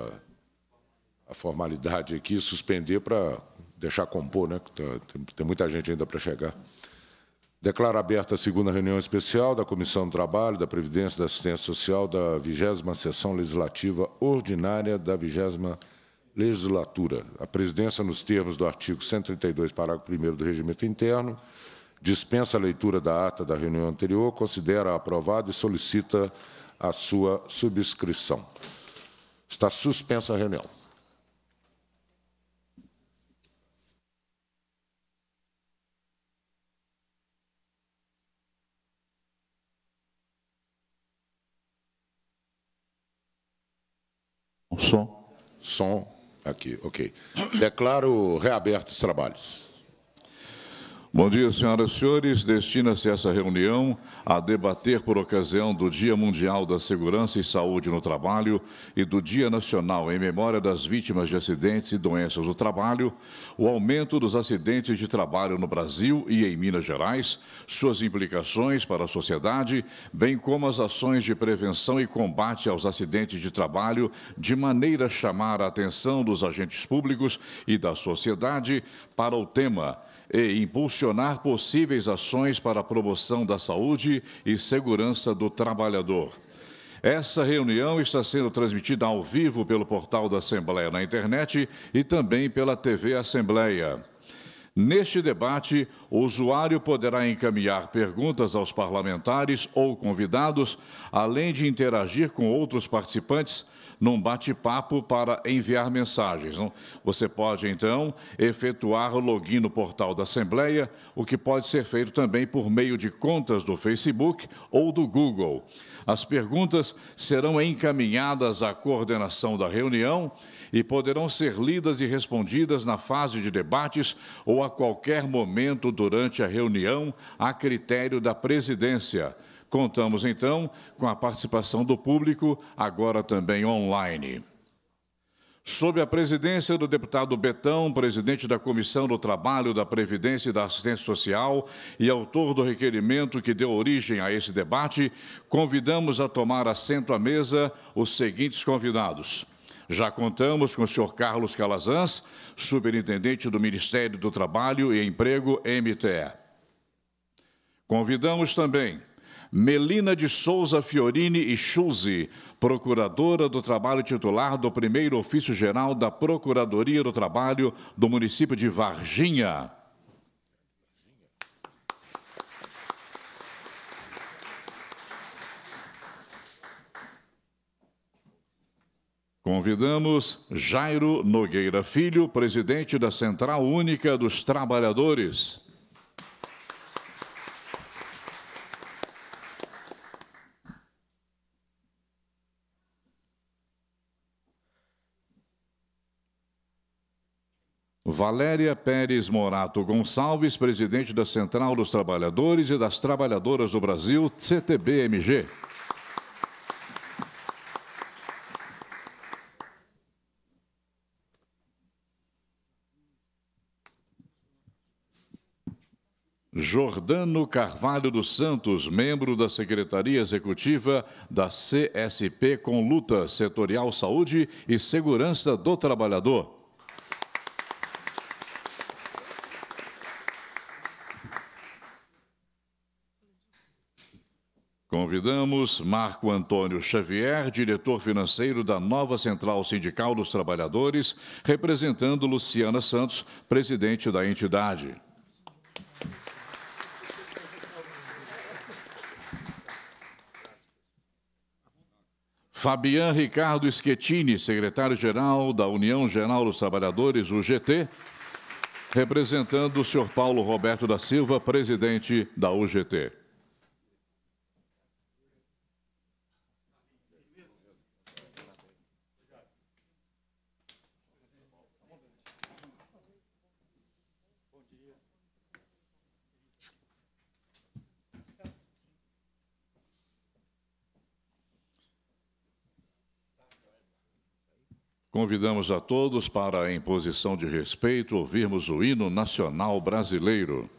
a, a formalidade aqui, suspender para deixar compor, né? Que tá, tem, tem muita gente ainda para chegar. Declaro aberta a segunda reunião especial da Comissão do Trabalho, da Previdência e da Assistência Social da 20 Sessão Legislativa Ordinária da 20 Legislatura. A presidência, nos termos do artigo 132, parágrafo 1 do Regimento Interno, dispensa a leitura da ata da reunião anterior, considera aprovada e solicita a sua subscrição. Está suspensa a reunião. Som. Som aqui, ok. Declaro reabertos os trabalhos. Bom dia, senhoras e senhores. Destina-se essa reunião a debater, por ocasião do Dia Mundial da Segurança e Saúde no Trabalho e do Dia Nacional em Memória das Vítimas de Acidentes e Doenças do Trabalho, o aumento dos acidentes de trabalho no Brasil e em Minas Gerais, suas implicações para a sociedade, bem como as ações de prevenção e combate aos acidentes de trabalho, de maneira a chamar a atenção dos agentes públicos e da sociedade para o tema e impulsionar possíveis ações para a promoção da saúde e segurança do trabalhador. Essa reunião está sendo transmitida ao vivo pelo portal da Assembleia na internet e também pela TV Assembleia. Neste debate, o usuário poderá encaminhar perguntas aos parlamentares ou convidados, além de interagir com outros participantes num bate-papo para enviar mensagens. Não? Você pode, então, efetuar o login no portal da Assembleia, o que pode ser feito também por meio de contas do Facebook ou do Google. As perguntas serão encaminhadas à coordenação da reunião e poderão ser lidas e respondidas na fase de debates ou a qualquer momento durante a reunião, a critério da presidência. Contamos então com a participação do público, agora também online. Sob a presidência do deputado Betão, presidente da Comissão do Trabalho, da Previdência e da Assistência Social e autor do requerimento que deu origem a esse debate, convidamos a tomar assento à mesa os seguintes convidados. Já contamos com o senhor Carlos Calazans, superintendente do Ministério do Trabalho e Emprego, MTE. Convidamos também Melina de Souza Fiorini e Schulze, procuradora do trabalho titular do primeiro ofício geral da Procuradoria do Trabalho do município de Varginha. Convidamos Jairo Nogueira Filho, presidente da Central Única dos Trabalhadores. Valéria Pérez Morato Gonçalves, presidente da Central dos Trabalhadores e das Trabalhadoras do Brasil, CTBMG. Jordano Carvalho dos Santos, membro da Secretaria Executiva da CSP com Luta Setorial Saúde e Segurança do Trabalhador. Convidamos Marco Antônio Xavier, diretor financeiro da nova Central Sindical dos Trabalhadores, representando Luciana Santos, presidente da entidade. Fabian Ricardo Schettini, secretário-geral da União Geral dos Trabalhadores, UGT, representando o senhor Paulo Roberto da Silva, presidente da UGT. Convidamos a todos para, em posição de respeito, ouvirmos o hino nacional brasileiro.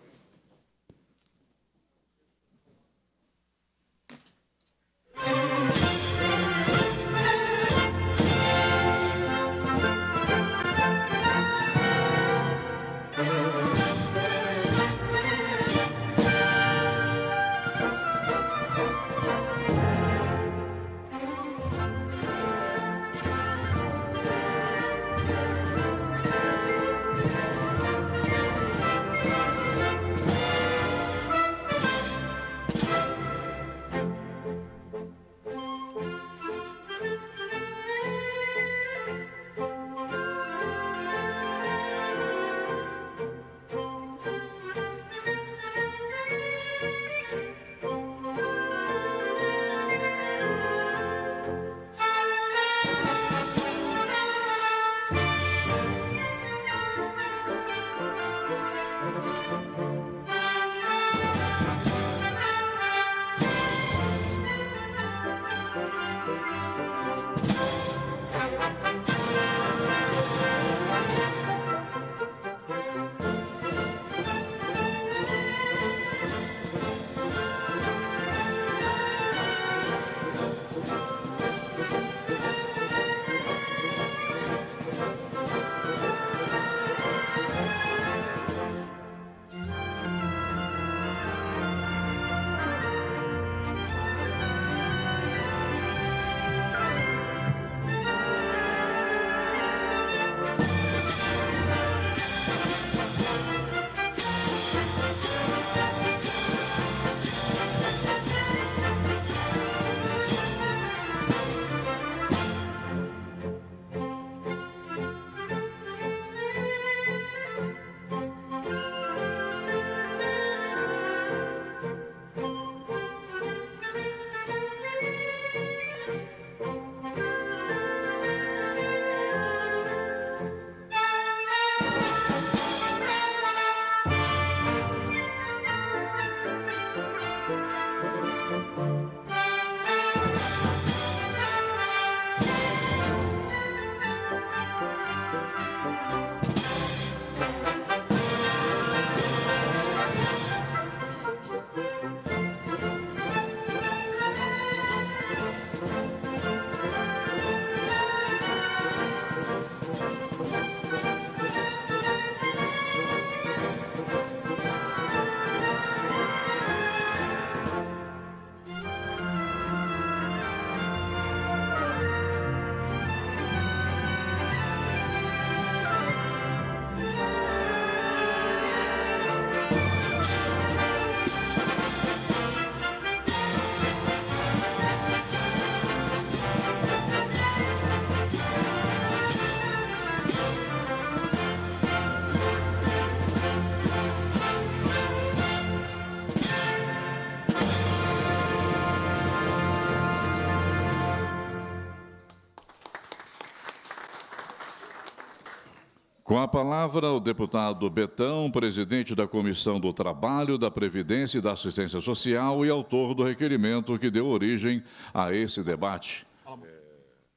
palavra o deputado Betão, presidente da Comissão do Trabalho, da Previdência e da Assistência Social e autor do requerimento que deu origem a esse debate.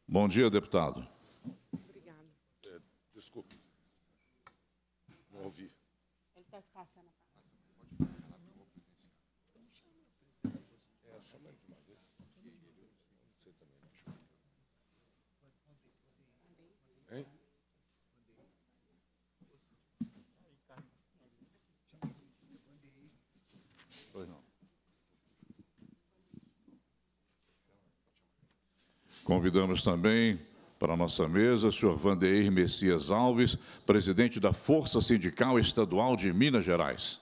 Bom dia, deputado. Convidamos também para a nossa mesa o senhor Vandeir Messias Alves, presidente da Força Sindical Estadual de Minas Gerais.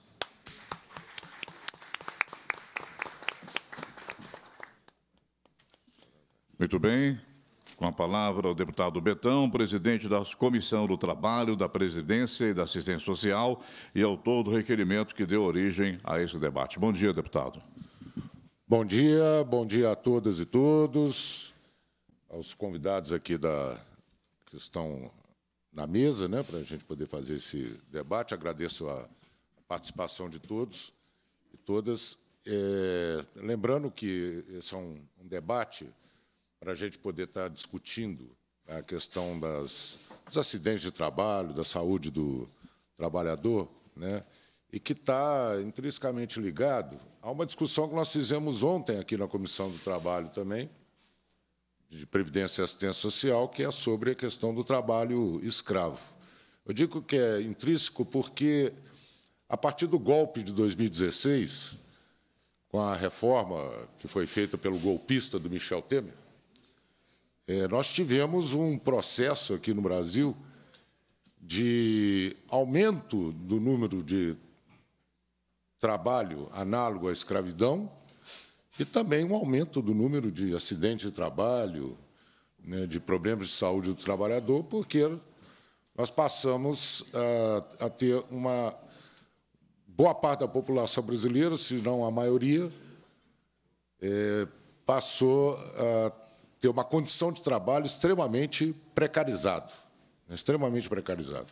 Muito bem. Com a palavra o deputado Betão, presidente da Comissão do Trabalho, da Presidência e da Assistência Social e autor do requerimento que deu origem a esse debate. Bom dia, deputado. Bom dia, bom dia a todas e todos aos convidados aqui da, que estão na mesa, né, para a gente poder fazer esse debate. Agradeço a participação de todos e todas. É, lembrando que esse é um, um debate para a gente poder estar tá discutindo a questão das, dos acidentes de trabalho, da saúde do trabalhador, né, e que está intrinsecamente ligado a uma discussão que nós fizemos ontem aqui na Comissão do Trabalho também, de Previdência e Assistência Social, que é sobre a questão do trabalho escravo. Eu digo que é intrínseco porque, a partir do golpe de 2016, com a reforma que foi feita pelo golpista do Michel Temer, eh, nós tivemos um processo aqui no Brasil de aumento do número de trabalho análogo à escravidão e também um aumento do número de acidentes de trabalho, né, de problemas de saúde do trabalhador, porque nós passamos a, ah, a ter uma boa parte da população brasileira, se não a maioria, é, passou a ter uma condição de trabalho extremamente precarizado, né, extremamente precarizado.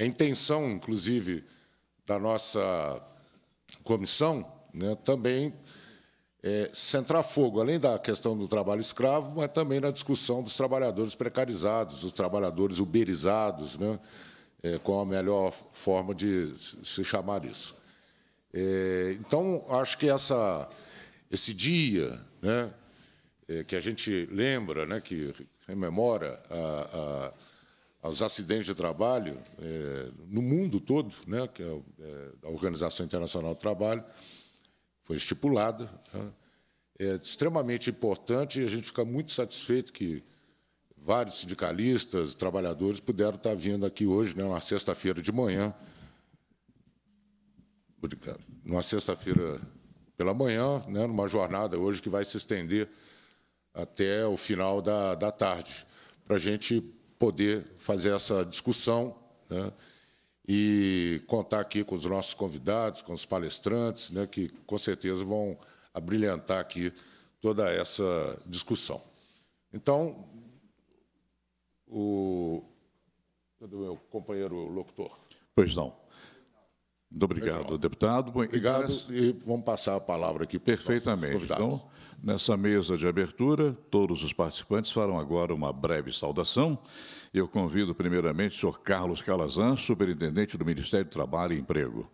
A intenção, inclusive, da nossa comissão né, também é, centrar fogo, além da questão do trabalho escravo, mas também na discussão dos trabalhadores precarizados, dos trabalhadores uberizados, né? É, qual a melhor forma de se chamar isso. É, então, acho que essa, esse dia né, é, que a gente lembra, né, que rememora a, a, os acidentes de trabalho é, no mundo todo, né, que é, é a Organização Internacional do Trabalho, foi estipulada, né? é extremamente importante e a gente fica muito satisfeito que vários sindicalistas, trabalhadores puderam estar vindo aqui hoje, né, uma sexta-feira de manhã. Obrigado. Numa sexta-feira pela manhã, né, numa jornada hoje que vai se estender até o final da, da tarde, para a gente poder fazer essa discussão né, e contar aqui com os nossos convidados, com os palestrantes, né, que com certeza vão abrilhantar aqui toda essa discussão. Então, o. Cadê o meu companheiro locutor? Pois não. Muito obrigado, deputado. Obrigado e vamos passar a palavra aqui para Perfeitamente. Então, nessa mesa de abertura, todos os participantes farão agora uma breve saudação. Eu convido primeiramente o senhor Carlos Calazan, superintendente do Ministério do Trabalho e Emprego.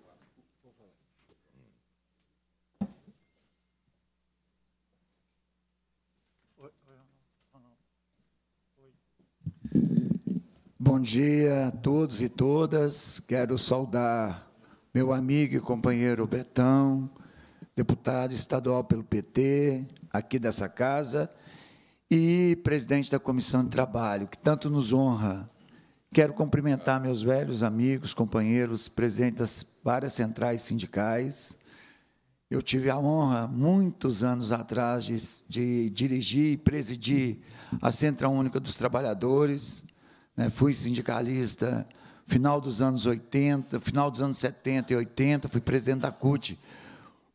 Bom dia a todos e todas. Quero saudar meu amigo e companheiro Betão, deputado estadual pelo PT, aqui dessa casa, e presidente da Comissão de Trabalho, que tanto nos honra. Quero cumprimentar meus velhos amigos, companheiros, presidentes das várias centrais sindicais. Eu tive a honra, muitos anos atrás, de, de dirigir e presidir a Central Única dos Trabalhadores. Né? Fui sindicalista final dos anos 80, final dos anos 70 e 80, fui presidente da CUT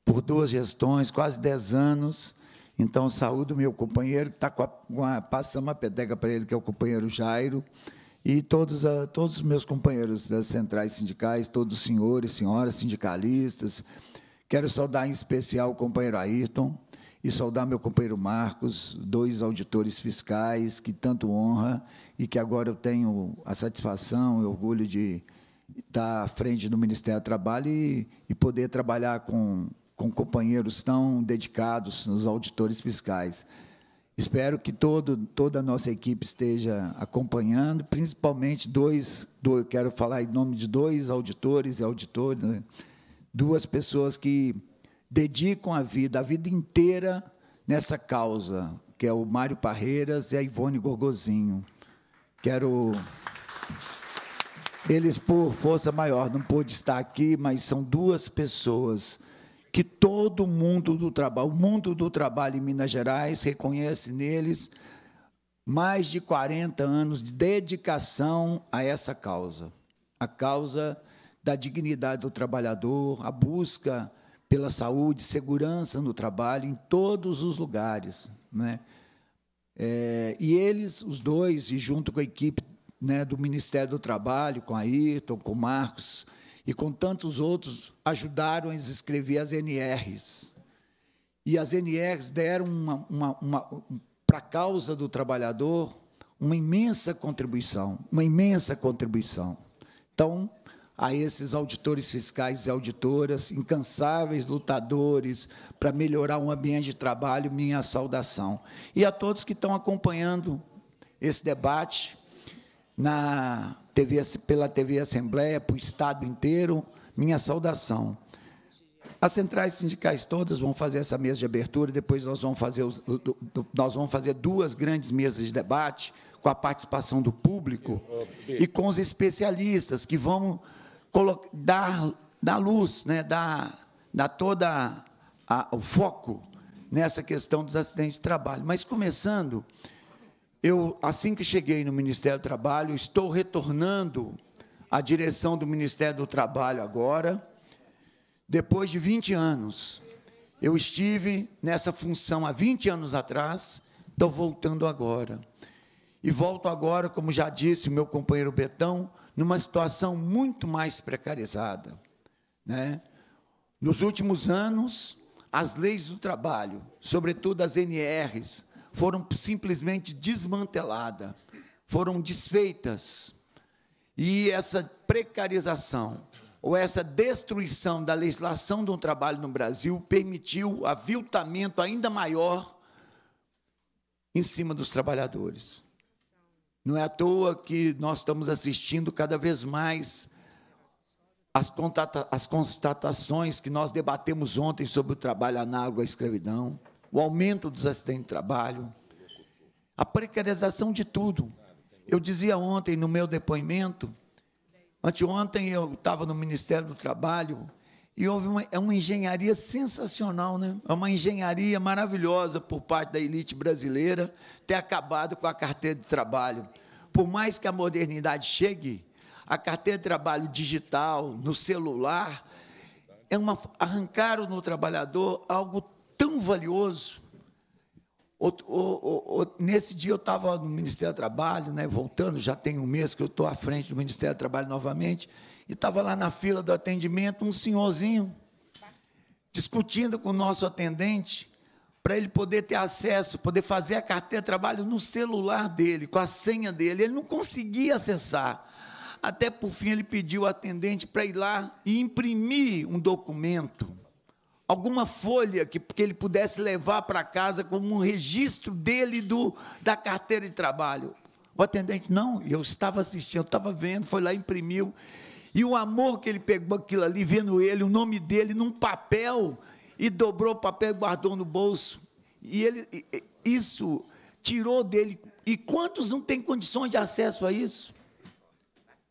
por duas gestões, quase 10 anos. Então, saúdo meu companheiro, que está com, com a, a pedega para ele, que é o companheiro Jairo, e todos, a, todos os meus companheiros das centrais sindicais, todos os senhores, senhoras, sindicalistas. Quero saudar em especial o companheiro Ayrton e saudar meu companheiro Marcos, dois auditores fiscais que tanto honra e que agora eu tenho a satisfação e orgulho de estar à frente do Ministério do Trabalho e, e poder trabalhar com, com companheiros tão dedicados nos auditores fiscais. Espero que todo, toda a nossa equipe esteja acompanhando, principalmente dois, dois, eu quero falar em nome de dois auditores e auditores, né? duas pessoas que dedicam a vida, a vida inteira nessa causa, que é o Mário Parreiras e a Ivone Gorgozinho. Quero eles por força maior não pôde estar aqui, mas são duas pessoas que todo mundo do trabalho, o mundo do trabalho em Minas Gerais reconhece neles mais de 40 anos de dedicação a essa causa, a causa da dignidade do trabalhador, a busca pela saúde, segurança no trabalho em todos os lugares, né? É, e eles, os dois, e junto com a equipe né, do Ministério do Trabalho, com a Ayrton, com o Marcos e com tantos outros, ajudaram a escrever as NRs. E as NRs deram uma, uma, uma para a causa do trabalhador uma imensa contribuição, uma imensa contribuição. Então, a esses auditores fiscais e auditoras, incansáveis lutadores para melhorar o ambiente de trabalho, minha saudação. E a todos que estão acompanhando esse debate na TV, pela TV Assembleia, para o Estado inteiro, minha saudação. As centrais sindicais todas vão fazer essa mesa de abertura, depois nós vamos fazer, os, nós vamos fazer duas grandes mesas de debate com a participação do público e com os especialistas que vão dar, dar luz, né, dar, dar todo o foco nessa questão dos acidentes de trabalho. Mas começando, eu assim que cheguei no Ministério do Trabalho, estou retornando à direção do Ministério do Trabalho agora, depois de 20 anos. Eu estive nessa função há 20 anos atrás, estou voltando agora. E volto agora, como já disse o meu companheiro Betão, numa situação muito mais precarizada. Né? Nos últimos anos, as leis do trabalho, sobretudo as NRs, foram simplesmente desmanteladas, foram desfeitas. E essa precarização, ou essa destruição da legislação do trabalho no Brasil, permitiu aviltamento ainda maior em cima dos trabalhadores. Não é à toa que nós estamos assistindo cada vez mais as, contata, as constatações que nós debatemos ontem sobre o trabalho análogo à escravidão, o aumento dos acidentes de trabalho, a precarização de tudo. Eu dizia ontem no meu depoimento, anteontem eu estava no Ministério do Trabalho e houve uma, é uma engenharia sensacional, né? É uma engenharia maravilhosa por parte da elite brasileira ter acabado com a carteira de trabalho. Por mais que a modernidade chegue, a carteira de trabalho digital, no celular, é uma, arrancaram no trabalhador algo tão valioso. O, o, o, nesse dia eu estava no Ministério do Trabalho, né, voltando, já tem um mês que eu estou à frente do Ministério do Trabalho novamente, estava lá na fila do atendimento um senhorzinho discutindo com o nosso atendente para ele poder ter acesso, poder fazer a carteira de trabalho no celular dele, com a senha dele. Ele não conseguia acessar. Até por fim ele pediu o atendente para ir lá e imprimir um documento, alguma folha que, que ele pudesse levar para casa como um registro dele do, da carteira de trabalho. O atendente, não, eu estava assistindo, eu estava vendo, foi lá e imprimiu. E o amor que ele pegou aquilo ali, vendo ele, o nome dele num papel, e dobrou o papel e guardou no bolso. E ele isso tirou dele. E quantos não têm condições de acesso a isso?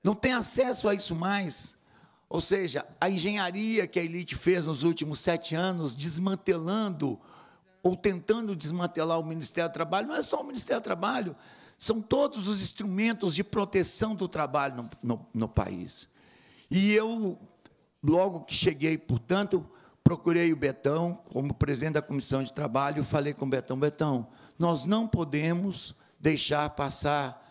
Não tem acesso a isso mais. Ou seja, a engenharia que a elite fez nos últimos sete anos, desmantelando ou tentando desmantelar o Ministério do Trabalho, não é só o Ministério do Trabalho, são todos os instrumentos de proteção do trabalho no, no, no país. E eu, logo que cheguei, portanto, procurei o Betão, como presidente da comissão de trabalho, falei com o Betão: Betão, nós não podemos deixar passar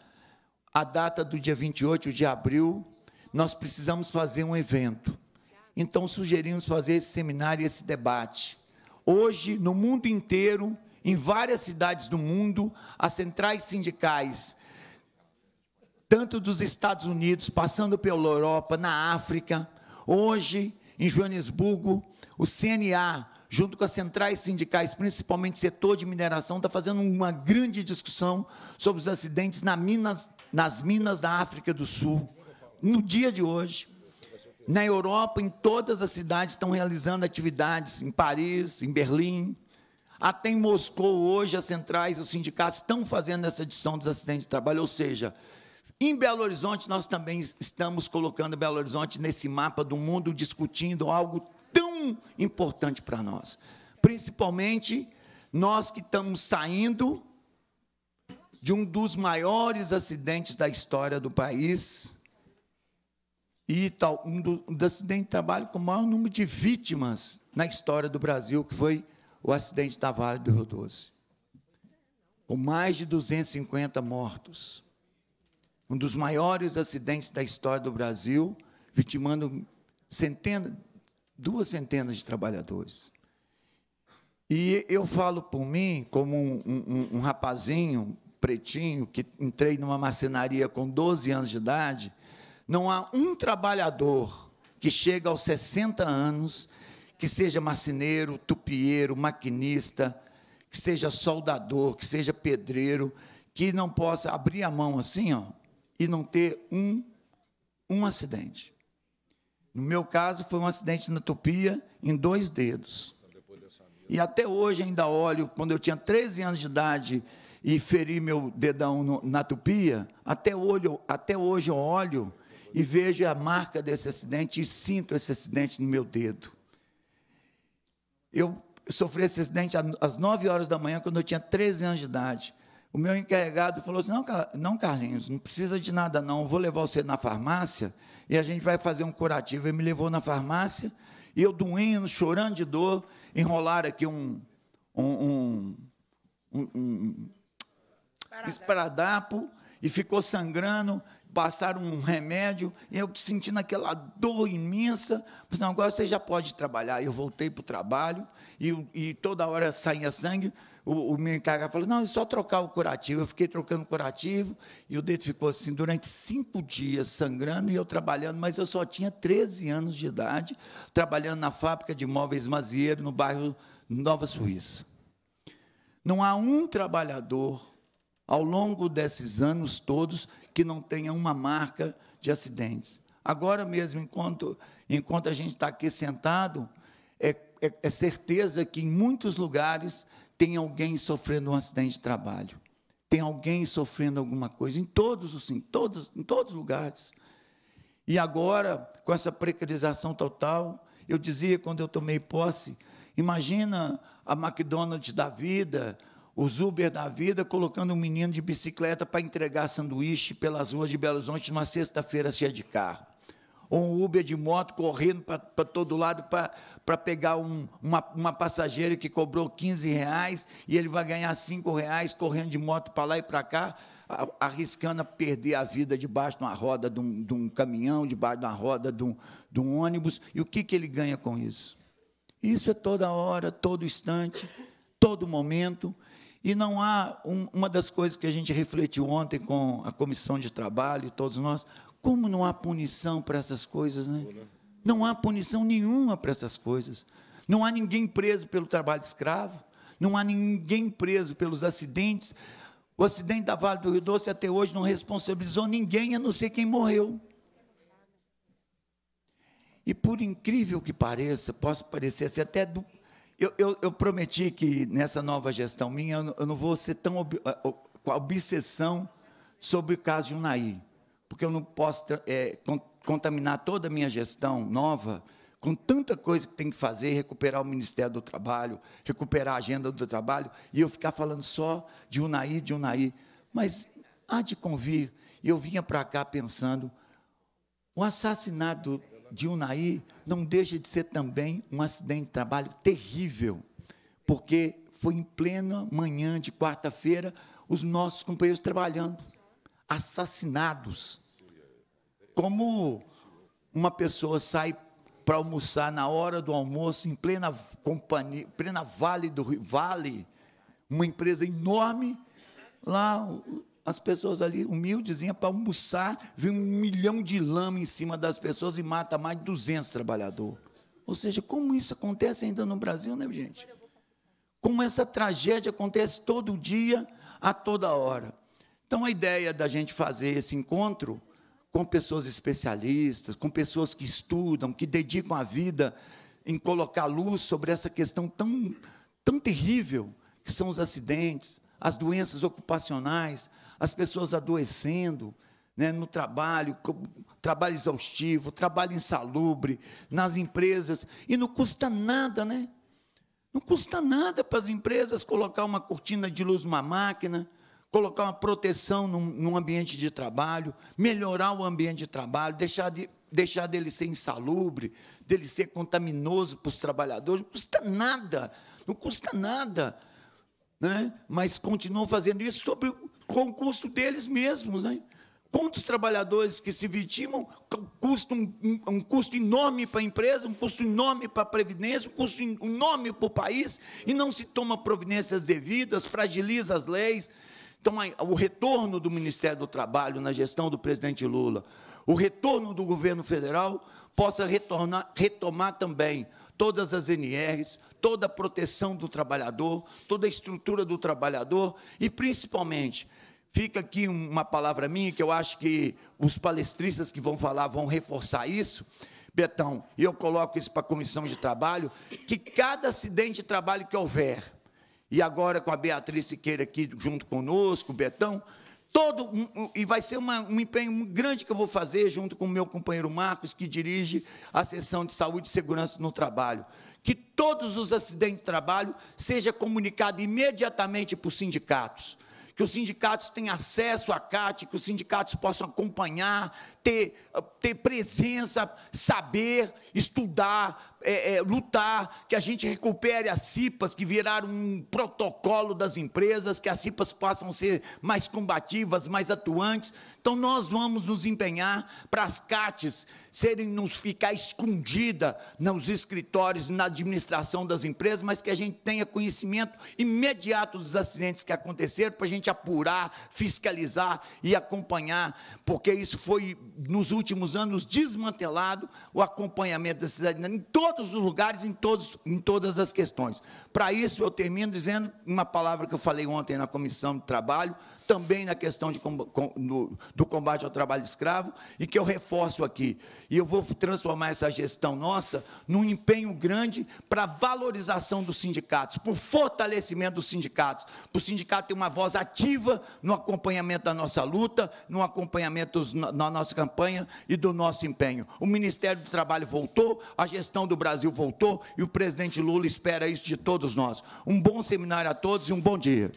a data do dia 28 de abril, nós precisamos fazer um evento. Então, sugerimos fazer esse seminário, esse debate. Hoje, no mundo inteiro, em várias cidades do mundo, as centrais sindicais tanto dos Estados Unidos, passando pela Europa, na África. Hoje, em Joanesburgo, o CNA, junto com as centrais sindicais, principalmente setor de mineração, está fazendo uma grande discussão sobre os acidentes minas, nas minas da África do Sul. No dia de hoje, na Europa, em todas as cidades estão realizando atividades, em Paris, em Berlim, até em Moscou hoje, as centrais, os sindicatos estão fazendo essa edição dos acidentes de trabalho, ou seja, em Belo Horizonte, nós também estamos colocando Belo Horizonte nesse mapa do mundo, discutindo algo tão importante para nós. Principalmente nós que estamos saindo de um dos maiores acidentes da história do país e tal, um, do, um acidente de trabalho com o maior número de vítimas na história do Brasil, que foi o acidente da Vale do Rio Doce, com mais de 250 mortos um dos maiores acidentes da história do Brasil, vitimando centenas, duas centenas de trabalhadores. E eu falo por mim, como um, um, um rapazinho pretinho, que entrei numa marcenaria com 12 anos de idade, não há um trabalhador que chega aos 60 anos que seja marceneiro, tupieiro, maquinista, que seja soldador, que seja pedreiro, que não possa abrir a mão assim, ó, e não ter um, um acidente. No meu caso, foi um acidente na Tupia em dois dedos. E até hoje ainda olho, quando eu tinha 13 anos de idade e feri meu dedão no, na Tupia, até hoje, até hoje eu olho e vejo a marca desse acidente e sinto esse acidente no meu dedo. Eu sofri esse acidente às 9 horas da manhã, quando eu tinha 13 anos de idade. O meu encarregado falou assim: não, não, Carlinhos, não precisa de nada, não. Eu vou levar você na farmácia e a gente vai fazer um curativo. Ele me levou na farmácia e eu doendo, chorando de dor, enrolar aqui um, um, um, um esparadapo e ficou sangrando. Passaram um remédio e eu sentindo aquela dor imensa. Falei, agora você já pode trabalhar. Eu voltei para o trabalho e, e toda hora saía sangue o, o meu encarregado falou: não, é só trocar o curativo. Eu fiquei trocando o curativo e o dedo ficou assim durante cinco dias sangrando e eu trabalhando, mas eu só tinha 13 anos de idade, trabalhando na fábrica de móveis Mazieiro, no bairro Nova Suíça. Não há um trabalhador ao longo desses anos todos que não tenha uma marca de acidentes. Agora mesmo, enquanto, enquanto a gente está aqui sentado, é, é, é certeza que em muitos lugares tem alguém sofrendo um acidente de trabalho, tem alguém sofrendo alguma coisa, em todos os em assim, todos, em todos os lugares. E agora, com essa precarização total, eu dizia quando eu tomei posse, imagina a McDonald's da vida, os Uber da vida colocando um menino de bicicleta para entregar sanduíche pelas ruas de Belo Horizonte numa sexta-feira cheia de carro um Uber de moto correndo para todo lado para pegar um, uma, uma passageira que cobrou 15 reais e ele vai ganhar 5 reais correndo de moto para lá e para cá, arriscando a perder a vida debaixo de uma roda de um, de um caminhão, debaixo de uma roda de um, de um ônibus. E o que, que ele ganha com isso? Isso é toda hora, todo instante, todo momento. E não há um, uma das coisas que a gente refletiu ontem com a comissão de trabalho e todos nós, como não há punição para essas coisas, né? Não há punição nenhuma para essas coisas. Não há ninguém preso pelo trabalho escravo, não há ninguém preso pelos acidentes. O acidente da Vale do Rio Doce até hoje não responsabilizou ninguém, a não ser quem morreu. E por incrível que pareça, posso parecer assim, até do, eu, eu, eu, prometi que nessa nova gestão minha eu não vou ser tão ob, com a obsessão sobre o caso de Unaí porque eu não posso é, contaminar toda a minha gestão nova com tanta coisa que tem que fazer, recuperar o Ministério do Trabalho, recuperar a agenda do trabalho, e eu ficar falando só de Unaí, de Unaí. Mas há de convir, e eu vinha para cá pensando, o assassinato de Unaí não deixa de ser também um acidente de trabalho terrível, porque foi em plena manhã de quarta-feira os nossos companheiros trabalhando, assassinados como uma pessoa sai para almoçar na hora do almoço, em plena companhia, plena vale do Rio, vale, uma empresa enorme, lá as pessoas ali, humildes, para almoçar, vê um milhão de lama em cima das pessoas e mata mais de 200 trabalhadores. Ou seja, como isso acontece ainda no Brasil, né, gente? Como essa tragédia acontece todo dia, a toda hora. Então, a ideia da gente fazer esse encontro com pessoas especialistas, com pessoas que estudam, que dedicam a vida em colocar luz sobre essa questão tão, tão terrível que são os acidentes, as doenças ocupacionais, as pessoas adoecendo né, no trabalho, trabalho exaustivo, trabalho insalubre, nas empresas, e não custa nada, né? Não custa nada para as empresas colocar uma cortina de luz numa máquina, colocar uma proteção num, num, ambiente de trabalho, melhorar o ambiente de trabalho, deixar, de, deixar dele ser insalubre, dele ser contaminoso para os trabalhadores. Não custa nada, não custa nada. Né? Mas continuam fazendo isso sobre o concurso deles mesmos. Né? Quantos trabalhadores que se vitimam custa um, um, custo enorme para a empresa, um custo enorme para a Previdência, um custo enorme para o país, e não se toma providências devidas, fragiliza as leis, então, o retorno do Ministério do Trabalho na gestão do presidente Lula, o retorno do governo federal possa retornar, retomar também todas as NRs, toda a proteção do trabalhador, toda a estrutura do trabalhador e, principalmente, fica aqui uma palavra minha que eu acho que os palestristas que vão falar vão reforçar isso. Betão, e eu coloco isso para a comissão de trabalho, que cada acidente de trabalho que houver, e agora com a Beatriz Siqueira aqui junto conosco, Betão. Todo, e vai ser uma, um empenho grande que eu vou fazer junto com o meu companheiro Marcos, que dirige a seção de saúde e segurança no trabalho. Que todos os acidentes de trabalho seja comunicado imediatamente para os sindicatos que os sindicatos tenham acesso à CAT, que os sindicatos possam acompanhar, ter, ter presença, saber, estudar, é, é, lutar, que a gente recupere as CIPAs, que viraram um protocolo das empresas, que as CIPAs possam ser mais combativas, mais atuantes. Então, nós vamos nos empenhar para as CATs serem, nos ficar escondida nos escritórios, na administração das empresas, mas que a gente tenha conhecimento imediato dos acidentes que aconteceram, para a gente apurar, fiscalizar e acompanhar, porque isso foi nos últimos anos, desmantelado o acompanhamento da cidadania em todos os lugares, em, todos, em todas as questões. Para isso, eu termino dizendo uma palavra que eu falei ontem na comissão do trabalho, também na questão de, do, do combate ao trabalho escravo, e que eu reforço aqui. E eu vou transformar essa gestão nossa num empenho grande para valorização dos sindicatos, o fortalecimento dos sindicatos, para o sindicato ter uma voz ativa no acompanhamento da nossa luta, no acompanhamento da nossa campanha e do nosso empenho. O Ministério do Trabalho voltou, a gestão do Brasil voltou, e o presidente Lula espera isso de todos todos nós. Um bom seminário a todos e um bom dia.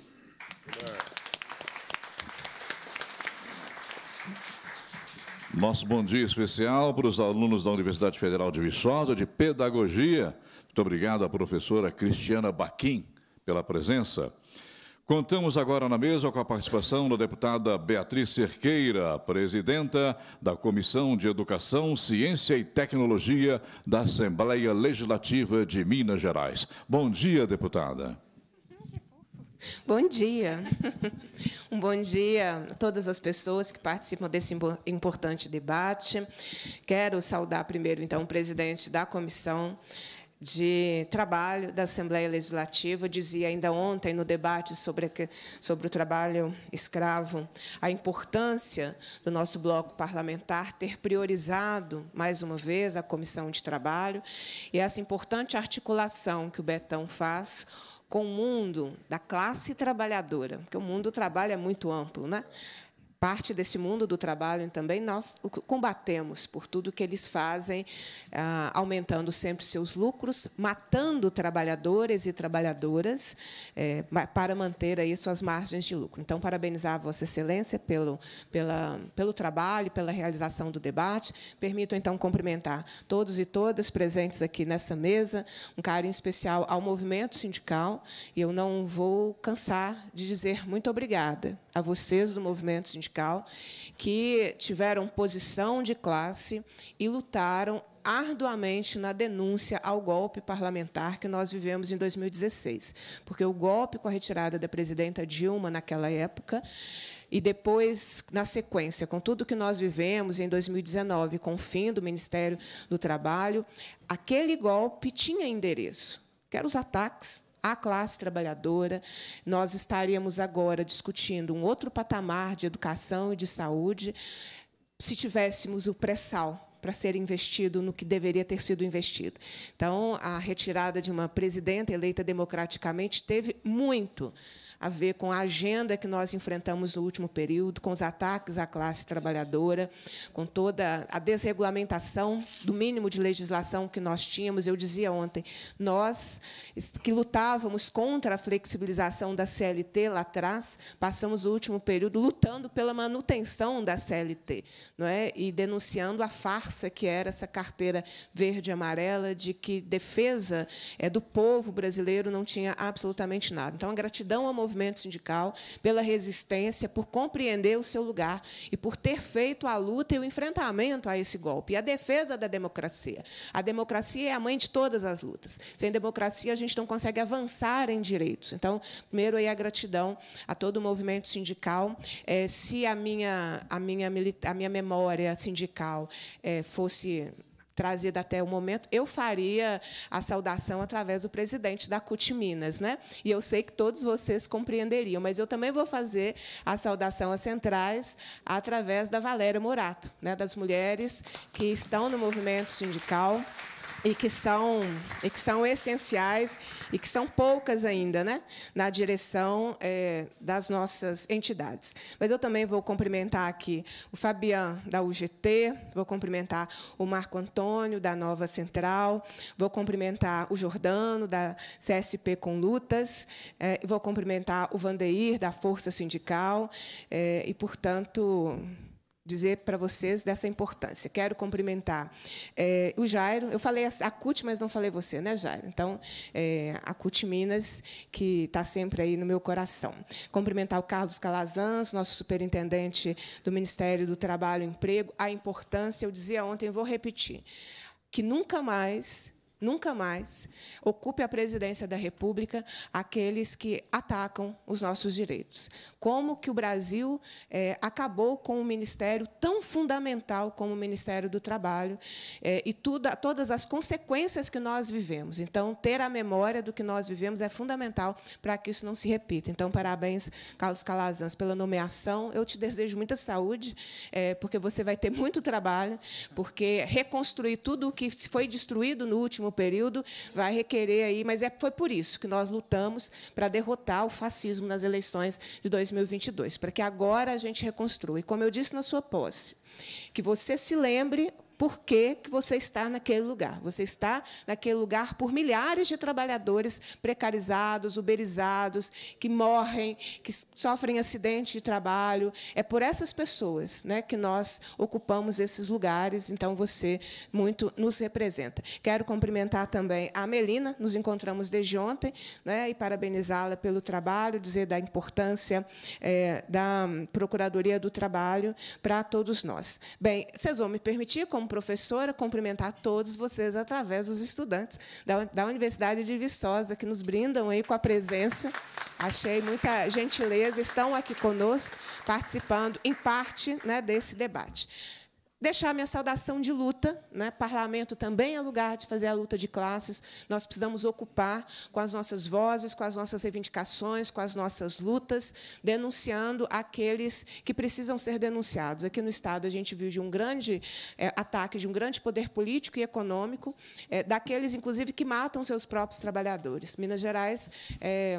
Nosso bom dia especial para os alunos da Universidade Federal de Viçosa de Pedagogia. Muito obrigado à professora Cristiana Baquim pela presença. Contamos agora na mesa com a participação da deputada Beatriz Cerqueira, presidenta da Comissão de Educação, Ciência e Tecnologia da Assembleia Legislativa de Minas Gerais. Bom dia, deputada. Bom dia. Um bom dia a todas as pessoas que participam desse importante debate. Quero saudar primeiro, então, o presidente da comissão, de trabalho da Assembleia Legislativa. Eu dizia ainda ontem, no debate sobre, sobre o trabalho escravo, a importância do nosso bloco parlamentar ter priorizado, mais uma vez, a Comissão de Trabalho e essa importante articulação que o Betão faz com o mundo da classe trabalhadora, porque o mundo do trabalho é muito amplo, né? parte desse mundo do trabalho também, nós combatemos por tudo que eles fazem, ah, aumentando sempre seus lucros, matando trabalhadores e trabalhadoras eh, para manter aí suas margens de lucro. Então, parabenizar a Vossa Excelência pelo, pela, pelo trabalho, pela realização do debate. Permito, então, cumprimentar todos e todas presentes aqui nessa mesa, um carinho especial ao movimento sindical, e eu não vou cansar de dizer muito obrigada a vocês do movimento sindical que tiveram posição de classe e lutaram arduamente na denúncia ao golpe parlamentar que nós vivemos em 2016. Porque o golpe com a retirada da presidenta Dilma naquela época e depois, na sequência, com tudo que nós vivemos em 2019, com o fim do Ministério do Trabalho, aquele golpe tinha endereço, que eram os ataques à classe trabalhadora, nós estaríamos agora discutindo um outro patamar de educação e de saúde se tivéssemos o pré-sal para ser investido no que deveria ter sido investido. Então, a retirada de uma presidenta eleita democraticamente teve muito a ver com a agenda que nós enfrentamos no último período, com os ataques à classe trabalhadora, com toda a desregulamentação do mínimo de legislação que nós tínhamos. Eu dizia ontem, nós que lutávamos contra a flexibilização da CLT lá atrás, passamos o último período lutando pela manutenção da CLT, não é? E denunciando a farsa que era essa carteira verde amarela de que defesa é do povo brasileiro não tinha absolutamente nada. Então a gratidão ao movimento movimento sindical, pela resistência, por compreender o seu lugar e por ter feito a luta e o enfrentamento a esse golpe, e a defesa da democracia. A democracia é a mãe de todas as lutas. Sem democracia, a gente não consegue avançar em direitos. Então, primeiro, aí, a gratidão a todo o movimento sindical. É, se a minha, a minha, a minha memória sindical é, fosse trazida até o momento, eu faria a saudação através do presidente da CUT Minas, né? E eu sei que todos vocês compreenderiam, mas eu também vou fazer a saudação às centrais através da Valéria Morato, né? Das mulheres que estão no movimento sindical e que são e que são essenciais e que são poucas ainda, né, na direção é, das nossas entidades. Mas eu também vou cumprimentar aqui o Fabian da UGT, vou cumprimentar o Marco Antônio da Nova Central, vou cumprimentar o Jordano da CSP com Lutas, é, vou cumprimentar o Vandeir da Força Sindical é, e, portanto, dizer para vocês dessa importância. Quero cumprimentar é, o Jairo. Eu falei a CUT, mas não falei você, né, Jairo? Então, é, a CUT Minas, que está sempre aí no meu coração. Cumprimentar o Carlos Calazans, nosso superintendente do Ministério do Trabalho e Emprego, a importância, eu dizia ontem, vou repetir, que nunca mais Nunca mais ocupe a presidência da República aqueles que atacam os nossos direitos. Como que o Brasil é, acabou com um ministério tão fundamental como o Ministério do Trabalho é, e tudo, todas as consequências que nós vivemos. Então, ter a memória do que nós vivemos é fundamental para que isso não se repita. Então, parabéns, Carlos Calazans, pela nomeação. Eu te desejo muita saúde, é, porque você vai ter muito trabalho, porque reconstruir tudo o que foi destruído no último último período, vai requerer aí, mas é, foi por isso que nós lutamos para derrotar o fascismo nas eleições de 2022, para que agora a gente reconstrua. E como eu disse na sua posse, que você se lembre por que, que você está naquele lugar. Você está naquele lugar por milhares de trabalhadores precarizados, uberizados, que morrem, que sofrem acidente de trabalho. É por essas pessoas né, que nós ocupamos esses lugares, então você muito nos representa. Quero cumprimentar também a Melina, nos encontramos desde ontem, né, e parabenizá-la pelo trabalho, dizer da importância é, da Procuradoria do Trabalho para todos nós. Bem, vocês vão me permitir, como como professora, cumprimentar todos vocês através dos estudantes da, da Universidade de Viçosa, que nos brindam aí com a presença. Achei muita gentileza, estão aqui conosco, participando em parte né, desse debate deixar minha saudação de luta. Né? Parlamento também é lugar de fazer a luta de classes. Nós precisamos ocupar com as nossas vozes, com as nossas reivindicações, com as nossas lutas, denunciando aqueles que precisam ser denunciados. Aqui no Estado, a gente viu de um grande é, ataque, de um grande poder político e econômico, é, daqueles, inclusive, que matam seus próprios trabalhadores. Minas Gerais... É,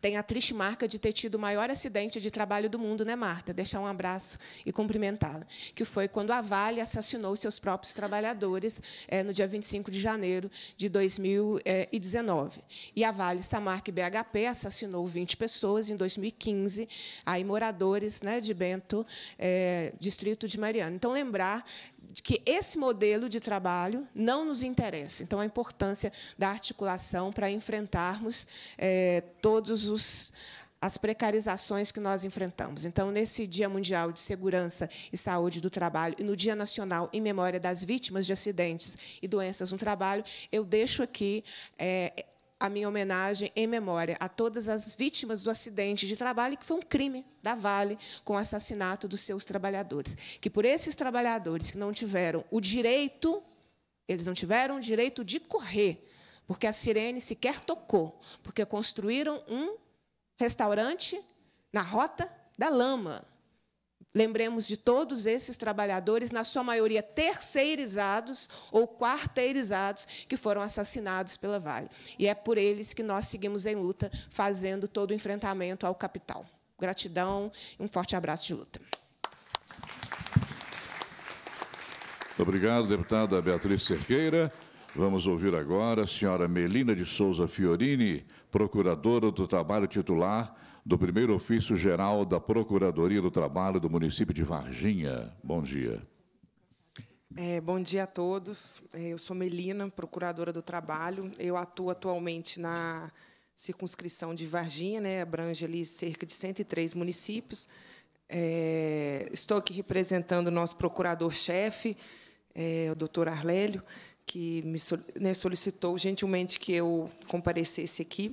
tem a triste marca de ter tido o maior acidente de trabalho do mundo, né, Marta? Deixar um abraço e cumprimentá-la. Que foi quando a Vale assassinou seus próprios trabalhadores é, no dia 25 de janeiro de 2019. E a Vale Samarc BHP assassinou 20 pessoas em 2015, aí moradores né, de Bento, é, distrito de Mariana. Então, lembrar que esse modelo de trabalho não nos interessa. Então, a importância da articulação para enfrentarmos é, todos os as precarizações que nós enfrentamos. Então, nesse Dia Mundial de Segurança e Saúde do Trabalho e no Dia Nacional em Memória das Vítimas de Acidentes e Doenças no Trabalho, eu deixo aqui é, a minha homenagem em memória a todas as vítimas do acidente de trabalho, que foi um crime da Vale, com o assassinato dos seus trabalhadores. Que por esses trabalhadores que não tiveram o direito, eles não tiveram o direito de correr, porque a sirene sequer tocou, porque construíram um restaurante na rota da lama. Lembremos de todos esses trabalhadores, na sua maioria terceirizados ou quarteirizados, que foram assassinados pela Vale. E é por eles que nós seguimos em luta, fazendo todo o enfrentamento ao capital. Gratidão e um forte abraço de luta. Muito obrigado, deputada Beatriz Cerqueira. Vamos ouvir agora a senhora Melina de Souza Fiorini, procuradora do trabalho titular do primeiro ofício geral da Procuradoria do Trabalho do município de Varginha. Bom dia. É, bom dia a todos. É, eu sou Melina, procuradora do trabalho. Eu atuo atualmente na circunscrição de Varginha, né, abrange ali cerca de 103 municípios. É, estou aqui representando o nosso procurador-chefe, é, o doutor Arlélio, que me né, solicitou gentilmente que eu comparecesse aqui.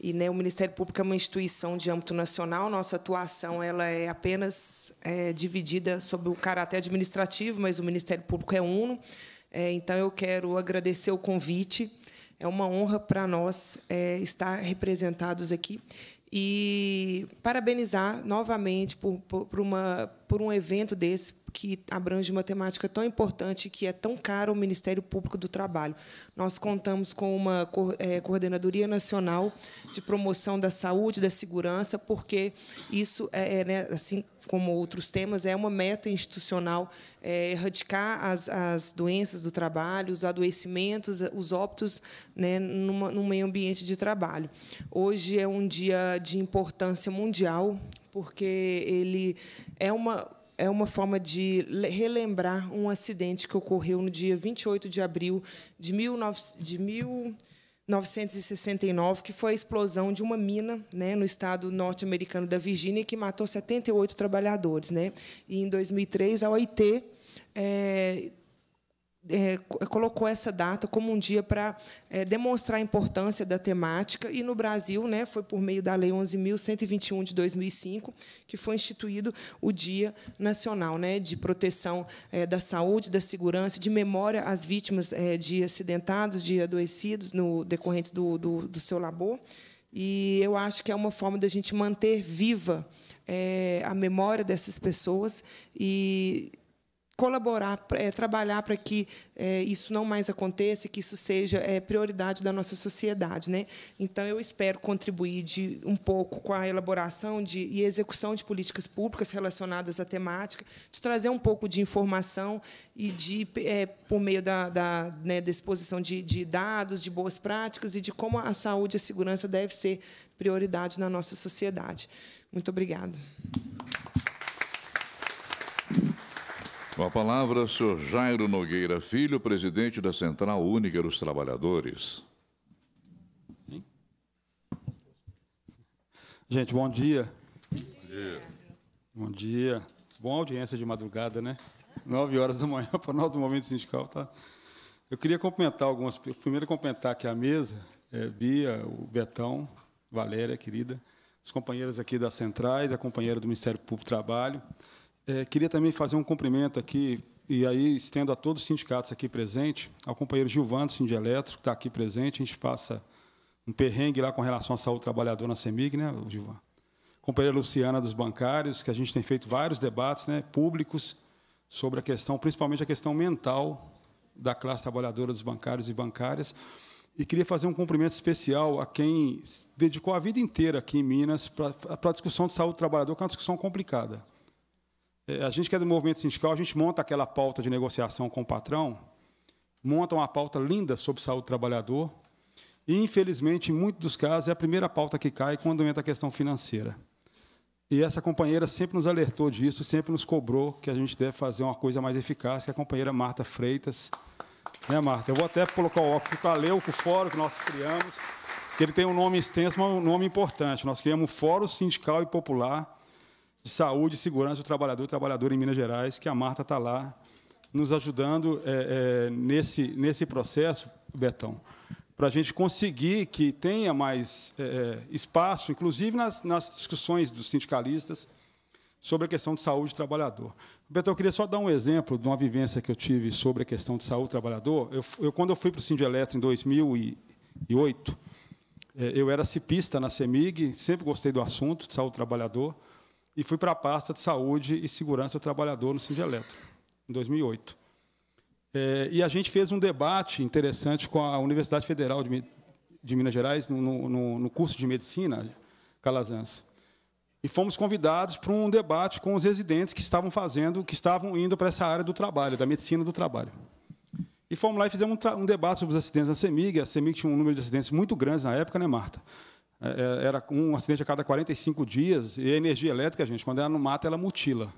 E né, o Ministério Público é uma instituição de âmbito nacional. Nossa atuação ela é apenas é, dividida sob o caráter administrativo, mas o Ministério Público é uno. É, então, eu quero agradecer o convite. É uma honra para nós é, estar representados aqui e parabenizar novamente por, por, por uma por um evento desse que abrange uma temática tão importante que é tão cara ao Ministério Público do Trabalho. Nós contamos com uma é, coordenadoria nacional de promoção da saúde, da segurança, porque isso é, é, né, assim como outros temas, é uma meta institucional é, erradicar as, as doenças do trabalho, os adoecimentos, os óptos né, numa, num meio ambiente de trabalho. Hoje é um dia de importância mundial porque ele é uma, é uma forma de relembrar um acidente que ocorreu no dia 28 de abril de, 1969, que foi a explosão de uma mina né, no estado norte-americano da Virgínia, que matou 78 trabalhadores. Né? E, em 2003, a OIT é, eh, é, é, colocou essa data como um dia para é, demonstrar a importância da temática e no Brasil, né, foi por meio da Lei 11.121 de 2005 que foi instituído o Dia Nacional, né, de proteção é, da saúde, da segurança, de memória às vítimas é, de acidentados, de adoecidos no decorrente do, do, do seu labor. E eu acho que é uma forma da gente manter viva é, a memória dessas pessoas e colaborar, é, trabalhar para que é, isso não mais aconteça e que isso seja é, prioridade da nossa sociedade. Né? Então, eu espero contribuir de, um pouco com a elaboração de, e execução de políticas públicas relacionadas à temática, de trazer um pouco de informação e, de, por meio da, da, né, da exposição de, de dados, de boas práticas e de como a saúde e a segurança deve ser prioridade na nossa sociedade. Muito obrigada. Com a palavra, o senhor Jairo Nogueira Filho, presidente da Central Única dos Trabalhadores. Gente, bom dia. Bom dia. Bom dia. Bom audiência de madrugada, né? Nove horas da manhã para o nosso momento sindical, tá? Eu queria complementar algumas. Primeiro, complementar aqui a mesa, é, Bia, o Betão, Valéria, querida, os companheiros aqui das centrais, a companheira do Ministério Público do Trabalho. É, queria também fazer um cumprimento aqui, e aí estendo a todos os sindicatos aqui presentes, ao companheiro Gilvando, Sindieletro, que está aqui presente, a gente passa um perrengue lá com relação à saúde trabalhadora na CEMIG, né, Gilvando? Companheira Luciana dos bancários, que a gente tem feito vários debates né, públicos sobre a questão, principalmente a questão mental da classe trabalhadora dos bancários e bancárias. E queria fazer um cumprimento especial a quem dedicou a vida inteira aqui em Minas para a discussão de saúde do trabalhador, que é uma discussão complicada. É, a gente que é do movimento sindical, a gente monta aquela pauta de negociação com o patrão, monta uma pauta linda sobre saúde do trabalhador, e, infelizmente, em muitos dos casos, é a primeira pauta que cai quando entra a questão financeira. E essa companheira sempre nos alertou disso, sempre nos cobrou que a gente deve fazer uma coisa mais eficaz, que é a companheira Marta Freitas. Né, Marta? Eu vou até colocar o óculos para ler o fórum que nós criamos, que ele tem um nome extenso, mas um nome importante. Nós criamos o Fórum Sindical e Popular de saúde e segurança do trabalhador e trabalhadora em Minas Gerais, que a Marta está lá nos ajudando é, é, nesse, nesse processo, Betão, para a gente conseguir que tenha mais é, é, espaço, inclusive nas, nas discussões dos sindicalistas, sobre a questão de saúde do trabalhador. Betão, eu queria só dar um exemplo de uma vivência que eu tive sobre a questão de saúde do trabalhador. Eu, eu quando eu fui para o Sindieletro em 2008, é, eu era cipista na CEMIG, sempre gostei do assunto de saúde do trabalhador, e fui para a pasta de Saúde e Segurança do Trabalhador no Eletro, em 2008. É, e a gente fez um debate interessante com a Universidade Federal de, de Minas Gerais, no, no, no, curso de Medicina, Calazans. E fomos convidados para um debate com os residentes que estavam fazendo, que estavam indo para essa área do trabalho, da medicina do trabalho. E fomos lá e fizemos um, um debate sobre os acidentes na CEMIG. A CEMIG tinha um número de acidentes muito grande na época, né, Marta? É, é, era um acidente a cada 45 dias, e a energia elétrica, gente, quando ela não mata, ela mutila.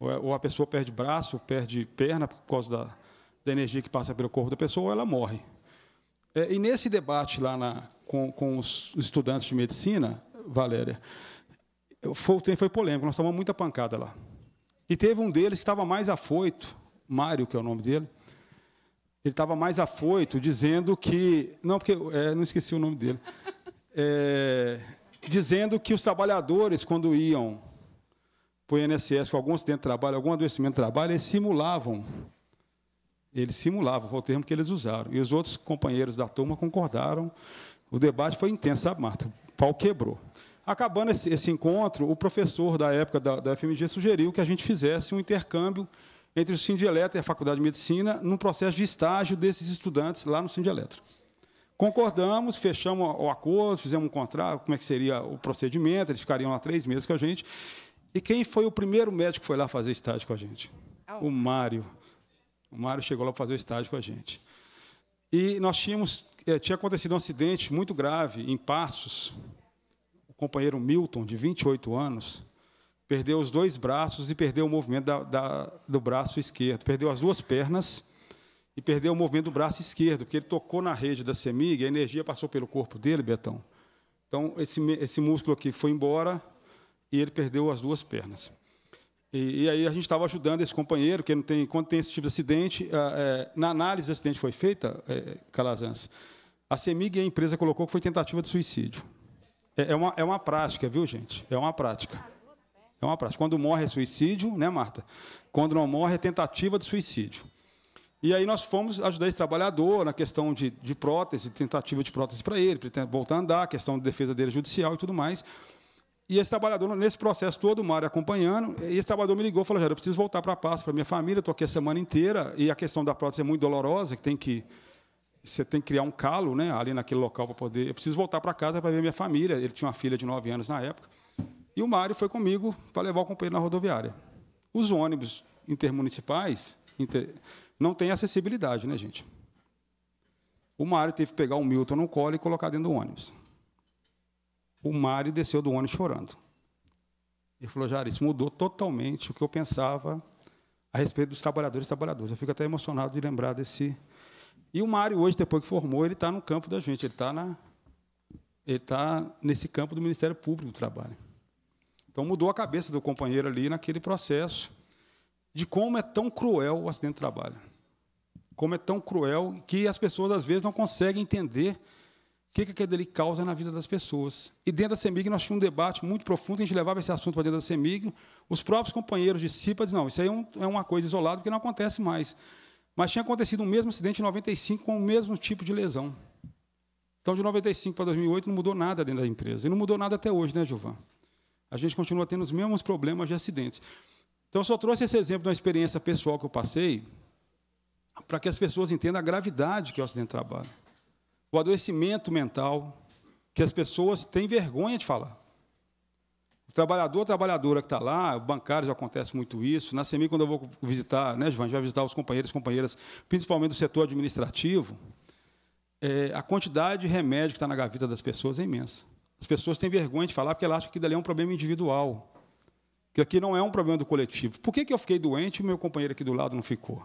É, ou a pessoa perde braço, perde perna por causa da, da energia que passa pelo corpo da pessoa, ou ela morre. e nesse debate lá na, com, com os estudantes de medicina, Valéria, foi, o trem foi polêmico, nós tomamos muita pancada lá. E teve um deles que estava mais afoito, Mário, que é o nome dele, ele estava mais afoito, dizendo que. Não, porque. É, não esqueci o nome dele é, dizendo que os trabalhadores, quando iam para o INSS com algum acidente de trabalho, algum adoecimento de trabalho, eles simulavam. Eles simulavam, foi o termo que eles usaram. E os outros companheiros da turma concordaram. O debate foi intenso, sabe, Marta? O pau quebrou. Acabando esse, esse encontro, o professor da época da, da, FMG sugeriu que a gente fizesse um intercâmbio entre o Sindieletro e a Faculdade de Medicina num processo de estágio desses estudantes lá no Sindieletro. Concordamos, fechamos o acordo, fizemos um contrato, como é que seria o procedimento, eles ficariam lá três meses com a gente. E quem foi o primeiro médico que foi lá fazer estágio com a gente? Oh. O Mário. O Mário chegou lá para fazer estágio com a gente. E nós tínhamos, é, tinha acontecido um acidente muito grave em Passos. O companheiro Milton, de 28 anos, perdeu os dois braços e perdeu o movimento da, da, do braço esquerdo. Perdeu as duas pernas e perdeu o movimento do braço esquerdo, porque ele tocou na rede da semig, a energia passou pelo corpo dele, Betão. Então, esse, esse músculo aqui foi embora e ele perdeu as duas pernas. E, e aí a gente estava ajudando esse companheiro, que não tem, quando tem esse tipo de acidente, é, na análise do acidente foi feita, é, Calazans, a semig, a empresa colocou que foi tentativa de suicídio. É, é, uma, é uma prática, viu, gente? É uma prática. É uma prática. Quando morre é suicídio, né, Marta? Quando não morre é tentativa de suicídio. E aí nós fomos ajudar esse trabalhador na questão de, de prótese, tentativa de prótese para ele, para ele voltar a andar, questão de defesa dele judicial e tudo mais. E esse trabalhador, nesse processo todo, o Mário acompanhando, e esse trabalhador me ligou e falou, eu preciso voltar para a paz, para minha família, estou aqui a semana inteira, e a questão da prótese é muito dolorosa, que tem que você tem que criar um calo né, ali naquele local para poder... Eu preciso voltar para casa para ver minha família. Ele tinha uma filha de 9 anos na época. E o Mário foi comigo para levar o companheiro na rodoviária. Os ônibus intermunicipais... Inter não tem acessibilidade, né, gente? O Mário teve que pegar o Milton no colo e colocar dentro do ônibus. O Mário desceu do ônibus chorando. Ele falou, Jara, isso mudou totalmente o que eu pensava a respeito dos trabalhadores e trabalhadoras. Eu fico até emocionado de lembrar desse. E o Mário, hoje, depois que formou, ele está no campo da gente, ele está na... Ele está nesse campo do Ministério Público do Trabalho. Então, mudou a cabeça do companheiro ali naquele processo de como é tão cruel o acidente de trabalho como é tão cruel que as pessoas às vezes não conseguem entender o que, que aquilo ali causa na vida das pessoas. E dentro da CEMIG nós tínhamos um debate muito profundo, a gente levava esse assunto para dentro da CEMIG, os próprios companheiros de CIPA diziam, não, isso aí é, um, é uma coisa isolada, que não acontece mais. Mas tinha acontecido o mesmo acidente em 95 com o mesmo tipo de lesão. Então, de 95 para 2008, não mudou nada dentro da empresa. E não mudou nada até hoje, né, Gilvan? A gente continua tendo os mesmos problemas de acidentes. Então, eu só trouxe esse exemplo de uma experiência pessoal que eu passei, para que as pessoas entendam a gravidade que é o acidente de trabalho, o adoecimento mental, que as pessoas têm vergonha de falar. O trabalhador, a trabalhadora que está lá, o bancário já acontece muito isso. Na SEMI, quando eu vou visitar, né, Giovanni, vai visitar os companheiros e companheiras, principalmente do setor administrativo, é, a quantidade de remédio que está na gaveta das pessoas é imensa. As pessoas têm vergonha de falar porque elas acham que dali é um problema individual, que aqui não é um problema do coletivo. Por que, que eu fiquei doente e o meu companheiro aqui do lado não ficou?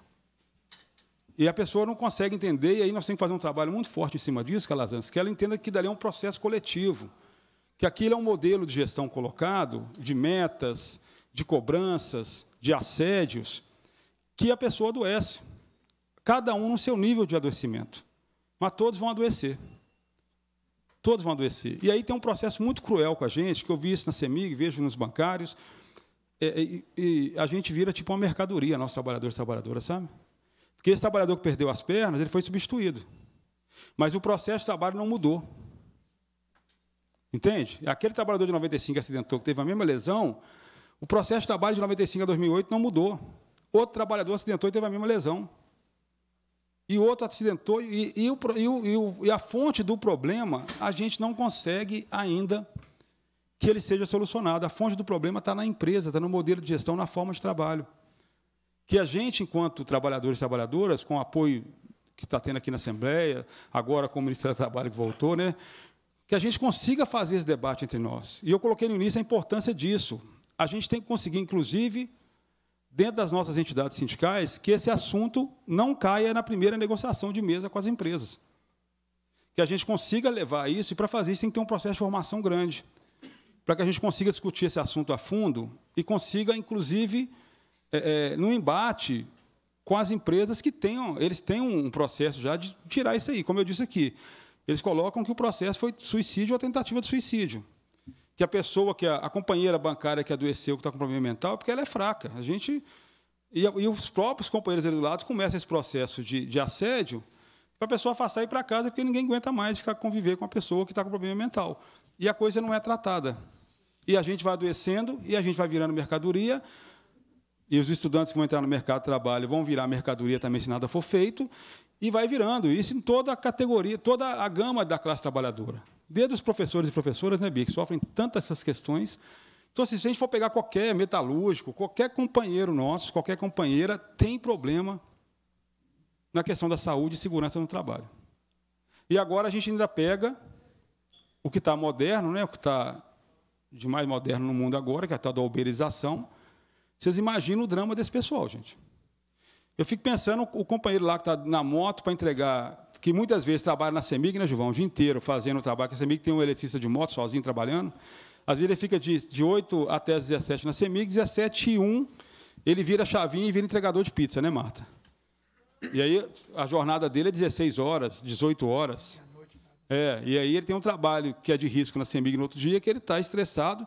E a pessoa não consegue entender, e aí nós temos que fazer um trabalho muito forte em cima disso, Calazans, que ela entenda que dali é um processo coletivo, que aquilo é um modelo de gestão colocado, de metas, de cobranças, de assédios, que a pessoa adoece. Cada um no seu nível de adoecimento. Mas todos vão adoecer. Todos vão adoecer. E aí tem um processo muito cruel com a gente, que eu vi isso na CEMIG, vejo nos bancários, e, é, é, e, e a gente vira tipo uma mercadoria, nós trabalhadores e trabalhadoras, sabe? Porque esse trabalhador que perdeu as pernas, ele foi substituído. Mas o processo de trabalho não mudou. Entende? Aquele trabalhador de 95 que acidentou, que teve a mesma lesão, o processo de trabalho de 95 a 2008 não mudou. Outro trabalhador acidentou e teve a mesma lesão. E outro acidentou, e, e, o, e, o, e a fonte do problema, a gente não consegue ainda que ele seja solucionado. A fonte do problema está na empresa, está no modelo de gestão, na forma de trabalho que a gente, enquanto trabalhadores e trabalhadoras, com o apoio que está tendo aqui na Assembleia, agora com o Ministério do Trabalho que voltou, né, que a gente consiga fazer esse debate entre nós. E eu coloquei no início a importância disso. A gente tem que conseguir, inclusive, dentro das nossas entidades sindicais, que esse assunto não caia na primeira negociação de mesa com as empresas. Que a gente consiga levar isso, e para fazer isso tem que ter um processo de formação grande, para que a gente consiga discutir esse assunto a fundo e consiga, inclusive, é, é, no embate com as empresas que tenham, eles têm um processo já de tirar isso aí, como eu disse aqui. Eles colocam que o processo foi suicídio ou tentativa de suicídio. Que a pessoa, que a, a companheira bancária que adoeceu, que está com problema mental, porque ela é fraca. A gente. E, e os próprios companheiros ali do lado começam esse processo de, de assédio para a pessoa afastar e ir para casa, porque ninguém aguenta mais ficar conviver com a pessoa que está com problema mental. E a coisa não é tratada. E a gente vai adoecendo, e a gente vai virando mercadoria, e os estudantes que vão entrar no mercado de trabalho vão virar mercadoria também se nada for feito, e vai virando. Isso em toda a categoria, toda a gama da classe trabalhadora. Desde os professores e professoras, né, Bia, que sofrem tantas essas questões. Então, assim, se a gente for pegar qualquer metalúrgico, qualquer companheiro nosso, qualquer companheira, tem problema na questão da saúde e segurança no trabalho. E agora a gente ainda pega o que está moderno, né, o que está de mais moderno no mundo agora, que é a tal da uberização, vocês imaginam o drama desse pessoal, gente. Eu fico pensando, o companheiro lá que está na moto para entregar, que muitas vezes trabalha na CEMIG, né, Gilvão, o dia inteiro fazendo o trabalho, que a CEMIG tem um eletricista de moto sozinho trabalhando. Às vezes ele fica de, de 8 até as 17 na CEMIG, 17 e 1, ele vira chavinha e vira entregador de pizza, né, Marta? E aí a jornada dele é 16 horas, 18 horas. É, e aí ele tem um trabalho que é de risco na CEMIG no outro dia, que ele está estressado,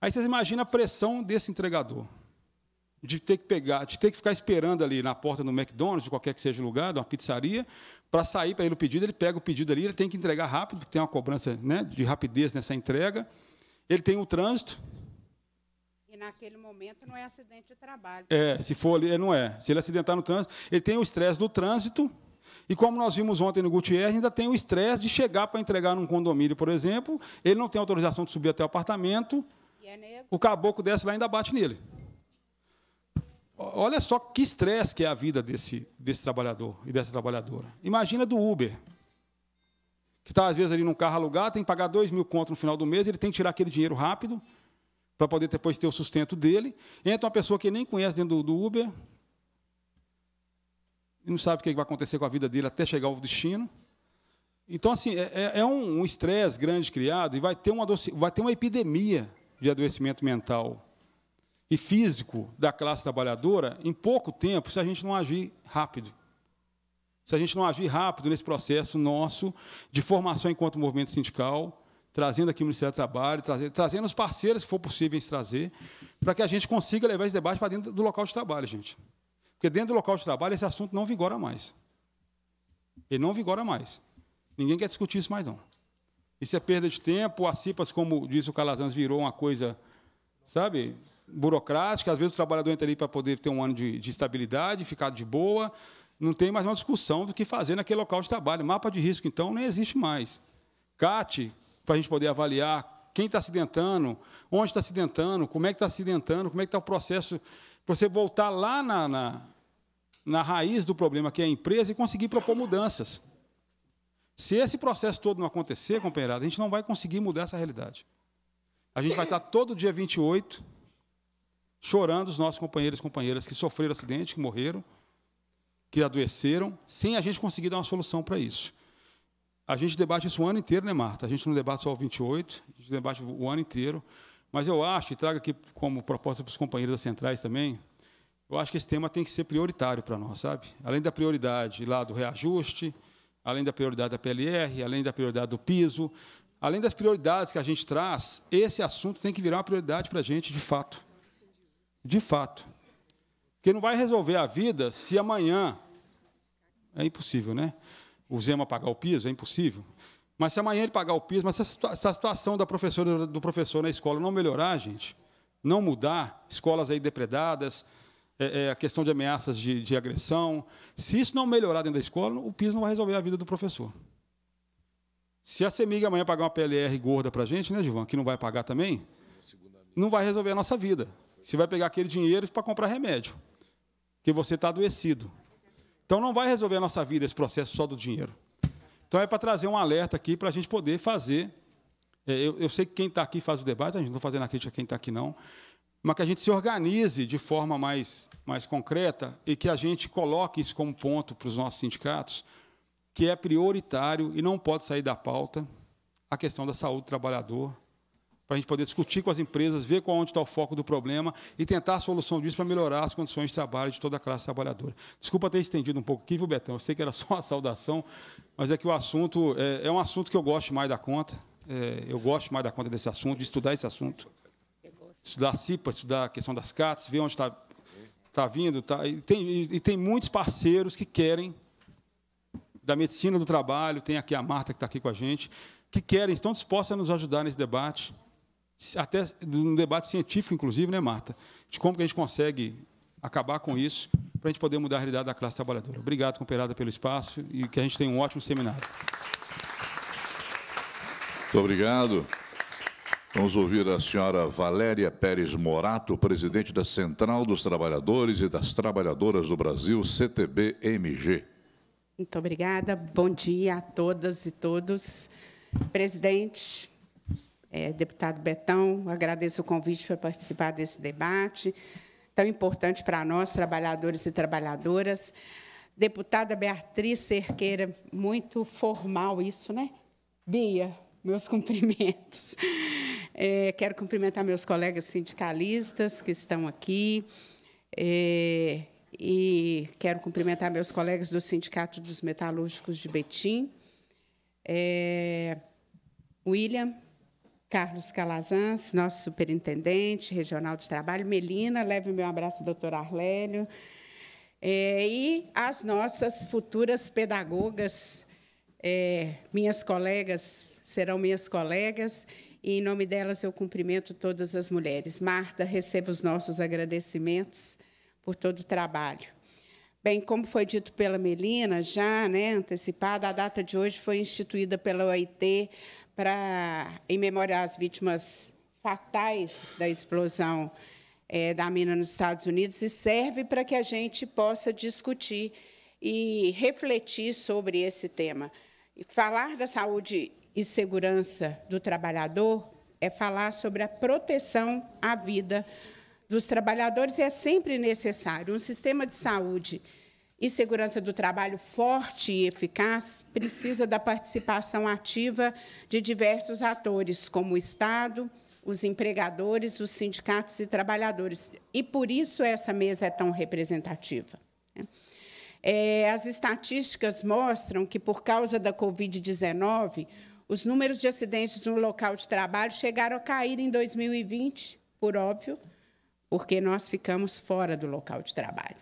Aí vocês imaginam a pressão desse entregador. De ter que pegar, de ter que ficar esperando ali na porta do McDonald's, de qualquer que seja o lugar, de uma pizzaria, para sair para ele o pedido, ele pega o pedido ali, ele tem que entregar rápido, porque tem uma cobrança né, de rapidez nessa entrega. Ele tem o trânsito, e naquele momento não é acidente de trabalho. É, se for ali, não é. Se ele acidentar no trânsito, ele tem o estresse do trânsito. E como nós vimos ontem no Gutierrez, ainda tem o estresse de chegar para entregar num condomínio, por exemplo, ele não tem autorização de subir até o apartamento, é o caboclo desce lá e ainda bate nele. Olha só que estresse que é a vida desse, desse trabalhador e dessa trabalhadora. Imagina do Uber, que está, às vezes, ali num carro alugado, tem que pagar dois mil contos no final do mês, ele tem que tirar aquele dinheiro rápido para poder depois ter o sustento dele. Entra uma pessoa que nem conhece dentro do, do Uber e não sabe o que vai acontecer com a vida dele até chegar ao destino. Então, assim, é, é, é um estresse um grande criado e vai ter, uma, vai ter uma epidemia de adoecimento mental e físico da classe trabalhadora em pouco tempo se a gente não agir rápido. Se a gente não agir rápido nesse processo nosso de formação enquanto movimento sindical, trazendo aqui o Ministério do Trabalho, trazendo, trazendo os parceiros que for possível se trazer, para que a gente consiga levar esse debate para dentro do local de trabalho, gente. Porque dentro do local de trabalho esse assunto não vigora mais. Ele não vigora mais. Ninguém quer discutir isso mais, não. Isso é perda de tempo. A CIPAS, como disse o Calazans, virou uma coisa, sabe, burocrática. Às vezes o trabalhador entra ali para poder ter um ano de, de estabilidade, ficar de boa. Não tem mais uma discussão do que fazer naquele local de trabalho. Mapa de risco, então, nem existe mais. CAT, para a gente poder avaliar quem está acidentando, onde está acidentando, como é que está acidentando, como é que está o processo, para você voltar lá na, na, na raiz do problema, que é a empresa, e conseguir propor mudanças. Se esse processo todo não acontecer, companheirada, a gente não vai conseguir mudar essa realidade. A gente vai estar todo dia 28 chorando os nossos companheiros e companheiras que sofreram acidente, que morreram, que adoeceram, sem a gente conseguir dar uma solução para isso. A gente debate isso o ano inteiro, né, Marta? A gente não debate só o 28, a gente debate o ano inteiro. Mas eu acho, e trago aqui como proposta para os companheiros das centrais também, eu acho que esse tema tem que ser prioritário para nós, sabe? Além da prioridade lá do reajuste, além da prioridade da PLR, além da prioridade do piso, além das prioridades que a gente traz, esse assunto tem que virar uma prioridade para a gente, de fato. De fato. Porque não vai resolver a vida se amanhã. É impossível, né? O Zema pagar o piso, é impossível. Mas se amanhã ele pagar o piso, mas se a situação da professora, do professor na escola não melhorar, gente, não mudar, escolas aí depredadas, é, é, a questão de ameaças de, de agressão. Se isso não melhorar dentro da escola, o PIS não vai resolver a vida do professor. Se a CEMIG amanhã pagar uma PLR gorda para a gente, né, Givan, que não vai pagar também, não vai resolver a nossa vida. Você vai pegar aquele dinheiro para comprar remédio, que você está adoecido. Então, não vai resolver a nossa vida esse processo só do dinheiro. Então, é para trazer um alerta aqui para a gente poder fazer. É, eu, eu, sei que quem está aqui faz o debate, a gente não está fazendo a crítica a quem está aqui, não mas que a gente se organize de forma mais, mais concreta e que a gente coloque isso como ponto para os nossos sindicatos, que é prioritário e não pode sair da pauta a questão da saúde do trabalhador, para a gente poder discutir com as empresas, ver qual onde está o foco do problema e tentar a solução disso para melhorar as condições de trabalho de toda a classe trabalhadora. Desculpa ter estendido um pouco aqui, viu, Betão? Eu sei que era só uma saudação, mas é que o assunto é, é um assunto que eu gosto mais da conta. É, eu gosto mais da conta desse assunto, de estudar esse assunto estudar CIPA, estudar a questão das CATs, ver onde está está vindo. Tá, e, tem, e tem muitos parceiros que querem, da medicina do trabalho, tem aqui a Marta que está aqui com a gente, que querem, estão dispostos a nos ajudar nesse debate, até num debate científico, inclusive, né, Marta? De como que a gente consegue acabar com isso para a gente poder mudar a realidade da classe trabalhadora. Obrigado, comperada pelo espaço e que a gente tenha um ótimo seminário. Muito obrigado. Vamos ouvir a senhora Valéria Pérez Morato, presidente da Central dos Trabalhadores e das Trabalhadoras do Brasil, CTBMG. Muito obrigada. Bom dia a todas e todos. Presidente, é, deputado Betão, agradeço o convite para participar desse debate tão importante para nós, trabalhadores e trabalhadoras. Deputada Beatriz Cerqueira, muito formal isso, né? Bia, meus cumprimentos. É, quero cumprimentar meus colegas sindicalistas que estão aqui. É, e quero cumprimentar meus colegas do Sindicato dos Metalúrgicos de Betim, é, William, Carlos Calazans, nosso superintendente regional de trabalho, Melina, leve o meu abraço, doutor Arlélio, é, e as nossas futuras pedagogas, é, minhas colegas, serão minhas colegas, e em nome delas eu cumprimento todas as mulheres. Marta, receba os nossos agradecimentos por todo o trabalho. Bem, como foi dito pela Melina, já né, antecipada, a data de hoje foi instituída pela OIT para em memória às vítimas fatais da explosão é, da mina nos Estados Unidos e serve para que a gente possa discutir e refletir sobre esse tema. E falar da saúde e segurança do trabalhador é falar sobre a proteção à vida dos trabalhadores é sempre necessário. Um sistema de saúde e segurança do trabalho forte e eficaz precisa da participação ativa de diversos atores, como o Estado, os empregadores, os sindicatos e trabalhadores. E por isso essa mesa é tão representativa. Né? É, as estatísticas mostram que, por causa da Covid-19, os números de acidentes no local de trabalho chegaram a cair em 2020, por óbvio, porque nós ficamos fora do local de trabalho.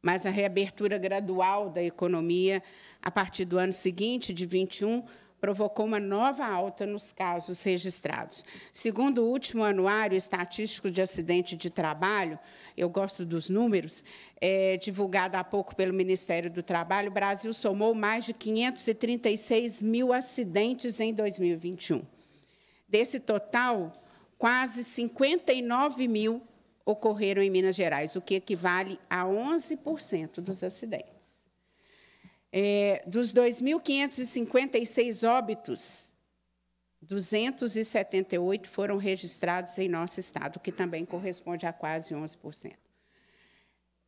Mas a reabertura gradual da economia a partir do ano seguinte, de 21, provocou uma nova alta nos casos registrados. Segundo o último anuário estatístico de acidente de trabalho, eu gosto dos números, é, divulgado há pouco pelo Ministério do Trabalho, o Brasil somou mais de 536 mil acidentes em 2021. Desse total, quase 59 mil ocorreram em Minas Gerais, o que equivale a 11% dos acidentes. É, dos 2.556 óbitos, 278 foram registrados em nosso estado, que também corresponde a quase 11%.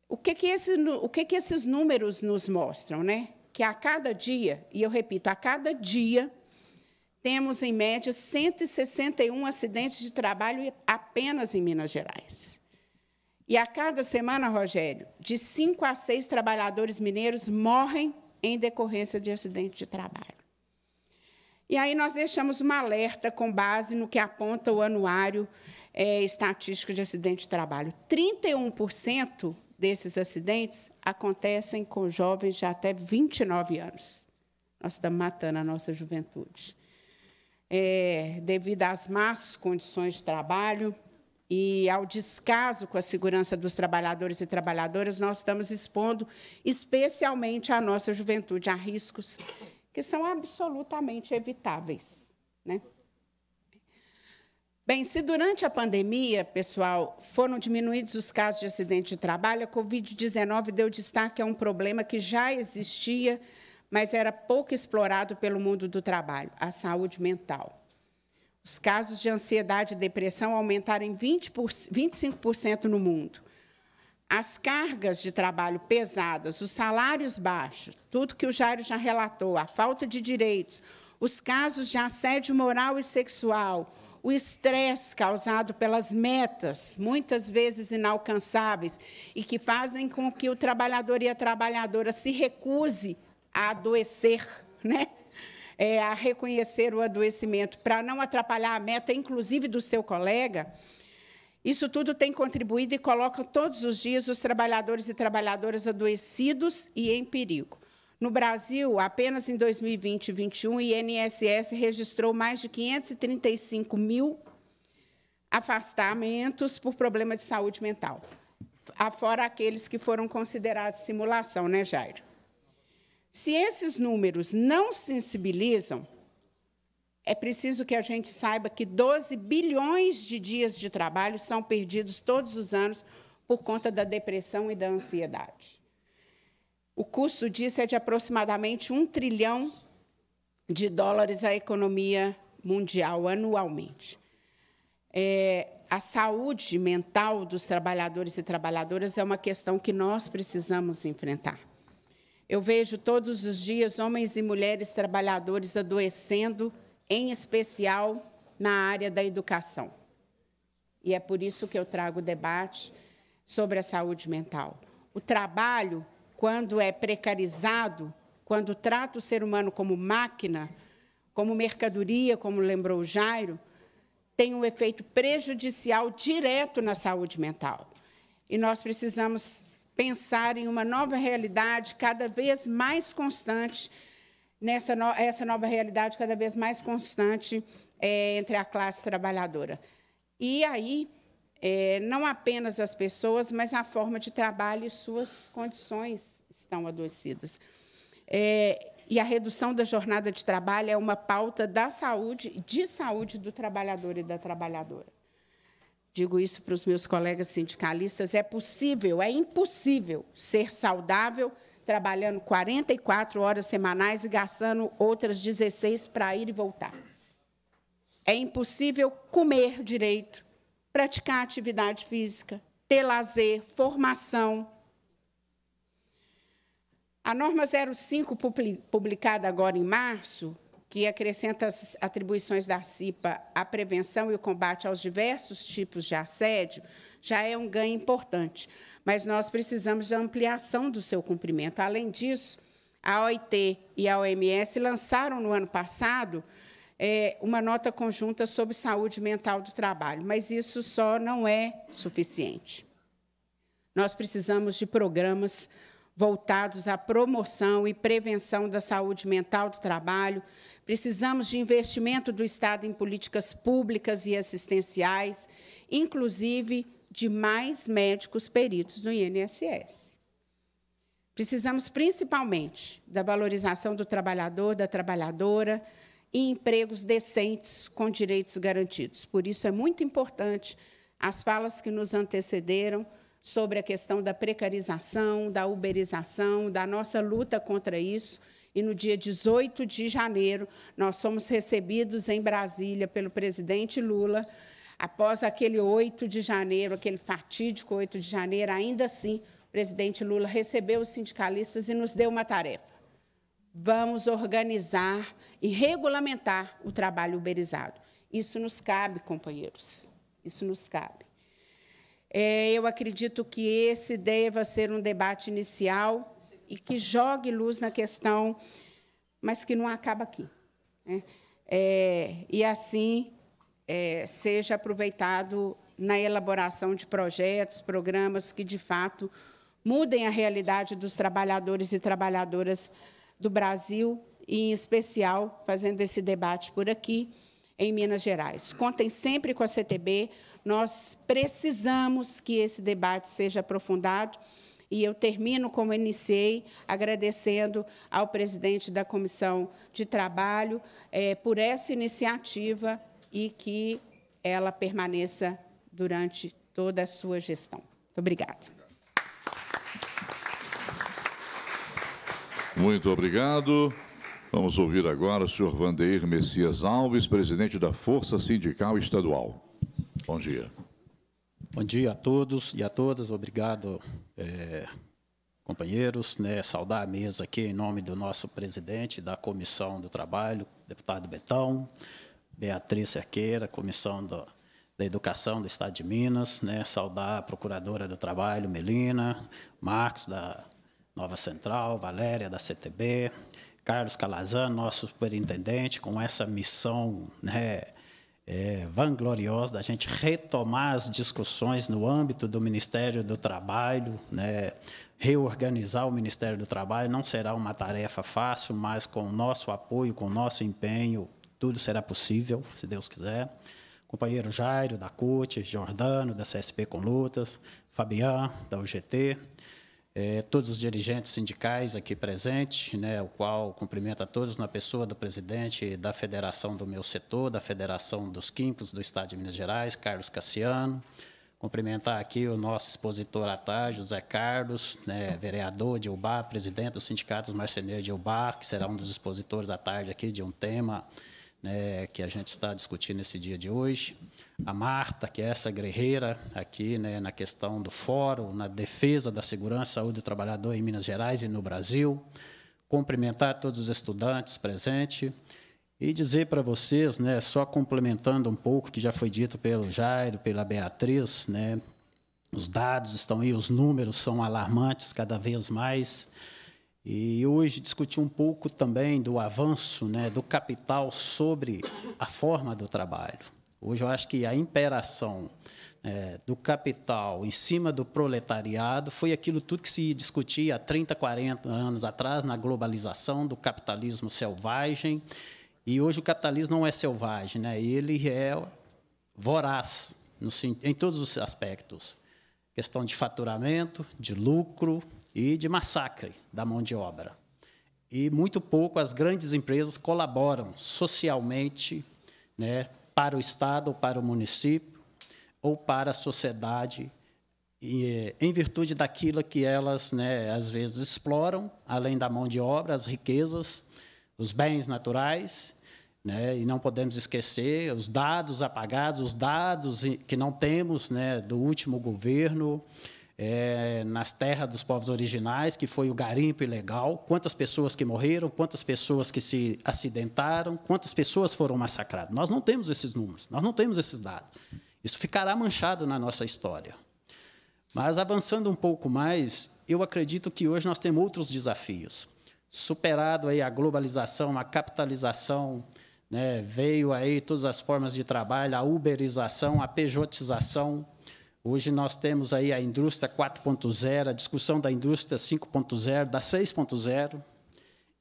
O que que, esse, o que, que esses números nos mostram, né? Que a cada dia, e eu repito, a cada dia, temos em média 161 acidentes de trabalho apenas em Minas Gerais. E a cada semana, Rogério, de cinco a seis trabalhadores mineiros morrem em decorrência de acidente de trabalho. E aí nós deixamos uma alerta com base no que aponta o anuário é, estatístico de acidente de trabalho. 31% desses acidentes acontecem com jovens de até 29 anos. Nós estamos matando a nossa juventude. É, devido às más condições de trabalho, e ao descaso com a segurança dos trabalhadores e trabalhadoras, nós estamos expondo especialmente a nossa juventude a riscos que são absolutamente evitáveis. Né? Bem, se durante a pandemia, pessoal, foram diminuídos os casos de acidente de trabalho, a Covid-19 deu destaque a um problema que já existia, mas era pouco explorado pelo mundo do trabalho, a saúde mental. Os casos de ansiedade e depressão aumentaram em 20 25% no mundo. As cargas de trabalho pesadas, os salários baixos, tudo que o Jairo já relatou, a falta de direitos, os casos de assédio moral e sexual, o estresse causado pelas metas, muitas vezes inalcançáveis, e que fazem com que o trabalhador e a trabalhadora se recuse a adoecer, né? é, a reconhecer o adoecimento para não atrapalhar a meta, inclusive do seu colega, isso tudo tem contribuído e coloca todos os dias os trabalhadores e trabalhadoras adoecidos e em perigo. No Brasil, apenas em 2020 e 2021, o INSS registrou mais de 535 mil afastamentos por problema de saúde mental, afora aqueles que foram considerados simulação, né, Jairo? Se esses números não sensibilizam, é preciso que a gente saiba que 12 bilhões de dias de trabalho são perdidos todos os anos por conta da depressão e da ansiedade. O custo disso é de aproximadamente um trilhão de dólares à economia mundial anualmente. É, a saúde mental dos trabalhadores e trabalhadoras é uma questão que nós precisamos enfrentar. Eu vejo todos os dias homens e mulheres trabalhadores adoecendo, em especial na área da educação. E é por isso que eu trago o debate sobre a saúde mental. O trabalho, quando é precarizado, quando trata o ser humano como máquina, como mercadoria, como lembrou o Jairo, tem um efeito prejudicial direto na saúde mental. E nós precisamos pensar em uma nova realidade cada vez mais constante, nessa no, essa nova realidade cada vez mais constante é, entre a classe trabalhadora. E aí, é, não apenas as pessoas, mas a forma de trabalho e suas condições estão adoecidas. É, e a redução da jornada de trabalho é uma pauta da saúde, de saúde do trabalhador e da trabalhadora digo isso para os meus colegas sindicalistas, é possível, é impossível ser saudável trabalhando 44 horas semanais e gastando outras 16 para ir e voltar. É impossível comer direito, praticar atividade física, ter lazer, formação. A norma 05, publicada agora em março, que acrescenta as atribuições da CIPA à prevenção e o combate aos diversos tipos de assédio, já é um ganho importante. Mas nós precisamos de ampliação do seu cumprimento. Além disso, a OIT e a OMS lançaram no ano passado é, uma nota conjunta sobre saúde mental do trabalho, mas isso só não é suficiente. Nós precisamos de programas voltados à promoção e prevenção da saúde mental do trabalho, Precisamos de investimento do Estado em políticas públicas e assistenciais, inclusive de mais médicos peritos no INSS. Precisamos principalmente da valorização do trabalhador, da trabalhadora e empregos decentes com direitos garantidos. Por isso é muito importante as falas que nos antecederam sobre a questão da precarização, da uberização, da nossa luta contra isso e no dia 18 de janeiro, nós fomos recebidos em Brasília pelo presidente Lula. Após aquele 8 de janeiro, aquele fatídico 8 de janeiro, ainda assim, o presidente Lula recebeu os sindicalistas e nos deu uma tarefa. Vamos organizar e regulamentar o trabalho uberizado. Isso nos cabe, companheiros. Isso nos cabe. É, eu acredito que esse deva ser um debate inicial e que jogue luz na questão, mas que não acaba aqui. Né? É, e assim é, seja aproveitado na elaboração de projetos, programas que de fato mudem a realidade dos trabalhadores e trabalhadoras do Brasil e, em especial, fazendo esse debate por aqui em Minas Gerais. Contem sempre com a CTB, nós precisamos que esse debate seja aprofundado. E eu termino como iniciei, agradecendo ao presidente da Comissão de Trabalho é, por essa iniciativa e que ela permaneça durante toda a sua gestão. Muito obrigada. Muito obrigado. Vamos ouvir agora o senhor Vandeir Messias Alves, presidente da Força Sindical Estadual. Bom dia. Bom dia a todos e a todas. Obrigado, é, companheiros. Né, saudar a mesa aqui em nome do nosso presidente da Comissão do Trabalho, deputado Betão, Beatriz Cerqueira, Comissão do, da Educação do Estado de Minas. Né, saudar a Procuradora do Trabalho, Melina, Marcos, da Nova Central, Valéria, da CTB, Carlos Calazan, nosso superintendente, com essa missão né, é, vangloriosa da gente retomar as discussões no âmbito do Ministério do Trabalho, né? reorganizar o Ministério do Trabalho não será uma tarefa fácil, mas com o nosso apoio, com o nosso empenho, tudo será possível, se Deus quiser. Companheiro Jairo, da CUT, Jordano, da CSP com Lutas, Fabian, da UGT, é, todos os dirigentes sindicais aqui presentes, né, o qual cumprimento a todos na pessoa do presidente da federação do meu setor, da Federação dos Químicos do Estado de Minas Gerais, Carlos Cassiano. Cumprimentar aqui o nosso expositor à tarde, José Carlos, né, vereador de Ubá, presidente do Sindicato dos Marceneiros de Ubá, que será um dos expositores à tarde aqui de um tema né, que a gente está discutindo esse dia de hoje, a Marta, que é essa guerreira aqui né, na questão do fórum, na defesa da segurança e saúde do trabalhador em Minas Gerais e no Brasil, cumprimentar todos os estudantes presentes e dizer para vocês, né, só complementando um pouco que já foi dito pelo Jairo, pela Beatriz, né, os dados estão aí, os números são alarmantes cada vez mais. E hoje discutir um pouco também do avanço né, do capital sobre a forma do trabalho. Hoje eu acho que a imperação é, do capital em cima do proletariado foi aquilo tudo que se discutia há 30, 40 anos atrás na globalização do capitalismo selvagem. E hoje o capitalismo não é selvagem, né? ele é voraz no, em todos os aspectos questão de faturamento, de lucro e de massacre da mão de obra. E muito pouco as grandes empresas colaboram socialmente né, para o Estado, ou para o município, ou para a sociedade, e, é, em virtude daquilo que elas, né, às vezes, exploram, além da mão de obra, as riquezas, os bens naturais né? E não podemos esquecer os dados apagados, os dados que não temos né, do último governo é, nas terras dos povos originais, que foi o garimpo ilegal. Quantas pessoas que morreram, quantas pessoas que se acidentaram, quantas pessoas foram massacradas. Nós não temos esses números, nós não temos esses dados. Isso ficará manchado na nossa história. Mas avançando um pouco mais, eu acredito que hoje nós temos outros desafios. Superado aí a globalização, a capitalização, né? Veio aí todas as formas de trabalho, a uberização, a pejotização. Hoje nós temos aí a indústria 4.0, a discussão da indústria 5.0, da 6.0.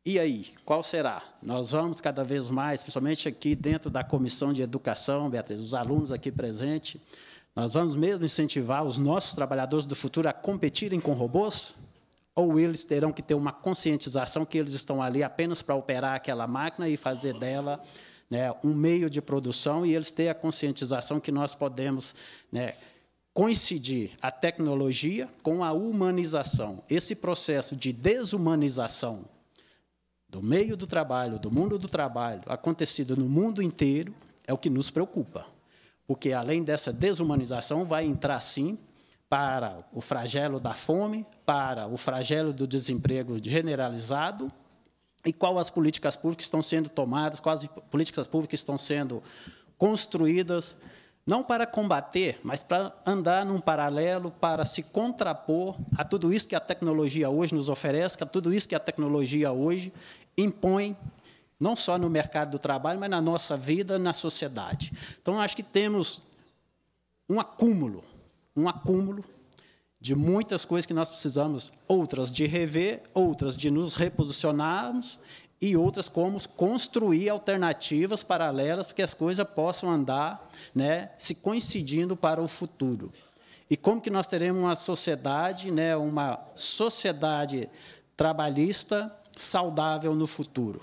E aí, qual será? Nós vamos cada vez mais, principalmente aqui dentro da Comissão de Educação, Beatriz, os alunos aqui presentes, nós vamos mesmo incentivar os nossos trabalhadores do futuro a competirem com robôs? ou eles terão que ter uma conscientização que eles estão ali apenas para operar aquela máquina e fazer dela né, um meio de produção, e eles ter a conscientização que nós podemos né, coincidir a tecnologia com a humanização. Esse processo de desumanização do meio do trabalho, do mundo do trabalho, acontecido no mundo inteiro, é o que nos preocupa. Porque, além dessa desumanização, vai entrar, sim, para o flagelo da fome, para o flagelo do desemprego generalizado, e qual as políticas públicas estão sendo tomadas, quais políticas públicas estão sendo construídas, não para combater, mas para andar num paralelo, para se contrapor a tudo isso que a tecnologia hoje nos oferece, a tudo isso que a tecnologia hoje impõe, não só no mercado do trabalho, mas na nossa vida, na sociedade. Então, acho que temos um acúmulo um acúmulo de muitas coisas que nós precisamos, outras de rever, outras de nos reposicionarmos e outras como construir alternativas paralelas para que as coisas possam andar, né, se coincidindo para o futuro. E como que nós teremos uma sociedade, né, uma sociedade trabalhista saudável no futuro?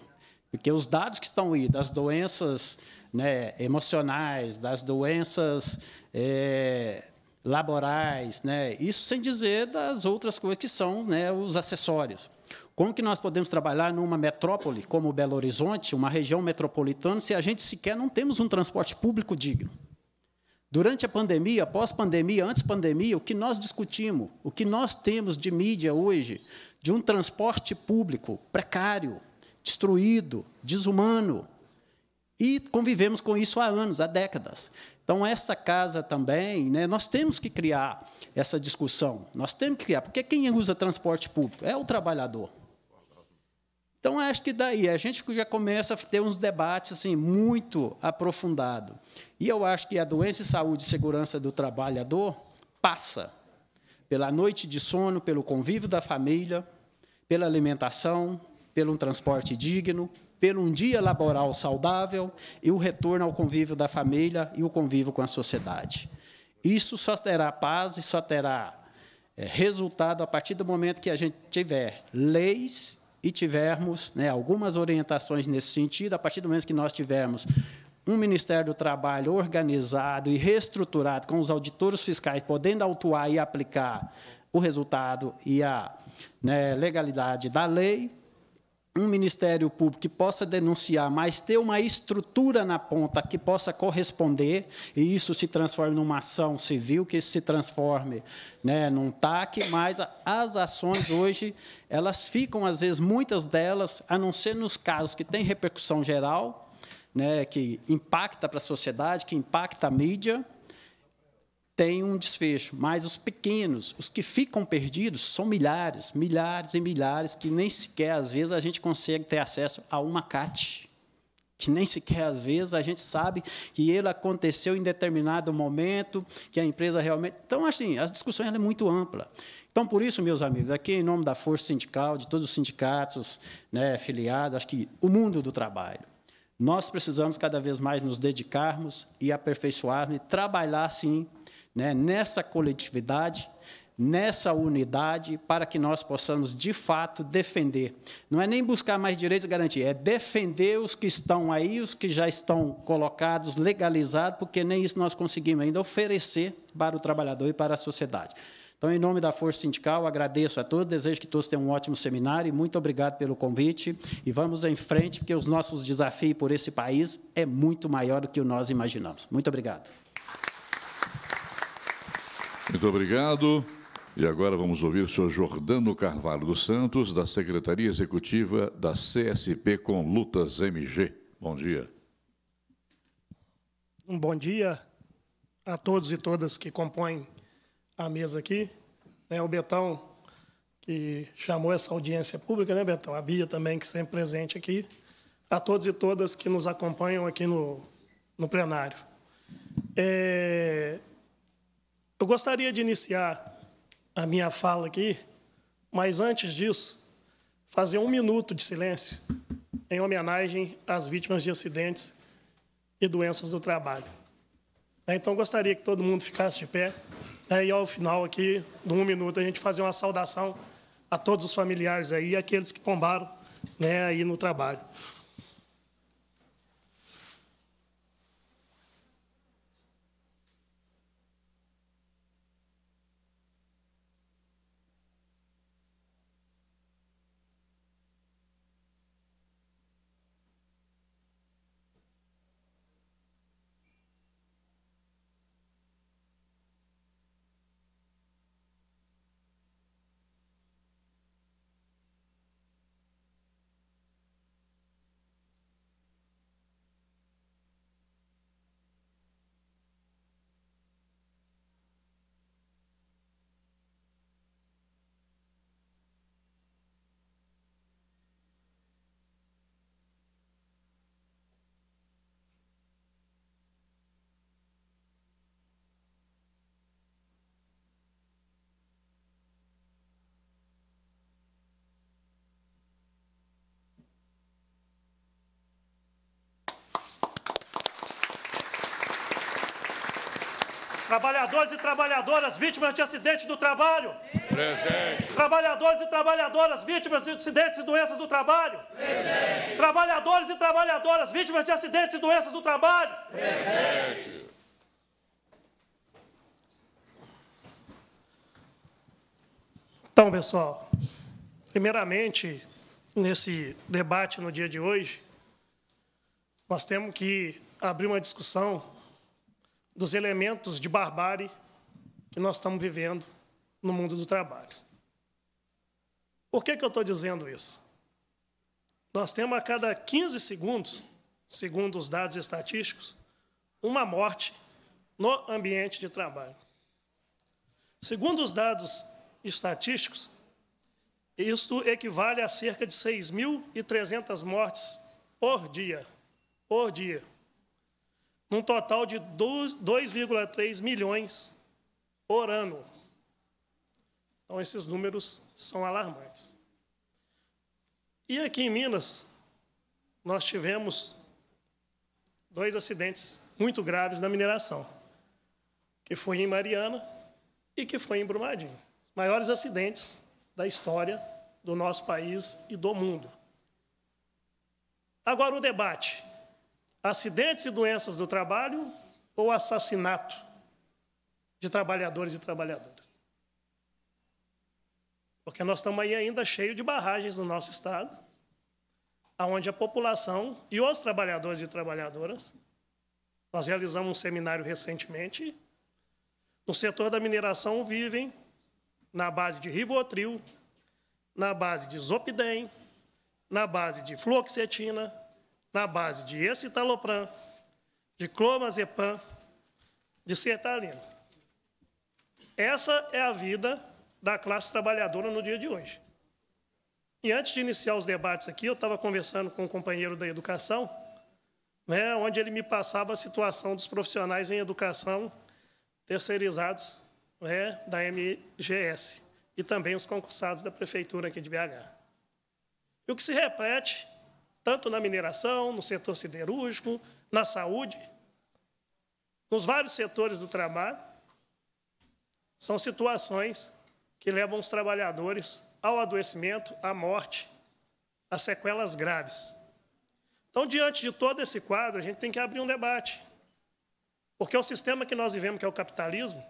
Porque os dados que estão aí das doenças né, emocionais, das doenças eh, laborais, né? Isso sem dizer das outras coisas que são, né, os acessórios. Como que nós podemos trabalhar numa metrópole como Belo Horizonte, uma região metropolitana, se a gente sequer não temos um transporte público digno? Durante a pandemia, após pandemia, antes pandemia, o que nós discutimos, o que nós temos de mídia hoje, de um transporte público precário, destruído, desumano, e convivemos com isso há anos, há décadas. Então, essa casa também, né, nós temos que criar essa discussão. Nós temos que criar, porque quem usa transporte público é o trabalhador. Então, acho que daí a gente já começa a ter uns debates assim, muito aprofundados. E eu acho que a doença e saúde e segurança do trabalhador passa pela noite de sono, pelo convívio da família, pela alimentação, pelo um transporte digno, pelo um dia laboral saudável e o retorno ao convívio da família e o convívio com a sociedade. Isso só terá paz e só terá é, resultado a partir do momento que a gente tiver leis e tivermos né, algumas orientações nesse sentido, a partir do momento que nós tivermos um Ministério do Trabalho organizado e reestruturado, com os auditores fiscais podendo autuar e aplicar o resultado e a né, legalidade da lei, um Ministério Público que possa denunciar, mas ter uma estrutura na ponta que possa corresponder, e isso se transforme numa ação civil, que isso se transforme né, num TAC, mas as ações hoje, elas ficam, às vezes, muitas delas, a não ser nos casos que têm repercussão geral, né, que impacta para a sociedade, que impacta a mídia, tem um desfecho, mas os pequenos, os que ficam perdidos, são milhares, milhares e milhares que nem sequer às vezes a gente consegue ter acesso a uma CAT, que nem sequer às vezes a gente sabe que ele aconteceu em determinado momento, que a empresa realmente. Então, assim, as discussões é muito ampla. Então, por isso, meus amigos, aqui em nome da força sindical, de todos os sindicatos né, filiados, acho que o mundo do trabalho. Nós precisamos cada vez mais nos dedicarmos e aperfeiçoarmos e trabalhar, sim, né, nessa coletividade, nessa unidade, para que nós possamos, de fato, defender. Não é nem buscar mais direitos e garantir, é defender os que estão aí, os que já estão colocados, legalizados, porque nem isso nós conseguimos ainda oferecer para o trabalhador e para a sociedade. Então, em nome da Força Sindical, agradeço a todos, desejo que todos tenham um ótimo seminário e muito obrigado pelo convite. E vamos em frente, porque os nossos desafios por esse país é muito maior do que nós imaginamos. Muito obrigado. Muito obrigado. E agora vamos ouvir o senhor Jordano Carvalho dos Santos, da Secretaria Executiva da CSP com Lutas MG. Bom dia. Um bom dia a todos e todas que compõem a mesa aqui. Né? O Betão, que chamou essa audiência pública, né, Betão? A Bia também, que sempre presente aqui. A todos e todas que nos acompanham aqui no, no plenário. É, eu gostaria de iniciar a minha fala aqui, mas antes disso, fazer um minuto de silêncio em homenagem às vítimas de acidentes e doenças do trabalho. É, então, gostaria que todo mundo ficasse de pé é, e, ao final aqui, de um minuto, a gente fazer uma saudação a todos os familiares aí, aqueles que tombaram né, aí no trabalho. Trabalhadores e trabalhadoras vítimas de acidentes do trabalho. Presente. Trabalhadores e trabalhadoras vítimas de acidentes e doenças do trabalho. Presente. Trabalhadores e trabalhadoras vítimas de acidentes e doenças do trabalho. Presente. Então, pessoal, primeiramente, nesse debate no dia de hoje, nós temos que abrir uma discussão dos elementos de barbárie que nós estamos vivendo no mundo do trabalho. Por que, que eu estou dizendo isso? Nós temos a cada 15 segundos, segundo os dados estatísticos, uma morte no ambiente de trabalho. Segundo os dados estatísticos, isto equivale a cerca de 6.300 mortes por dia. Por dia num total de 2,3 milhões por ano. Então, esses números são alarmantes. E aqui em Minas, nós tivemos dois acidentes muito graves na mineração, que foi em Mariana e que foi em Brumadinho. Os maiores acidentes da história do nosso país e do mundo. Agora o debate acidentes e doenças do trabalho ou assassinato de trabalhadores e trabalhadoras. Porque nós estamos aí ainda cheio de barragens no nosso estado, aonde a população e os trabalhadores e trabalhadoras nós realizamos um seminário recentemente no setor da mineração vivem na base de Rivotril, na base de Zopidem, na base de fluoxetina, na base de escitalopram, de clomazepam, de sertralina. Essa é a vida da classe trabalhadora no dia de hoje. E antes de iniciar os debates aqui, eu estava conversando com um companheiro da educação, né, onde ele me passava a situação dos profissionais em educação terceirizados né, da MGS e também os concursados da prefeitura aqui de BH. E o que se repete tanto na mineração, no setor siderúrgico, na saúde, nos vários setores do trabalho. São situações que levam os trabalhadores ao adoecimento, à morte, a sequelas graves. Então, diante de todo esse quadro, a gente tem que abrir um debate. Porque é o sistema que nós vivemos, que é o capitalismo,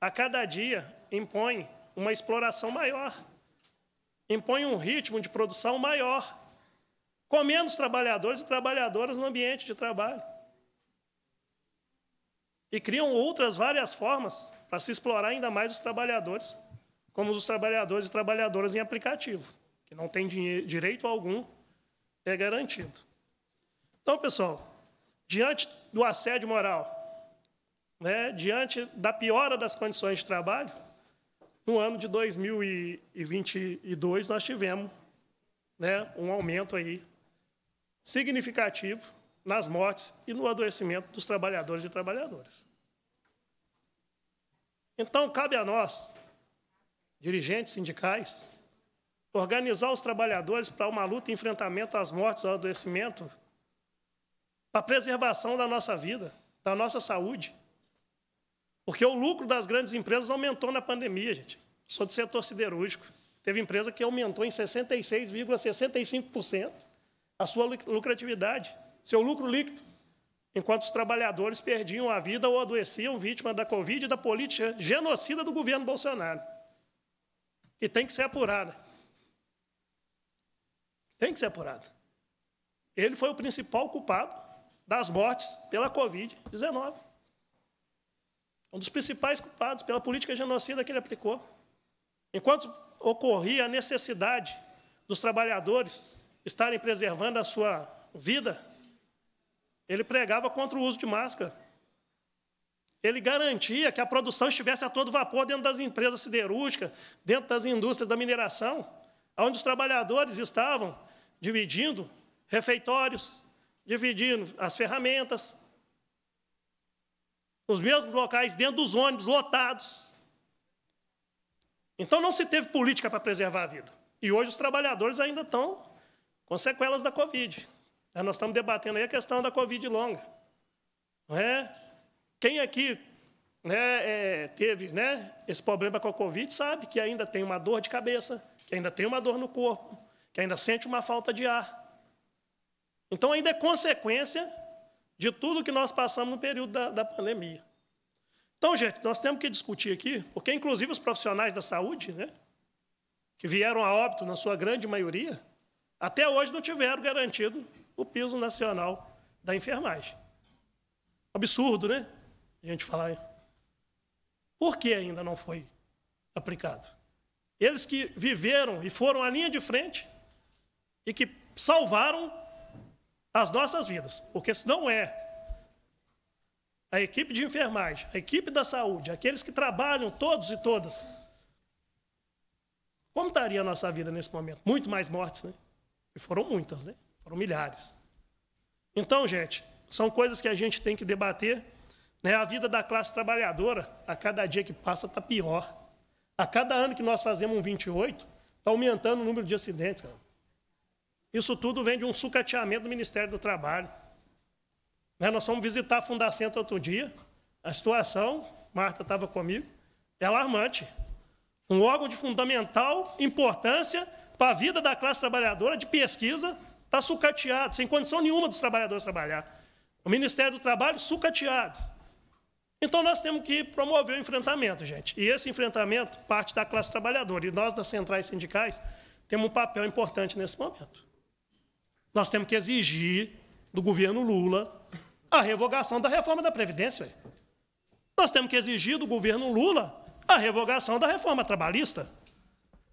a cada dia impõe uma exploração maior, impõe um ritmo de produção maior, com menos trabalhadores e trabalhadoras no ambiente de trabalho. E criam outras várias formas para se explorar ainda mais os trabalhadores, como os trabalhadores e trabalhadoras em aplicativo, que não tem direito algum, é garantido. Então, pessoal, diante do assédio moral, né, diante da piora das condições de trabalho, no ano de 2022 nós tivemos né, um aumento aí significativo nas mortes e no adoecimento dos trabalhadores e trabalhadoras. Então, cabe a nós, dirigentes sindicais, organizar os trabalhadores para uma luta e enfrentamento às mortes, ao adoecimento, para a preservação da nossa vida, da nossa saúde. Porque o lucro das grandes empresas aumentou na pandemia, gente. Sou do setor siderúrgico. Teve empresa que aumentou em 66,65% a sua lucratividade, seu lucro líquido, enquanto os trabalhadores perdiam a vida ou adoeciam vítima da Covid e da política genocida do governo Bolsonaro, que tem que ser apurada. Tem que ser apurada. Ele foi o principal culpado das mortes pela Covid-19. Um dos principais culpados pela política genocida que ele aplicou. Enquanto ocorria a necessidade dos trabalhadores estarem preservando a sua vida, ele pregava contra o uso de máscara. Ele garantia que a produção estivesse a todo vapor dentro das empresas siderúrgicas, dentro das indústrias da mineração, onde os trabalhadores estavam dividindo refeitórios, dividindo as ferramentas, nos mesmos locais, dentro dos ônibus lotados. Então não se teve política para preservar a vida. E hoje os trabalhadores ainda estão com sequelas da Covid. Né, nós estamos debatendo aí a questão da Covid longa. Não é? Quem aqui né, é, teve né, esse problema com a Covid sabe que ainda tem uma dor de cabeça, que ainda tem uma dor no corpo, que ainda sente uma falta de ar. Então, ainda é consequência de tudo que nós passamos no período da, da pandemia. Então, gente, nós temos que discutir aqui, porque, inclusive, os profissionais da saúde, né, que vieram a óbito, na sua grande maioria, até hoje não tiveram garantido o piso nacional da enfermagem. Absurdo, né? A gente falar. Por que ainda não foi aplicado? Eles que viveram e foram à linha de frente e que salvaram as nossas vidas. Porque se não é a equipe de enfermagem, a equipe da saúde, aqueles que trabalham, todos e todas, como estaria a nossa vida nesse momento? Muito mais mortes, né? E foram muitas, né? Foram milhares. Então, gente, são coisas que a gente tem que debater. Né? A vida da classe trabalhadora, a cada dia que passa, está pior. A cada ano que nós fazemos um 28, está aumentando o número de acidentes. Cara. Isso tudo vem de um sucateamento do Ministério do Trabalho. Né? Nós fomos visitar a Fundação outro dia. A situação, Marta estava comigo, é alarmante. Um órgão de fundamental importância para a vida da classe trabalhadora de pesquisa está sucateado, sem condição nenhuma dos trabalhadores trabalhar. O Ministério do Trabalho sucateado. Então nós temos que promover o enfrentamento, gente. E esse enfrentamento parte da classe trabalhadora. E nós das centrais sindicais temos um papel importante nesse momento. Nós temos que exigir do governo Lula a revogação da reforma da Previdência. Nós temos que exigir do governo Lula a revogação da reforma trabalhista.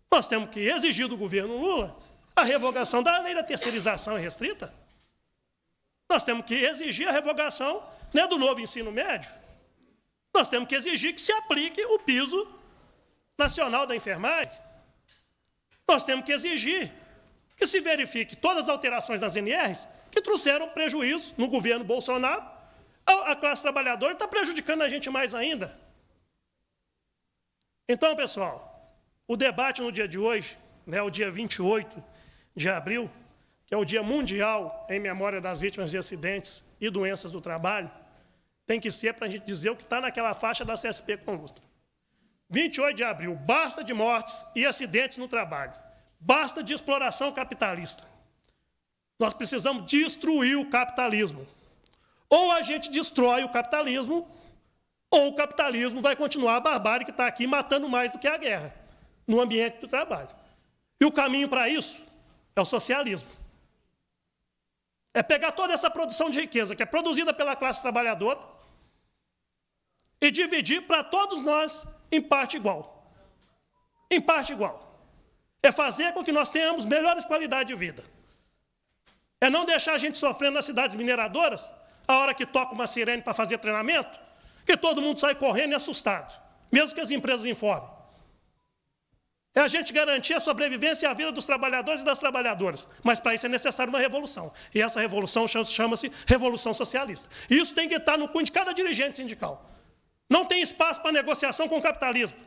Nós temos que exigir do governo Lula a revogação da lei da terceirização restrita. Nós temos que exigir a revogação né, do novo ensino médio. Nós temos que exigir que se aplique o piso nacional da enfermagem. Nós temos que exigir que se verifique todas as alterações nas NRs que trouxeram prejuízo no governo Bolsonaro. A classe trabalhadora está prejudicando a gente mais ainda. Então, pessoal, o debate no dia de hoje, né, o dia 28 de abril, que é o Dia Mundial em Memória das Vítimas de Acidentes e Doenças do Trabalho, tem que ser para a gente dizer o que está naquela faixa da CSP Conduta. 28 de abril, basta de mortes e acidentes no trabalho. Basta de exploração capitalista. Nós precisamos destruir o capitalismo. Ou a gente destrói o capitalismo, ou o capitalismo vai continuar a barbárie que está aqui matando mais do que a guerra no ambiente do trabalho. E o caminho para isso é o socialismo. É pegar toda essa produção de riqueza que é produzida pela classe trabalhadora e dividir para todos nós em parte igual. Em parte igual. É fazer com que nós tenhamos melhores qualidades de vida. É não deixar a gente sofrendo nas cidades mineradoras, a hora que toca uma sirene para fazer treinamento, que todo mundo sai correndo e assustado, mesmo que as empresas informem. É a gente garantir a sobrevivência e a vida dos trabalhadores e das trabalhadoras. Mas para isso é necessário uma revolução. E essa revolução chama-se Revolução Socialista. E isso tem que estar no cu de cada dirigente sindical. Não tem espaço para negociação com o capitalismo.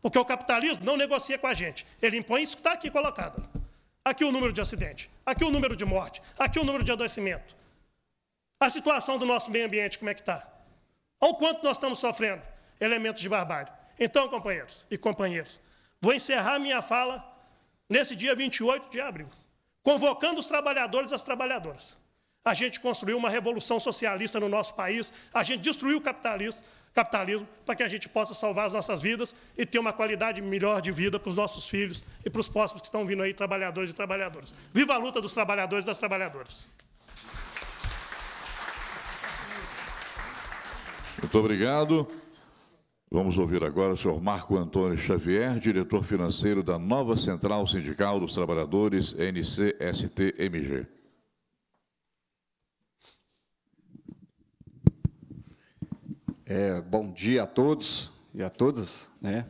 Porque o capitalismo não negocia com a gente. Ele impõe isso que está aqui colocado. Aqui o número de acidente, aqui o número de morte, aqui o número de adoecimento. A situação do nosso meio ambiente, como é que está? Ao quanto nós estamos sofrendo elementos de barbárie. Então, companheiros e companheiras, Vou encerrar minha fala nesse dia 28 de abril, convocando os trabalhadores e as trabalhadoras. A gente construiu uma revolução socialista no nosso país, a gente destruiu o capitalismo, capitalismo para que a gente possa salvar as nossas vidas e ter uma qualidade melhor de vida para os nossos filhos e para os próximos que estão vindo aí, trabalhadores e trabalhadoras. Viva a luta dos trabalhadores e das trabalhadoras. Muito obrigado. Vamos ouvir agora o senhor Marco Antônio Xavier, diretor financeiro da nova Central Sindical dos Trabalhadores, NCSTMG. É, bom dia a todos e a todas. Né?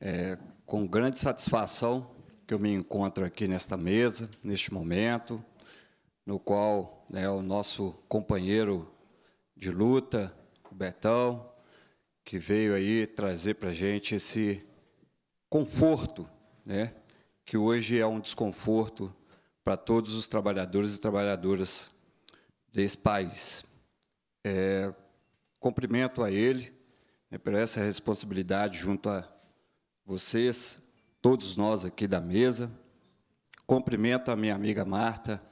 É, com grande satisfação que eu me encontro aqui nesta mesa, neste momento, no qual né, o nosso companheiro de luta, o Betão, que veio aí trazer para a gente esse conforto, né? que hoje é um desconforto para todos os trabalhadores e trabalhadoras desse país. É, cumprimento a ele né, por essa responsabilidade junto a vocês, todos nós aqui da mesa. Cumprimento a minha amiga Marta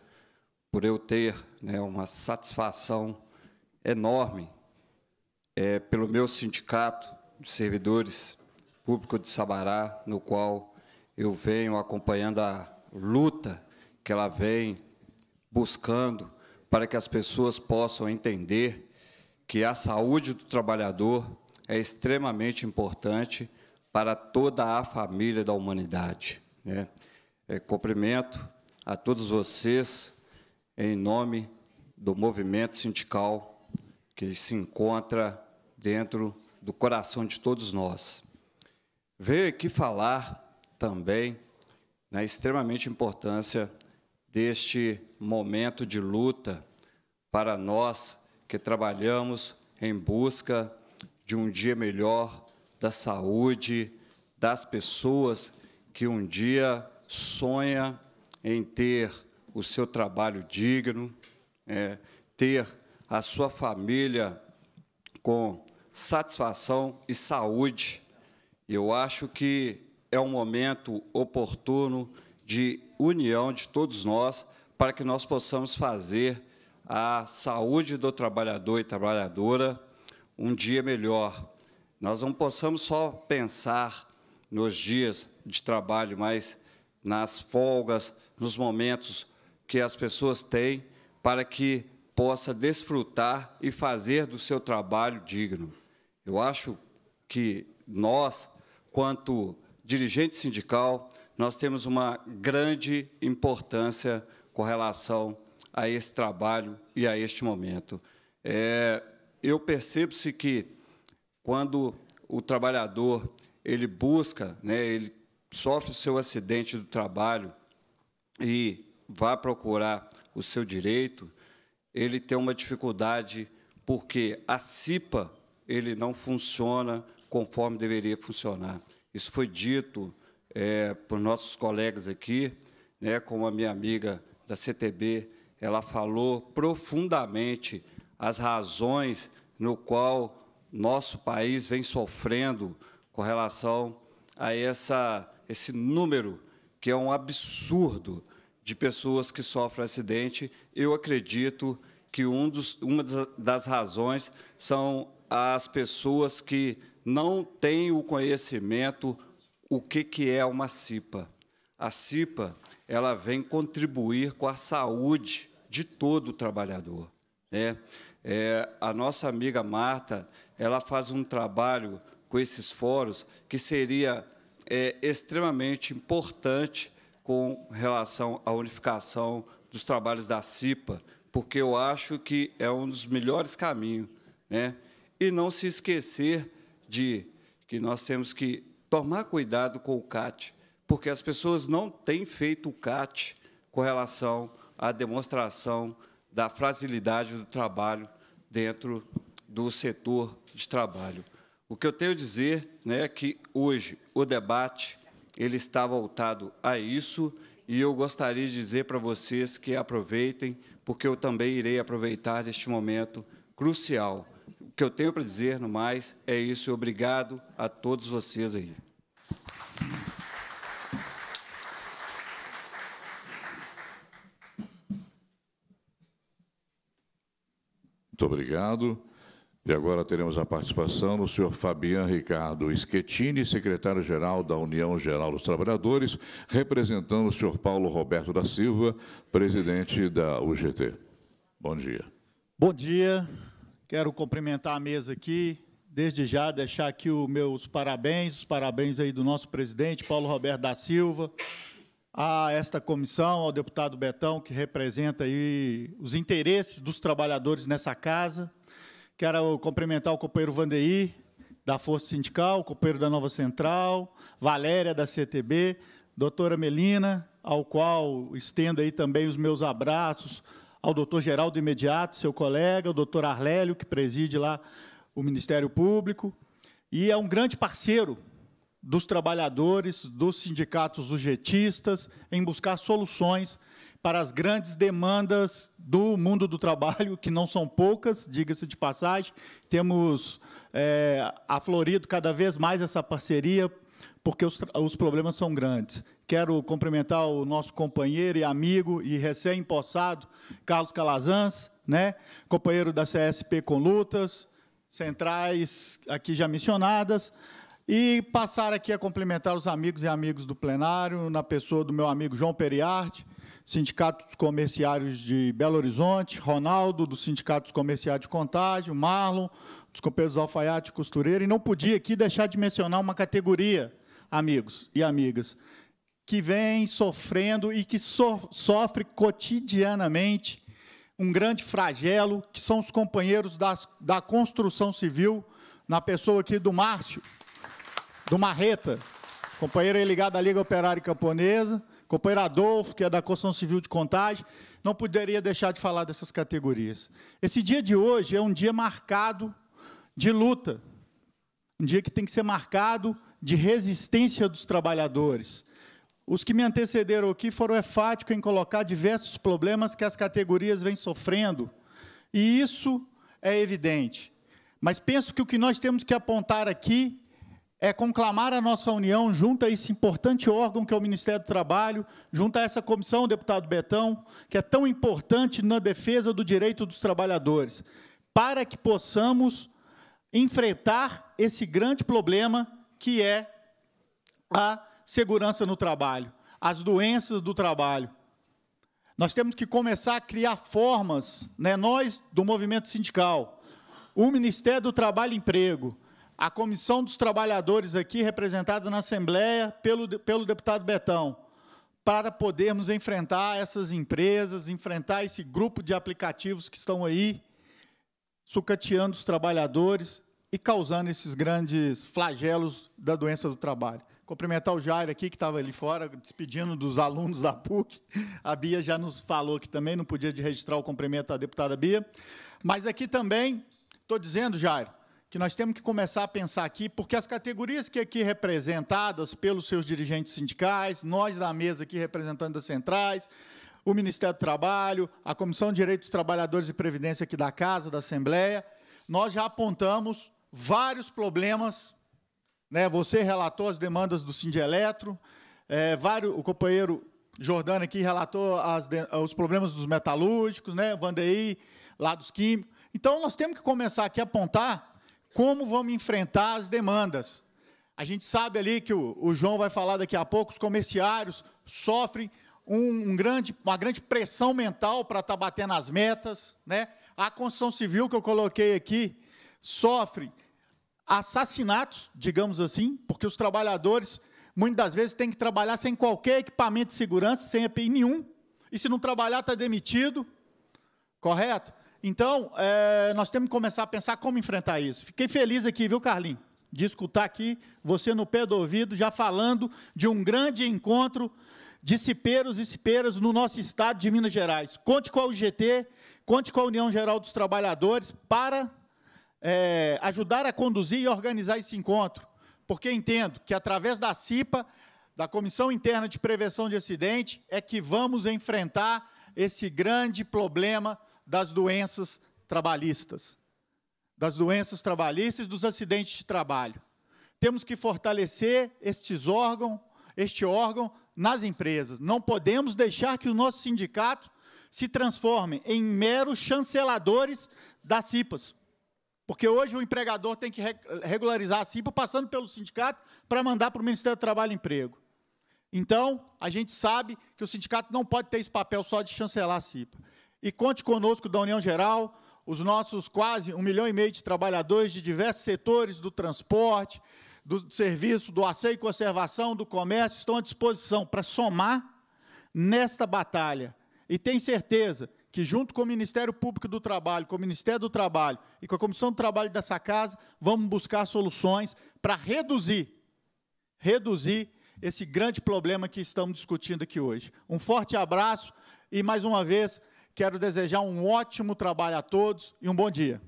por eu ter né, uma satisfação enorme é, pelo meu sindicato de servidores público de Sabará, no qual eu venho acompanhando a luta que ela vem buscando para que as pessoas possam entender que a saúde do trabalhador é extremamente importante para toda a família da humanidade. Né? É, cumprimento a todos vocês em nome do movimento sindical que se encontra dentro do coração de todos nós. Veio aqui falar também na né, extremamente importância deste momento de luta para nós que trabalhamos em busca de um dia melhor da saúde das pessoas que um dia sonha em ter o seu trabalho digno, é, ter a sua família com satisfação e saúde. Eu acho que é um momento oportuno de união de todos nós para que nós possamos fazer a saúde do trabalhador e trabalhadora um dia melhor. Nós não possamos só pensar nos dias de trabalho, mas nas folgas, nos momentos que as pessoas têm para que possa desfrutar e fazer do seu trabalho digno. Eu acho que nós, quanto dirigente sindical, nós temos uma grande importância com relação a esse trabalho e a este momento. É, eu percebo-se que, quando o trabalhador ele busca, né, ele sofre o seu acidente do trabalho e vai procurar o seu direito, ele tem uma dificuldade porque a CIPA ele não funciona conforme deveria funcionar. Isso foi dito é, por nossos colegas aqui, né, como a minha amiga da CTB, ela falou profundamente as razões no qual nosso país vem sofrendo com relação a essa, esse número, que é um absurdo, de pessoas que sofrem acidente. Eu acredito que um dos, uma das razões são às pessoas que não têm o conhecimento o que, que é uma CIPA. A CIPA ela vem contribuir com a saúde de todo o trabalhador. Né? É, a nossa amiga Marta ela faz um trabalho com esses fóruns que seria é, extremamente importante com relação à unificação dos trabalhos da CIPA, porque eu acho que é um dos melhores caminhos. Né? e não se esquecer de que nós temos que tomar cuidado com o CAT, porque as pessoas não têm feito o CAT com relação à demonstração da fragilidade do trabalho dentro do setor de trabalho. O que eu tenho a dizer né, é que hoje o debate ele está voltado a isso e eu gostaria de dizer para vocês que aproveitem, porque eu também irei aproveitar este momento crucial que eu tenho para dizer, no mais, é isso. Obrigado a todos vocês aí. Muito obrigado. E agora teremos a participação do senhor Fabiano Ricardo Schettini, secretário-geral da União Geral dos Trabalhadores, representando o senhor Paulo Roberto da Silva, presidente da UGT. Bom dia. Bom dia. Quero cumprimentar a mesa aqui, desde já deixar aqui os meus parabéns, os parabéns aí do nosso presidente, Paulo Roberto da Silva, a esta comissão, ao deputado Betão, que representa aí os interesses dos trabalhadores nessa casa. Quero cumprimentar o companheiro Vandeir, da Força Sindical, o companheiro da Nova Central, Valéria, da CTB, doutora Melina, ao qual estendo aí também os meus abraços, ao doutor Geraldo Imediato, seu colega, o doutor Arlélio, que preside lá o Ministério Público, e é um grande parceiro dos trabalhadores, dos sindicatos UGTistas, em buscar soluções para as grandes demandas do mundo do trabalho, que não são poucas, diga-se de passagem. Temos é, aflorido cada vez mais essa parceria, porque os, os problemas são grandes. Quero cumprimentar o nosso companheiro e amigo e recém-empossado, Carlos Calazans, né? companheiro da CSP com lutas, centrais aqui já mencionadas, e passar aqui a cumprimentar os amigos e amigos do plenário, na pessoa do meu amigo João Periarte, Sindicato dos Comerciários de Belo Horizonte, Ronaldo, do Sindicato dos Comerciários de Contágio, Marlon, dos Copeiros Alfaiate Costureiro, e não podia aqui deixar de mencionar uma categoria, amigos e amigas, que vem sofrendo e que so, sofre cotidianamente um grande flagelo, que são os companheiros das, da construção civil, na pessoa aqui do Márcio, do Marreta, companheiro ligado à Liga Operária Camponesa, companheiro Adolfo, que é da Construção Civil de Contagem, não poderia deixar de falar dessas categorias. Esse dia de hoje é um dia marcado de luta, um dia que tem que ser marcado de resistência dos trabalhadores, os que me antecederam aqui foram enfáticos em colocar diversos problemas que as categorias vêm sofrendo, e isso é evidente. Mas penso que o que nós temos que apontar aqui é conclamar a nossa união junto a esse importante órgão que é o Ministério do Trabalho, junto a essa comissão, deputado Betão, que é tão importante na defesa do direito dos trabalhadores, para que possamos enfrentar esse grande problema que é a segurança no trabalho, as doenças do trabalho. Nós temos que começar a criar formas, né, nós do movimento sindical, o Ministério do Trabalho e Emprego, a Comissão dos Trabalhadores aqui, representada na Assembleia pelo, pelo deputado Betão, para podermos enfrentar essas empresas, enfrentar esse grupo de aplicativos que estão aí, sucateando os trabalhadores e causando esses grandes flagelos da doença do trabalho. Cumprimentar o Jairo aqui, que estava ali fora, despedindo dos alunos da PUC. A Bia já nos falou que também não podia registrar o cumprimento à deputada Bia. Mas aqui também, estou dizendo, Jairo, que nós temos que começar a pensar aqui, porque as categorias que aqui representadas pelos seus dirigentes sindicais, nós da mesa aqui representando as centrais, o Ministério do Trabalho, a Comissão de Direitos dos Trabalhadores e Previdência aqui da Casa, da Assembleia, nós já apontamos vários problemas né? Você relatou as demandas do Sindieletro, é, vários, o companheiro Jordano aqui relatou as, os problemas dos metalúrgicos, né? Vandei, lá dos químicos. Então, nós temos que começar aqui a apontar como vamos enfrentar as demandas. A gente sabe ali que o, o João vai falar daqui a pouco, os comerciários sofrem um, um grande, uma grande pressão mental para estar tá batendo as metas. Né? A construção civil, que eu coloquei aqui, sofre assassinatos, digamos assim, porque os trabalhadores muitas das vezes têm que trabalhar sem qualquer equipamento de segurança, sem EPI nenhum, e se não trabalhar está demitido, correto? Então, é, nós temos que começar a pensar como enfrentar isso. Fiquei feliz aqui, viu, Carlinhos, de escutar aqui você no pé do ouvido, já falando de um grande encontro de cipeiros e cipeiras no nosso estado de Minas Gerais. Conte com a UGT, conte com a União Geral dos Trabalhadores para é, ajudar a conduzir e organizar esse encontro, porque entendo que através da CIPA, da Comissão Interna de Prevenção de Acidente, é que vamos enfrentar esse grande problema das doenças trabalhistas, das doenças trabalhistas e dos acidentes de trabalho. Temos que fortalecer estes órgãos, este órgão nas empresas. Não podemos deixar que o nosso sindicato se transforme em meros chanceladores das CIPAs. Porque hoje o empregador tem que regularizar a CIPA passando pelo sindicato para mandar para o Ministério do Trabalho e Emprego. Então, a gente sabe que o sindicato não pode ter esse papel só de chancelar a CIPA. E conte conosco da União Geral, os nossos quase um milhão e meio de trabalhadores de diversos setores do transporte, do serviço, do asseio e conservação, do comércio, estão à disposição para somar nesta batalha. E tenho certeza que, junto com o Ministério Público do Trabalho, com o Ministério do Trabalho e com a Comissão do Trabalho dessa casa, vamos buscar soluções para reduzir, reduzir esse grande problema que estamos discutindo aqui hoje. Um forte abraço e, mais uma vez, quero desejar um ótimo trabalho a todos e um bom dia.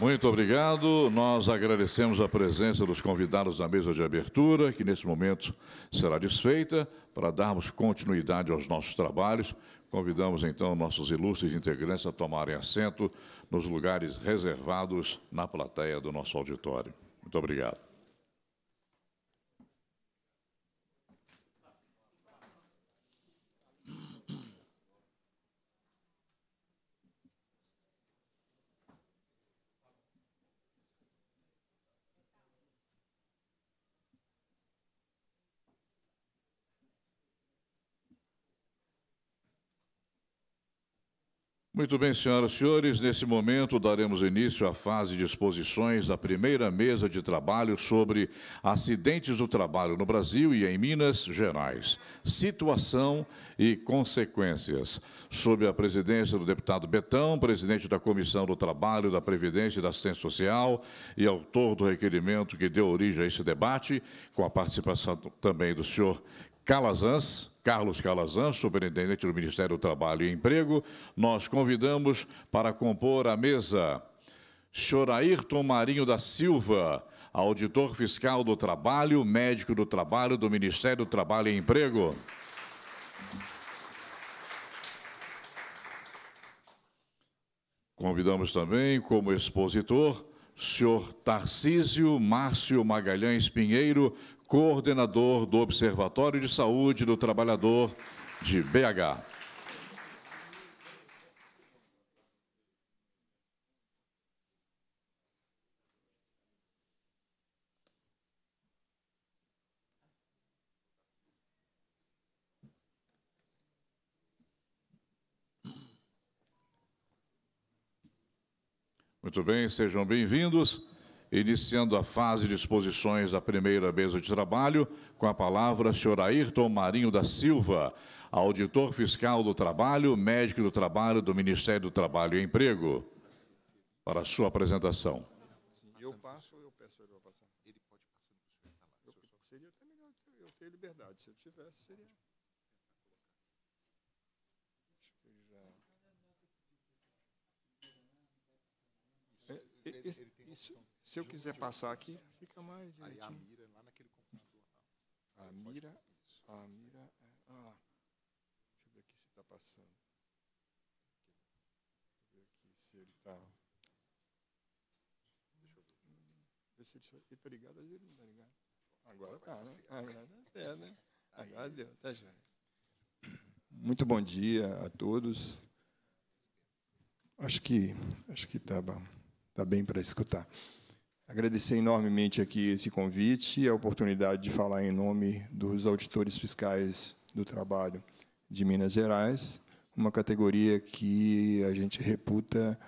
Muito obrigado. Nós agradecemos a presença dos convidados da mesa de abertura, que nesse momento será desfeita, para darmos continuidade aos nossos trabalhos. Convidamos então nossos ilustres integrantes a tomarem assento nos lugares reservados na plateia do nosso auditório. Muito obrigado. Muito bem, senhoras e senhores, nesse momento daremos início à fase de exposições da primeira mesa de trabalho sobre acidentes do trabalho no Brasil e em Minas Gerais, situação e consequências. Sob a presidência do deputado Betão, presidente da Comissão do Trabalho, da Previdência e da Assistência Social e autor do requerimento que deu origem a esse debate, com a participação também do senhor Calazans, Carlos Calazan, superintendente do Ministério do Trabalho e Emprego, nós convidamos para compor a mesa Chorairton Marinho da Silva, auditor fiscal do trabalho, médico do trabalho do Ministério do Trabalho e Emprego. Convidamos também como expositor senhor Tarcísio Márcio Magalhães Pinheiro, coordenador do Observatório de Saúde do Trabalhador de BH. Muito bem, sejam bem-vindos iniciando a fase de exposições da primeira mesa de trabalho, com a palavra senhor Ayrton Marinho da Silva, auditor fiscal do trabalho, médico do trabalho do Ministério do Trabalho e Emprego, para a sua apresentação. Eu passo ou eu peço ele passar? Ele pode passar. Tá seria até melhor eu ter liberdade. Se eu tivesse, seria... É, isso, se eu quiser passar aqui, fica mais direitinho. Aí a mira é lá naquele computador. A mira, a mira, é, ah Deixa eu ver aqui se está passando. Deixa eu ver aqui se ele está... Deixa eu ver. ele está ligado, não está ligado. Agora está, né? Agora está, tá né? Agora deu, tá já. Muito bom dia a todos. Acho que acho que tá bom. Tá bem para escutar. Agradecer enormemente aqui esse convite e a oportunidade de falar em nome dos auditores fiscais do trabalho de Minas Gerais, uma categoria que a gente reputa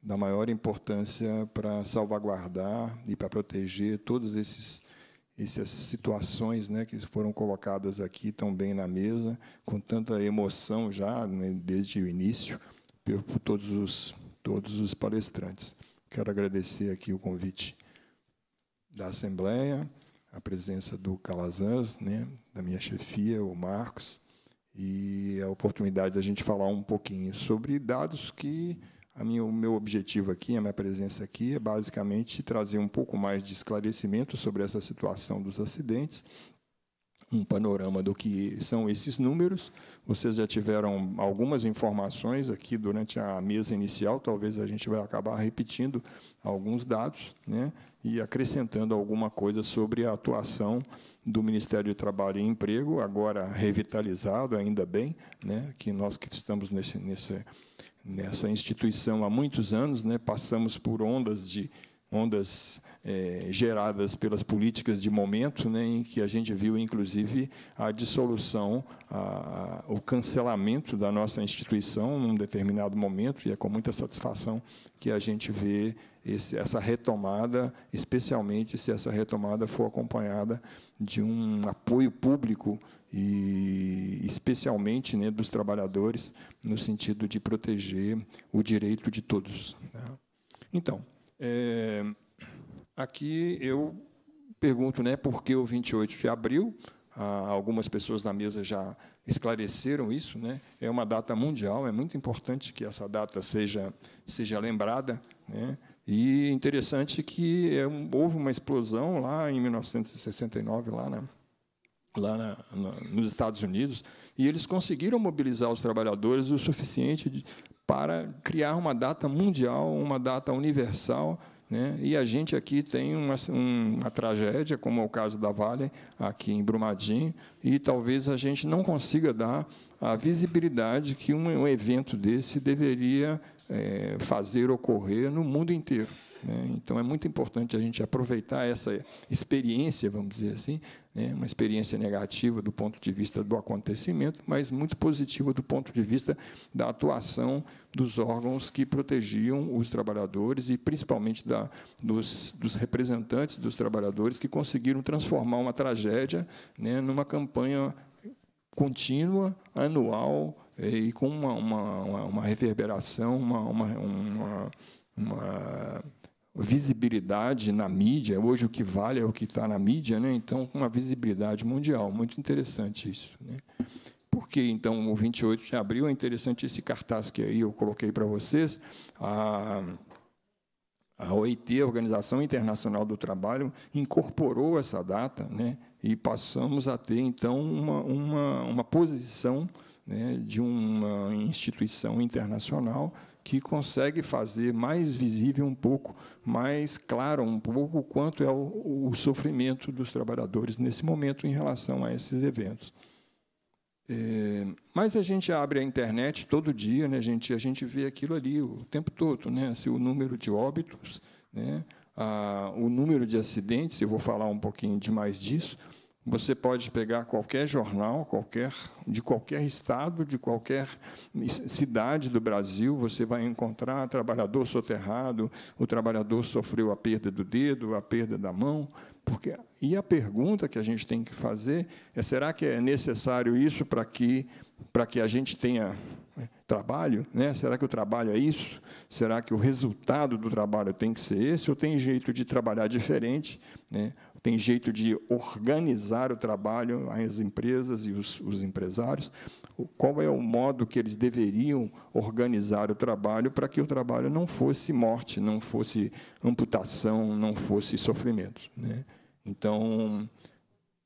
da maior importância para salvaguardar e para proteger todas essas situações né, que foram colocadas aqui tão bem na mesa, com tanta emoção já né, desde o início, por, por todos, os, todos os palestrantes. Quero agradecer aqui o convite da Assembleia, a presença do Calazans, né, da minha chefia, o Marcos, e a oportunidade da gente falar um pouquinho sobre dados que a minha, o meu objetivo aqui, a minha presença aqui, é basicamente trazer um pouco mais de esclarecimento sobre essa situação dos acidentes um panorama do que são esses números. Vocês já tiveram algumas informações aqui durante a mesa inicial, talvez a gente vai acabar repetindo alguns dados né, e acrescentando alguma coisa sobre a atuação do Ministério do Trabalho e Emprego, agora revitalizado, ainda bem, né, que nós que estamos nesse, nesse, nessa instituição há muitos anos, né, passamos por ondas de ondas é, geradas pelas políticas de momento, né, em que a gente viu, inclusive, a dissolução, a, a, o cancelamento da nossa instituição num determinado momento, e é com muita satisfação que a gente vê esse, essa retomada, especialmente se essa retomada for acompanhada de um apoio público e especialmente né, dos trabalhadores, no sentido de proteger o direito de todos. Né. Então, é, aqui eu pergunto né, por que o 28 de abril. Ah, algumas pessoas na mesa já esclareceram isso. Né? É uma data mundial, é muito importante que essa data seja, seja lembrada. Né? E interessante que é um, houve uma explosão lá em 1969, lá na, lá na, na, nos Estados Unidos, e eles conseguiram mobilizar os trabalhadores o suficiente para criar uma data mundial, uma data universal. Né? E a gente aqui tem uma, uma tragédia, como é o caso da Vale, aqui em Brumadinho, e talvez a gente não consiga dar a visibilidade que um, um evento desse deveria é, fazer ocorrer no mundo inteiro. Né? Então é muito importante a gente aproveitar essa experiência, vamos dizer assim, né? uma experiência negativa do ponto de vista do acontecimento, mas muito positiva do ponto de vista da atuação dos órgãos que protegiam os trabalhadores e principalmente da, dos, dos representantes dos trabalhadores que conseguiram transformar uma tragédia né, numa campanha contínua, anual eh, e com uma, uma, uma reverberação, uma, uma, uma uma visibilidade na mídia. Hoje o que vale é o que está na mídia, né? então uma visibilidade mundial. Muito interessante isso. Né? Por que, então, o 28 de abril? É interessante esse cartaz que aí eu coloquei para vocês. A, a OIT, a Organização Internacional do Trabalho, incorporou essa data né? e passamos a ter, então, uma, uma, uma posição né, de uma instituição internacional que consegue fazer mais visível um pouco, mais claro um pouco, quanto é o, o sofrimento dos trabalhadores nesse momento em relação a esses eventos. É, mas a gente abre a internet todo dia, né, a gente, a gente vê aquilo ali o tempo todo, né, assim, o número de óbitos, né, a, ah, o número de acidentes, eu vou falar um pouquinho de mais disso, você pode pegar qualquer jornal, qualquer de qualquer estado, de qualquer cidade do Brasil, você vai encontrar trabalhador soterrado, o trabalhador sofreu a perda do dedo, a perda da mão, porque e a pergunta que a gente tem que fazer é será que é necessário isso para que para que a gente tenha né, trabalho, né? Será que o trabalho é isso? Será que o resultado do trabalho tem que ser esse? Ou tem jeito de trabalhar diferente, né? tem jeito de organizar o trabalho, as empresas e os, os empresários, qual é o modo que eles deveriam organizar o trabalho para que o trabalho não fosse morte, não fosse amputação, não fosse sofrimento. Né? Então,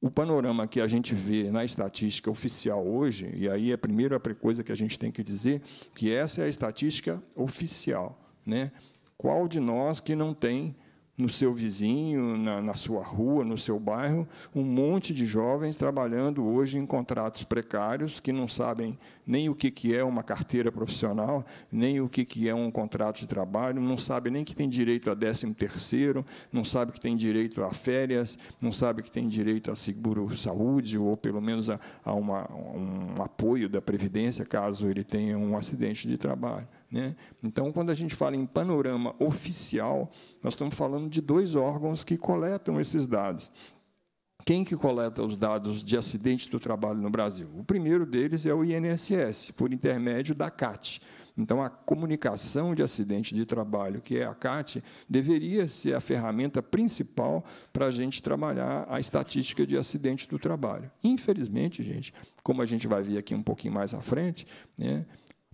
o panorama que a gente vê na estatística oficial hoje, e aí é a primeira coisa que a gente tem que dizer, que essa é a estatística oficial. Né? Qual de nós que não tem no seu vizinho, na, na, sua rua, no seu bairro, um monte de jovens trabalhando hoje em contratos precários que não sabem nem o que, que é uma carteira profissional, nem o que, que é um contrato de trabalho, não sabe nem que tem direito a 13 terceiro, não sabe que tem direito a férias, não sabe que tem direito a seguro-saúde ou, pelo menos, a, a uma, um apoio da Previdência, caso ele tenha um acidente de trabalho. Né? Então, quando a gente fala em panorama oficial, nós estamos falando de dois órgãos que coletam esses dados. Quem que coleta os dados de acidente do trabalho no Brasil? O primeiro deles é o INSS, por intermédio da CAT. Então, a comunicação de acidente de trabalho, que é a CAT, deveria ser a ferramenta principal para a gente trabalhar a estatística de acidente do trabalho. Infelizmente, gente, como a gente vai ver aqui um pouquinho mais à frente, né,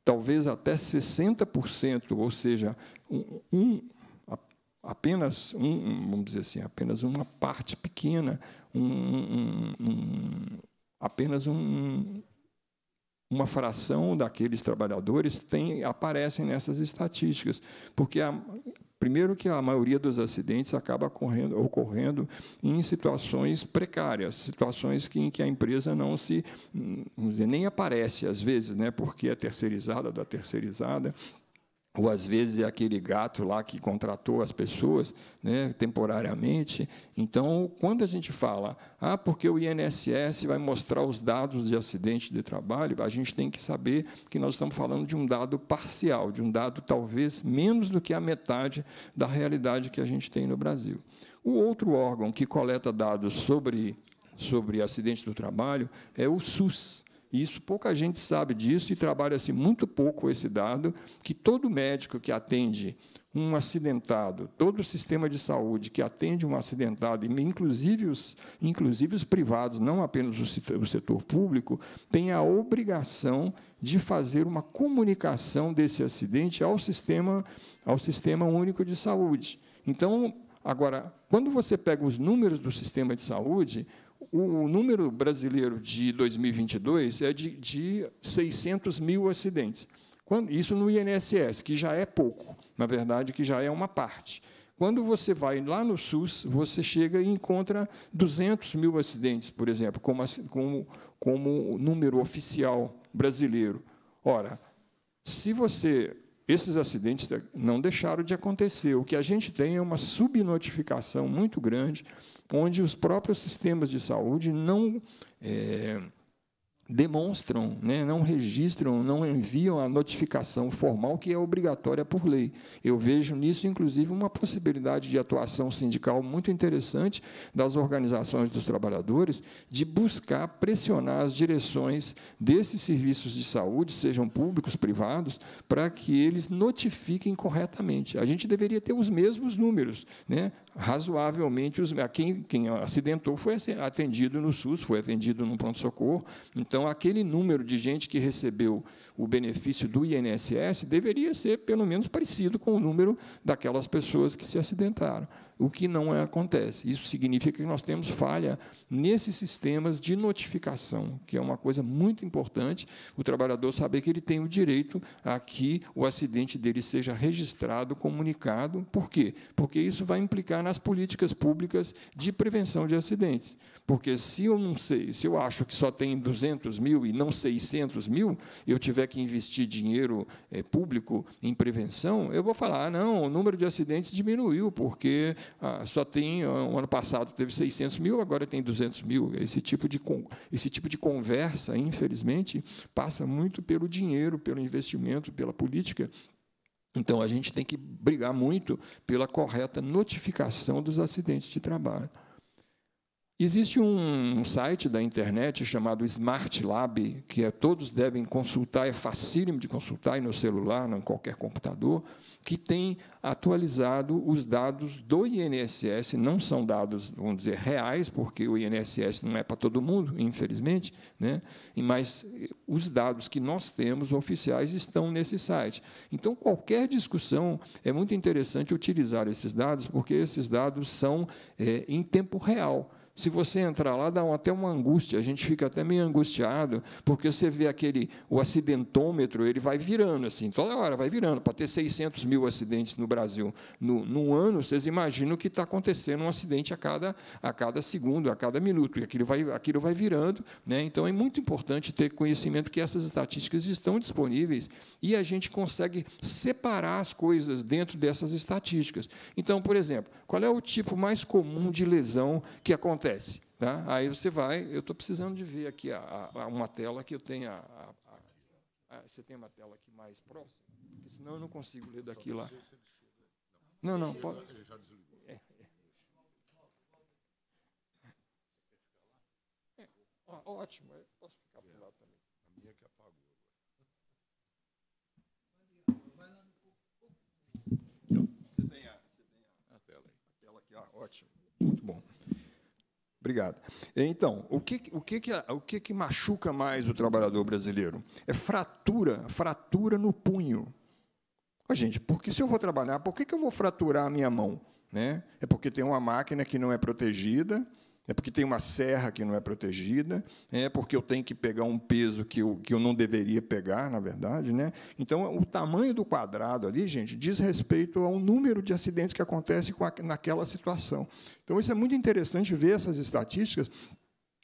talvez até 60%, ou seja, um, um apenas um, vamos dizer assim, apenas uma parte pequena, um, um, um, apenas uma fração daqueles trabalhadores tem, aparecem nessas estatísticas, porque a Primeiro que a maioria dos acidentes acaba ocorrendo, ocorrendo em situações precárias, situações que, em que a empresa não se hum, dizer, nem aparece às vezes, né, porque é terceirizada da terceirizada ou às vezes é aquele gato lá que contratou as pessoas né, temporariamente. Então, quando a gente fala, ah, porque o INSS vai mostrar os dados de acidente de trabalho, a gente tem que saber que nós estamos falando de um dado parcial, de um dado talvez menos do que a metade da realidade que a gente tem no Brasil. O outro órgão que coleta dados sobre, sobre acidente do trabalho é o SUS. E isso pouca gente sabe disso e trabalha-se assim, muito pouco esse dado, que todo médico que atende um acidentado, todo o sistema de saúde que atende um acidentado, inclusive os, inclusive os privados, não apenas o setor, o setor público, tem a obrigação de fazer uma comunicação desse acidente ao sistema, ao sistema único de saúde. Então, agora, quando você pega os números do sistema de saúde, o número brasileiro de 2022 é de, de 600 mil acidentes. Quando, isso no INSS, que já é pouco, na verdade, que já é uma parte. Quando você vai lá no SUS, você chega e encontra 200 mil acidentes, por exemplo, como, como, como número oficial brasileiro. Ora, se você esses acidentes não deixaram de acontecer. O que a gente tem é uma subnotificação muito grande, onde os próprios sistemas de saúde não. É, demonstram, né, não registram, não enviam a notificação formal que é obrigatória por lei. Eu vejo nisso, inclusive, uma possibilidade de atuação sindical muito interessante das organizações dos trabalhadores de buscar pressionar as direções desses serviços de saúde, sejam públicos, privados, para que eles notifiquem corretamente. A gente deveria ter os mesmos números. Né? razoavelmente os quem, quem acidentou foi atendido no SUS, foi atendido no pronto socorro. Então aquele número de gente que recebeu o benefício do INSS deveria ser pelo menos parecido com o número daquelas pessoas que se acidentaram o que não é, acontece. Isso significa que nós temos falha nesses sistemas de notificação, que é uma coisa muito importante, o trabalhador saber que ele tem o direito a que o acidente dele seja registrado, comunicado. Por quê? Porque isso vai implicar nas políticas públicas de prevenção de acidentes. Porque se eu não sei, se eu acho que só tem 200 mil e não 600 mil, eu tiver que investir dinheiro é, público em prevenção, eu vou falar, ah, não, o número de acidentes diminuiu, porque ah, só tem, o ah, ano passado teve 600 mil, agora tem 200 mil. Esse tipo, de, esse tipo de conversa, infelizmente, passa muito pelo dinheiro, pelo investimento, pela política, então, a gente tem que brigar muito pela correta notificação dos acidentes de trabalho. Existe um site da internet chamado Smart Lab, que é, todos devem consultar, é facílimo de consultar, e no celular, não em qualquer computador, que tem atualizado os dados do INSS, não são dados, vamos dizer, reais, porque o INSS não é para todo mundo, infelizmente, né? mas eh, os dados que nós temos oficiais estão nesse site. Então, qualquer discussão, é muito interessante utilizar esses dados, porque esses dados são é, em tempo real. Se você entrar lá, dá até uma angústia, a gente fica até meio angustiado, porque você vê aquele, o acidentômetro, ele vai virando, assim, toda hora vai virando. Para ter 600 mil acidentes no Brasil no, num ano, vocês imaginam que está acontecendo um acidente a cada, a cada segundo, a cada minuto, e aquilo vai, aquilo vai virando. Né? Então, é muito importante ter conhecimento que essas estatísticas estão disponíveis e a gente consegue separar as coisas dentro dessas estatísticas. Então, por exemplo, qual é o tipo mais comum de lesão que acontece? acontece. Tá? Aí você vai, eu estou precisando de ver aqui a, a, uma tela que eu tenha. A, a, você tem uma tela aqui mais próxima? Porque senão eu não consigo ler daqui lá. Não, não, pode. É, é. É, ótimo, posso ficar por lá também. A minha que apagou agora. Você tem a, você tem a, tela aí. A tela aqui, ó, ótimo. Muito bom. Obrigado. Então, o que, o que, o que, que machuca mais o trabalhador brasileiro? É fratura, fratura no punho. Oh, gente, porque se eu vou trabalhar, por que, que eu vou fraturar a minha mão? Né? É porque tem uma máquina que não é protegida, é porque tem uma serra que não é protegida, é porque eu tenho que pegar um peso que eu, que eu não deveria pegar, na verdade. Né? Então, o tamanho do quadrado ali, gente, diz respeito ao número de acidentes que acontecem naquela situação. Então, isso é muito interessante ver essas estatísticas,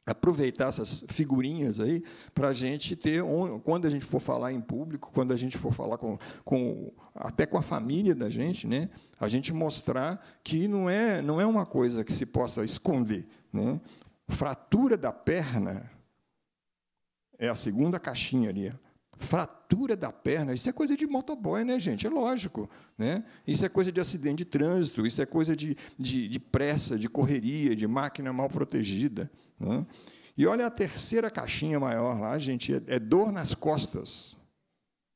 aproveitar essas figurinhas aí para a gente ter, quando a gente for falar em público, quando a gente for falar com, com até com a família da gente, né, a gente mostrar que não é, não é uma coisa que se possa esconder, né? Fratura da perna é a segunda caixinha ali. Fratura da perna, isso é coisa de motoboy, né, gente? É lógico. Né? Isso é coisa de acidente de trânsito, isso é coisa de, de, de pressa, de correria, de máquina mal protegida. Né? E olha a terceira caixinha maior lá, gente, é, é dor nas costas.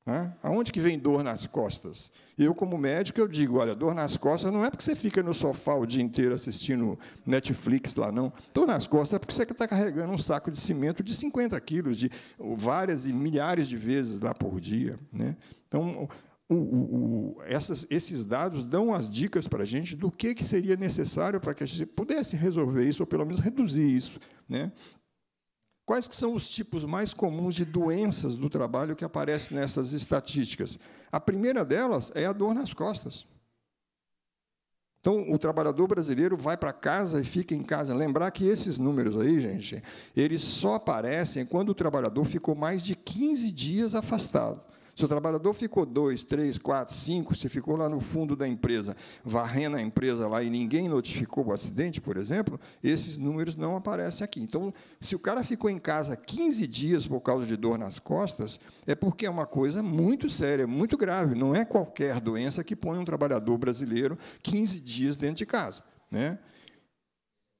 Né? Aonde que vem dor nas costas? Eu, como médico, eu digo, olha, dor nas costas não é porque você fica no sofá o dia inteiro assistindo Netflix lá, não. Dor nas costas é porque você está carregando um saco de cimento de 50 quilos, de várias e milhares de vezes lá por dia. Né? Então, o, o, o, essas, esses dados dão as dicas para a gente do que, que seria necessário para que a gente pudesse resolver isso, ou pelo menos reduzir isso. Né? Quais que são os tipos mais comuns de doenças do trabalho que aparecem nessas estatísticas? A primeira delas é a dor nas costas. Então, o trabalhador brasileiro vai para casa e fica em casa. Lembrar que esses números aí, gente, eles só aparecem quando o trabalhador ficou mais de 15 dias afastado. Se o trabalhador ficou dois, três, quatro, cinco, se ficou lá no fundo da empresa, varrendo a empresa lá e ninguém notificou o acidente, por exemplo, esses números não aparecem aqui. Então, se o cara ficou em casa 15 dias por causa de dor nas costas, é porque é uma coisa muito séria, muito grave. Não é qualquer doença que põe um trabalhador brasileiro 15 dias dentro de casa. Né?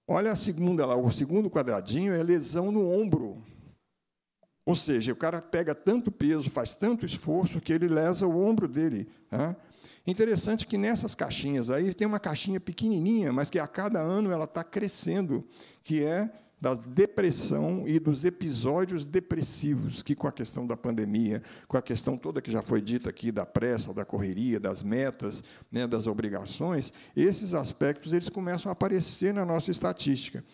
Olha a segunda lá, o segundo quadradinho é lesão no ombro. Ou seja, o cara pega tanto peso, faz tanto esforço, que ele lesa o ombro dele. Né? Interessante que nessas caixinhas aí tem uma caixinha pequenininha, mas que a cada ano ela está crescendo, que é da depressão e dos episódios depressivos, que com a questão da pandemia, com a questão toda que já foi dita aqui da pressa, da correria, das metas, né, das obrigações, esses aspectos eles começam a aparecer na nossa estatística.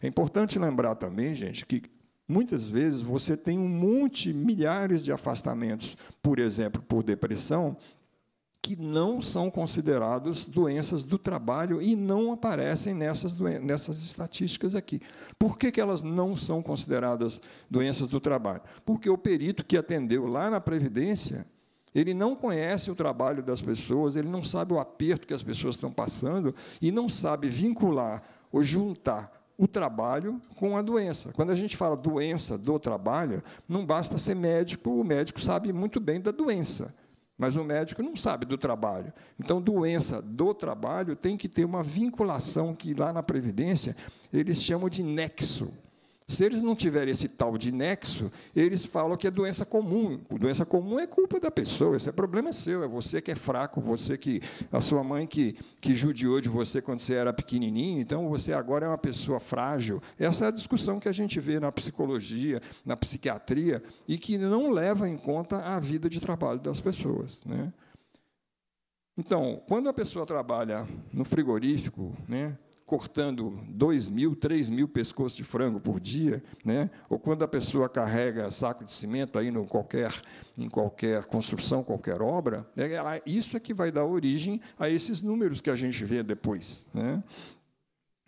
É importante lembrar também, gente, que Muitas vezes você tem um monte, milhares de afastamentos, por exemplo, por depressão, que não são considerados doenças do trabalho e não aparecem nessas, nessas estatísticas aqui. Por que, que elas não são consideradas doenças do trabalho? Porque o perito que atendeu lá na Previdência, ele não conhece o trabalho das pessoas, ele não sabe o aperto que as pessoas estão passando e não sabe vincular ou juntar o trabalho com a doença. Quando a gente fala doença do trabalho, não basta ser médico, o médico sabe muito bem da doença, mas o médico não sabe do trabalho. Então, doença do trabalho tem que ter uma vinculação que lá na Previdência eles chamam de nexo. Se eles não tiverem esse tal de nexo, eles falam que é doença comum. Doença comum é culpa da pessoa, esse é problema seu, é você que é fraco, você que a sua mãe que, que judiou de você quando você era pequenininho, então você agora é uma pessoa frágil. Essa é a discussão que a gente vê na psicologia, na psiquiatria e que não leva em conta a vida de trabalho das pessoas, né? Então, quando a pessoa trabalha no frigorífico, né, cortando 2 mil, 3 mil pescoços de frango por dia, né? ou quando a pessoa carrega saco de cimento aí no qualquer, em qualquer construção, qualquer obra, é, é isso é que vai dar origem a esses números que a gente vê depois. Né?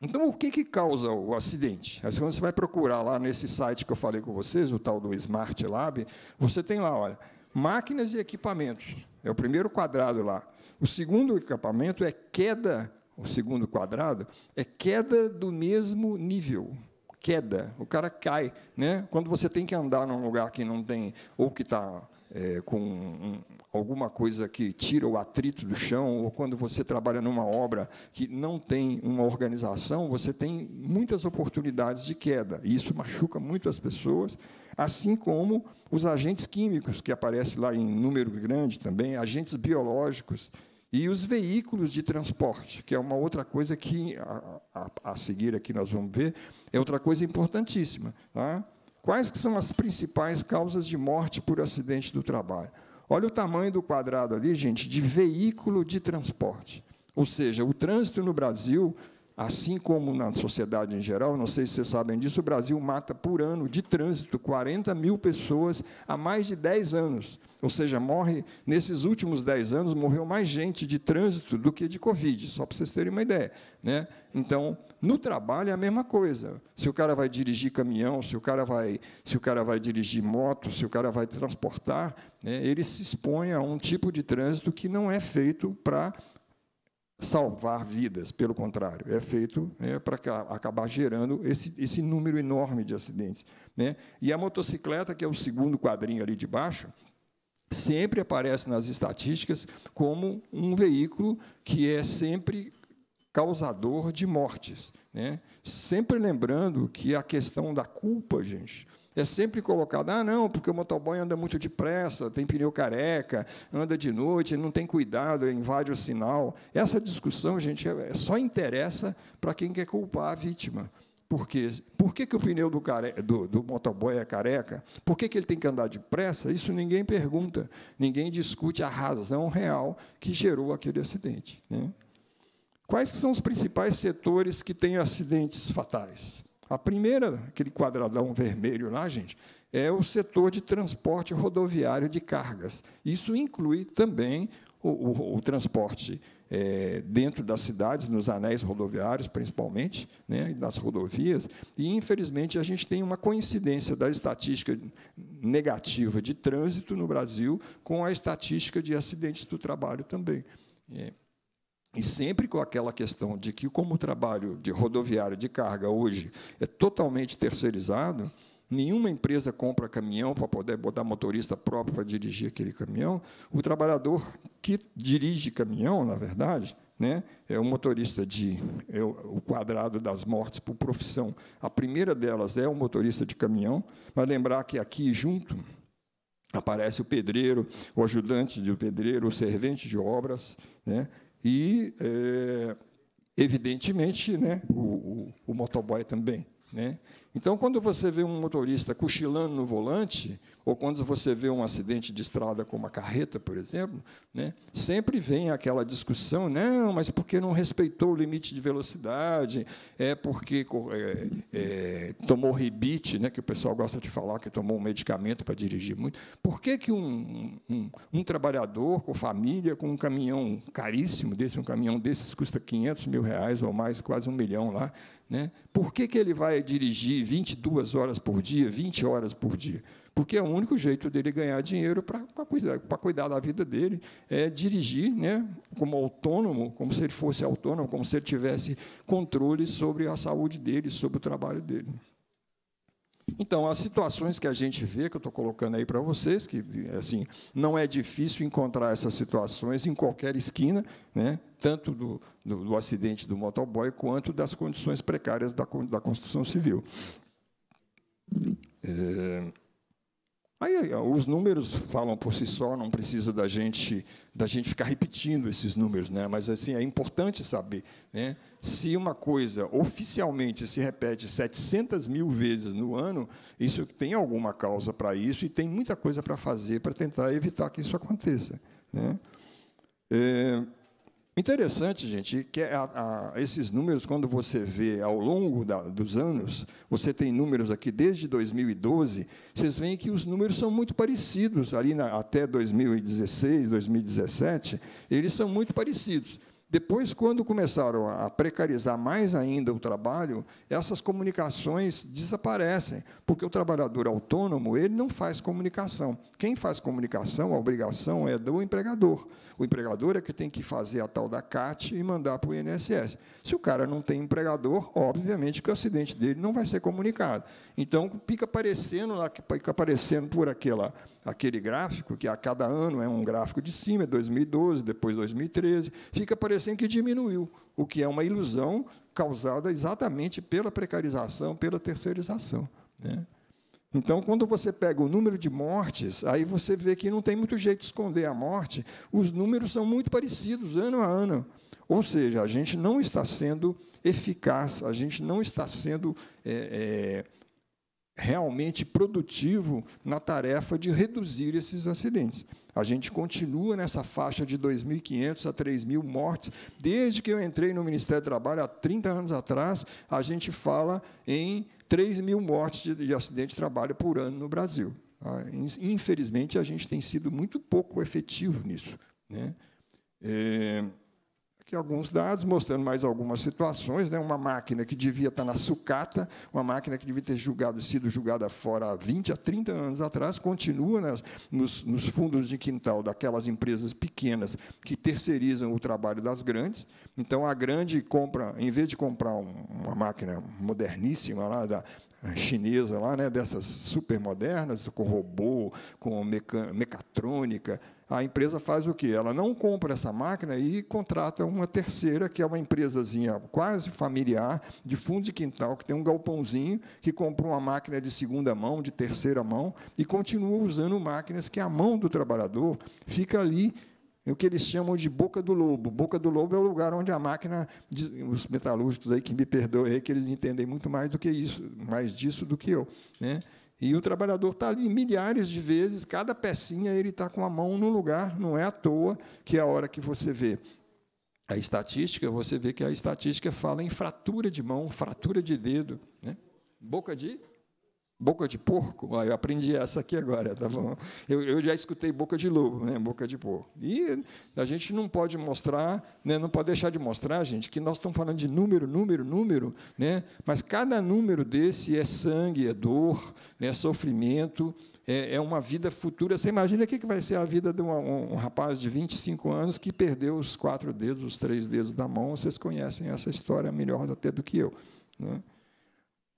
Então, o que, que causa o acidente? Aí, quando você vai procurar lá nesse site que eu falei com vocês, o tal do Smart Lab, você tem lá, olha, máquinas e equipamentos. É o primeiro quadrado lá. O segundo equipamento é queda o segundo quadrado, é queda do mesmo nível. Queda, o cara cai. Né? Quando você tem que andar num lugar que não tem, ou que está é, com um, alguma coisa que tira o atrito do chão, ou quando você trabalha numa obra que não tem uma organização, você tem muitas oportunidades de queda. E isso machuca muito as pessoas, assim como os agentes químicos, que aparecem lá em número grande também, agentes biológicos e os veículos de transporte, que é uma outra coisa que, a, a, a seguir aqui nós vamos ver, é outra coisa importantíssima. Tá? Quais que são as principais causas de morte por acidente do trabalho? Olha o tamanho do quadrado ali, gente, de veículo de transporte. Ou seja, o trânsito no Brasil, assim como na sociedade em geral, não sei se vocês sabem disso, o Brasil mata por ano de trânsito 40 mil pessoas há mais de 10 anos. Ou seja, morre, nesses últimos 10 anos, morreu mais gente de trânsito do que de Covid, só para vocês terem uma ideia. Né? Então, no trabalho é a mesma coisa. Se o cara vai dirigir caminhão, se o cara vai, se o cara vai dirigir moto, se o cara vai transportar, né, ele se expõe a um tipo de trânsito que não é feito para salvar vidas, pelo contrário, é feito né, para acabar gerando esse, esse número enorme de acidentes. Né? E a motocicleta, que é o segundo quadrinho ali de baixo, sempre aparece nas estatísticas como um veículo que é sempre causador de mortes. Né? Sempre lembrando que a questão da culpa, gente, é sempre colocada, ah, não, porque o motoboy anda muito depressa, tem pneu careca, anda de noite, não tem cuidado, invade o sinal. Essa discussão, gente, é, é, só interessa para quem quer culpar a vítima. Por quê? Por que, que o pneu do, care... do, do motoboy é careca? Por que, que ele tem que andar depressa? Isso ninguém pergunta. Ninguém discute a razão real que gerou aquele acidente. Né? Quais são os principais setores que têm acidentes fatais? A primeira, aquele quadradão vermelho lá, gente, é o setor de transporte rodoviário de cargas. Isso inclui também o, o, o transporte é, dentro das cidades, nos anéis rodoviários, principalmente, né, das rodovias, e, infelizmente, a gente tem uma coincidência da estatística negativa de trânsito no Brasil com a estatística de acidentes do trabalho também. É. E sempre com aquela questão de que, como o trabalho de rodoviário de carga hoje é totalmente terceirizado, nenhuma empresa compra caminhão para poder botar motorista próprio para dirigir aquele caminhão. O trabalhador que dirige caminhão, na verdade, né, é o motorista de é o quadrado das mortes por profissão. A primeira delas é o motorista de caminhão, mas lembrar que aqui junto aparece o pedreiro, o ajudante do pedreiro, o servente de obras, né, e é, evidentemente, né, o, o, o motoboy também, né? Então, quando você vê um motorista cochilando no volante, ou quando você vê um acidente de estrada com uma carreta, por exemplo, né, sempre vem aquela discussão, não, mas porque não respeitou o limite de velocidade, é porque é, é, tomou ribite, né, que o pessoal gosta de falar que tomou um medicamento para dirigir muito. Por que, que um, um, um, trabalhador com família, com um caminhão caríssimo desse, um caminhão desses custa 500 mil reais ou mais, quase um milhão lá, né, por que, que ele vai dirigir 22 horas por dia, 20 horas por dia? porque é o único jeito dele ganhar dinheiro para cuidar, cuidar da vida dele, é dirigir né, como autônomo, como se ele fosse autônomo, como se ele tivesse controle sobre a saúde dele, sobre o trabalho dele. Então, as situações que a gente vê, que eu estou colocando aí para vocês, que assim não é difícil encontrar essas situações em qualquer esquina, né? tanto do, do, do acidente do motoboy quanto das condições precárias da, da construção civil. É... Aí, os números falam por si só, não precisa da gente da gente ficar repetindo esses números, né? Mas assim é importante saber, né? Se uma coisa oficialmente se repete 700 mil vezes no ano, isso tem alguma causa para isso e tem muita coisa para fazer para tentar evitar que isso aconteça, né? É, Interessante, gente, que é a, a, esses números, quando você vê ao longo da, dos anos, você tem números aqui desde 2012, vocês veem que os números são muito parecidos, ali na, até 2016, 2017, eles são muito parecidos. Depois, quando começaram a precarizar mais ainda o trabalho, essas comunicações desaparecem, porque o trabalhador autônomo ele não faz comunicação. Quem faz comunicação, a obrigação é do empregador. O empregador é que tem que fazer a tal da CAT e mandar para o INSS. Se o cara não tem empregador, obviamente que o acidente dele não vai ser comunicado. Então, fica aparecendo, fica aparecendo por aquela aquele gráfico, que a cada ano é um gráfico de cima, é 2012, depois 2013, fica parecendo que diminuiu, o que é uma ilusão causada exatamente pela precarização, pela terceirização. Né? Então, quando você pega o número de mortes, aí você vê que não tem muito jeito de esconder a morte, os números são muito parecidos ano a ano. Ou seja, a gente não está sendo eficaz, a gente não está sendo. É, é, realmente produtivo na tarefa de reduzir esses acidentes. A gente continua nessa faixa de 2.500 a 3.000 mortes. Desde que eu entrei no Ministério do Trabalho, há 30 anos atrás, a gente fala em 3.000 mortes de, de acidente de trabalho por ano no Brasil. Ah, infelizmente, a gente tem sido muito pouco efetivo nisso. Né? É, aqui alguns dados, mostrando mais algumas situações. Né? Uma máquina que devia estar na sucata, uma máquina que devia ter julgado, sido julgada fora há 20 a 30 anos atrás, continua nas, nos, nos fundos de quintal daquelas empresas pequenas que terceirizam o trabalho das grandes. Então, a grande compra, em vez de comprar uma máquina moderníssima lá da, eh, chinesa lá, né, dessas super modernas, com robô, com mecatrônica, a empresa faz o quê? Ela não compra essa máquina e contrata uma terceira, que é uma empresazinha quase familiar, de fundo de quintal, que tem um galpãozinho, que compra uma máquina de segunda mão, de terceira mão, e continua usando máquinas que a mão do trabalhador fica ali é o que eles chamam de boca do lobo. Boca do lobo é o lugar onde a máquina, os metalúrgicos aí que me perdoem, que eles entendem muito mais do que isso, mais disso do que eu, né? E o trabalhador está ali milhares de vezes, cada pecinha ele está com a mão no lugar, não é à toa que a hora que você vê a estatística, você vê que a estatística fala em fratura de mão, fratura de dedo, né? boca de Boca de porco? eu aprendi essa aqui agora, tá bom? Eu, eu, já escutei boca de lobo, né? boca de porco. E a gente não pode mostrar, né? não pode deixar de mostrar, gente, que nós estamos falando de número, número, número, né? mas cada número desse é sangue, é dor, né? é sofrimento, é, é uma vida futura. Você imagina o que vai ser a vida de um, um rapaz de 25 anos que perdeu os quatro dedos, os três dedos da mão. Vocês conhecem essa história melhor até do que eu. Né?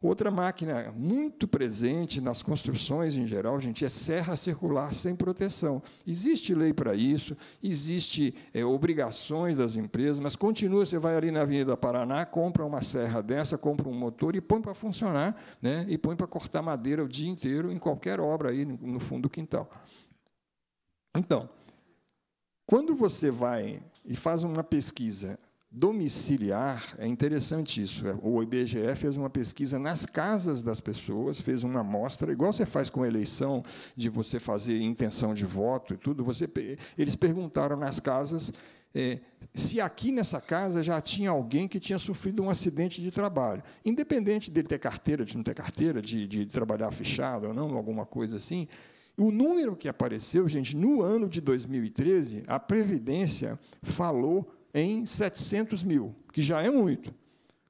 Outra máquina muito presente nas construções em geral, gente, é serra circular sem proteção. Existe lei para isso, existe é, obrigações das empresas, mas continua, você vai ali na Avenida Paraná, compra uma serra dessa, compra um motor e põe para funcionar, né, e põe para cortar madeira o dia inteiro em qualquer obra aí no fundo do quintal. Então, quando você vai e faz uma pesquisa domiciliar, é interessante isso. É, o IBGE fez uma pesquisa nas casas das pessoas, fez uma amostra, igual você faz com eleição, de você fazer intenção de voto e tudo. Você, eles perguntaram nas casas é, se aqui nessa casa já tinha alguém que tinha sofrido um acidente de trabalho. Independente dele ter carteira, de não ter carteira, de, de trabalhar fechado ou não, alguma coisa assim. O número que apareceu, gente, no ano de 2013, a Previdência falou em 700 mil, que já é muito.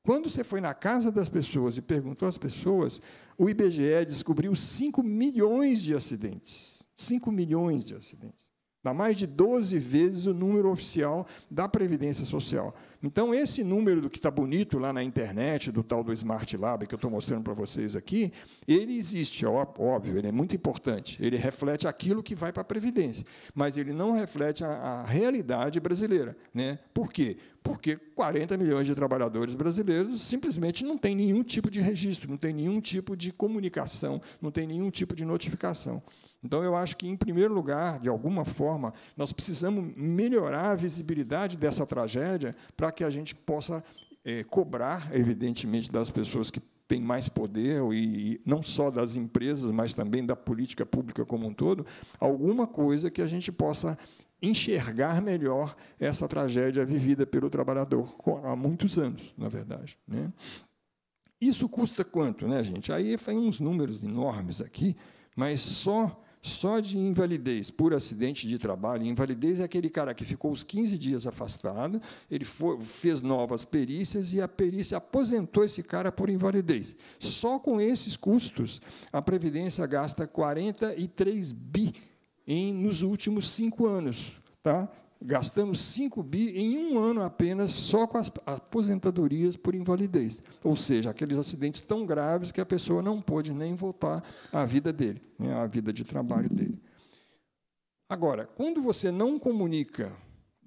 Quando você foi na casa das pessoas e perguntou às pessoas, o IBGE descobriu 5 milhões de acidentes. 5 milhões de acidentes mais de 12 vezes o número oficial da Previdência Social. Então, esse número do que está bonito lá na internet, do tal do Smart Lab que eu estou mostrando para vocês aqui, ele existe, óbvio, ele é muito importante. Ele reflete aquilo que vai para a Previdência, mas ele não reflete a, a realidade brasileira. Né? Por quê? Porque 40 milhões de trabalhadores brasileiros simplesmente não têm nenhum tipo de registro, não tem nenhum tipo de comunicação, não tem nenhum tipo de notificação. Então, eu acho que, em primeiro lugar, de alguma forma, nós precisamos melhorar a visibilidade dessa tragédia para que a gente possa é, cobrar, evidentemente, das pessoas que têm mais poder, e não só das empresas, mas também da política pública como um todo, alguma coisa que a gente possa enxergar melhor essa tragédia vivida pelo trabalhador há muitos anos, na verdade. Né? Isso custa quanto, né, gente? Aí tem uns números enormes aqui, mas só só de invalidez por acidente de trabalho. Invalidez é aquele cara que ficou os 15 dias afastado, ele foi, fez novas perícias e a perícia aposentou esse cara por invalidez. Só com esses custos, a Previdência gasta 43 bi em, nos últimos cinco anos. Tá? Gastamos 5 bi em um ano apenas só com as aposentadorias por invalidez. Ou seja, aqueles acidentes tão graves que a pessoa não pôde nem voltar à vida dele, né, à vida de trabalho dele. Agora, quando você não comunica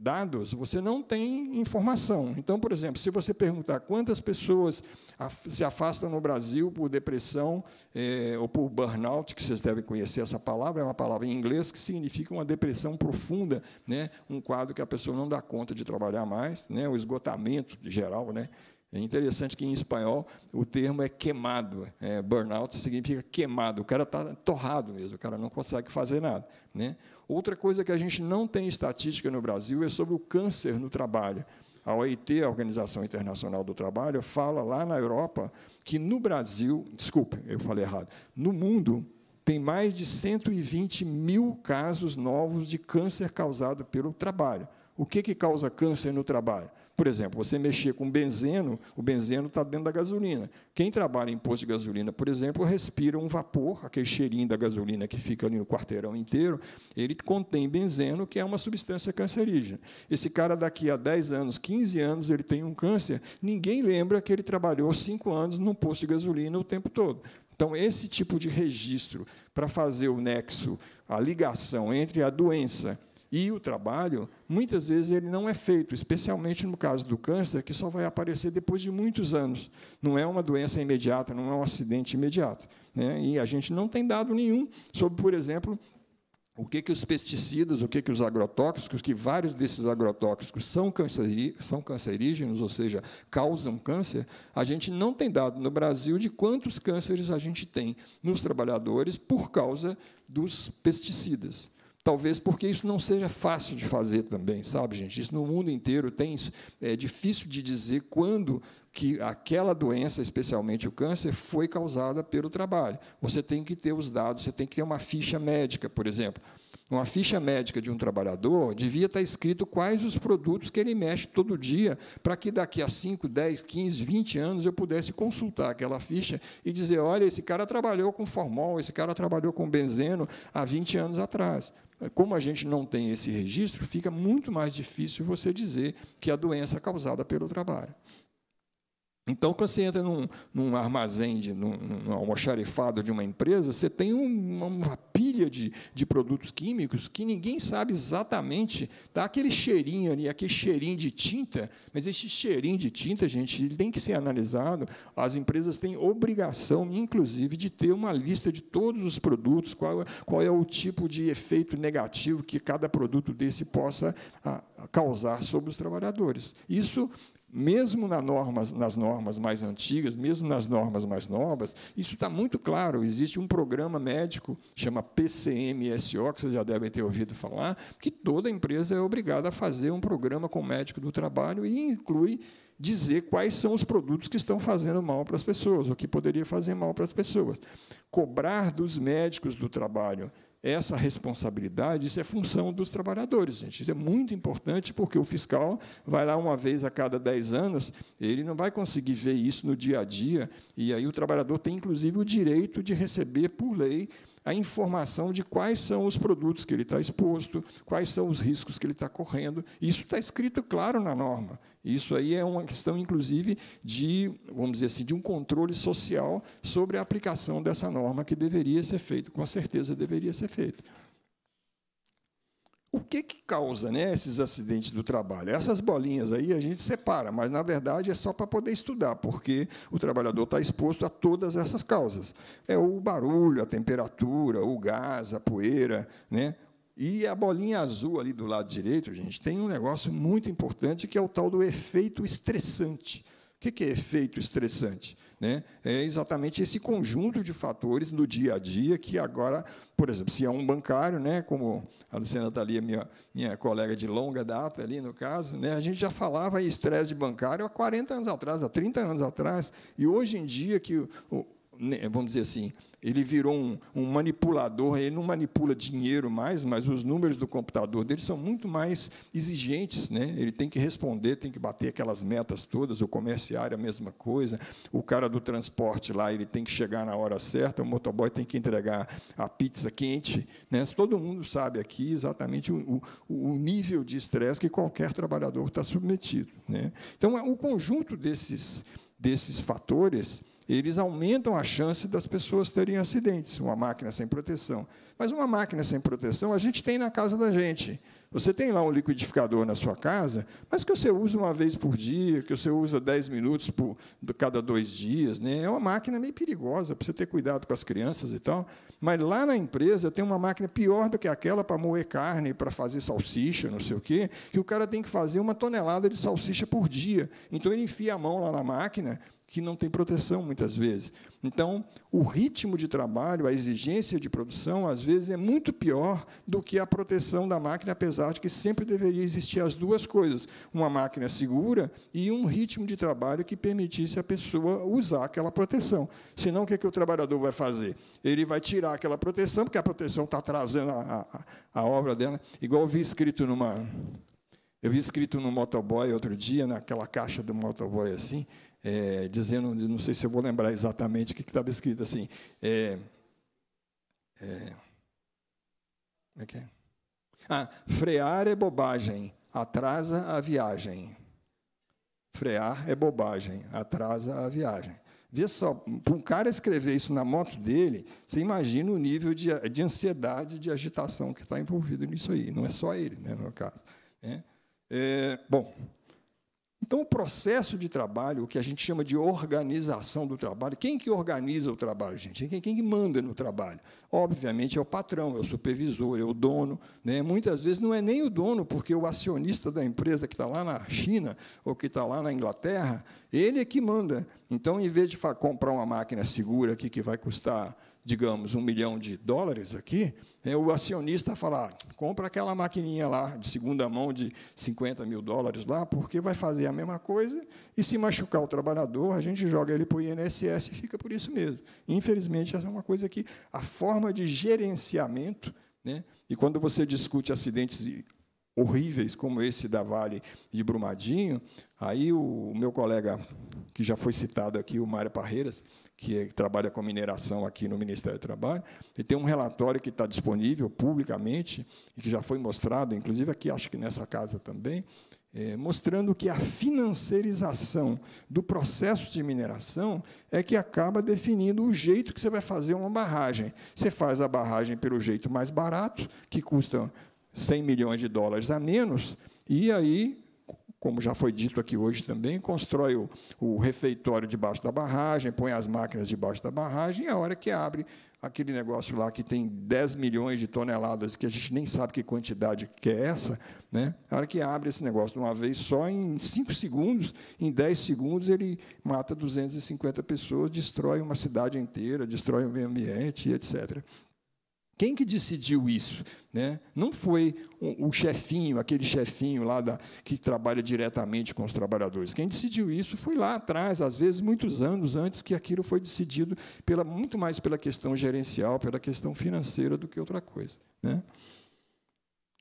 dados, você não tem informação. Então, por exemplo, se você perguntar quantas pessoas se afastam no Brasil por depressão é, ou por burnout, que vocês devem conhecer essa palavra, é uma palavra em inglês que significa uma depressão profunda, né? um quadro que a pessoa não dá conta de trabalhar mais, né? o esgotamento geral, né? É interessante que em espanhol o termo é queimado. É, burnout significa queimado. O cara está torrado mesmo, o cara não consegue fazer nada. Né? Outra coisa que a gente não tem estatística no Brasil é sobre o câncer no trabalho. A OIT, a Organização Internacional do Trabalho, fala lá na Europa que no Brasil, desculpe, eu falei errado, no mundo tem mais de 120 mil casos novos de câncer causado pelo trabalho. O que, que causa câncer no trabalho? Por exemplo, você mexer com benzeno, o benzeno está dentro da gasolina. Quem trabalha em posto de gasolina, por exemplo, respira um vapor, aquele cheirinho da gasolina que fica ali no quarteirão inteiro, ele contém benzeno, que é uma substância cancerígena. Esse cara, daqui a 10 anos, 15 anos, ele tem um câncer, ninguém lembra que ele trabalhou 5 anos num posto de gasolina o tempo todo. Então, esse tipo de registro, para fazer o nexo, a ligação entre a doença e o trabalho, muitas vezes, ele não é feito, especialmente no caso do câncer, que só vai aparecer depois de muitos anos. Não é uma doença imediata, não é um acidente imediato. Né? E a gente não tem dado nenhum sobre, por exemplo, o que, que os pesticidas, o que, que os agrotóxicos, que vários desses agrotóxicos são, são cancerígenos, ou seja, causam câncer, a gente não tem dado no Brasil de quantos cânceres a gente tem nos trabalhadores por causa dos pesticidas. Talvez porque isso não seja fácil de fazer também, sabe, gente? Isso no mundo inteiro tem isso. É difícil de dizer quando que aquela doença, especialmente o câncer, foi causada pelo trabalho. Você tem que ter os dados, você tem que ter uma ficha médica, por exemplo. Uma ficha médica de um trabalhador devia estar escrito quais os produtos que ele mexe todo dia, para que daqui a 5, 10, 15, 20 anos eu pudesse consultar aquela ficha e dizer: olha, esse cara trabalhou com formol, esse cara trabalhou com benzeno há 20 anos atrás. Como a gente não tem esse registro, fica muito mais difícil você dizer que a doença é causada pelo trabalho. Então, quando você entra num, num armazém, de, num, num, almoxarifado de uma empresa, você tem um, uma pilha de, de produtos químicos que ninguém sabe exatamente. Dá tá? aquele cheirinho ali, aquele cheirinho de tinta, mas esse cheirinho de tinta, gente, ele tem que ser analisado. As empresas têm obrigação, inclusive, de ter uma lista de todos os produtos, qual, qual é o tipo de efeito negativo que cada produto desse possa a, ah, causar sobre os trabalhadores. Isso mesmo na normas, nas normas mais antigas, mesmo nas normas mais novas, isso está muito claro. Existe um programa médico, chama PCMSO, que vocês já devem ter ouvido falar, que toda empresa é obrigada a fazer um programa com o médico do trabalho e inclui dizer quais são os produtos que estão fazendo mal para as pessoas, o que poderia fazer mal para as pessoas. Cobrar dos médicos do trabalho essa responsabilidade, isso é função dos trabalhadores, gente. Isso é muito importante porque o fiscal vai lá uma vez a cada dez anos, ele não vai conseguir ver isso no dia a dia, e aí o trabalhador tem inclusive o direito de receber por lei a informação de quais são os produtos que ele está exposto, quais são os riscos que ele está correndo. Isso está escrito claro na norma. Isso aí é uma questão, inclusive, de, vamos dizer assim, de um controle social sobre a aplicação dessa norma que deveria ser feito, com certeza deveria ser feito. O que, que causa né, esses acidentes do trabalho? Essas bolinhas aí a gente separa, mas na verdade é só para poder estudar, porque o trabalhador está exposto a todas essas causas. É o barulho, a temperatura, o gás, a poeira, né? E a bolinha azul ali do lado direito, gente, tem um negócio muito importante que é o tal do efeito estressante. O que é efeito estressante? Né? É exatamente esse conjunto de fatores do dia a dia que agora, por exemplo, se é um bancário, né, como a Luciana está ali, minha, minha colega de longa data ali no caso, né, a gente já falava em estresse de bancário há 40 anos atrás, há 30 anos atrás, e hoje em dia que, né, vamos dizer assim, ele virou um, um, manipulador, ele não manipula dinheiro mais, mas os números do computador dele são muito mais exigentes. Né? Ele tem que responder, tem que bater aquelas metas todas, o comerciário a mesma coisa, o cara do transporte lá ele tem que chegar na hora certa, o motoboy tem que entregar a pizza quente. Né? Todo mundo sabe aqui exatamente o, o, o nível de estresse que qualquer trabalhador está submetido. Né? Então, o conjunto desses, desses fatores eles aumentam a chance das pessoas terem acidentes, uma máquina sem proteção. Mas uma máquina sem proteção a gente tem na casa da gente. Você tem lá um liquidificador na sua casa, mas que você usa uma vez por dia, que você usa 10 minutos por cada dois dias. Né? É uma máquina meio perigosa, precisa ter cuidado com as crianças e tal. Mas lá na empresa tem uma máquina pior do que aquela para moer carne, para fazer salsicha, não sei o quê, que o cara tem que fazer uma tonelada de salsicha por dia. Então ele enfia a mão lá na máquina, que não tem proteção muitas vezes. Então, o ritmo de trabalho, a exigência de produção, às vezes é muito pior do que a proteção da máquina, apesar de que sempre deveria existir as duas coisas: uma máquina segura e um ritmo de trabalho que permitisse a pessoa usar aquela proteção. Senão, o que, é que o trabalhador vai fazer? Ele vai tirar aquela proteção, porque a proteção está atrasando a, a, a obra dela. Igual eu vi escrito numa, eu vi escrito no motoboy outro dia, naquela caixa do motoboy assim, é, dizendo, não sei se eu vou lembrar exatamente o que estava escrito assim. É, é, como é que é? Ah, frear é bobagem, atrasa a viagem. Frear é bobagem, atrasa a viagem. Vê só, para um cara escrever isso na moto dele, você imagina o nível de, de ansiedade, de agitação que está envolvido nisso aí. Não é só ele, né, no caso. É, é, bom, então, o processo de trabalho, o que a gente chama de organização do trabalho, quem que organiza o trabalho, gente? É quem, quem que manda no trabalho? Obviamente é o patrão, é o supervisor, é o dono. Né? Muitas vezes não é nem o dono, porque o acionista da empresa que está lá na China ou que está lá na Inglaterra, ele é que manda. Então, em vez de comprar uma máquina segura aqui que vai custar digamos, um milhão de dólares aqui, né, o acionista falar, ah, compra aquela maquininha lá de segunda mão de 50 mil dólares lá, porque vai fazer a mesma coisa e se machucar o trabalhador, a gente joga ele para o INSS e fica por isso mesmo. Infelizmente, essa é uma coisa que a forma de gerenciamento, né, e quando você discute acidentes horríveis como esse da Vale de Brumadinho, aí o meu colega que já foi citado aqui, o Mário Parreiras, que, é, trabalha com mineração aqui no Ministério do Trabalho, ele tem um relatório que está disponível publicamente e que já foi mostrado, inclusive aqui, acho que nessa casa também, é, mostrando que a financiarização do processo de mineração é que acaba definindo o jeito que você vai fazer uma barragem. Você faz a barragem pelo jeito mais barato, que custa 100 milhões de dólares a menos, e aí, como já foi dito aqui hoje também, constrói o, o refeitório debaixo da barragem, põe as máquinas debaixo da barragem, e a hora que abre aquele negócio lá que tem 10 milhões de toneladas, que a gente nem sabe que quantidade que é essa, né? a hora que abre esse negócio de uma vez só, em 5 segundos, em 10 segundos, ele mata 250 pessoas, destrói uma cidade inteira, destrói o meio ambiente, etc. Quem que decidiu isso? Né? Não foi o, chefinho, aquele chefinho lá da, que trabalha diretamente com os trabalhadores. Quem decidiu isso foi lá atrás, às vezes muitos anos antes que aquilo foi decidido pela, muito mais pela questão gerencial, pela questão financeira do que outra coisa. Né?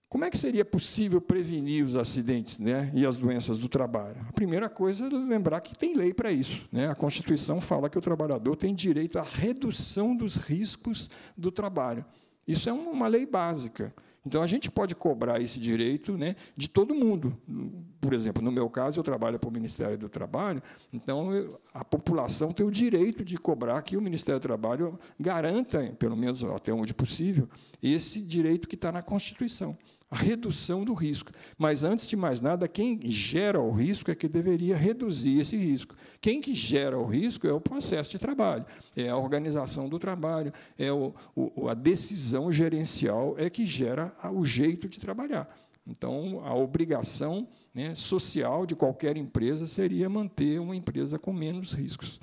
Como é que seria possível prevenir os acidentes né, e as doenças do trabalho? A primeira coisa é lembrar que tem lei para isso. Né? A Constituição fala que o trabalhador tem direito à redução dos riscos do trabalho. Isso é uma lei básica. Então, a gente pode cobrar esse direito né, de todo mundo. Por exemplo, no meu caso, eu trabalho para o Ministério do Trabalho, então eu, a população tem o direito de cobrar que o Ministério do Trabalho garanta, pelo menos até onde possível, esse direito que está na Constituição a redução do risco. Mas, antes de mais nada, quem gera o risco é que deveria reduzir esse risco. Quem que gera o risco é o processo de trabalho, é a organização do trabalho, é o, o, a decisão gerencial é que gera o jeito de trabalhar. Então, a obrigação né, social de qualquer empresa seria manter uma empresa com menos riscos.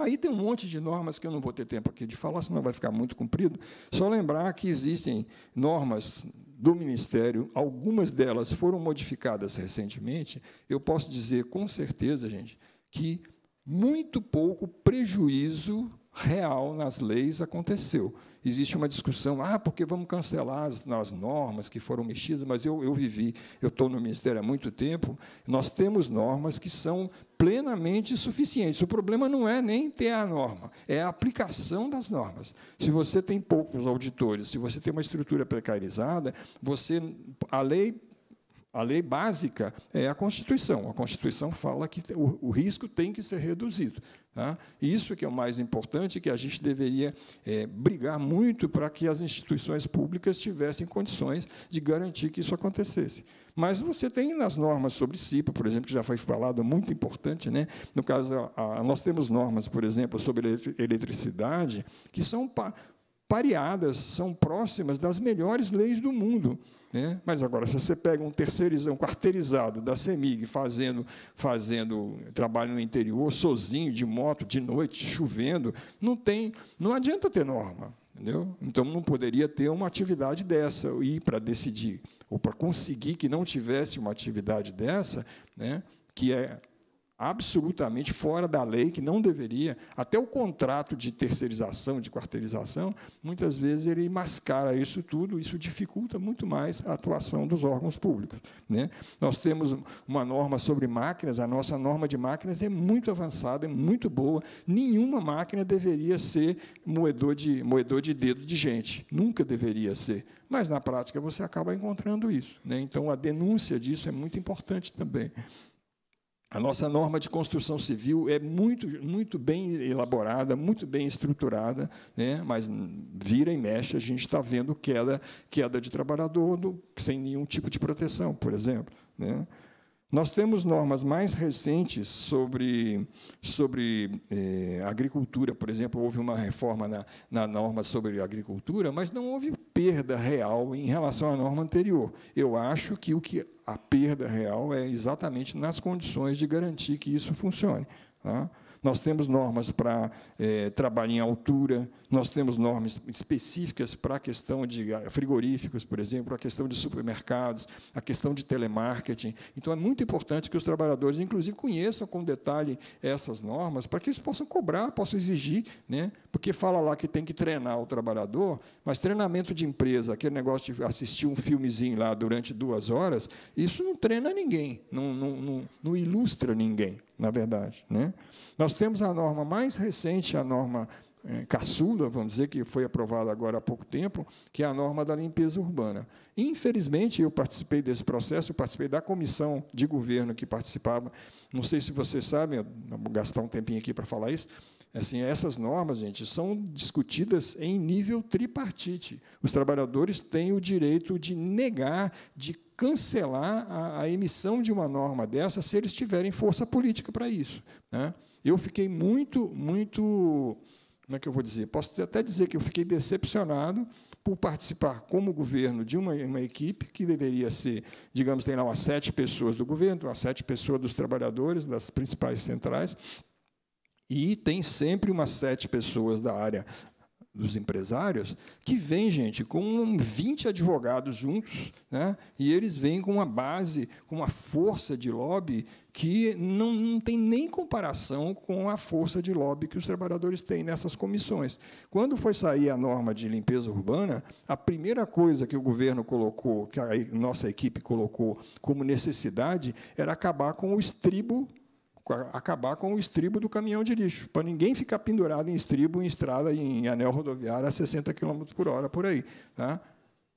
Aí tem um monte de normas que eu não vou ter tempo aqui de falar, senão vai ficar muito comprido. Só lembrar que existem normas do Ministério, algumas delas foram modificadas recentemente, eu posso dizer com certeza, gente, que muito pouco prejuízo real nas leis aconteceu existe uma discussão, ah, porque vamos cancelar as, as normas que foram mexidas, mas eu, eu vivi, eu estou no Ministério há muito tempo, nós temos normas que são plenamente suficientes. O problema não é nem ter a norma, é a aplicação das normas. Se você tem poucos auditores, se você tem uma estrutura precarizada, você a lei a lei básica é a Constituição. A Constituição fala que o, o risco tem que ser reduzido. Tá? isso que é o mais importante, que a gente deveria é, brigar muito para que as instituições públicas tivessem condições de garantir que isso acontecesse. Mas você tem nas normas sobre CIPA, por exemplo, que já foi falado, é muito importante. Né? No caso, a, a, nós temos normas, por exemplo, sobre eletricidade, que são pareadas, são próximas das melhores leis do mundo. Né? Mas agora, se você pega um terceirizado, um quarteirizado da CEMIG fazendo, fazendo trabalho no interior, sozinho, de moto, de noite, chovendo, não tem, não adianta ter norma. Entendeu? Então, não poderia ter uma atividade dessa. E para decidir, ou para conseguir que não tivesse uma atividade dessa, né, que é absolutamente fora da lei, que não deveria. Até o contrato de terceirização, de quarteirização, muitas vezes ele mascara isso tudo, isso dificulta muito mais a atuação dos órgãos públicos. Né? Nós temos uma norma sobre máquinas, a nossa norma de máquinas é muito avançada, é muito boa. Nenhuma máquina deveria ser moedor de, moedor de dedo de gente, nunca deveria ser. Mas, na prática, você acaba encontrando isso. Né? Então, a denúncia disso é muito importante também. A nossa norma de construção civil é muito, muito bem elaborada, muito bem estruturada, né? mas vira e mexe, a gente está vendo queda, queda de trabalhador do, sem nenhum tipo de proteção, por exemplo. Né? Nós temos normas mais recentes sobre, sobre eh, agricultura, por exemplo, houve uma reforma na, na norma sobre agricultura, mas não houve perda real em relação à norma anterior. Eu acho que o que a perda real é exatamente nas condições de garantir que isso funcione. Tá? Nós temos normas para é, eh, trabalho em altura, nós temos normas específicas para a questão de frigoríficos, por exemplo, a questão de supermercados, a questão de telemarketing. Então, é muito importante que os trabalhadores, inclusive, conheçam com detalhe essas normas para que eles possam cobrar, possam exigir né, porque fala lá que tem que treinar o trabalhador, mas treinamento de empresa, aquele negócio de assistir um filmezinho lá durante duas horas, isso não treina ninguém, não, não, não, não ilustra ninguém, na verdade. Né? Nós temos a norma mais recente, a norma é, caçula, vamos dizer, que foi aprovada agora há pouco tempo, que é a norma da limpeza urbana. Infelizmente, eu participei desse processo, eu participei da comissão de governo que participava. Não sei se vocês sabem, vou gastar um tempinho aqui para falar isso, Assim, essas normas, gente, são discutidas em nível tripartite. Os trabalhadores têm o direito de negar, de cancelar a, a emissão de uma norma dessa se eles tiverem força política para isso. Né? Eu fiquei muito, muito. Como é que eu vou dizer? Posso até dizer que eu fiquei decepcionado por participar como governo de uma, uma, equipe que deveria ser, digamos, tem lá umas sete pessoas do governo, umas sete pessoas dos trabalhadores das principais centrais, e tem sempre umas sete pessoas da área dos empresários que vêm, gente, com 20 advogados juntos, né? e eles vêm com uma base, com uma força de lobby que não, não, tem nem comparação com a força de lobby que os trabalhadores têm nessas comissões. Quando foi sair a norma de limpeza urbana, a primeira coisa que o governo colocou, que a nossa equipe colocou como necessidade, era acabar com o estribo acabar com o estribo do caminhão de lixo, para ninguém ficar pendurado em estribo, em estrada, em anel rodoviário a 60 km por hora, por aí. Tá? O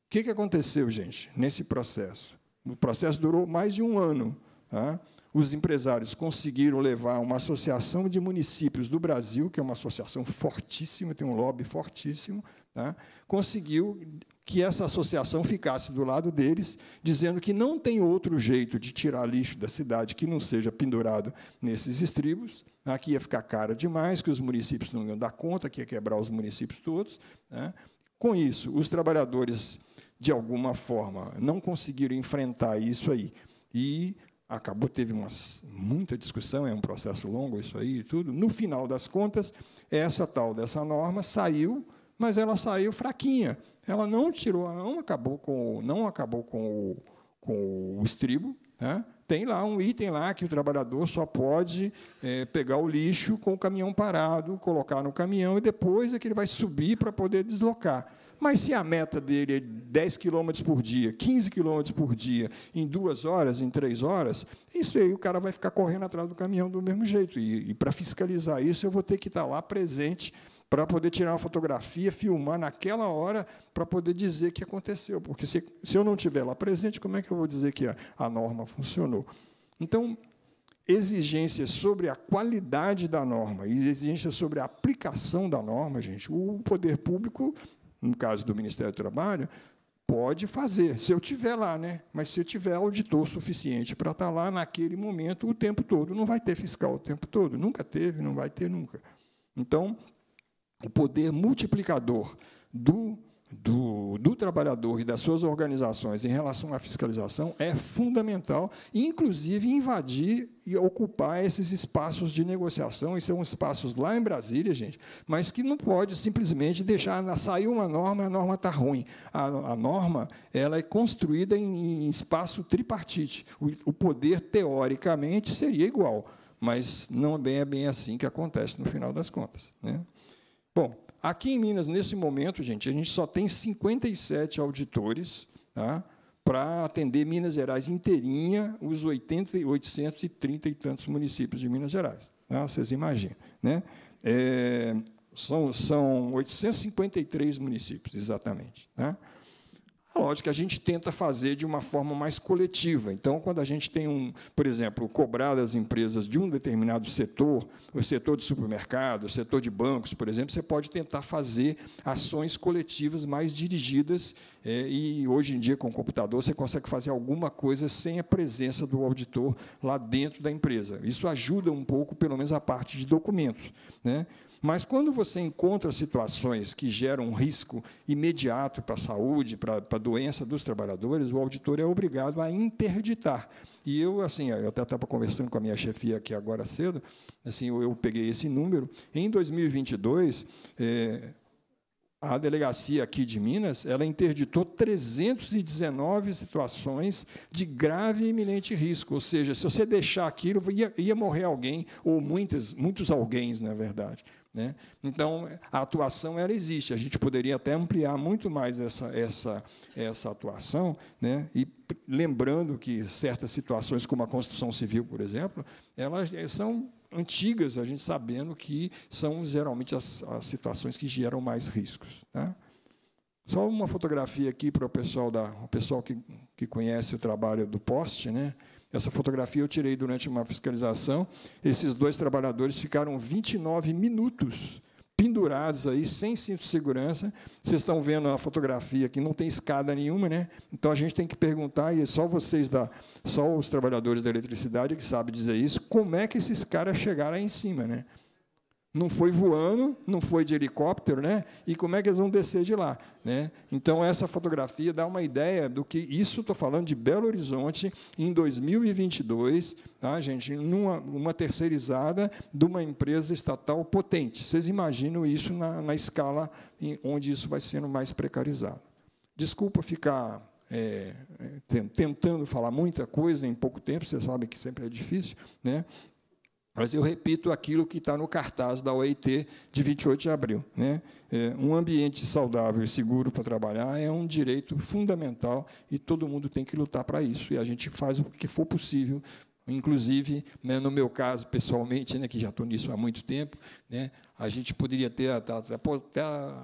que, que aconteceu, gente, nesse processo? O processo durou mais de um ano. Tá? Os empresários conseguiram levar uma associação de municípios do Brasil, que é uma associação fortíssima, tem um lobby fortíssimo, tá? conseguiu que essa associação ficasse do lado deles, dizendo que não tem outro jeito de tirar lixo da cidade que não seja pendurado nesses estribos, né, que ia ficar caro demais, que os municípios não iam dar conta, que ia quebrar os municípios todos. Né. Com isso, os trabalhadores, de alguma forma, não conseguiram enfrentar isso aí. E acabou, teve umas, muita discussão, é um processo longo isso aí e tudo. No final das contas, essa tal dessa norma saiu mas ela saiu fraquinha. Ela não tirou, não acabou com, não acabou com o, com o estribo. Né? Tem lá um item lá que o trabalhador só pode é, pegar o lixo com o caminhão parado, colocar no caminhão e depois é que ele vai subir para poder deslocar. Mas se a meta dele é 10 km por dia, 15 km por dia, em duas horas, em três horas, isso aí o cara vai ficar correndo atrás do caminhão do mesmo jeito. E, e para fiscalizar isso, eu vou ter que estar lá presente para poder tirar uma fotografia, filmar naquela hora, para poder dizer que aconteceu. Porque se, se eu não estiver lá presente, como é que eu vou dizer que a, a norma funcionou? Então, exigências sobre a qualidade da norma e exigências sobre a aplicação da norma, gente, o poder público, no caso do Ministério do Trabalho, pode fazer, se eu tiver lá, né? Mas se eu tiver auditor suficiente para estar tá lá naquele momento o tempo todo, não vai ter fiscal o tempo todo, nunca teve, não vai ter nunca. Então, o poder multiplicador do, do, do, trabalhador e das suas organizações em relação à fiscalização é fundamental, inclusive invadir e ocupar esses espaços de negociação, e são espaços lá em Brasília, gente, mas que não pode simplesmente deixar sair uma norma, a norma está ruim. A, a, norma ela é construída em, em espaço tripartite. O, o poder, teoricamente, seria igual, mas não é bem, é bem assim que acontece no final das contas. Né? Bom, aqui em Minas, nesse momento, gente, a gente só tem 57 auditores tá, para atender Minas Gerais inteirinha, os 80, 830 e tantos municípios de Minas Gerais. Tá? Vocês imaginam. Né? É, são, são 853 municípios, exatamente. Tá? É lógico que a gente tenta fazer de uma forma mais coletiva. Então, quando a gente tem, um, por exemplo, cobrar as empresas de um determinado setor, o setor de supermercado, o setor de bancos, por exemplo, você pode tentar fazer ações coletivas mais dirigidas. É, e hoje em dia, com o computador, você consegue fazer alguma coisa sem a presença do auditor lá dentro da empresa. Isso ajuda um pouco, pelo menos, a parte de documentos. Né? Mas quando você encontra situações que geram um risco imediato para a saúde, para, a doença dos trabalhadores, o auditor é obrigado a interditar. E eu, assim, eu até estava conversando com a minha chefia aqui agora cedo, assim, eu, eu peguei esse número. Em 2022, é, a delegacia aqui de Minas, ela interditou 319 situações de grave e iminente risco, ou seja, se você deixar aquilo, ia, ia morrer alguém, ou muitas, muitos alguém, na verdade. Né? Então, a atuação ela existe. A gente poderia até ampliar muito mais essa, essa, essa atuação, né? e lembrando que certas situações, como a construção civil, por exemplo, elas são antigas, a gente sabendo que são geralmente as, as situações que geram mais riscos. Tá? Só uma fotografia aqui para o pessoal, da, o pessoal que, que conhece o trabalho do poste, né? Essa fotografia eu tirei durante uma fiscalização. Esses dois trabalhadores ficaram 29 minutos pendurados aí, sem cinto de segurança. Vocês estão vendo a fotografia aqui, não tem escada nenhuma, né? Então a gente tem que perguntar, e é só vocês da. Só os trabalhadores da eletricidade que sabem dizer isso, como é que esses caras chegaram aí em cima, né? Não foi voando, não foi de helicóptero, né? E como é que eles vão descer de lá, né? Então essa fotografia dá uma ideia do que isso estou falando de Belo Horizonte em 2022, tá, gente? Numa uma terceirizada de uma empresa estatal potente. Vocês imaginam isso na, na escala em, onde isso vai sendo mais precarizado? Desculpa ficar é, é tentando falar muita coisa em pouco tempo, você sabe que sempre é difícil, né? Mas eu repito aquilo que está no cartaz da OIT de 28 de abril. Né? É, um ambiente saudável e seguro para trabalhar é um direito fundamental e todo mundo tem que lutar para isso. E a gente faz o que for possível Inclusive, né, no meu caso, pessoalmente, né, que já estou nisso há muito tempo, né, a gente poderia ter até,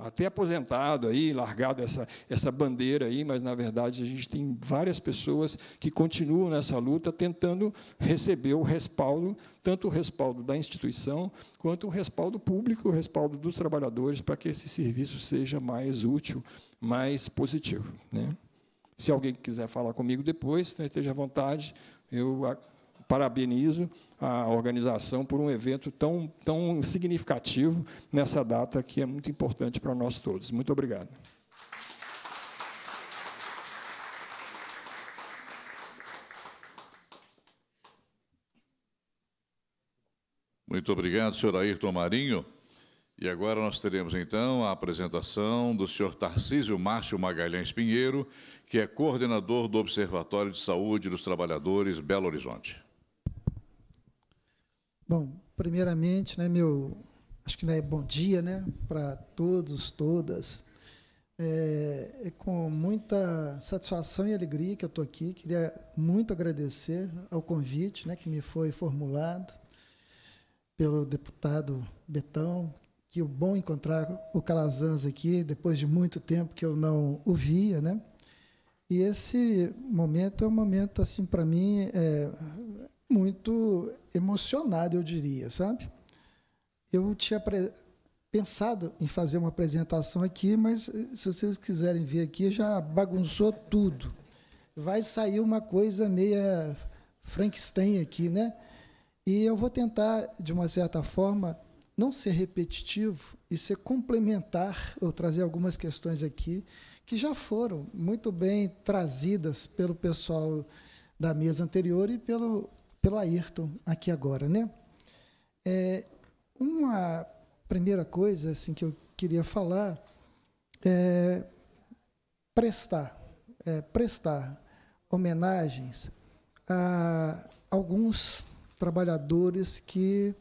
até, aposentado aí, largado essa, essa bandeira aí, mas na verdade a gente tem várias pessoas que continuam nessa luta tentando receber o respaldo, tanto o respaldo da instituição, quanto o respaldo público, o respaldo dos trabalhadores, para que esse serviço seja mais útil, mais positivo. Né? Se alguém quiser falar comigo depois, né, esteja à vontade. Eu parabenizo a organização por um evento tão, tão significativo nessa data que é muito importante para nós todos. Muito obrigado. Muito obrigado, senhor Ayrton Marinho. E agora nós teremos, então, a apresentação do senhor Tarcísio Márcio Magalhães Pinheiro, que é coordenador do Observatório de Saúde dos Trabalhadores Belo Horizonte. Bom, primeiramente, né, meu, acho que né, bom dia, né, para todos, todas. É, é, com muita satisfação e alegria que eu estou aqui. Queria muito agradecer ao convite, né, que me foi formulado pelo deputado Betão. Que o bom encontrar o Calazans aqui, depois de muito tempo que eu não o via, né? E esse momento é um momento assim para mim é, muito emocionado, eu diria, sabe? Eu tinha pensado em fazer uma apresentação aqui, mas eh, se vocês quiserem ver aqui, já bagunçou tudo. Vai sair uma coisa meia Frankenstein aqui, né? E eu vou tentar, de uma certa forma, não ser repetitivo e ser complementar, ou trazer algumas questões aqui que já foram muito bem trazidas pelo pessoal da mesa anterior e pelo pelo Ayrton aqui agora, né? É, uma primeira coisa assim que eu queria falar é prestar, é, prestar homenagens a alguns trabalhadores que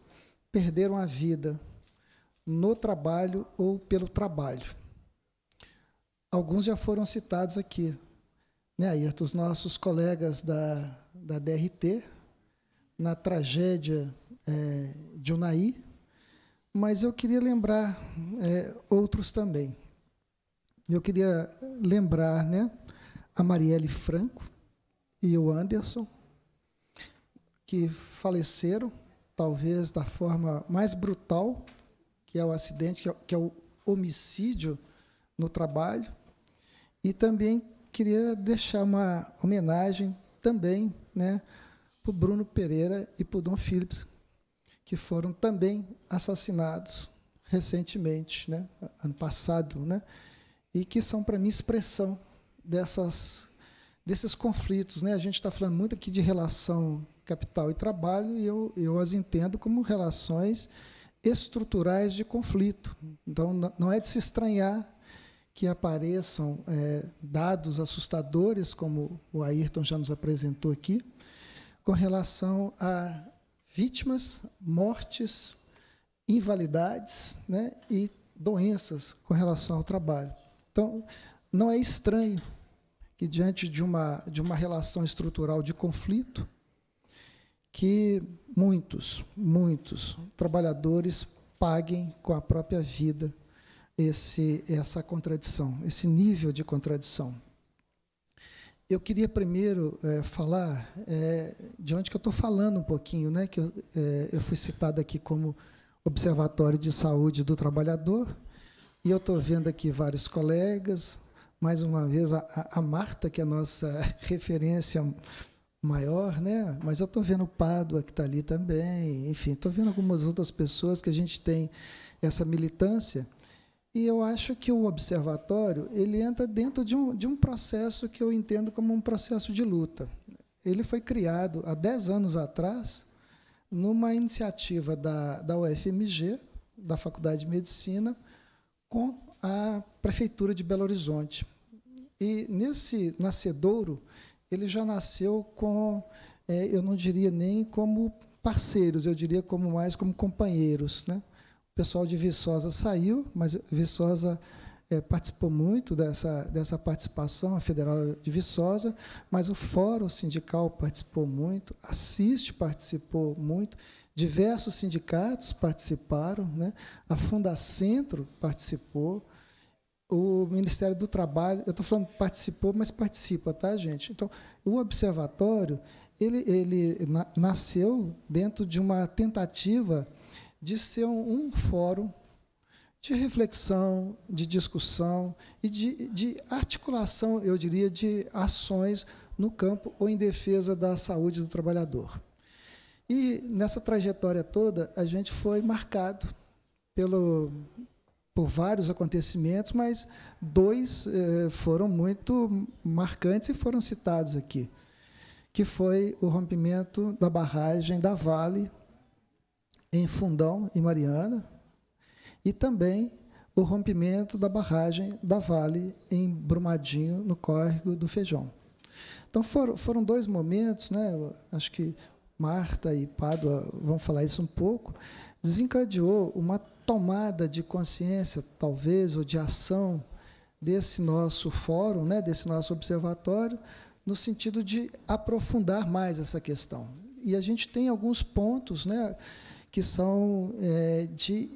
perderam a vida no trabalho ou pelo trabalho. Alguns já foram citados aqui, né, Ayrton? Os nossos colegas da, da DRT, na tragédia é, de Unai, mas eu queria lembrar é, outros também. Eu queria lembrar né, a Marielle Franco e o Anderson, que faleceram, talvez da forma mais brutal, que é o acidente, que é, que é o homicídio no trabalho. E também queria deixar uma homenagem também né, para o Bruno Pereira e para o Dom Phillips, que foram também assassinados recentemente, né? ano passado, né? e que são, para mim, expressão dessas, desses conflitos. Né? A gente está falando muito aqui de relação capital e trabalho, e eu, eu as entendo como relações estruturais de conflito. Então, não é de se estranhar que apareçam é, dados assustadores, como o Ayrton já nos apresentou aqui, com relação a vítimas, mortes, invalidades né, e doenças com relação ao trabalho. Então, não é estranho que, diante de uma, de uma relação estrutural de conflito, que muitos, muitos trabalhadores paguem com a própria vida esse, essa contradição, esse nível de contradição. Eu queria primeiro é, falar é, de onde que eu estou falando um pouquinho, né? Que eu, é, eu fui citado aqui como Observatório de Saúde do Trabalhador e eu estou vendo aqui vários colegas. Mais uma vez a, a Marta, que é a nossa referência maior, né? Mas eu estou vendo o Pádua que está ali também. Enfim, estou vendo algumas outras pessoas que a gente tem essa militância. E eu acho que o observatório ele entra dentro de um, de um processo que eu entendo como um processo de luta. Ele foi criado há 10 anos atrás numa iniciativa da, da UFMG, da Faculdade de Medicina, com a Prefeitura de Belo Horizonte. E nesse nascedouro, ele já nasceu com, é, eu não diria nem como parceiros, eu diria como mais como companheiros, né? pessoal de Viçosa saiu, mas Viçosa é, participou muito dessa, dessa participação, a Federal de Viçosa, mas o Fórum Sindical participou muito, Assiste participou muito, diversos sindicatos participaram, né? a Fundacentro participou, o Ministério do Trabalho, eu estou falando participou, mas participa, tá, gente? Então, o Observatório, ele, ele na, nasceu dentro de uma tentativa de ser um, um fórum de reflexão, de discussão e de, de, articulação, eu diria, de ações no campo ou em defesa da saúde do trabalhador. E nessa trajetória toda, a gente foi marcado pelo, por vários acontecimentos, mas dois eh, foram muito marcantes e foram citados aqui, que foi o rompimento da barragem da Vale em Fundão e Mariana, e também o rompimento da barragem da Vale em Brumadinho, no córrego do Feijão. Então foram, foram dois momentos, né? acho que Marta e Pádua vão falar isso um pouco, desencadeou uma tomada de consciência, talvez, ou de ação desse nosso fórum, né, desse nosso observatório, no sentido de aprofundar mais essa questão. E a gente tem alguns pontos, né, que são é, de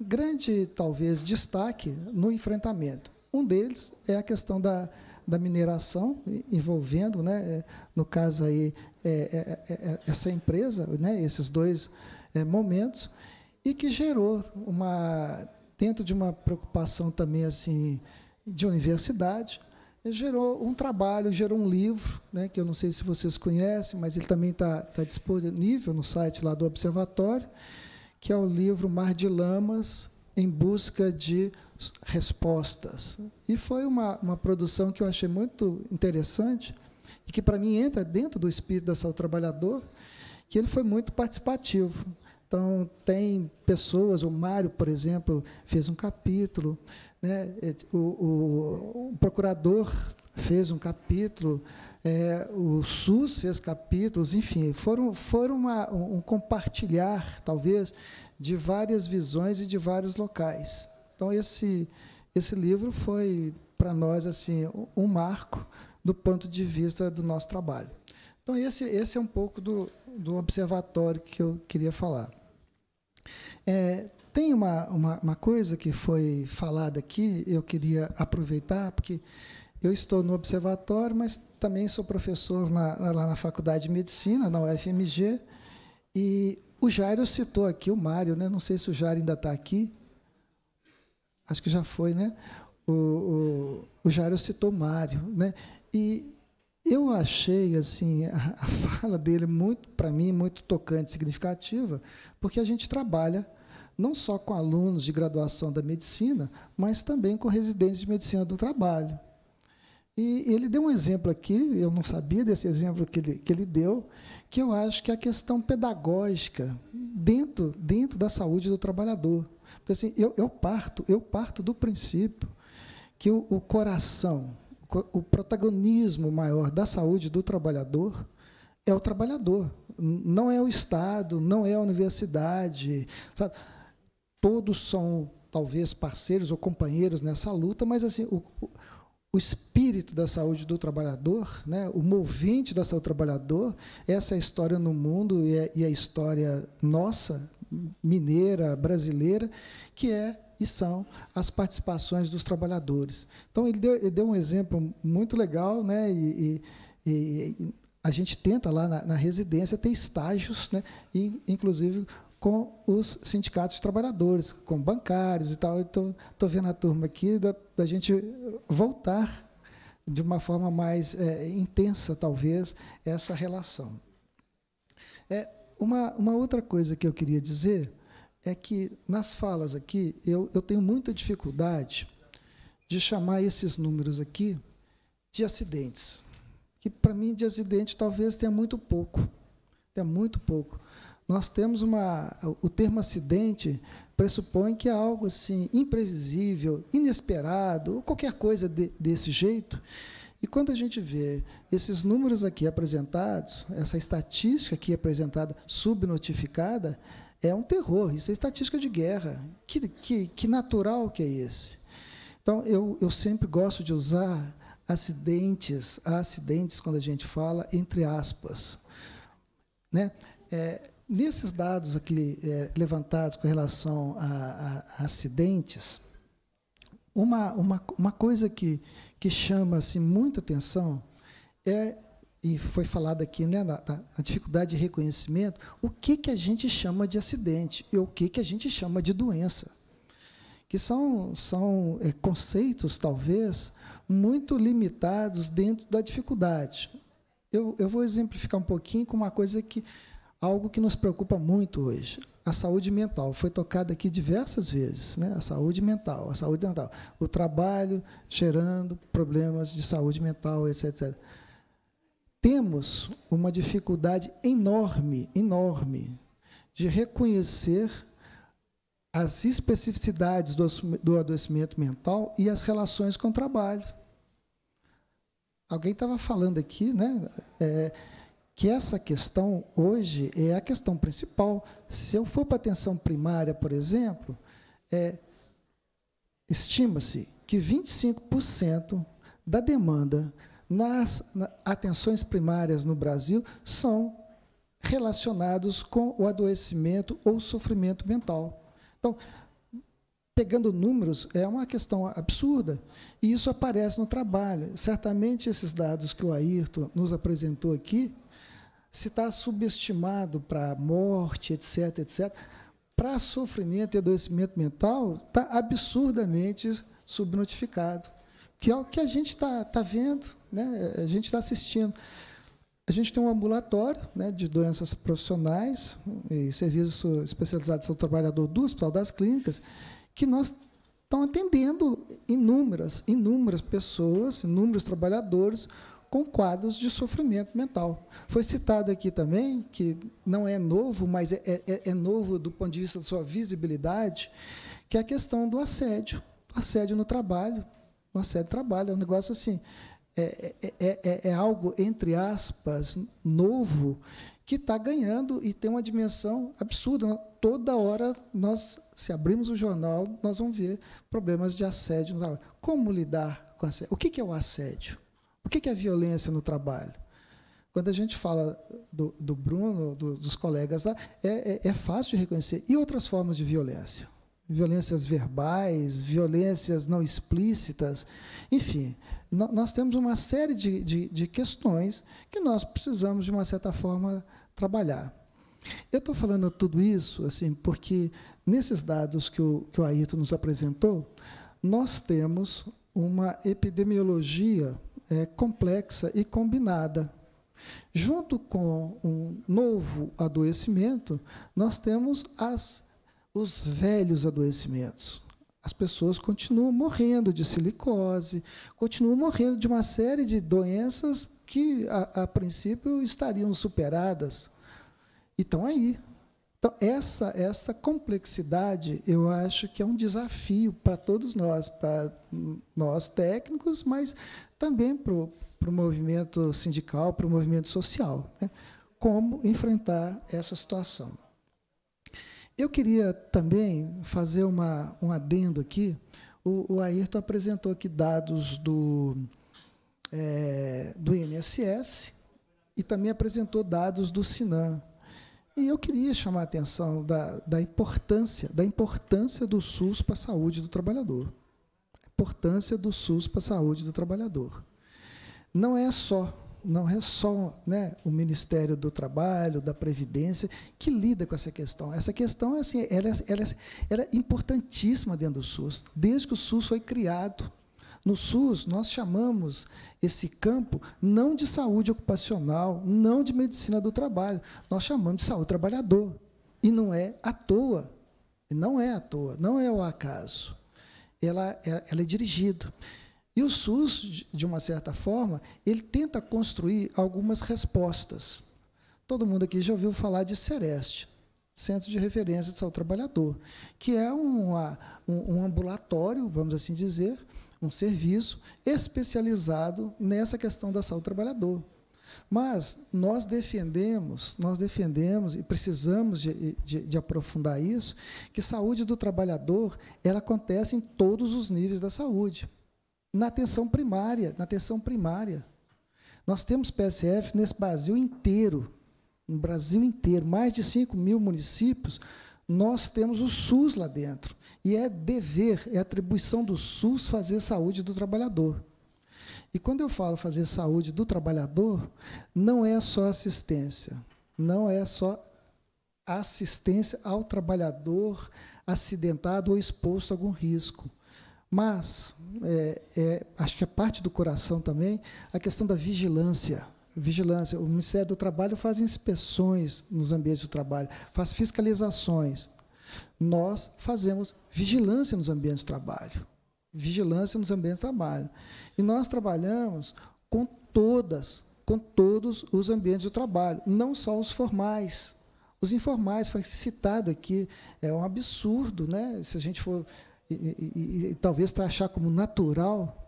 grande, talvez, destaque no enfrentamento. Um deles é a questão da, da mineração, envolvendo, né, é, no caso aí, é é, é, é, essa empresa, né, esses dois momentos, e que gerou uma, dentro de uma preocupação também assim de universidade, gerou um trabalho, gerou um livro, né, que eu não sei se vocês conhecem, mas ele também está tá disponível no site lá do Observatório, que é o livro Mar de Lamas em Busca de Respostas. E foi uma, uma produção que eu achei muito interessante e que, para mim, entra dentro do espírito da saúde trabalhador, que ele foi muito participativo. Então, tem pessoas, o Mário, por exemplo, fez um capítulo, né? É, o, o, o procurador fez um capítulo, é, o SUS fez capítulos, enfim, foram, foram uma, um compartilhar, talvez, de várias visões e de vários locais. Então, esse, esse livro foi, para nós, assim, um marco do ponto de vista do nosso trabalho. Então, esse, esse é um pouco do, do observatório que eu queria falar. É, tem uma, uma, uma, coisa que foi falada aqui, eu queria aproveitar, porque eu estou no observatório, mas também sou professor na, lá na Faculdade de Medicina, na UFMG, e o Jairo citou aqui, o Mário, né? não sei se o Jairo ainda está aqui, acho que já foi, né? O, o, o Jairo citou o Mário, né? E eu achei assim a, a fala dele muito, para mim, muito tocante, significativa, porque a gente trabalha não só com alunos de graduação da medicina, mas também com residentes de medicina do trabalho. E ele deu um exemplo aqui, eu não sabia desse exemplo que ele, que ele deu, que eu acho que é a questão pedagógica dentro, dentro da saúde do trabalhador. Porque assim, eu, eu parto, eu parto do princípio que o, o coração, o protagonismo maior da saúde do trabalhador é o trabalhador, não é o Estado, não é a universidade. Sabe? Todos são, talvez, parceiros ou companheiros nessa luta, mas assim, o, o espírito da saúde do trabalhador, né, o movente da saúde do trabalhador, essa é a história no mundo e, é, e é a história nossa, mineira, brasileira, que é e são as participações dos trabalhadores. Então, ele deu, ele deu um exemplo muito legal, né? E, e, e a gente tenta lá na, na residência ter estágios, né? E, inclusive com os sindicatos de trabalhadores, com bancários e tal. Então, estou vendo a turma aqui da, da gente voltar de uma forma mais é, intensa, talvez, essa relação. É, uma, uma outra coisa que eu queria dizer é que nas falas aqui eu, eu tenho muita dificuldade de chamar esses números aqui de acidentes. Que para mim de acidente talvez tenha muito pouco. Tenha muito pouco. Nós temos uma o termo acidente pressupõe que é algo assim imprevisível, inesperado, ou qualquer coisa de, desse jeito. E quando a gente vê esses números aqui apresentados, essa estatística aqui apresentada, subnotificada, é um terror, isso é estatística de guerra. Que, que, que natural que é esse? Então, eu, eu sempre gosto de usar acidentes, acidentes, quando a gente fala, entre aspas. Né? É, nesses dados aqui é, levantados com relação a, a, a acidentes, uma, uma, uma coisa que, que chama assim, muita atenção é e foi falado aqui, né, tá, a dificuldade de reconhecimento, o que, que a gente chama de acidente e o que, que a gente chama de doença. Que são, são é, conceitos, talvez, muito limitados dentro da dificuldade. Eu, eu vou exemplificar um pouquinho com uma coisa que. algo que nos preocupa muito hoje. A saúde mental. Foi tocada aqui diversas vezes, né? A saúde mental, a saúde mental. O trabalho gerando problemas de saúde mental, etc. etc temos uma dificuldade enorme, enorme, de reconhecer as especificidades do, adoecimento mental e as relações com o trabalho. Alguém estava falando aqui, né? É, que essa questão hoje é a questão principal. Se eu for para a atenção primária, por exemplo, é, estima-se que 25% da demanda nas atenções primárias no Brasil são relacionados com o adoecimento ou sofrimento mental. Então, pegando números, é uma questão absurda, e isso aparece no trabalho. Certamente esses dados que o Ayrton nos apresentou aqui, se está subestimado para morte, etc., etc., para sofrimento e adoecimento mental, está absurdamente subnotificado, que é o que a gente está tá vendo né? a gente está assistindo. A gente tem um ambulatório né, de doenças profissionais e serviço especializado de trabalhador do Hospital das Clínicas, que nós estão atendendo inúmeras, inúmeras pessoas, inúmeros trabalhadores com quadros de sofrimento mental. Foi citado aqui também, que não é novo, mas é, é, é, é novo do ponto de vista da sua visibilidade, que é a questão do assédio, do assédio no trabalho, o assédio no trabalho, é um negócio assim, é é, é, é, é, é algo, entre aspas, novo, que está ganhando e tem uma dimensão absurda. Toda hora nós, se abrimos o jornal, nós vamos ver problemas de assédio no trabalho. Como lidar com assédio? O que é o assédio? O que é a violência no trabalho? Quando a gente fala do, do Bruno, do, dos colegas lá, é, é, é fácil de reconhecer. E outras formas de violência? violências verbais, violências não explícitas, enfim, nós temos uma série de, de, de questões que nós precisamos, de uma certa forma, trabalhar. Eu estou falando tudo isso assim porque nesses dados que o, que o Ayrton nos apresentou, nós temos uma epidemiologia é, complexa e combinada. Junto com um novo adoecimento, nós temos as os velhos adoecimentos. As pessoas continuam morrendo de silicose, continuam morrendo de uma série de doenças que, a, a princípio, estariam superadas. E estão aí. Então, essa, essa complexidade, eu acho que é um desafio para todos nós, para nós técnicos, mas também para o, movimento sindical, para o movimento social. Né? Como enfrentar essa situação. Eu queria também fazer uma, um adendo aqui. O, o Ayrton apresentou aqui dados do, é, do INSS e também apresentou dados do Sinan. E eu queria chamar a atenção da, da importância da importância do SUS para a saúde do trabalhador. A importância do SUS para a saúde do trabalhador. Não é só não é só né, o Ministério do Trabalho, da Previdência, que lida com essa questão. Essa questão é, assim, ela é, ela é, ela é importantíssima dentro do SUS, desde que o SUS foi criado. No SUS, nós chamamos esse campo não de saúde ocupacional, não de medicina do trabalho, nós chamamos de saúde trabalhador. E não é à toa, não é à toa, não é o acaso. Ela, é, ela é dirigida. E o SUS, de uma certa forma, ele tenta construir algumas respostas. Todo mundo aqui já ouviu falar de Sereste, Centro de Referência de Saúde Trabalhador, que é uma, um, um ambulatório, vamos assim dizer, um serviço especializado nessa questão da saúde do trabalhador. Mas nós defendemos, nós defendemos e precisamos de, de, de, aprofundar isso, que saúde do trabalhador ela acontece em todos os níveis da saúde na atenção primária, na atenção primária. Nós temos PSF nesse Brasil inteiro, no Brasil inteiro, mais de 5 mil municípios, nós temos o SUS lá dentro. E é dever, é atribuição do SUS fazer saúde do trabalhador. E quando eu falo fazer saúde do trabalhador, não é só assistência, não é só assistência ao trabalhador acidentado ou exposto a algum risco. Mas, é, é, acho que é parte do coração também, a questão da vigilância. Vigilância. O Ministério do Trabalho faz inspeções nos ambientes do trabalho, faz fiscalizações. Nós fazemos vigilância nos ambientes do trabalho. Vigilância nos ambientes do trabalho. E nós trabalhamos com todas, com todos os ambientes do trabalho, não só os formais. Os informais, foi citado aqui, é um absurdo, né? Se a gente for e, e, e talvez tá achar como natural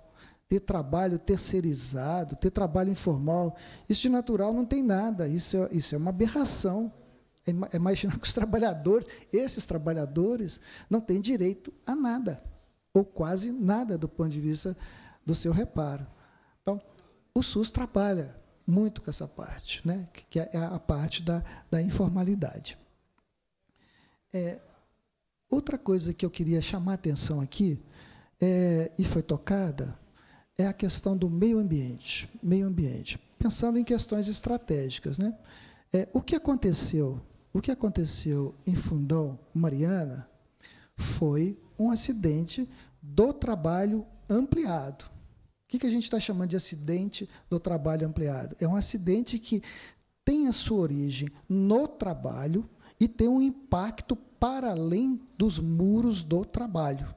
ter trabalho terceirizado, ter trabalho informal. Isso de natural não tem nada, isso é, isso é uma aberração. É, é imaginar que os trabalhadores, esses trabalhadores, não têm direito a nada, ou quase nada do ponto de vista do seu reparo. Então, o SUS trabalha muito com essa parte, né? que é a parte da, da informalidade. É, Outra coisa que eu queria chamar a atenção aqui, é, e foi tocada, é a questão do meio ambiente. Meio ambiente. Pensando em questões estratégicas, né? É, o que aconteceu? O que aconteceu em Fundão, Mariana, foi um acidente do trabalho ampliado. O que, que a gente está chamando de acidente do trabalho ampliado? É um acidente que tem a sua origem no trabalho e tem um impacto para além dos muros do trabalho.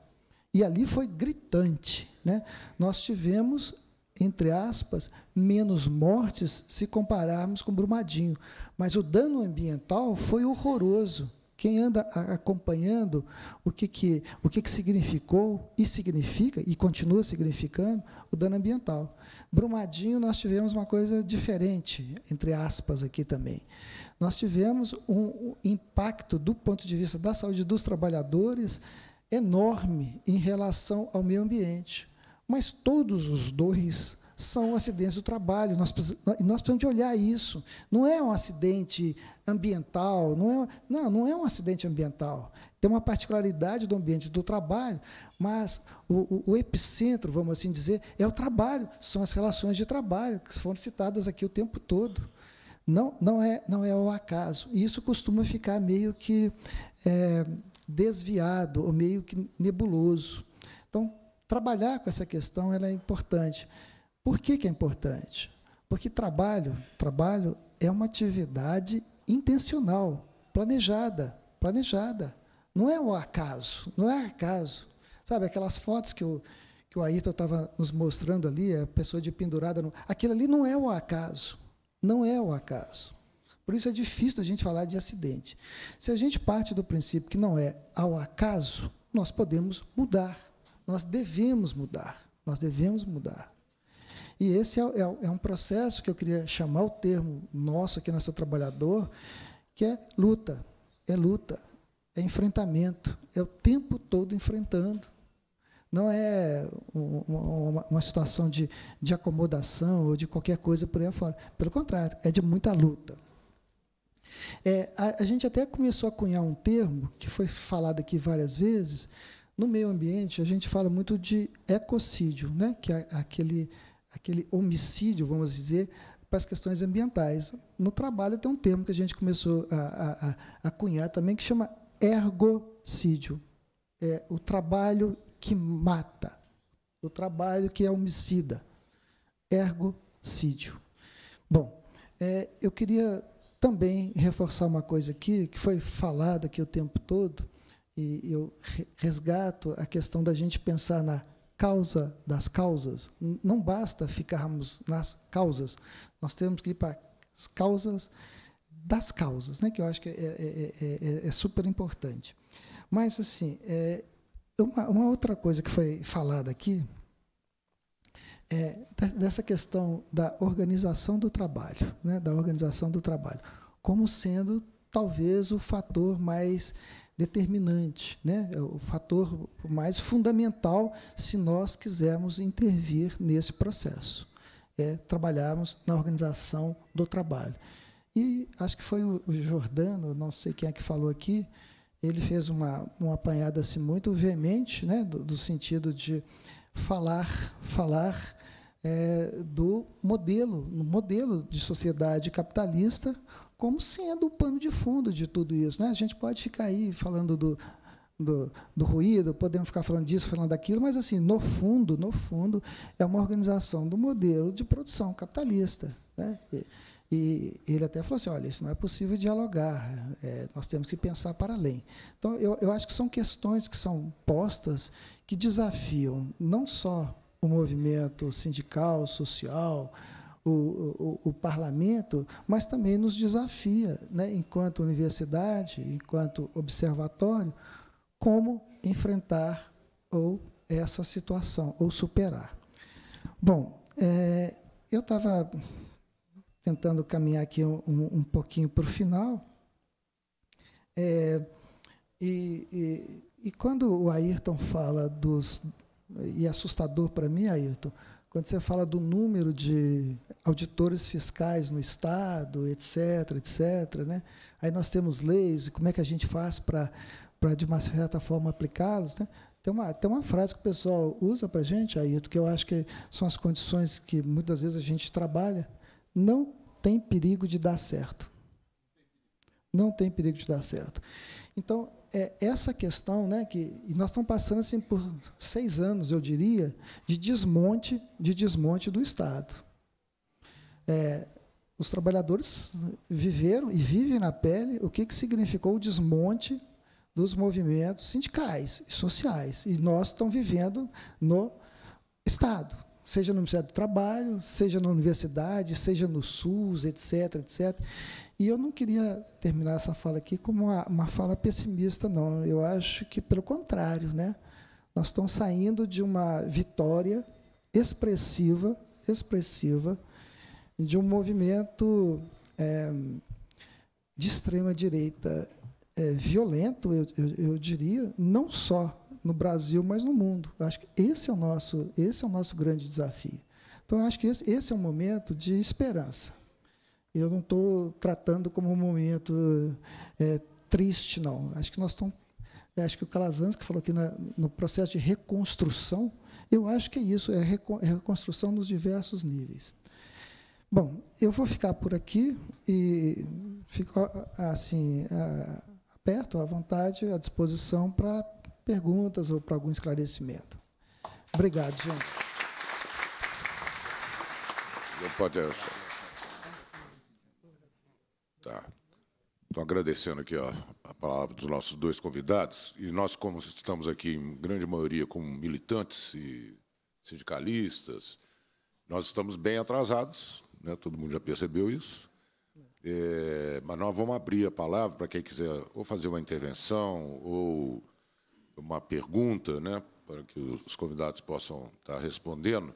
E ali foi gritante. Né? Nós tivemos, entre aspas, menos mortes se compararmos com Brumadinho. Mas o dano ambiental foi horroroso. Quem anda acompanhando o que, que, o que, que significou e significa, e continua significando, o dano ambiental. Brumadinho, nós tivemos uma coisa diferente, entre aspas, aqui também. Nós tivemos um impacto do ponto de vista da saúde dos trabalhadores enorme em relação ao meio ambiente. Mas todos os dois são acidentes do trabalho. Nós, nós precisamos de olhar isso. Não é um acidente ambiental, não é, não, não é um acidente ambiental. Tem uma particularidade do ambiente do trabalho, mas o, o, o epicentro, vamos assim dizer, é o trabalho, são as relações de trabalho, que foram citadas aqui o tempo todo não, não, é, não é ao acaso. E isso costuma ficar meio que é, desviado, ou meio que nebuloso. Então, trabalhar com essa questão ela é importante. Por que, que é importante? Porque trabalho, trabalho é uma atividade intencional, planejada, planejada. Não é o acaso, não é acaso. Sabe, aquelas fotos que o, que o Ayrton estava nos mostrando ali, a pessoa de pendurada. No, aquilo ali não é o acaso. Não é o acaso. Por isso é difícil a gente falar de acidente. Se a gente parte do princípio que não é ao acaso, nós podemos mudar. Nós devemos mudar. Nós devemos mudar. E esse é, é, é um processo que eu queria chamar o termo nosso aqui nessa trabalhador, que é luta. É luta, é enfrentamento, é o tempo todo enfrentando. Não é uma, uma situação de, de acomodação ou de qualquer coisa por aí afora. Pelo contrário, é de muita luta. É, a, a, gente até começou a cunhar um termo que foi falado aqui várias vezes. No meio ambiente, a gente fala muito de ecocídio, né? que é aquele, aquele homicídio, vamos dizer, para as questões ambientais. No trabalho tem um termo que a gente começou a, a, a cunhar também que chama ergocídio. É, o trabalho que mata, o trabalho que é homicida. Ergo, sídio. Bom, é, eu queria também reforçar uma coisa aqui, que foi falada aqui o tempo todo, e eu resgato a questão da gente pensar na causa das causas. Não basta ficarmos nas causas, nós temos que ir para as causas das causas, né? que eu acho que é, é, é, é, é super importante. Mas, assim, é, então, uma, uma outra coisa que foi falada aqui é dessa questão da organização do trabalho, né? da organização do trabalho, como sendo talvez o fator mais determinante, né? É o fator mais fundamental se nós quisermos intervir nesse processo. É trabalharmos na organização do trabalho. E acho que foi o Jordano, não sei quem é que falou aqui, ele fez uma, um apanhado assim muito veemente, né, do, do sentido de falar, falar é, do modelo, modelo de sociedade capitalista como sendo o pano de fundo de tudo isso. Né? A gente pode ficar aí falando do, do, do, ruído, podemos ficar falando disso, falando daquilo, mas assim, no fundo, no fundo, é uma organização do modelo de produção capitalista. Né? E, e ele até falou assim: olha, isso não é possível dialogar, é, nós temos que pensar para além. Então, eu, eu acho que são questões que são postas que desafiam não só o movimento sindical, social, o, o, o, parlamento, mas também nos desafia, né, enquanto universidade, enquanto observatório, como enfrentar ou essa situação, ou superar. Bom, é, eu estava tentando caminhar aqui um, um pouquinho para o final. É, e, e, e, quando o Ayrton fala dos. E é assustador para mim, Ayrton, quando você fala do número de auditores fiscais no Estado, etc., etc., né? aí nós temos leis, e como é que a gente faz para, de uma certa forma, aplicá-los? Né? Tem uma, tem uma frase que o pessoal usa para a gente, Ayrton, que eu acho que são as condições que muitas vezes a gente trabalha. Não tem perigo de dar certo. Não tem perigo de dar certo. Então, é essa questão, né, que nós estamos passando assim por seis anos, eu diria, de desmonte, de desmonte do Estado. É, os trabalhadores viveram e vivem na pele o que, que significou o desmonte dos movimentos sindicais e sociais. E nós estamos vivendo no Estado seja no Ministério do Trabalho, seja na universidade, seja no SUS, etc, etc. E eu não queria terminar essa fala aqui como uma, uma fala pessimista, não. Eu acho que, pelo contrário, né? nós estamos saindo de uma vitória expressiva, expressiva, de um movimento é, de extrema direita é, eh, violento, eu, eu, eu diria, não só no Brasil, mas no mundo. Eu acho que esse é o nosso, esse é o nosso grande desafio. Então, eu acho que esse, esse é um momento de esperança. Eu não estou tratando como um momento é, triste, não. Acho que nós estamos acho que o Calazans que falou aqui na, no processo de reconstrução, eu acho que é isso, é, é reconstrução nos diversos níveis. Bom, eu vou ficar por aqui e fico assim aberto, à vontade, à disposição para perguntas ou para algum esclarecimento. Obrigado, gente. Eu pode é, Tá. Estou agradecendo aqui ó, a palavra dos nossos dois convidados. E nós, como estamos aqui, em grande maioria, como militantes e sindicalistas, nós estamos bem atrasados, né? todo mundo já percebeu isso. É, mas nós vamos abrir a palavra para quem quiser ou fazer uma intervenção ou uma pergunta né, para que os convidados possam estar respondendo,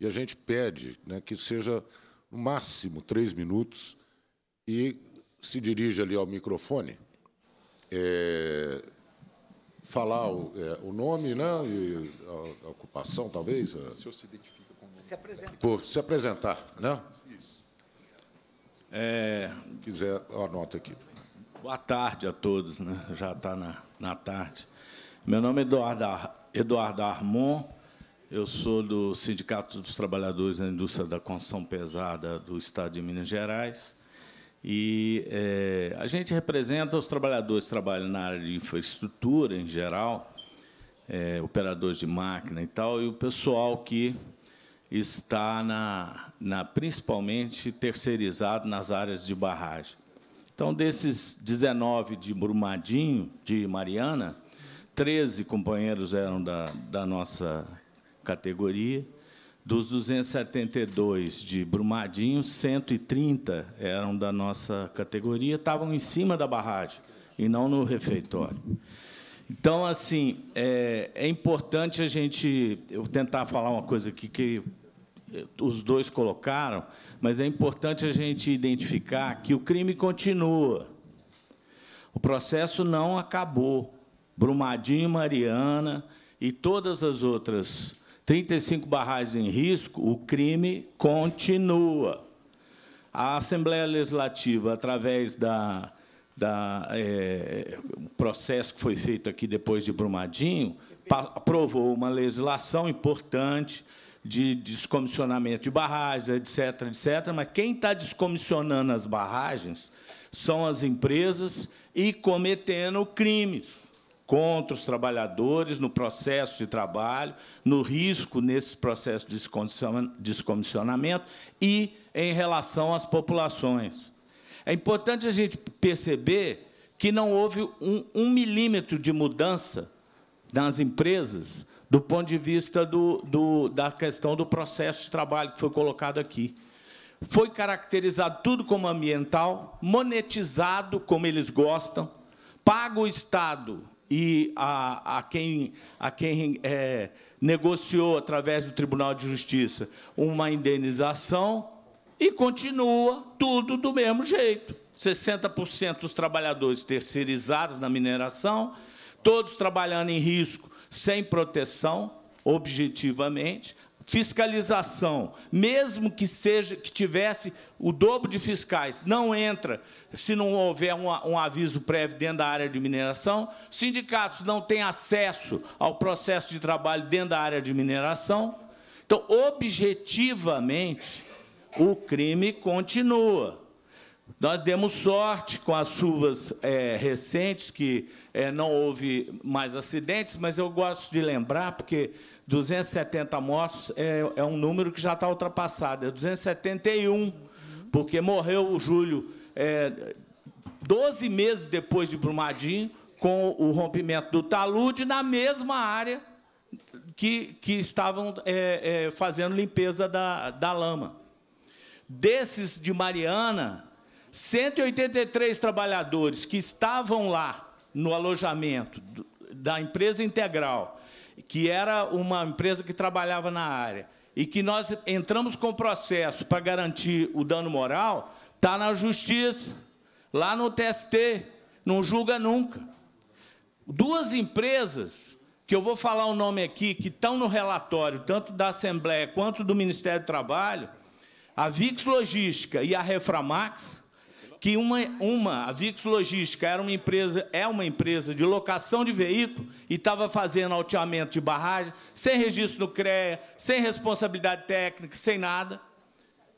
e a gente pede né, que seja no máximo três minutos e se dirija ali ao microfone, é, falar o, é, o, nome né, e a, a ocupação, talvez. A... O senhor se identifica como... Se apresentar. Por se apresentar, né? É... Se quiser, anota aqui. Boa tarde a todos, né? já está na, na tarde. Meu nome é Eduardo, Ar... Eduardo Armon, eu sou do Sindicato dos Trabalhadores da Indústria da Construção Pesada do Estado de Minas Gerais. E é, a gente representa os trabalhadores que trabalham na área de infraestrutura em geral, é, operadores de máquina e tal, e o pessoal que está na, na, principalmente terceirizado nas áreas de barragem. Então, desses 19 de Brumadinho, de Mariana, 13 companheiros eram da, da nossa categoria. Dos 272 de Brumadinho, 130 eram da nossa categoria, estavam em cima da barragem e não no refeitório. Então, assim, é, é importante a gente. Eu vou tentar falar uma coisa aqui que é, os dois colocaram, mas é importante a gente identificar que o crime continua. O processo não acabou. Brumadinho, Mariana e todas as outras 35 barragens em risco, o crime continua. A Assembleia Legislativa, através do da é, processo que foi feito aqui depois de Brumadinho, aprovou uma legislação importante de descomissionamento de barragens, etc., etc., mas quem está descomissionando as barragens são as empresas e cometendo crimes contra os trabalhadores no processo de trabalho, no risco nesse processo de descomissionamento e em relação às populações. É importante a gente perceber que não houve um, um milímetro de mudança nas empresas do ponto de vista do, do, da questão do processo de trabalho que foi colocado aqui. Foi caracterizado tudo como ambiental, monetizado como eles gostam, paga o Estado e a, a quem, a quem é, negociou através do Tribunal de Justiça uma indenização e continua tudo do mesmo jeito. 60% dos trabalhadores terceirizados na mineração, todos trabalhando em risco, sem proteção, objetivamente, fiscalização, mesmo que seja que tivesse o dobro de fiscais, não entra se não houver um, um, aviso prévio dentro da área de mineração. Sindicatos não têm acesso ao processo de trabalho dentro da área de mineração. Então, objetivamente, o crime continua. Nós demos sorte com as chuvas é, recentes, que é, não houve mais acidentes, mas eu gosto de lembrar, porque 270 mortos é, é um número que já está ultrapassado, é 271, porque morreu o Júlio é, 12 meses depois de Brumadinho, com o rompimento do talude, na mesma área que, que estavam é, é, fazendo limpeza da, da lama. Desses de Mariana, 183 trabalhadores que estavam lá no alojamento da empresa integral que era uma empresa que trabalhava na área, e que nós entramos com processo para garantir o dano moral, está na justiça, lá no TST, não julga nunca. Duas empresas, que eu vou falar o nome aqui, que estão no relatório, tanto da Assembleia quanto do Ministério do Trabalho, a Vix Logística e a Reframax, que uma, uma a Vix Logística era uma empresa, é uma empresa de locação de veículo e estava fazendo alteamento de barragem, sem registro no CREA, sem responsabilidade técnica, sem nada.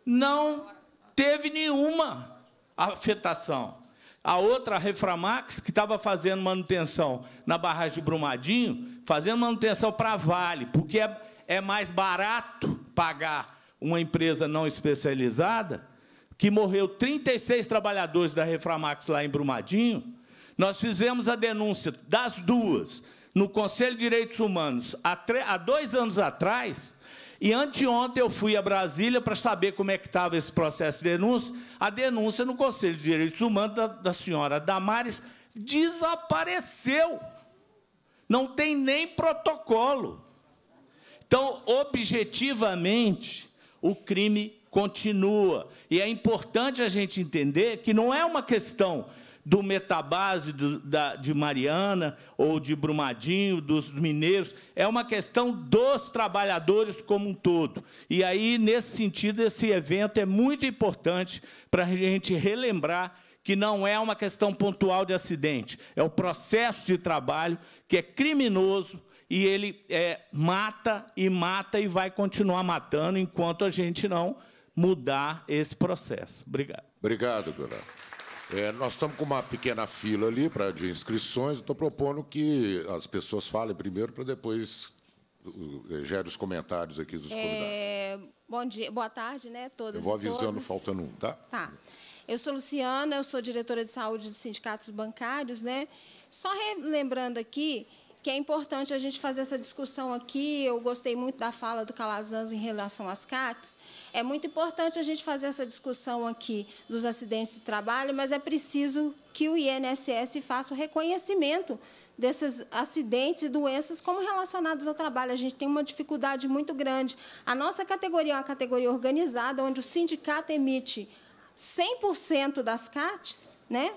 Não teve nenhuma afetação. A outra, a Reframax, que estava fazendo manutenção na barragem de Brumadinho, fazendo manutenção para Vale, porque é, é mais barato pagar uma empresa não especializada que morreu 36 trabalhadores da Reframax lá em Brumadinho, nós fizemos a denúncia das duas no Conselho de Direitos Humanos há, há dois anos atrás, e anteontem eu fui a Brasília para saber como é que estava esse processo de denúncia. A denúncia no Conselho de Direitos Humanos da, da senhora Damares desapareceu. Não tem nem protocolo. Então, objetivamente, o crime continua. E é importante a gente entender que não é uma questão do metabase do, da, de Mariana ou de Brumadinho, dos mineiros, é uma questão dos trabalhadores como um todo. E aí, nesse sentido, esse evento é muito importante para a gente relembrar que não é uma questão pontual de acidente, é o processo de trabalho que é criminoso e ele é, mata e mata e vai continuar matando enquanto a gente não mudar esse processo. Obrigado. Obrigado, Gura. É, nós estamos com uma pequena fila ali para de inscrições. Estou propondo que as pessoas falem primeiro para depois é, gere os comentários aqui dos é, convidados. bom dia, boa tarde, né, todas Eu vou avisando, falta faltando um, tá? Tá. Eu sou Luciana, eu sou diretora de saúde dos sindicatos bancários, né? Só relembrando aqui que é importante a gente fazer essa discussão aqui. Eu gostei muito da fala do Calazans em relação às CATs. É muito importante a gente fazer essa discussão aqui dos acidentes de trabalho, mas é preciso que o INSS faça o reconhecimento desses acidentes e doenças como relacionados ao trabalho. A gente tem uma dificuldade muito grande. A nossa categoria é uma categoria organizada, onde o sindicato emite 100% das CATs, né?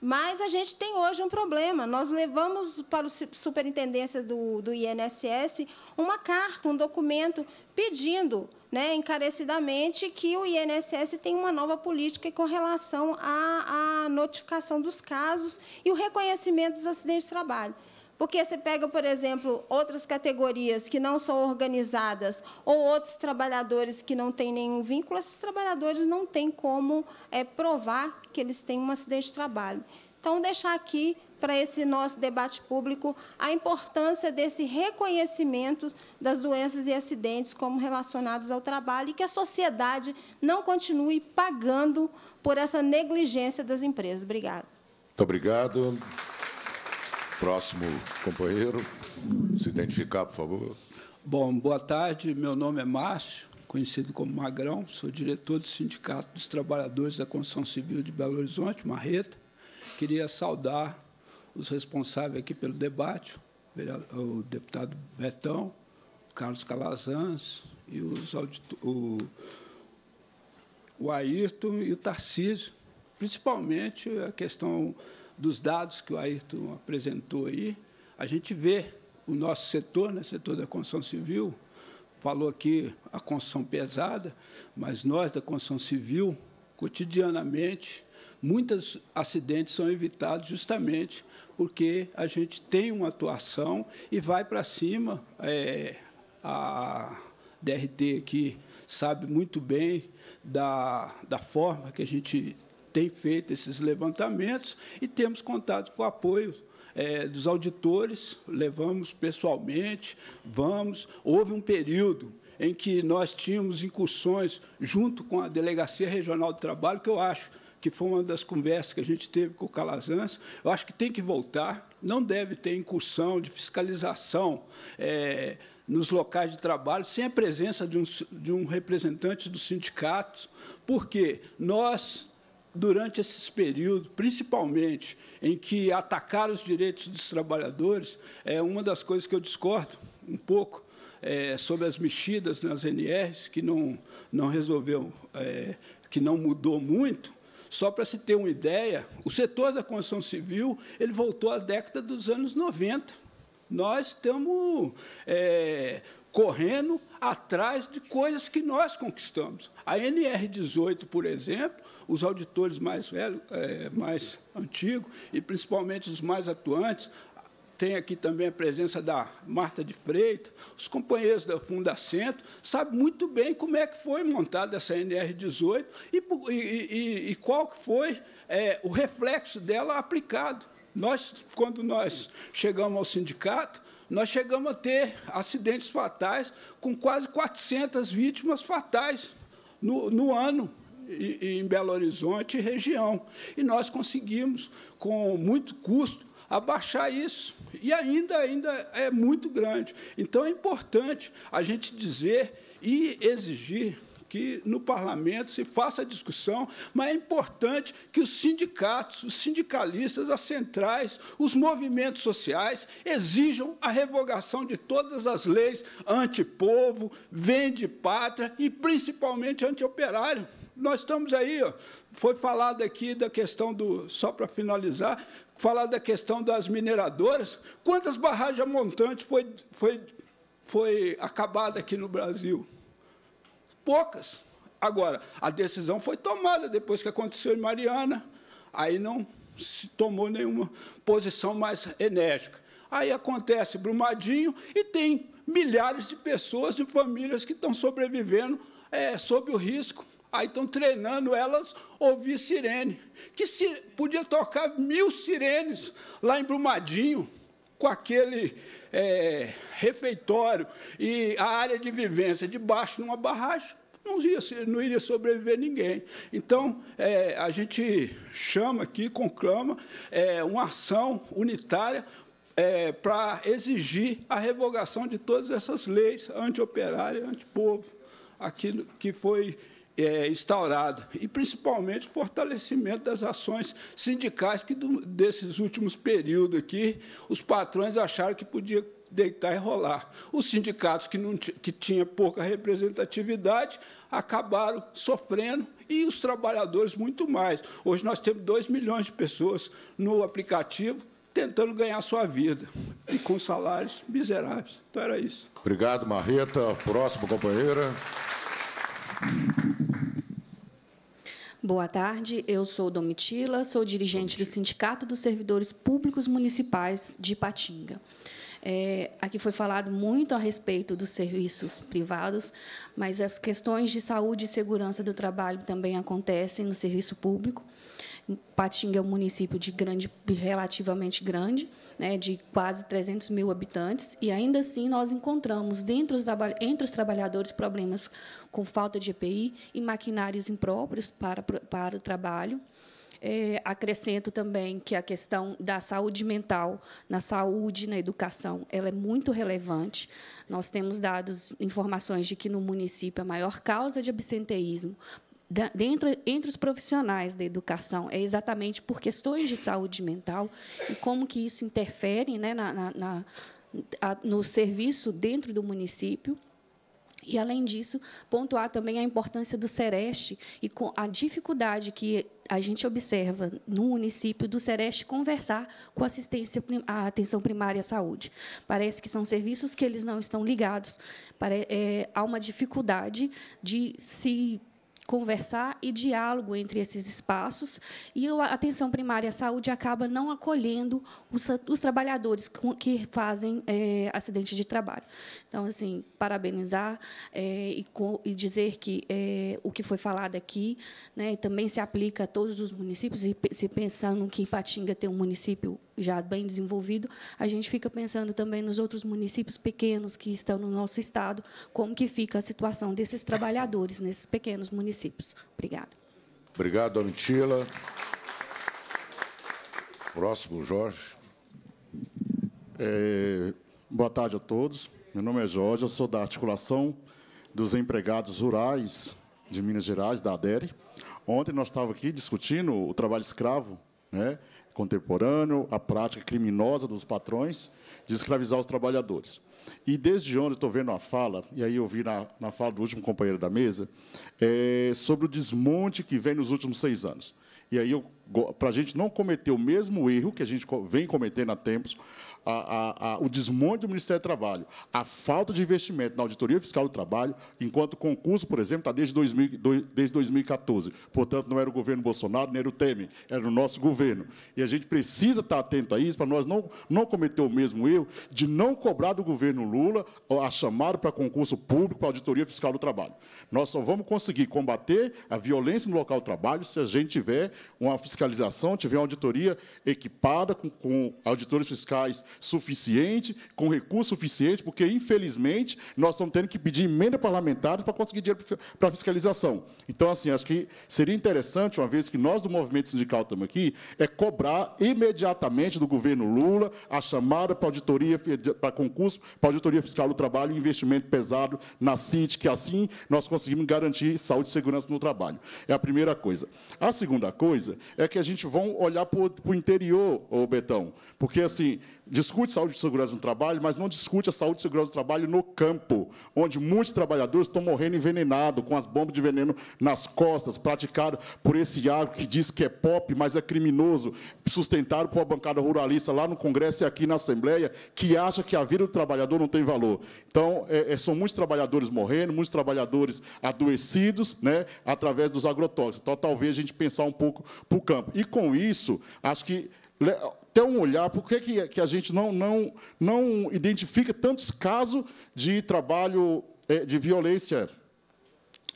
Mas a gente tem hoje um problema. Nós levamos para a superintendência do, do INSS uma carta, um documento pedindo né, encarecidamente que o INSS tenha uma nova política com relação à, à notificação dos casos e o reconhecimento dos acidentes de trabalho. Porque você pega, por exemplo, outras categorias que não são organizadas ou outros trabalhadores que não têm nenhum vínculo, esses trabalhadores não têm como é, provar que eles têm um acidente de trabalho. Então, deixar aqui para esse nosso debate público a importância desse reconhecimento das doenças e acidentes como relacionados ao trabalho e que a sociedade não continue pagando por essa negligência das empresas. Obrigado. Muito obrigado. Próximo companheiro, se identificar, por favor. Bom, boa tarde. Meu nome é Márcio, conhecido como Magrão. Sou diretor do Sindicato dos Trabalhadores da Construção Civil de Belo Horizonte, Marreta. Queria saudar os responsáveis aqui pelo debate, o deputado Betão, Carlos Calazans e os o, o Ayrton e o Tarcísio, principalmente a questão dos dados que o Ayrton apresentou aí, a gente vê o nosso setor, né, setor da construção civil, falou aqui a construção pesada, mas nós da construção civil, cotidianamente, muitos acidentes são evitados justamente porque a gente tem uma atuação e vai para cima. É, a DRT aqui sabe muito bem da, da forma que a gente tem feito esses levantamentos e temos contado com o apoio é, dos auditores, levamos pessoalmente, vamos. Houve um período em que nós tínhamos incursões junto com a Delegacia Regional do Trabalho, que eu acho que foi uma das conversas que a gente teve com o Calazans, eu acho que tem que voltar, não deve ter incursão de fiscalização é, nos locais de trabalho sem a presença de um, de um representante do sindicato, porque nós durante esses períodos, principalmente em que atacar os direitos dos trabalhadores, é uma das coisas que eu discordo um pouco é, sobre as mexidas nas NRs, que não, não resolveu, é, que não mudou muito, só para se ter uma ideia, o setor da construção civil ele voltou à década dos anos 90. Nós estamos é, correndo atrás de coisas que nós conquistamos. A NR18, por exemplo, os auditores mais velhos, é, mais antigos, e principalmente os mais atuantes, tem aqui também a presença da Marta de Freitas, os companheiros da Fundacento, sabem muito bem como é que foi montada essa NR18 e, e, e, e qual que foi é, o reflexo dela aplicado. Nós, quando nós chegamos ao sindicato, nós chegamos a ter acidentes fatais, com quase 400 vítimas fatais no, no ano em Belo Horizonte e região. E nós conseguimos, com muito custo, abaixar isso. E ainda, ainda é muito grande. Então, é importante a gente dizer e exigir que no parlamento se faça a discussão, mas é importante que os sindicatos, os sindicalistas, as centrais, os movimentos sociais exijam a revogação de todas as leis antipovo, vende-pátria e, principalmente, anti-operário. Nós estamos aí, ó, foi falado aqui da questão do, só para finalizar, falar da questão das mineradoras. Quantas barragens montantes foi, foi, foi acabada aqui no Brasil? poucas. Agora, a decisão foi tomada depois que aconteceu em Mariana, aí não se tomou nenhuma posição mais enérgica. Aí acontece Brumadinho e tem milhares de pessoas, de famílias que estão sobrevivendo é, sob o risco. Aí estão treinando elas ouvir sirene, que se, podia tocar mil sirenes lá em Brumadinho, com aquele é, refeitório e a área de vivência debaixo de uma barragem, não iria, não iria sobreviver ninguém. Então, é, a gente chama aqui, conclama, é, uma ação unitária é, para exigir a revogação de todas essas leis antioperária, antipovo, aquilo que foi é, e principalmente fortalecimento das ações sindicais, que do, desses últimos períodos aqui, os patrões acharam que podia deitar e rolar. Os sindicatos que, não que tinham pouca representatividade acabaram sofrendo e os trabalhadores muito mais. Hoje nós temos 2 milhões de pessoas no aplicativo tentando ganhar sua vida e com salários miseráveis. Então era isso. Obrigado, Marreta. Próxima companheira. Boa tarde, eu sou Domitila, sou dirigente do Sindicato dos Servidores Públicos Municipais de Patinga. É, aqui foi falado muito a respeito dos serviços privados, mas as questões de saúde e segurança do trabalho também acontecem no serviço público. Patinga é um município de grande, relativamente grande, né, de quase 300 mil habitantes, e ainda assim nós encontramos dentro os entre os trabalhadores problemas com falta de EPI e maquinários impróprios para, para o trabalho. É, acrescento também que a questão da saúde mental, na saúde, na educação, ela é muito relevante. Nós temos dados, informações de que no município a maior causa de absenteísmo dentro, entre os profissionais da educação é exatamente por questões de saúde mental e como que isso interfere né, na, na, na a, no serviço dentro do município. E, além disso, pontuar também a importância do Sereste e a dificuldade que a gente observa no município do Sereste conversar com assistência a atenção primária à saúde. Parece que são serviços que eles não estão ligados. Para, é, há uma dificuldade de se conversar e diálogo entre esses espaços, e a atenção primária à saúde acaba não acolhendo os, os trabalhadores que fazem é, acidente de trabalho. Então, assim, parabenizar é, e, e, dizer que é, o que foi falado aqui né, também se aplica a todos os municípios, e se pensando que Ipatinga tem um município já bem desenvolvido, a gente fica pensando também nos outros municípios pequenos que estão no nosso estado, como que fica a situação desses trabalhadores nesses pequenos municípios. Obrigada. Obrigado, Domitila. Próximo, Jorge. É, boa tarde a todos. Meu nome é Jorge, eu sou da articulação dos empregados rurais de Minas Gerais, da ADERE. Ontem nós estávamos aqui discutindo o trabalho escravo né, contemporâneo, a prática criminosa dos patrões de escravizar os trabalhadores. E desde onde estou vendo a fala, e aí eu vi na, na fala do último companheiro da mesa, é, sobre o desmonte que vem nos últimos seis anos. E aí, para a gente não cometer o mesmo erro que a gente vem cometendo há tempos, a, a, o desmonte do Ministério do Trabalho, a falta de investimento na auditoria fiscal do trabalho, enquanto o concurso, por exemplo, está desde, 2000, do, desde 2014. Portanto, não era o governo Bolsonaro, nem era o Temer, era o nosso governo. E a gente precisa estar atento a isso para nós não, não cometer o mesmo erro de não cobrar do governo Lula a chamada para concurso público para auditoria fiscal do trabalho. Nós só vamos conseguir combater a violência no local do trabalho se a gente tiver uma fiscalização, tiver uma auditoria equipada com, com auditores fiscais suficiente, com recurso suficiente, porque, infelizmente, nós estamos tendo que pedir emenda parlamentares para conseguir dinheiro para fiscalização. Então, assim, acho que seria interessante, uma vez que nós do movimento sindical estamos aqui, é cobrar imediatamente do governo Lula a chamada para auditoria, para concurso, para auditoria fiscal do trabalho e investimento pesado na CIT, que assim nós conseguimos garantir saúde e segurança no trabalho. É a primeira coisa. A segunda coisa é que a gente vai olhar para o interior, ô Betão, porque assim, discute saúde e segurança no trabalho, mas não discute a saúde e segurança do trabalho no campo, onde muitos trabalhadores estão morrendo envenenados, com as bombas de veneno nas costas, praticado por esse agro que diz que é pop, mas é criminoso, sustentado por uma bancada ruralista lá no Congresso e aqui na Assembleia, que acha que a vida do trabalhador não tem valor. Então, é, é são muitos trabalhadores morrendo, muitos trabalhadores adoecidos, né, através dos agrotóxicos. Então, talvez a gente pensar um pouco para o campo. E, com isso, acho que ter um olhar, por que, que, a gente não, não, não identifica tantos casos de trabalho, é, de violência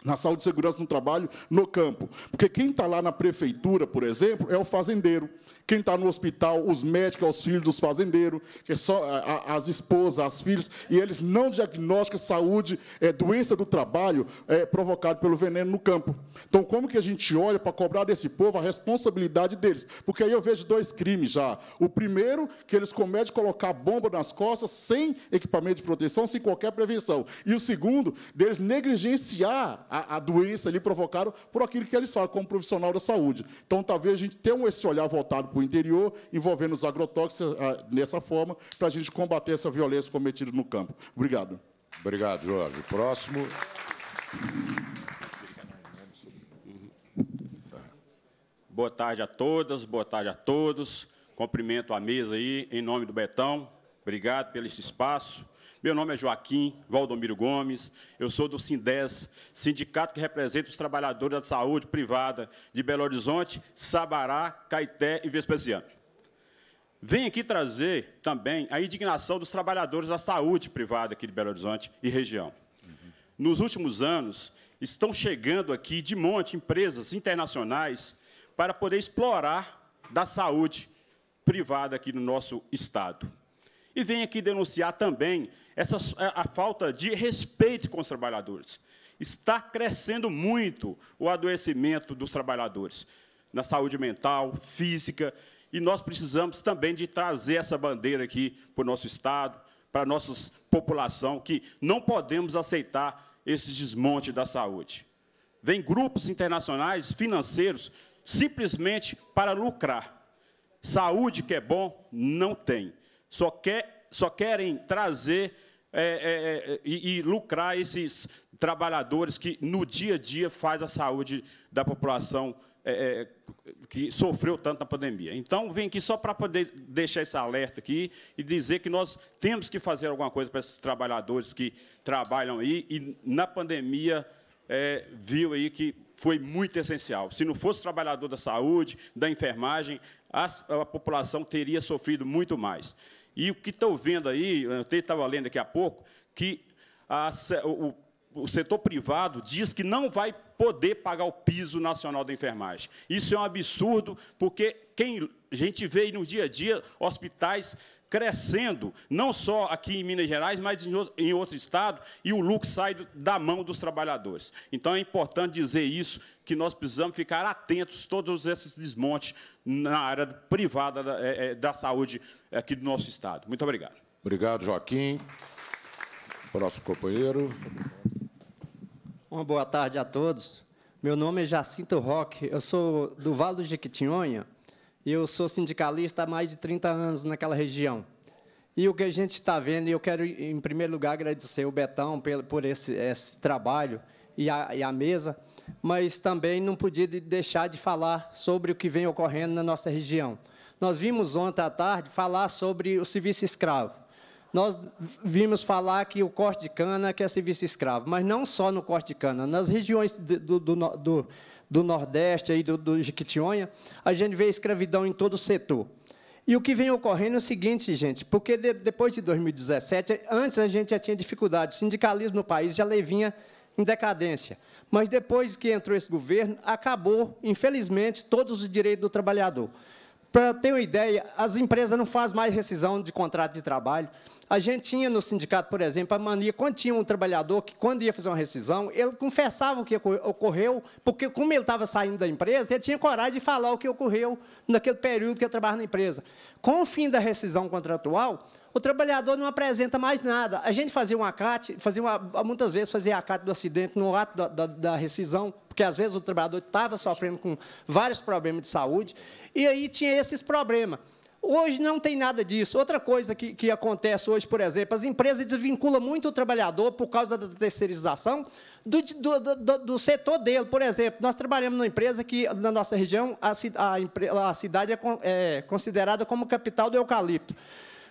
na saúde e segurança no trabalho, no campo. Porque quem está lá na prefeitura, por exemplo, é o fazendeiro quem está no hospital, os médicos, os filhos dos fazendeiros, que são as esposas, as filhas, e eles não diagnosticam saúde, é, doença do trabalho é, provocada pelo veneno no campo. Então, como que a gente olha para cobrar desse povo a responsabilidade deles? Porque aí eu vejo dois crimes já. O primeiro, que eles cometem colocar bomba nas costas sem equipamento de proteção, sem qualquer prevenção. E o segundo, deles negligenciar a, a doença ali provocada por aquilo que eles falam como profissional da saúde. Então, talvez a gente tenha esse olhar voltado para o interior, envolvendo os agrotóxicos ah, nessa forma, para a gente combater essa violência cometida no campo. Obrigado. Obrigado, Jorge. Próximo. Boa tarde a todas, boa tarde a todos. Cumprimento a mesa aí, em nome do Betão. Obrigado pelo esse espaço. Meu nome é Joaquim Valdomiro Gomes, eu sou do SINDES, sindicato que representa os trabalhadores da saúde privada de Belo Horizonte, Sabará, Caeté e Vespasiano. Venho aqui trazer também a indignação dos trabalhadores da saúde privada aqui de Belo Horizonte e região. Nos últimos anos, estão chegando aqui de monte empresas internacionais para poder explorar da saúde privada aqui no nosso Estado. E venho aqui denunciar também essa, a falta de respeito com os trabalhadores. Está crescendo muito o adoecimento dos trabalhadores na saúde mental, física, e nós precisamos também de trazer essa bandeira aqui para o nosso Estado, para a nossa população, que não podemos aceitar esse desmonte da saúde. Vem grupos internacionais financeiros simplesmente para lucrar. Saúde que é bom, não tem só, quer, só querem trazer é, é, é, e, e, lucrar esses trabalhadores que, no dia a dia, faz a saúde da população é, é, que sofreu tanto na pandemia. Então, vim aqui só para poder deixar esse alerta aqui e dizer que nós temos que fazer alguma coisa para esses trabalhadores que trabalham aí e, na pandemia, é, viu aí que foi muito essencial. Se não fosse trabalhador da saúde, da enfermagem, a, a população teria sofrido muito mais. E o que estão vendo aí, eu estava lendo aqui a pouco, que a, o, o setor privado diz que não vai poder pagar o piso nacional da enfermagem. Isso é um absurdo, porque quem, a gente vê no dia a dia hospitais crescendo, não só aqui em Minas Gerais, mas em, outros estados, e o lucro sai da mão dos trabalhadores. Então, é importante dizer isso, que nós precisamos ficar atentos todos esses desmontes na área privada da, é, é, da saúde aqui do nosso estado. Muito obrigado. Obrigado, Joaquim. Próximo companheiro. Uma boa tarde a todos. Meu nome é Jacinto Roque, eu sou do Vale do Jequitinhonha eu sou sindicalista há mais de 30 anos naquela região. E o que a gente está vendo, e eu quero, em primeiro lugar, agradecer o Betão por esse, esse trabalho e a, e a mesa, mas também não podia deixar de falar sobre o que vem ocorrendo na nossa região. Nós vimos ontem à tarde falar sobre o serviço escravo. Nós vimos falar que o corte de cana é que é serviço escravo, mas não só no corte de cana, nas regiões do, do, do do Nordeste, aí do, do Jequitinhonha, a gente vê a escravidão em todo o setor. E o que vem ocorrendo é o seguinte, gente, porque de, depois de 2017, antes a gente já tinha dificuldade, sindicalismo no país já levinha em decadência. Mas depois que entrou esse governo, acabou, infelizmente, todos os direitos do trabalhador. Para ter uma ideia, as empresas não fazem mais rescisão de contrato de trabalho, a gente tinha no sindicato, por exemplo, a mania, quando tinha um trabalhador que, quando ia fazer uma rescisão, ele confessava o que ocorreu, porque, como ele estava saindo da empresa, ele tinha coragem de falar o que ocorreu naquele período que ele trabalhava na empresa. Com o fim da rescisão contratual, o trabalhador não apresenta mais nada. A gente fazia um acate, fazia uma, muitas vezes fazia acate do acidente no ato da, da, da rescisão, porque às vezes o trabalhador estava sofrendo com vários problemas de saúde, e aí tinha esses problemas. Hoje não tem nada disso. Outra coisa que, que acontece hoje, por exemplo, as empresas desvinculam muito o trabalhador por causa da terceirização do, do, do, do setor dele. Por exemplo, nós trabalhamos numa empresa que, na nossa região, a, a, a cidade é, é considerada como capital do eucalipto.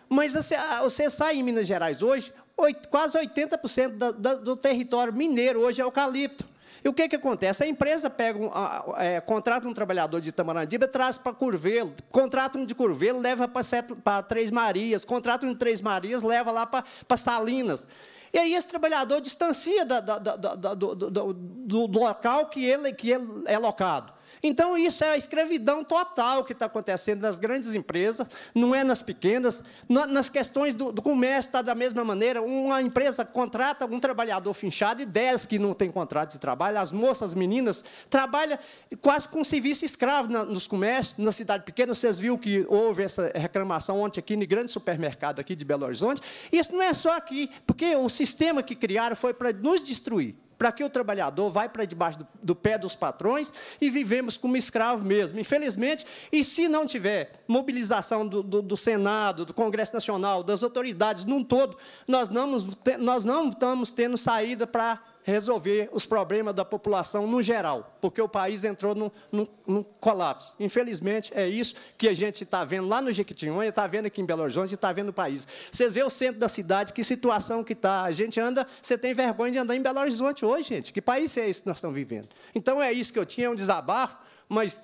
Mas você, você sai em Minas Gerais hoje, oito, quase 80% da, da, do território mineiro hoje é eucalipto. E o que, que acontece? A empresa pega um, é, contrata um trabalhador de Itamarandiba, traz para Curvelo, contrata um de Curvelo, leva para Três Marias, contrata um de Três Marias, leva lá para Salinas. E aí esse trabalhador distancia da, da, da, do, do, do, local que ele, que ele é locado. Então, isso é a escravidão total que está acontecendo nas grandes empresas, não é nas pequenas. Nas questões do, do comércio, está da mesma maneira. Uma empresa contrata um trabalhador finchado e dez que não tem contrato de trabalho. As moças, as meninas, trabalham quase com serviço escravo na, nos comércios, na cidade pequena. Vocês viram que houve essa reclamação ontem aqui no grande supermercado aqui de Belo Horizonte. Isso não é só aqui, porque o sistema que criaram foi para nos destruir para que o trabalhador vai para debaixo do, do, pé dos patrões e vivemos como escravo mesmo. Infelizmente, e se não tiver mobilização do, do, do Senado, do Congresso Nacional, das autoridades num todo, nós não, nós não estamos tendo saída para resolver os problemas da população no geral, porque o país entrou num, num, num colapso. Infelizmente, é isso que a gente está vendo lá no Jequitinhonha, está vendo aqui em Belo Horizonte, está vendo o país. Vocês vê o centro da cidade, que situação que está. A gente anda, você tem vergonha de andar em Belo Horizonte hoje, gente. Que país é esse que nós estamos vivendo? Então, é isso que eu tinha, é um desabafo, mas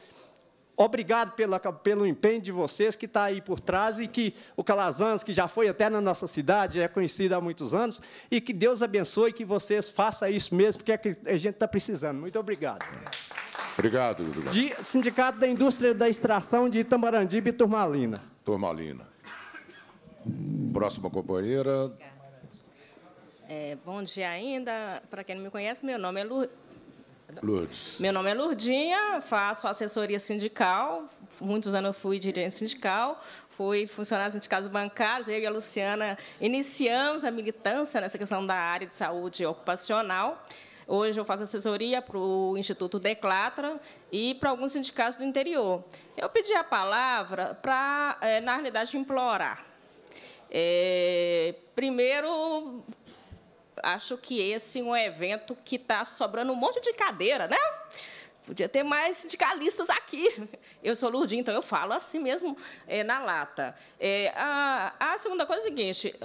Obrigado pela, pelo empenho de vocês que está aí por trás e que o Calazans, que já foi até na nossa cidade, é conhecido há muitos anos, e que Deus abençoe que vocês façam isso mesmo, porque é a gente está precisando. Muito obrigado. Obrigado, obrigado. De Sindicato da Indústria da Extração de Itamarandiba e Turmalina. Turmalina. Próxima companheira. É, bom dia ainda. Para quem não me conhece, meu nome é Lu... Lourdes. Meu nome é Lourdinha, faço assessoria sindical. Muitos anos eu fui dirigente sindical, fui funcionária de sindicatos bancários. Eu e a Luciana iniciamos a militância nessa questão da área de saúde ocupacional. Hoje eu faço assessoria para o Instituto Declatra e para alguns sindicatos do interior. Eu pedi a palavra para, eh, na realidade, implorar. É, primeiro, acho que esse é um evento que está sobrando um monte de cadeira, né? Podia ter mais sindicalistas aqui. Eu sou Lourdinha, então eu falo assim mesmo é, na lata. É, a, a, segunda coisa é a seguinte: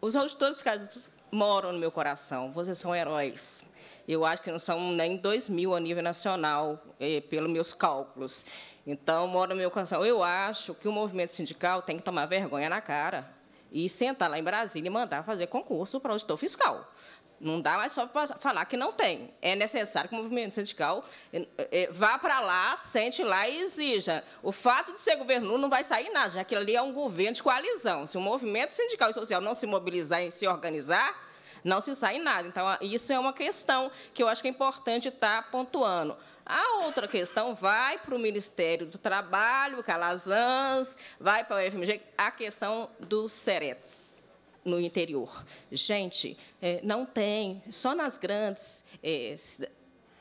os auditores fiscais moram no meu coração, vocês são heróis. Eu acho que não são nem 2 mil a nível nacional, é, pelos meus cálculos. Então, mora no meu coração. Eu acho que o movimento sindical tem que tomar vergonha na cara e sentar lá em Brasília e mandar fazer concurso para o auditor fiscal. Não dá mais só para falar que não tem. É necessário que o movimento sindical eh, eh, vá para lá, sente lá e exija. O fato de ser governo não vai sair nada, já que ali é um governo de coalizão. Se o movimento sindical e social não se mobilizar e se organizar, não se sai nada. Então, isso é uma questão que eu acho que é importante estar tá pontuando. A outra questão vai para o Ministério do Trabalho, Calazans, vai para o FMG, a questão dos seretes no interior. Gente, é, não tem, só nas grandes é,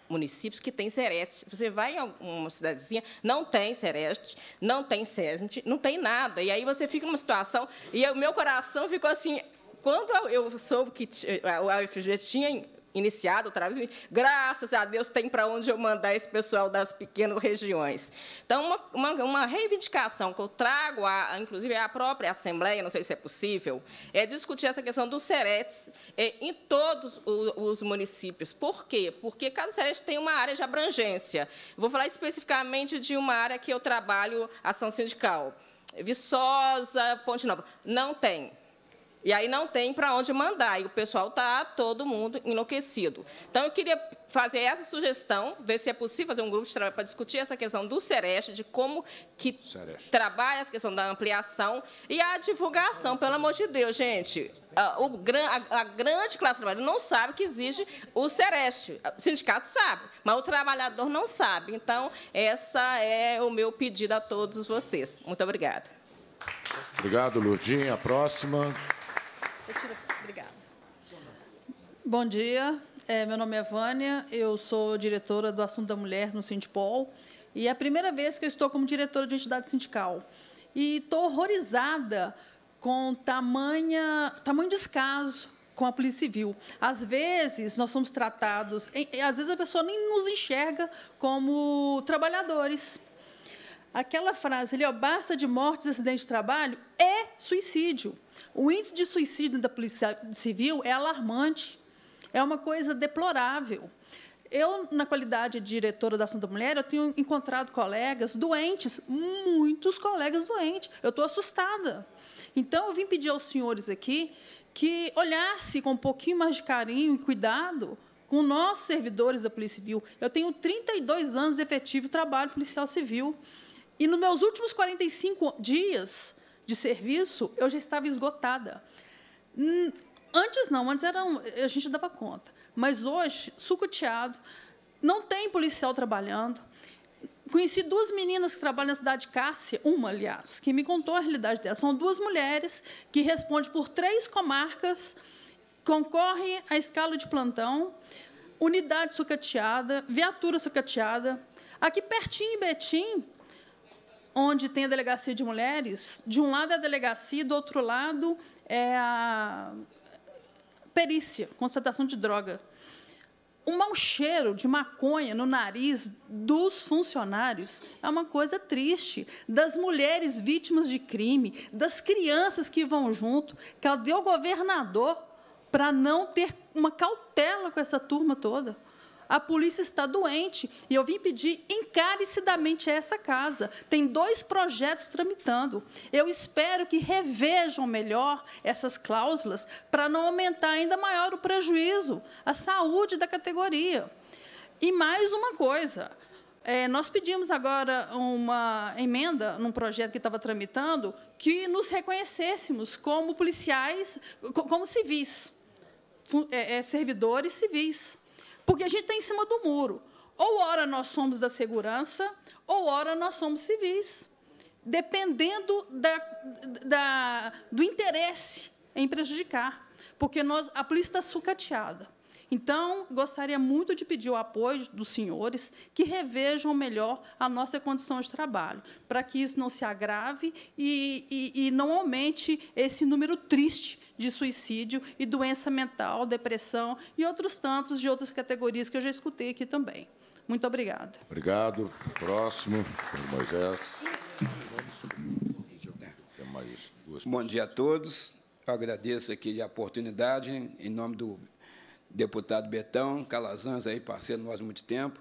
municípios que tem seretes. Você vai em uma cidadezinha, não tem serete, não tem SESMIT, não tem nada. E aí você fica numa situação, e o meu coração ficou assim, quando eu soube que a UFG tinha iniciado através de graças a Deus tem para onde eu mandar esse pessoal das pequenas regiões. Então, uma, uma, uma reivindicação que eu trago, a, inclusive, à própria Assembleia, não sei se é possível, é discutir essa questão dos seretes é, em todos os municípios. Por quê? Porque cada serete tem uma área de abrangência. Vou falar especificamente de uma área que eu trabalho, ação sindical. Viçosa, Ponte Nova. Não tem. E aí não tem para onde mandar, e o pessoal está todo mundo enlouquecido. Então, eu queria fazer essa sugestão, ver se é possível fazer um grupo de trabalho para discutir essa questão do Sereste, de como que trabalha essa questão da ampliação e a divulgação, pelo amor de Deus, gente. A, a grande classe trabalhadora não sabe que existe o Sereste. O sindicato sabe, mas o trabalhador não sabe. Então, essa é o meu pedido a todos vocês. Muito obrigada. Obrigado, Lurdinha. A próxima. Obrigada. Bom dia. É, meu nome é Vânia, eu sou diretora do Assunto da Mulher no Sindipol e é a primeira vez que eu estou como diretora de entidade sindical. E estou horrorizada com tamanha, tamanho descaso com a Polícia Civil. Às vezes, nós somos tratados, em, às vezes a pessoa nem nos enxerga como trabalhadores. Aquela frase ali, ó, basta de mortes, acidente de trabalho, é suicídio. O índice de suicídio da Polícia Civil é alarmante, é uma coisa deplorável. Eu, na qualidade de diretora da Ação da Mulher, eu tenho encontrado colegas doentes, muitos colegas doentes. Eu estou assustada. Então, eu vim pedir aos senhores aqui que olhasse com um pouquinho mais de carinho e cuidado com nós, servidores da Polícia Civil. Eu tenho 32 anos de efetivo trabalho policial civil. E nos meus últimos 45 dias, de serviço, eu já estava esgotada. Hum, antes não, antes era um, a gente dava conta. Mas hoje, sucateado não tem policial trabalhando. Conheci duas meninas que trabalham na cidade de Cássia, uma, aliás, que me contou a realidade dela. São duas mulheres que respondem por três comarcas, concorrem à escala de plantão, unidade sucateada, viatura sucateada. Aqui pertinho em Betim, onde tem a delegacia de mulheres, de um lado é a delegacia e do outro lado é a perícia, constatação de droga. Um mau cheiro de maconha no nariz dos funcionários é uma coisa triste. Das mulheres vítimas de crime, das crianças que vão junto. Cadê o governador para não ter uma cautela com essa turma toda? A polícia está doente e eu vim pedir encarecidamente essa casa. Tem dois projetos tramitando. Eu espero que revejam melhor essas cláusulas para não aumentar ainda maior o prejuízo à saúde da categoria. E mais uma coisa, é, nós pedimos agora uma emenda num projeto que estava tramitando que nos reconhecêssemos como policiais, como civis, eh, eh, servidores civis. Porque a gente está em cima do muro. Ou ora nós somos da segurança, ou ora nós somos civis. Dependendo da, da, do interesse em prejudicar. Porque nós, a polícia está sucateada. Então, gostaria muito de pedir o apoio dos senhores que revejam melhor a nossa condição de trabalho, para que isso não se agrave e, e, e não aumente esse número triste de suicídio e doença mental, depressão e outros tantos de outras categorias que eu já escutei aqui também. Muito obrigada. Obrigado. Próximo, Moisés. É, Bom dia a todos. Eu agradeço aqui a oportunidade, em nome do deputado Betão, Calazans, aí, parceiro nós há muito tempo,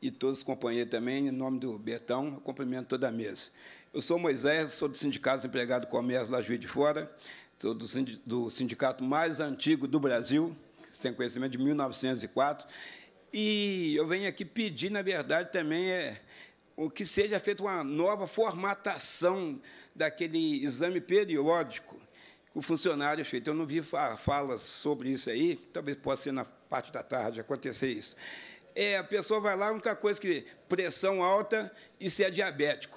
e todos os companheiros também, em nome do Betão, eu cumprimento toda a mesa. Eu sou Moisés, sou do Sindicato dos Empregados do Comércio lá Juiz de Fora, sou do sindicato mais antigo do Brasil, que tem conhecimento de 1904, e eu venho aqui pedir, na verdade, também é o que seja feita uma nova formatação daquele exame periódico que o funcionário é feito. Eu não vi falas sobre isso aí, talvez possa ser na parte da tarde acontecer isso. É, a pessoa vai lá, a única coisa que pressão alta e se é diabético.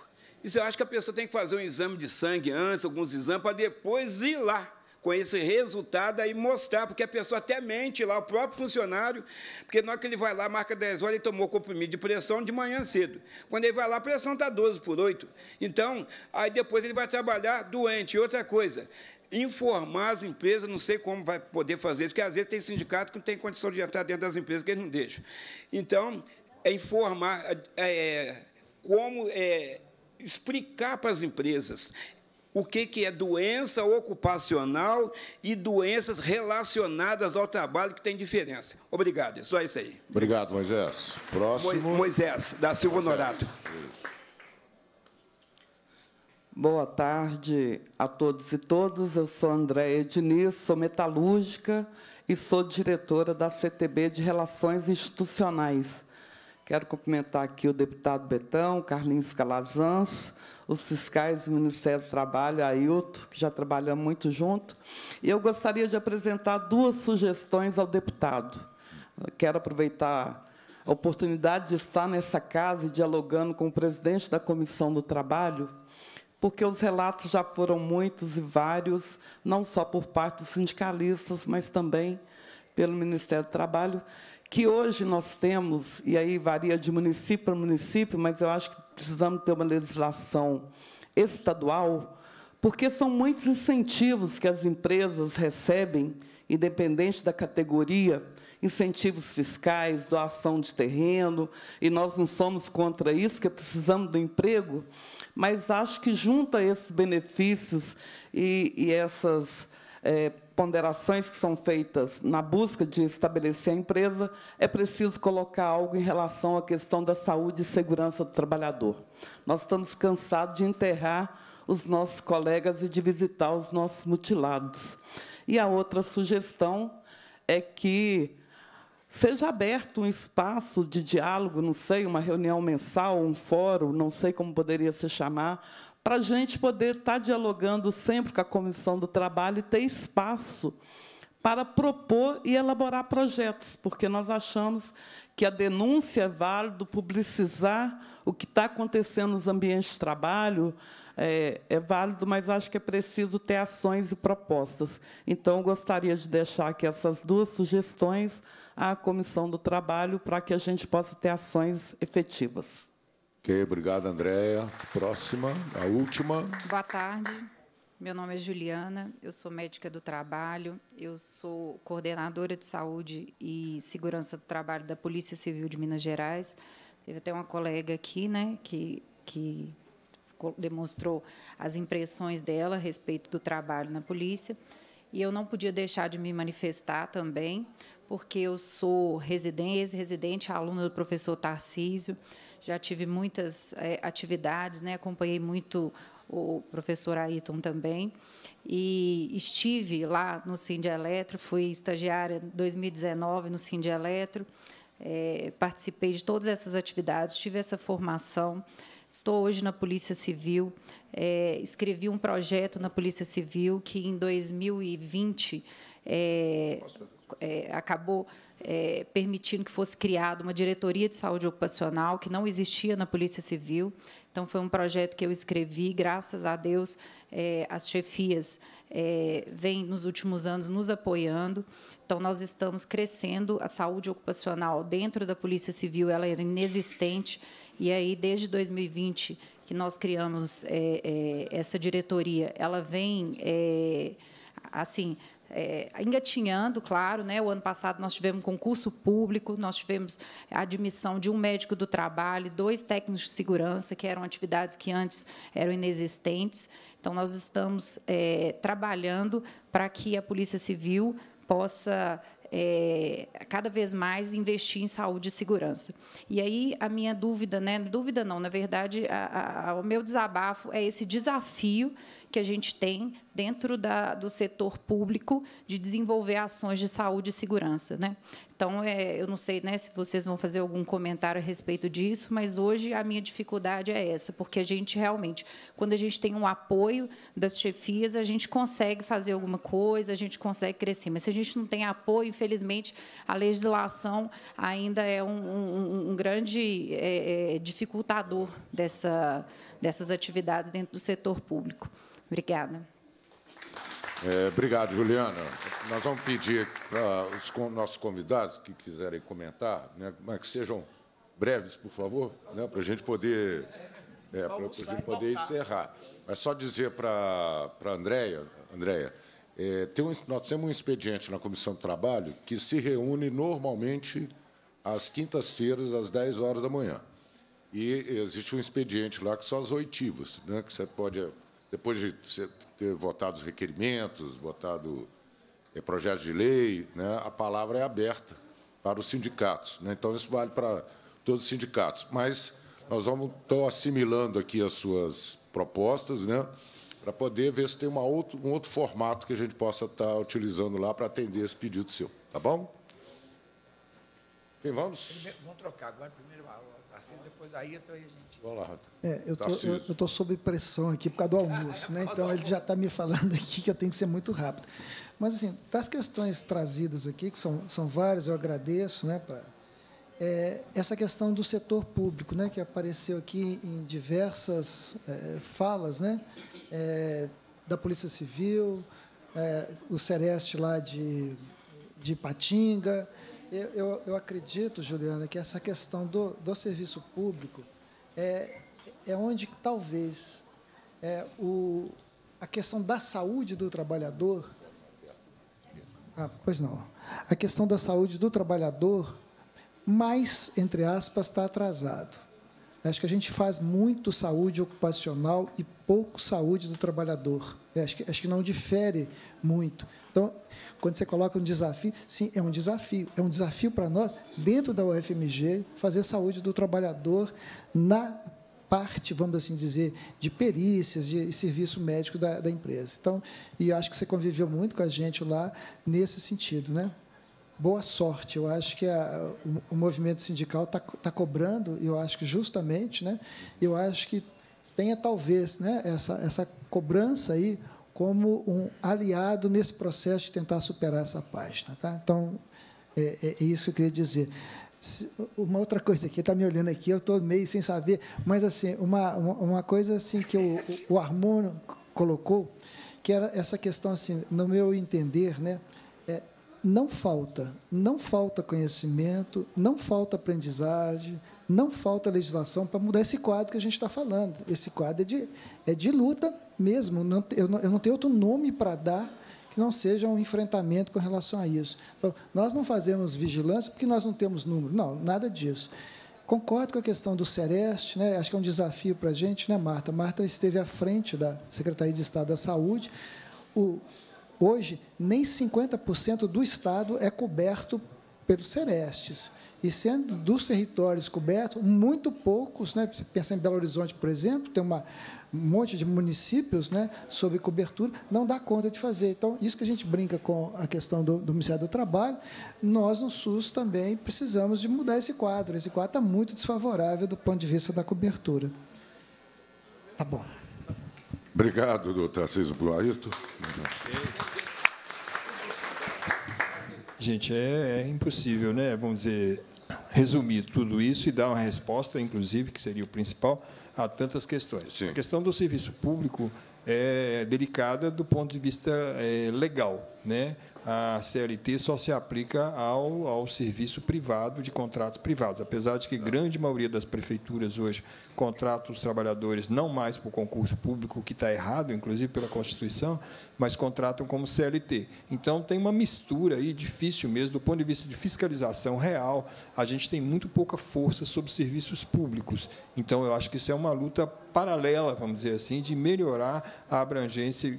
Isso eu acho que a pessoa tem que fazer um exame de sangue antes, alguns exames, para depois ir lá com esse resultado aí mostrar, porque a pessoa até mente lá, o próprio funcionário, porque na hora que ele vai lá, marca 10 horas, ele tomou comprimido de pressão de manhã cedo. Quando ele vai lá, a pressão está 12 por 8. Então, aí depois ele vai trabalhar doente. E outra coisa, informar as empresas, não sei como vai poder fazer isso, porque às vezes tem sindicato que não tem condição de entrar dentro das empresas, que eles não deixam. Então, é informar, é, é como é, explicar para as empresas o que, que é doença ocupacional e doenças relacionadas ao trabalho, que tem diferença. Obrigado, é só isso aí. Obrigado, Moisés. Próximo. Moisés, da Silva Moisés. Honorato. Boa tarde a todos e todas. Eu sou Andréia Diniz, sou metalúrgica e sou diretora da CTB de Relações Institucionais. Quero cumprimentar aqui o deputado Betão, Carlinhos Calazans, os fiscais do Ministério do Trabalho, Ailton, que já trabalhamos muito junto. E eu gostaria de apresentar duas sugestões ao deputado. Quero aproveitar a oportunidade de estar nessa casa e dialogando com o presidente da Comissão do Trabalho, porque os relatos já foram muitos e vários, não só por parte dos sindicalistas, mas também pelo Ministério do Trabalho, que hoje nós temos, e aí varia de município para município, mas eu acho que precisamos ter uma legislação estadual, porque são muitos incentivos que as empresas recebem, independente da categoria, incentivos fiscais, doação de terreno, e nós não somos contra isso, que precisamos do emprego, mas acho que junto a esses benefícios e, e essas é, ponderações que são feitas na busca de estabelecer a empresa, é preciso colocar algo em relação à questão da saúde e segurança do trabalhador. Nós estamos cansados de enterrar os nossos colegas e de visitar os nossos mutilados. E a outra sugestão é que seja aberto um espaço de diálogo, não sei, uma reunião mensal, um fórum, não sei como poderia se chamar, para a gente poder estar tá dialogando sempre com a Comissão do Trabalho e ter espaço para propor e elaborar projetos, porque nós achamos que a denúncia é válido, publicizar o que está acontecendo nos ambientes de trabalho é, é válido, mas acho que é preciso ter ações e propostas. Então, gostaria de deixar aqui essas duas sugestões à Comissão do Trabalho para que a gente possa ter ações efetivas. Ok, obrigado, Andréia. Próxima, a última. Boa tarde. Meu nome é Juliana, eu sou médica do trabalho, eu sou coordenadora de saúde e segurança do trabalho da Polícia Civil de Minas Gerais. Teve até uma colega aqui, né, que, que demonstrou as impressões dela a respeito do trabalho na polícia. E eu não podia deixar de me manifestar também, porque eu sou residente, ex-residente, aluna do professor Tarcísio já tive muitas é, atividades, né? acompanhei muito o professor Ayrton também, e estive lá no Cindy Eletro, fui estagiária em 2019 no Cindy Eletro, é, eh, participei de todas essas atividades, tive essa formação, estou hoje na Polícia Civil, é, escrevi um projeto na Polícia Civil que, em 2020, acabou é, permitindo que fosse criada uma diretoria de saúde ocupacional, que não existia na Polícia Civil. Então, foi um projeto que eu escrevi, graças a Deus, é, as chefias é, vêm, nos últimos anos, nos apoiando. Então, nós estamos crescendo, a saúde ocupacional dentro da Polícia Civil ela era inexistente, e aí, desde 2020, que nós criamos é, é, essa diretoria, ela vem, é, assim, é, engatinhando, claro. Né? O ano passado nós tivemos um concurso público, nós tivemos a admissão de um médico do trabalho, dois técnicos de segurança, que eram atividades que antes eram inexistentes. Então, nós estamos é, trabalhando para que a Polícia Civil possa é, cada vez mais investir em saúde e segurança. E aí a minha dúvida, né? Dúvida não, na verdade, a, a, o meu desabafo é esse desafio que a gente tem dentro da, do setor público de desenvolver ações de saúde e segurança. Né? Então, é, eu não sei né, se vocês vão fazer algum comentário a respeito disso, mas hoje a minha dificuldade é essa, porque a gente realmente, quando a gente tem um apoio das chefias, a gente consegue fazer alguma coisa, a gente consegue crescer. Mas se a gente não tem apoio, infelizmente, a legislação ainda é um, um, um grande é, é, dificultador dessa, dessas atividades dentro do setor público. Obrigada. É, obrigado, Juliana. Nós vamos pedir para os nossos convidados que quiserem comentar, né, mas que sejam breves, por favor, né, para a gente poder, é, para a gente poder encerrar. Mas é só dizer para a Andréia, Andréia é, tem um, nós temos um expediente na Comissão de Trabalho que se reúne normalmente às quintas-feiras, às 10 horas da manhã. E existe um expediente lá que são as oitivas, né, que você pode depois de ter votado os requerimentos, votado eh, projetos de lei, né, a palavra é aberta para os sindicatos. Né? Então, isso vale para todos os sindicatos. Mas nós vamos estou assimilando aqui as suas propostas, né, para poder ver se tem uma outro, um outro formato que a gente possa estar tá utilizando lá para atender esse pedido seu. Tá bom? vamos? Primeiro, vamos trocar agora primeiro a Assis, depois então, a gente. Vamos lá, É, eu tá estou sob pressão aqui por causa do almoço, né? Então ele já está me falando aqui que eu tenho que ser muito rápido. Mas, assim, das questões trazidas aqui, que são, são várias, eu agradeço, né? Pra, é, essa questão do setor público, né, que apareceu aqui em diversas é, falas, né, é, da Polícia Civil, é, o Sereste lá de, de Patinga, eu, eu, eu, acredito, Juliana, que essa questão do, do serviço público é, é onde talvez é, o, a questão da saúde do trabalhador. Ah, pois não. A questão da saúde do trabalhador mais, entre aspas, está atrasado. Acho que a gente faz muito saúde ocupacional e pouco saúde do trabalhador. É, acho, que, acho que não difere muito. Então, quando você coloca um desafio, sim, é um desafio. É um desafio para nós, dentro da UFMG, fazer saúde do trabalhador na parte, vamos assim dizer, de perícias e serviço médico da, da, empresa. Então, e acho que você conviveu muito com a gente lá nesse sentido, né? Boa sorte. Eu acho que a, o, o, movimento sindical está tá cobrando, eu acho que justamente, né? Eu acho que tenha talvez né, essa, essa cobrança aí como um aliado nesse processo de tentar superar essa página. Tá? Então, é, é, é isso que eu queria dizer. Uma outra coisa aqui, está me olhando aqui, eu estou meio sem saber, mas assim, uma, uma coisa assim que o, o Armônio colocou, que era essa questão assim, no meu entender, né, é, não falta, não falta conhecimento, não falta aprendizagem, não falta legislação para mudar esse quadro que a gente está falando. Esse quadro é de, é de luta mesmo. Não, eu, não, eu não tenho outro nome para dar que não seja um enfrentamento com relação a isso. Então, nós não fazemos vigilância porque nós não temos número. Não, nada disso. Concordo com a questão do Sereste, né? acho que é um desafio para a gente, né, Marta? Marta esteve à frente da Secretaria de Estado da Saúde. O, hoje, nem 50% do Estado é coberto pelos Serestes. E sendo dos territórios cobertos, muito poucos, né? você pensa em Belo Horizonte, por exemplo, tem uma, um monte de municípios né, sob cobertura, não dá conta de fazer. Então, isso que a gente brinca com a questão do, do Ministério do Trabalho, nós no SUS também precisamos de mudar esse quadro. Esse quadro está muito desfavorável do ponto de vista da cobertura. Tá bom. Obrigado, doutor Tarcísio Ayrton. Obrigado. Gente, é, é impossível, né? Vamos dizer, resumir tudo isso e dar uma resposta, inclusive, que seria o principal, a tantas questões. Sim. A questão do serviço público é delicada do ponto de vista é, legal, né? a CLT só se aplica ao, ao serviço privado, de contratos privados. Apesar de que grande maioria das prefeituras hoje contrata os trabalhadores não mais por concurso público, que está errado, inclusive pela Constituição, mas contratam como CLT. Então, tem uma mistura aí difícil mesmo, do ponto de vista de fiscalização real, a gente tem muito pouca força sobre serviços públicos. Então, eu acho que isso é uma luta paralela, vamos dizer assim, de melhorar a abrangência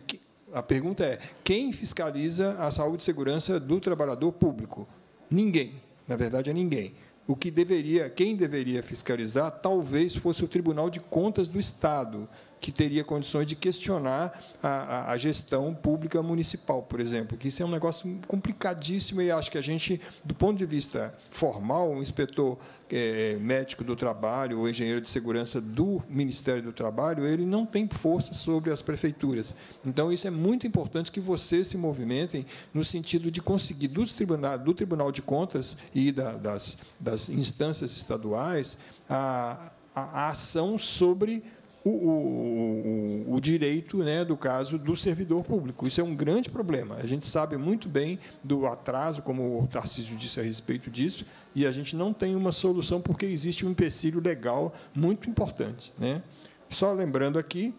a pergunta é: quem fiscaliza a saúde e segurança do trabalhador público? Ninguém. Na verdade, é ninguém. O que deveria, quem deveria fiscalizar, talvez fosse o Tribunal de Contas do Estado, que teria condições de questionar a, a, gestão pública municipal, por exemplo. Que isso é um negócio complicadíssimo e acho que a gente, do ponto de vista formal, um inspetor é, médico do trabalho ou engenheiro de segurança do Ministério do Trabalho, ele não tem força sobre as prefeituras. Então, isso é muito importante que vocês se movimentem no sentido de conseguir do Tribunal, do tribunal de Contas e da, das, das instâncias estaduais a, a, a ação sobre o, o, o, direito, né, do caso, do servidor público. Isso é um grande problema. A gente sabe muito bem do atraso, como o Tarcísio disse a respeito disso, e a gente não tem uma solução porque existe um empecilho legal muito importante. Né? Só lembrando aqui,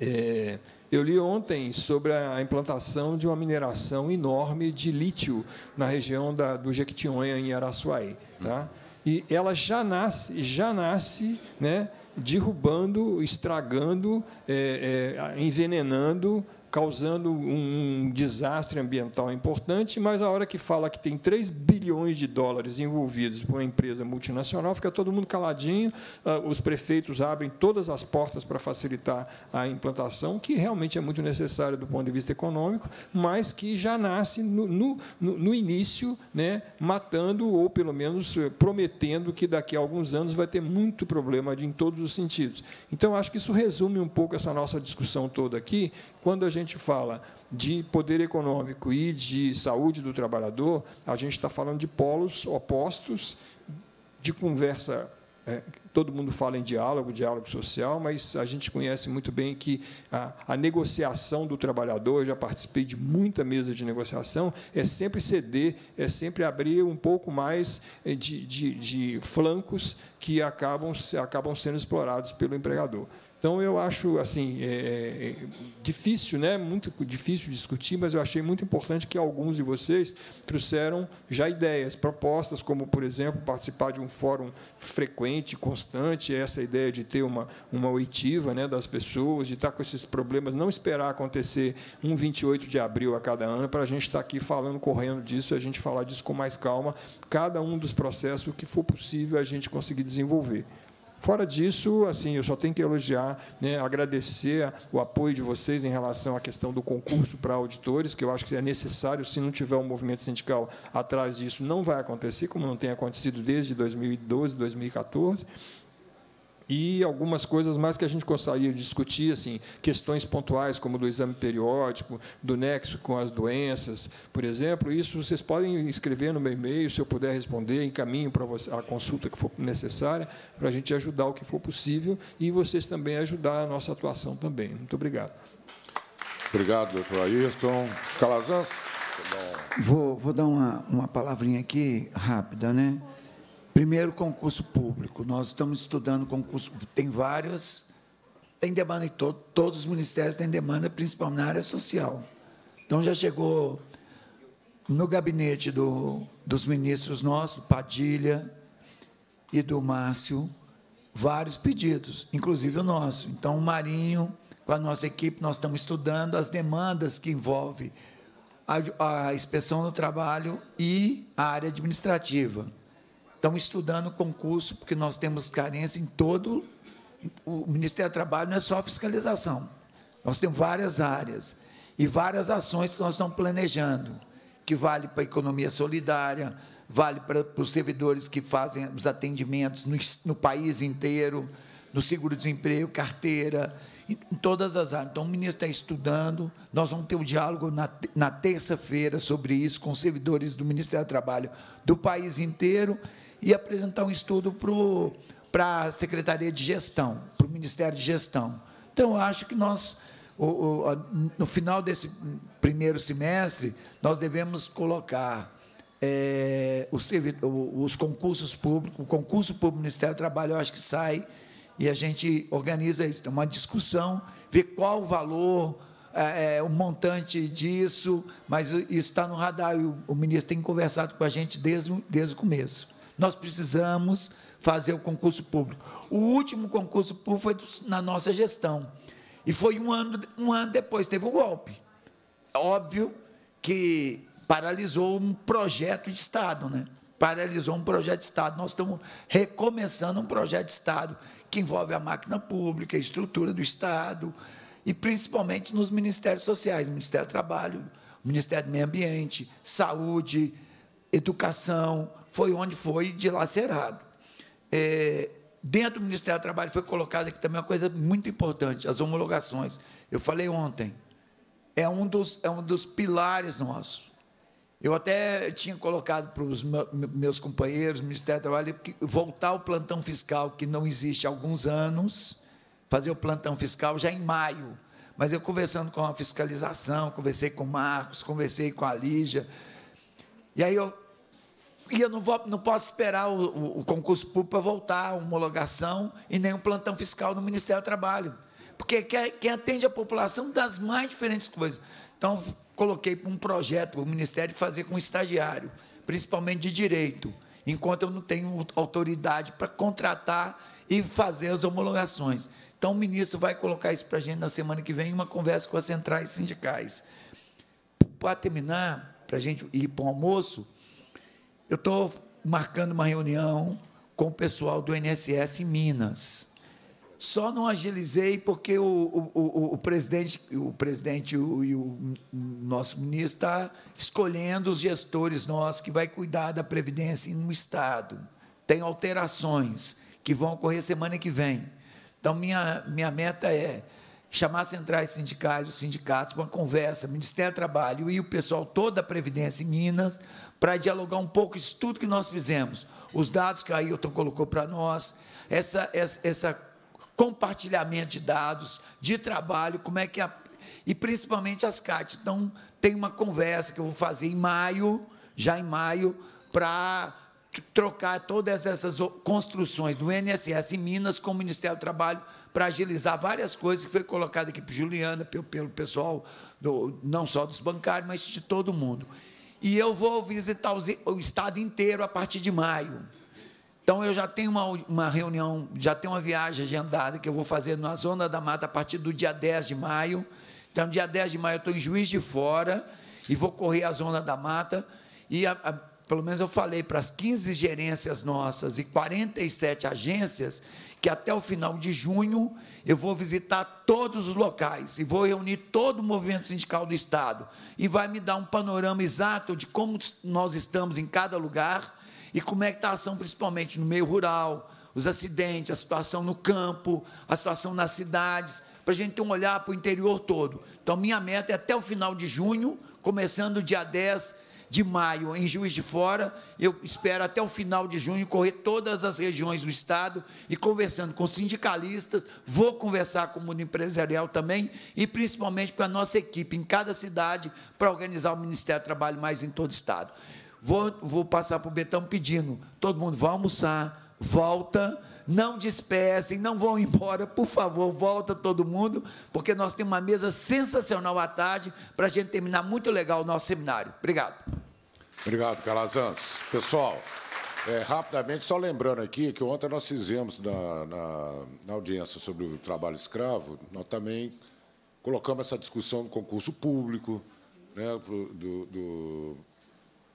é, eu li ontem sobre a implantação de uma mineração enorme de lítio na região da, do Jequitinhonha, em Araçuaí. Tá? E ela já nasce, já nasce, né? derrubando, estragando, é, é, envenenando causando um desastre ambiental importante, mas a hora que fala que tem 3 bilhões de dólares envolvidos por uma empresa multinacional, fica todo mundo caladinho, ah, os prefeitos abrem todas as portas para facilitar a implantação, que realmente é muito necessária do ponto de vista econômico, mas que já nasce no, no, no início, né, matando ou, pelo menos, eh, prometendo que daqui a alguns anos vai ter muito problema de, em todos os sentidos. Então, acho que isso resume um pouco essa nossa discussão toda aqui, quando a gente gente fala de poder econômico e de saúde do trabalhador, a gente está falando de polos opostos, de conversa. É, todo mundo fala em diálogo, diálogo social, mas a gente conhece muito bem que a, a negociação do trabalhador, eu já participei de muita mesa de negociação, é sempre ceder, é sempre abrir um pouco mais eh, de, de, de flancos que acabam, acabam sendo explorados pelo empregador. Então, eu acho assim é, é difícil, né? muito difícil discutir, mas eu achei muito importante que alguns de vocês trouxeram já ideias, propostas, como, por exemplo, participar de um fórum frequente, constante, essa ideia de ter uma, uma oitiva né, das pessoas, de estar com esses problemas, não esperar acontecer um 28 de abril a cada ano, para a gente estar aqui falando, correndo disso, a gente falar disso com mais calma, cada um dos processos que for possível a gente conseguir desenvolver. Fora disso, assim, eu só tenho que elogiar, né, agradecer o apoio de vocês em relação à questão do concurso para auditores, que eu acho que é necessário, se não tiver um movimento sindical atrás disso, não vai acontecer, como não tem acontecido desde 2012, 2014 e algumas coisas mais que a gente gostaria de discutir, assim, questões pontuais, como do exame periódico, do nexo com as doenças, por exemplo. Isso vocês podem escrever no meu e-mail, se eu puder responder, encaminho para a consulta que for necessária, para a gente ajudar o que for possível e vocês também ajudar a nossa atuação também. Muito obrigado. Obrigado, doutor Ayrton. Calazans? Vou, vou dar uma, uma palavrinha aqui rápida, né? Primeiro, concurso público. Nós estamos estudando concurso, tem várias, tem demanda em todos os ministérios têm demanda, principalmente na área social. Então, já chegou no gabinete do, dos ministros nossos, Padilha e do Márcio, vários pedidos, inclusive o nosso. Então, o Marinho, com a nossa equipe, nós estamos estudando as demandas que envolve a, a inspeção do trabalho e a área administrativa estão estudando concurso, porque nós temos carência em todo. O Ministério do Trabalho não é só fiscalização. Nós temos várias áreas e várias ações que nós estamos planejando, que vale para a economia solidária, vale para, para os servidores que fazem os atendimentos no, no país inteiro, no seguro-desemprego, carteira, em, em, todas as áreas. Então, o ministro está estudando, nós vamos ter um diálogo na, na terça-feira sobre isso com servidores do Ministério do Trabalho do país inteiro e apresentar um estudo para a Secretaria de Gestão, para o Ministério de Gestão. Então, acho que nós, no final desse primeiro semestre, nós devemos colocar é, os, os concursos públicos, o concurso público do Ministério do Trabalho, eu acho que sai, e a gente organiza uma discussão, ver qual o valor, é, é, o montante disso, mas isso está no radar, e o, o ministro tem conversado com a gente desde, desde o começo. Nós precisamos fazer o concurso público. O último concurso público foi na nossa gestão. E foi um ano, um ano depois, teve o um golpe. Óbvio que paralisou um projeto de Estado, né? paralisou um projeto de Estado. Nós estamos recomeçando um projeto de Estado que envolve a máquina pública, a estrutura do Estado, e principalmente nos ministérios sociais, Ministério do Trabalho, Ministério do Meio Ambiente, Saúde, Educação, foi onde foi dilacerado. É, dentro do Ministério do Trabalho foi colocada aqui também uma coisa muito importante, as homologações. Eu falei ontem, é um dos, é um dos pilares nossos. Eu até tinha colocado para os meus companheiros, Ministério do Trabalho, que voltar ao plantão fiscal, que não existe há alguns anos, fazer o plantão fiscal já em maio. Mas eu conversando com a fiscalização, conversei com o Marcos, conversei com a Lígia, e aí eu e eu não, vou, não posso esperar o, o, o concurso público para voltar, a homologação e nem o plantão fiscal no Ministério do Trabalho. Porque quem, quem atende a população das mais diferentes coisas. Então, coloquei um projeto para o Ministério fazer com estagiário, principalmente de direito, enquanto eu não tenho autoridade para contratar e fazer as homologações. Então, o ministro vai colocar isso para a gente na semana que vem, uma conversa com as centrais sindicais. Para terminar, para a gente ir para o almoço, eu estou marcando uma reunião com o pessoal do INSS em Minas. Só não agilizei porque o, o, o, o presidente, o presidente e o, nosso ministro está escolhendo os gestores nossos que vai cuidar da previdência em um estado. Tem alterações que vão ocorrer semana que vem. Então minha minha meta é chamar centrais sindicais, os sindicatos para uma conversa, Ministério do Trabalho e o pessoal toda a previdência em Minas para dialogar um pouco isso tudo que nós fizemos, os dados que a Ailton colocou para nós, essa, essa, essa, compartilhamento de dados, de trabalho, como é que a, e principalmente as CAT. Então, tem uma conversa que eu vou fazer em maio, já em maio, para trocar todas essas construções do INSS em Minas com o Ministério do Trabalho para agilizar várias coisas que foi colocada aqui por Juliana, pelo, pelo pessoal, do, não só dos bancários, mas de todo mundo. E eu vou visitar o estado inteiro a partir de maio. Então eu já tenho uma, uma reunião, já tenho uma viagem agendada que eu vou fazer na Zona da Mata a partir do dia 10 de maio. Então, dia 10 de maio, eu estou em Juiz de Fora e vou correr a Zona da Mata. E a, a, pelo menos eu falei para as 15 gerências nossas e 47 agências que até o final de junho eu vou visitar todos os locais e vou reunir todo o movimento sindical do Estado e vai me dar um panorama exato de como nós estamos em cada lugar e como é que está a ação, principalmente no meio rural, os acidentes, a situação no campo, a situação nas cidades, para a gente ter um olhar para o interior todo. Então, minha meta é até o final de junho, começando o dia 10, de maio em Juiz de Fora. Eu espero até o final de junho correr todas as regiões do Estado e conversando com sindicalistas, vou conversar com o mundo empresarial também e principalmente com a nossa equipe em cada cidade para organizar o Ministério do Trabalho mais em todo o Estado. Vou, vou passar para o Betão pedindo, todo mundo vai almoçar, volta não despecem, não vão embora, por favor, volta todo mundo, porque nós temos uma mesa sensacional à tarde para a gente terminar muito legal o nosso seminário. Obrigado. Obrigado, Calazans. Pessoal, é, rapidamente, só lembrando aqui que ontem nós fizemos na, na, na audiência sobre o trabalho escravo, nós também colocamos essa discussão do concurso público, né, do, do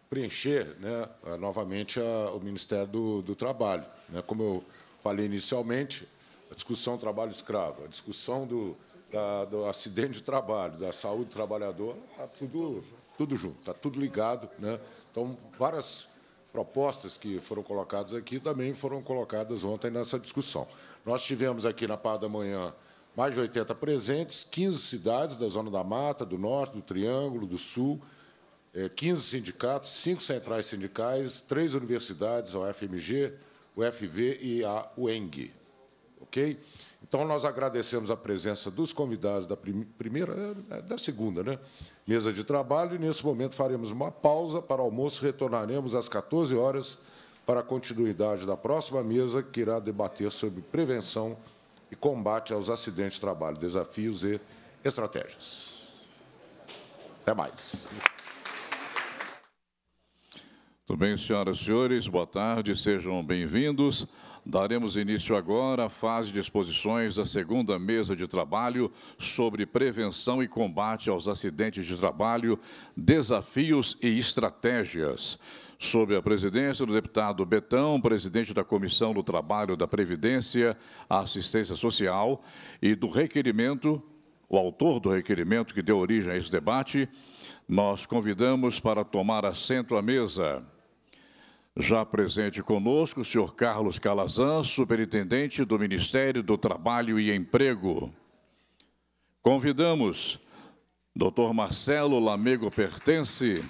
preencher né, novamente a, o Ministério do, do Trabalho. Né, como eu falei inicialmente, a discussão do trabalho escravo, a discussão do, da, do acidente de trabalho, da saúde do trabalhador, está tudo, tudo junto, está tudo ligado. Né? Então, várias propostas que foram colocadas aqui também foram colocadas ontem nessa discussão. Nós tivemos aqui na Pá da manhã mais de 80 presentes, 15 cidades da Zona da Mata, do Norte, do Triângulo, do Sul, 15 eh, sindicatos, 5 centrais sindicais, 3 universidades, a UFMG, UFV e a UENG. Ok? Então, nós agradecemos a presença dos convidados da primeira, é, é, da segunda, né? Mesa de trabalho, e nesse momento faremos uma pausa para almoço. Retornaremos às 14 horas para a continuidade da próxima mesa, que irá debater sobre prevenção e combate aos acidentes de trabalho, desafios e estratégias. Até mais. Muito bem, senhoras e senhores, boa tarde, sejam bem-vindos. Daremos início agora à fase de exposições da segunda mesa de trabalho sobre prevenção e combate aos acidentes de trabalho, desafios e estratégias. Sob a presidência do deputado Betão, presidente da Comissão do Trabalho da Previdência, Assistência Social e do requerimento, o autor do requerimento que deu origem a esse debate, nós convidamos para tomar assento à mesa já presente conosco o senhor Carlos Calazan, superintendente do Ministério do Trabalho e Emprego. Convidamos Dr. Marcelo Lamego Pertence,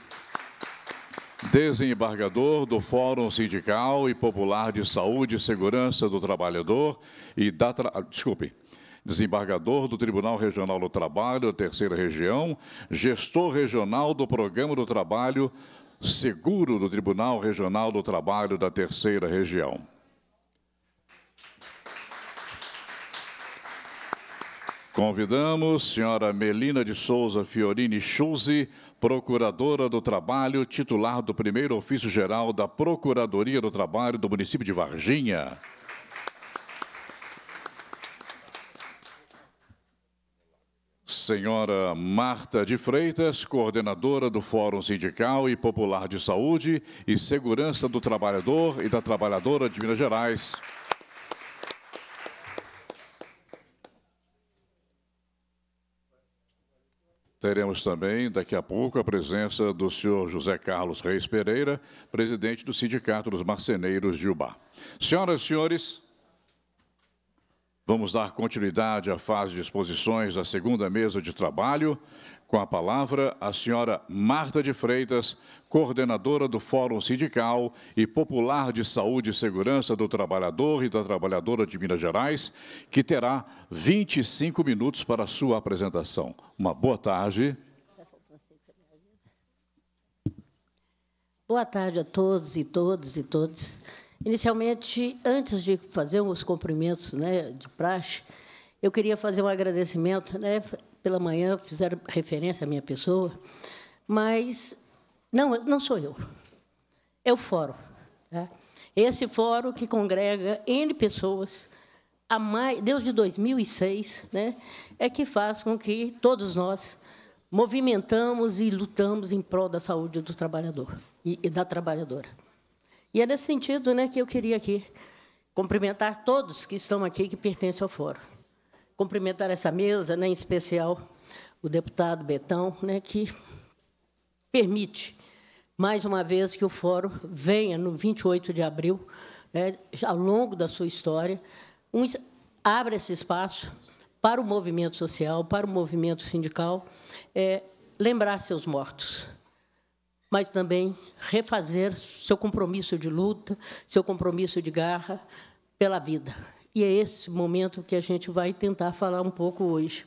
desembargador do Fórum Sindical e Popular de Saúde e Segurança do Trabalhador e da... Tra... Ah, desculpe desembargador do Tribunal Regional do Trabalho, Terceira Região, gestor regional do Programa do Trabalho seguro do Tribunal Regional do Trabalho da Terceira Região. Convidamos senhora Melina de Souza Fiorini Schulze, procuradora do trabalho, titular do primeiro ofício geral da Procuradoria do Trabalho do município de Varginha. Senhora Marta de Freitas, coordenadora do Fórum Sindical e Popular de Saúde e Segurança do Trabalhador e da Trabalhadora de Minas Gerais. Teremos também, daqui a pouco, a presença do senhor José Carlos Reis Pereira, presidente do Sindicato dos Marceneiros de Ubá. Senhoras e senhores, Vamos dar continuidade à fase de exposições da segunda mesa de trabalho. Com a palavra, a senhora Marta de Freitas, coordenadora do Fórum Sindical e Popular de Saúde e Segurança do Trabalhador e da Trabalhadora de Minas Gerais, que terá 25 minutos para sua apresentação. Uma boa tarde. Boa tarde a todos e todas e todos. Inicialmente, antes de fazer os cumprimentos né, de praxe, eu queria fazer um agradecimento. Né, pela manhã fizeram referência à minha pessoa, mas não, não sou eu. É o fórum. Tá? Esse fórum que congrega N pessoas, a mais, desde 2006, né, é que faz com que todos nós movimentamos e lutamos em prol da saúde do trabalhador e, e da trabalhadora. E é nesse sentido né, que eu queria aqui cumprimentar todos que estão aqui que pertencem ao fórum. Cumprimentar essa mesa, né, em especial o deputado Betão, né, que permite, mais uma vez, que o fórum venha, no 28 de abril, né, ao longo da sua história, um, abra esse espaço para o movimento social, para o movimento sindical, é, lembrar seus mortos, mas também refazer seu compromisso de luta, seu compromisso de garra pela vida. E é esse momento que a gente vai tentar falar um pouco hoje.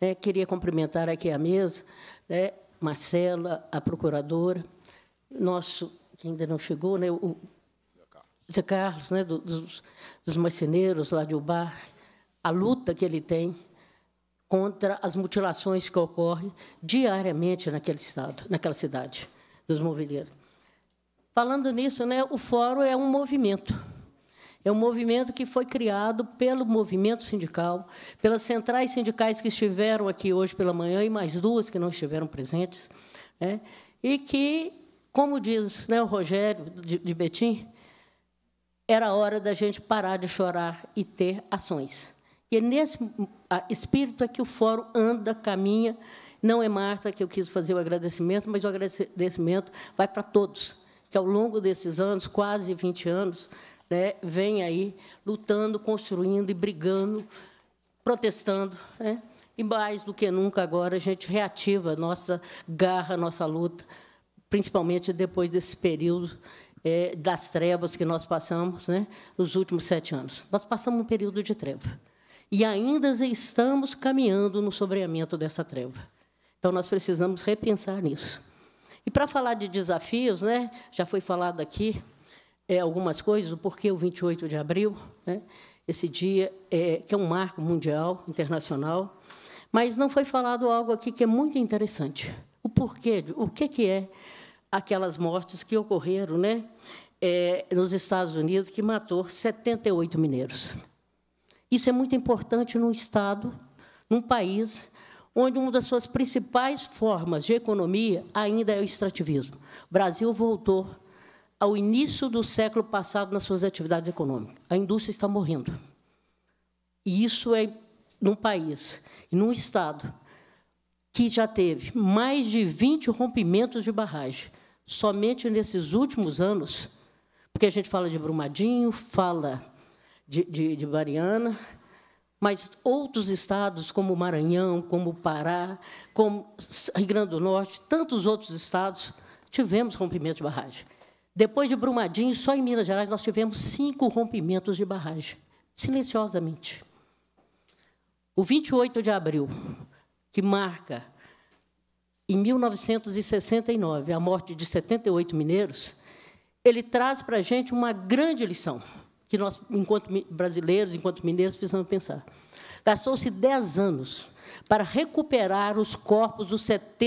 É, queria cumprimentar aqui a mesa, né, Marcela, a procuradora, nosso, que ainda não chegou, né, o Zé Carlos, né, dos, dos marceneiros lá de Ubar, a luta que ele tem contra as mutilações que ocorrem diariamente naquele estado, naquela cidade dos movilheiros. Falando nisso, né, o fórum é um movimento. É um movimento que foi criado pelo movimento sindical, pelas centrais sindicais que estiveram aqui hoje pela manhã e mais duas que não estiveram presentes, né, e que, como diz né, o Rogério de, de Betim, era hora da gente parar de chorar e ter ações. E é nesse espírito é que o fórum anda, caminha não é Marta que eu quis fazer o agradecimento, mas o agradecimento vai para todos, que ao longo desses anos, quase 20 anos, né, vem aí lutando, construindo e brigando, protestando. Né? E mais do que nunca agora, a gente reativa a nossa garra, a nossa luta, principalmente depois desse período é, das trevas que nós passamos né, nos últimos sete anos. Nós passamos um período de treva. E ainda estamos caminhando no sobreamento dessa treva. Então, nós precisamos repensar nisso. E para falar de desafios, né, já foi falado aqui é, algumas coisas, o porquê o 28 de abril, né, esse dia é, que é um marco mundial, internacional, mas não foi falado algo aqui que é muito interessante. O porquê, o que, que é aquelas mortes que ocorreram né, é, nos Estados Unidos, que matou 78 mineiros. Isso é muito importante num Estado, num país onde uma das suas principais formas de economia ainda é o extrativismo. O Brasil voltou ao início do século passado nas suas atividades econômicas. A indústria está morrendo. E isso é num país, num Estado, que já teve mais de 20 rompimentos de barragem. Somente nesses últimos anos, porque a gente fala de Brumadinho, fala de, de, de Mariana, mas outros estados, como Maranhão, como Pará, como Rio Grande do Norte, tantos outros estados, tivemos rompimento de barragem. Depois de Brumadinho, só em Minas Gerais, nós tivemos cinco rompimentos de barragem, silenciosamente. O 28 de abril, que marca, em 1969, a morte de 78 mineiros, ele traz para a gente uma grande lição que nós, enquanto brasileiros, enquanto mineiros, precisamos pensar. Gastou-se 10 anos para recuperar os corpos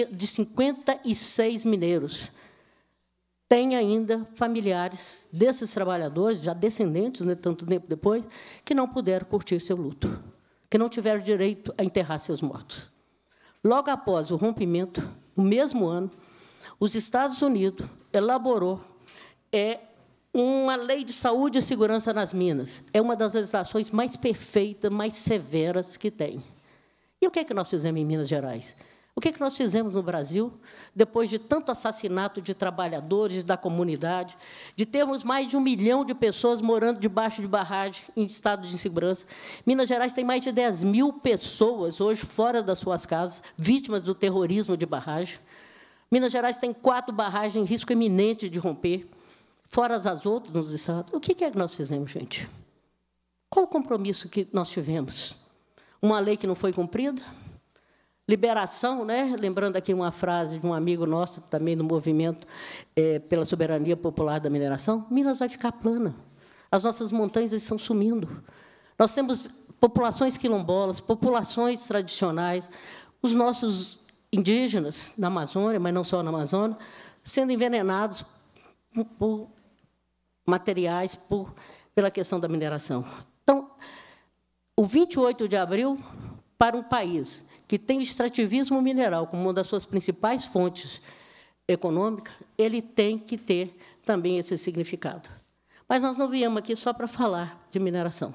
de 56 mineiros. Tem ainda familiares desses trabalhadores, já descendentes, né, tanto tempo depois, que não puderam curtir seu luto, que não tiveram direito a enterrar seus mortos. Logo após o rompimento, no mesmo ano, os Estados Unidos elaborou é, uma lei de saúde e segurança nas minas. É uma das legislações mais perfeitas, mais severas que tem. E o que é que nós fizemos em Minas Gerais? O que é que nós fizemos no Brasil, depois de tanto assassinato de trabalhadores da comunidade, de termos mais de um milhão de pessoas morando debaixo de barragem, em estado de insegurança? Minas Gerais tem mais de 10 mil pessoas hoje fora das suas casas, vítimas do terrorismo de barragem. Minas Gerais tem quatro barragens em risco iminente de romper fora as outras nos estados. O que é que nós fizemos, gente? Qual o compromisso que nós tivemos? Uma lei que não foi cumprida? Liberação, né? lembrando aqui uma frase de um amigo nosso, também do movimento é, pela soberania popular da mineração, Minas vai ficar plana. As nossas montanhas estão sumindo. Nós temos populações quilombolas, populações tradicionais, os nossos indígenas na Amazônia, mas não só na Amazônia, sendo envenenados por materiais por, pela questão da mineração. Então, o 28 de abril, para um país que tem o extrativismo mineral como uma das suas principais fontes econômicas, ele tem que ter também esse significado. Mas nós não viemos aqui só para falar de mineração.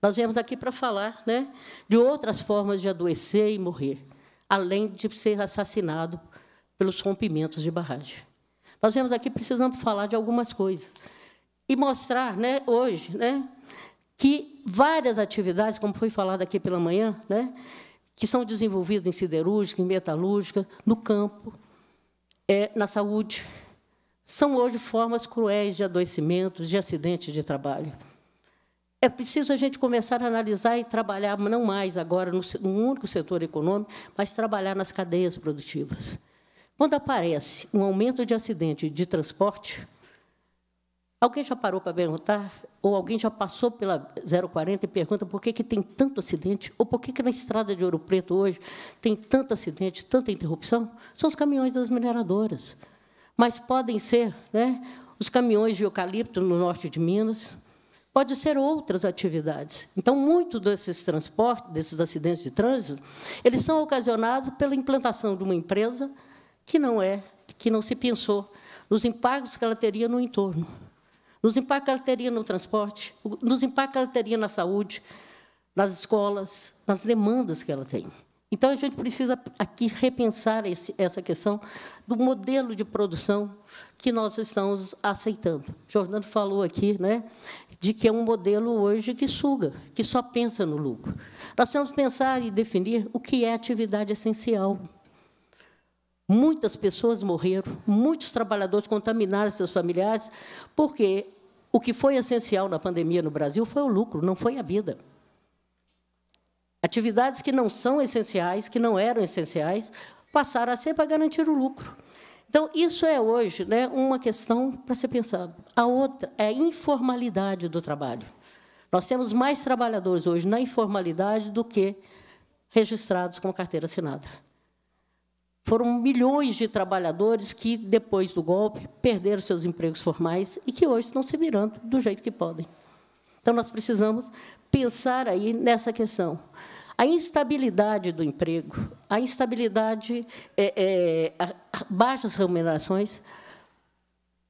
Nós viemos aqui para falar né, de outras formas de adoecer e morrer, além de ser assassinado pelos rompimentos de barragem. Nós viemos aqui precisando falar de algumas coisas e mostrar, né, hoje, né, que várias atividades, como foi falado aqui pela manhã, né, que são desenvolvidas em siderúrgica, em metalúrgica, no campo, é, na saúde, são hoje formas cruéis de adoecimento, de acidente de trabalho. É preciso a gente começar a analisar e trabalhar, não mais agora no, no único setor econômico, mas trabalhar nas cadeias produtivas. Quando aparece um aumento de acidente de transporte, Alguém já parou para perguntar? Ou alguém já passou pela 040 e pergunta por que, que tem tanto acidente? Ou por que, que na estrada de Ouro Preto hoje tem tanto acidente, tanta interrupção? São os caminhões das mineradoras. Mas podem ser né, os caminhões de eucalipto no norte de Minas, pode ser outras atividades. Então, muito desses transportes, desses acidentes de trânsito, eles são ocasionados pela implantação de uma empresa que não é, que não se pensou nos impactos que ela teria no entorno. Nos impactos que ela teria no transporte, nos impactos que ela teria na saúde, nas escolas, nas demandas que ela tem. Então, a gente precisa aqui repensar esse, essa questão do modelo de produção que nós estamos aceitando. O Jordano falou aqui né, de que é um modelo hoje que suga, que só pensa no lucro. Nós temos que pensar e definir o que é atividade essencial. Muitas pessoas morreram, muitos trabalhadores contaminaram seus familiares, porque o que foi essencial na pandemia no Brasil foi o lucro, não foi a vida. Atividades que não são essenciais, que não eram essenciais, passaram a ser para garantir o lucro. Então, isso é hoje né, uma questão para ser pensada. A outra é a informalidade do trabalho. Nós temos mais trabalhadores hoje na informalidade do que registrados com carteira assinada. Foram milhões de trabalhadores que, depois do golpe, perderam seus empregos formais e que hoje estão se virando do jeito que podem. Então, nós precisamos pensar aí nessa questão. A instabilidade do emprego, a instabilidade, é, é, a baixas remunerações,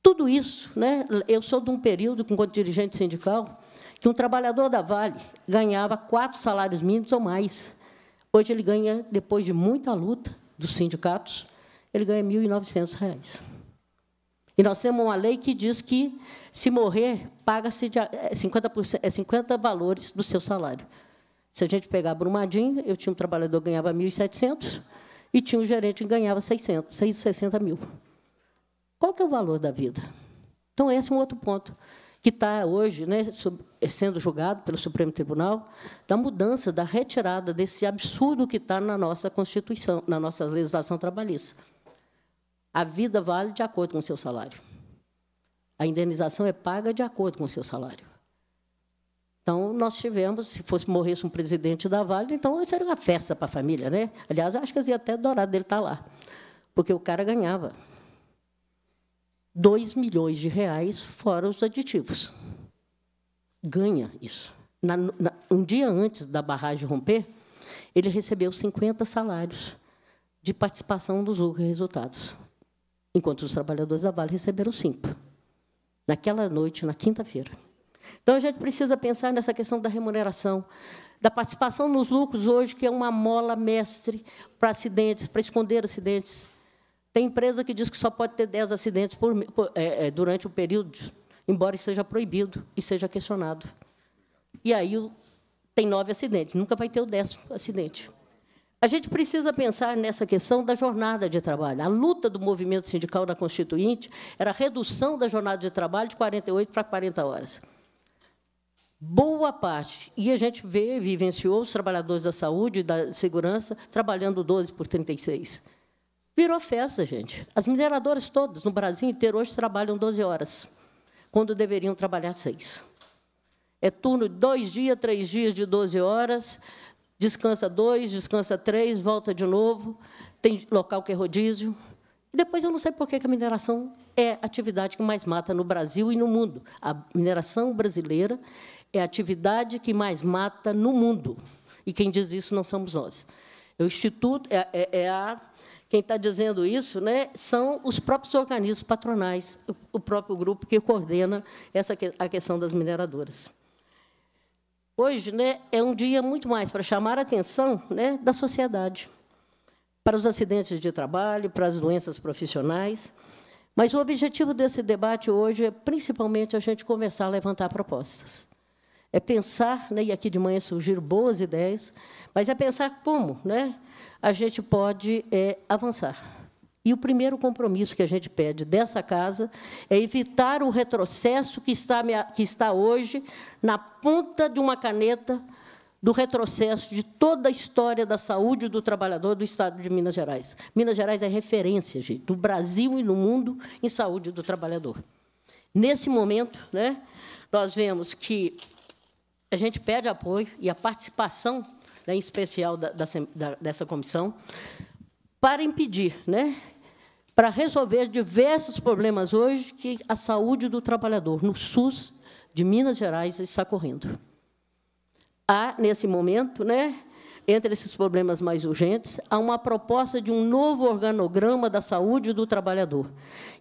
tudo isso. Né? Eu sou de um período, enquanto dirigente sindical, que um trabalhador da Vale ganhava quatro salários mínimos ou mais. Hoje ele ganha, depois de muita luta, dos sindicatos, ele ganha R$ 1.900. E nós temos uma lei que diz que, se morrer, paga-se 50%, é 50 é valores do seu salário. Se a gente pegar Brumadinho, eu tinha um trabalhador que ganhava 1.700 e tinha um gerente que ganhava R$ 660 mil. Qual que é o valor da vida? Então, esse é um outro ponto que está hoje né, sobre, é, sendo julgado pelo Supremo Tribunal, da mudança, da retirada desse absurdo que está na nossa Constituição, na nossa legislação trabalhista. A vida vale de acordo com o seu salário. A indenização é paga de acordo com o seu salário. Então, nós tivemos, se fosse morresse um presidente da Vale, então isso era uma festa para a família. Né? Aliás, eu acho que ia até dourado dele estar tá lá, porque o cara ganhava 2 milhões de reais fora os aditivos ganha isso. Na, na, um dia antes da barragem romper, ele recebeu 50 salários de participação dos lucros resultados, enquanto os trabalhadores da Vale receberam cinco. Naquela noite, na quinta-feira. Então, a gente precisa pensar nessa questão da remuneração, da participação nos lucros hoje, que é uma mola mestre para acidentes, para esconder acidentes. Tem empresa que diz que só pode ter 10 acidentes por, por, é, é, durante o período embora seja proibido e seja questionado. E aí tem nove acidentes, nunca vai ter o décimo acidente. A gente precisa pensar nessa questão da jornada de trabalho. A luta do movimento sindical na Constituinte era a redução da jornada de trabalho de 48 para 40 horas. Boa parte, e a gente vê, vivenciou os trabalhadores da saúde e da segurança trabalhando 12 por 36. Virou festa, gente. As mineradoras todas, no Brasil inteiro, hoje trabalham 12 horas quando deveriam trabalhar seis. É turno de dois dias, três dias de 12 horas, descansa dois, descansa três, volta de novo, tem local que é rodízio. E depois eu não sei por que a mineração é a atividade que mais mata no Brasil e no mundo. A mineração brasileira é a atividade que mais mata no mundo. E quem diz isso não somos nós. É o Instituto, é, é, é a quem está dizendo isso né, são os próprios organismos patronais, o próprio grupo que coordena essa, a questão das mineradoras. Hoje né, é um dia muito mais para chamar a atenção né, da sociedade, para os acidentes de trabalho, para as doenças profissionais. Mas o objetivo desse debate hoje é, principalmente, a gente começar a levantar propostas é pensar, né, e aqui de manhã surgiram boas ideias, mas é pensar como né, a gente pode é, avançar. E o primeiro compromisso que a gente pede dessa casa é evitar o retrocesso que está, que está hoje na ponta de uma caneta do retrocesso de toda a história da saúde do trabalhador do Estado de Minas Gerais. Minas Gerais é referência, gente, do Brasil e no mundo em saúde do trabalhador. Nesse momento, né, nós vemos que a gente pede apoio e a participação, né, em especial da, da, dessa comissão, para impedir, né, para resolver diversos problemas hoje que a saúde do trabalhador no SUS de Minas Gerais está correndo. Há, nesse momento, né, entre esses problemas mais urgentes, há uma proposta de um novo organograma da saúde do trabalhador.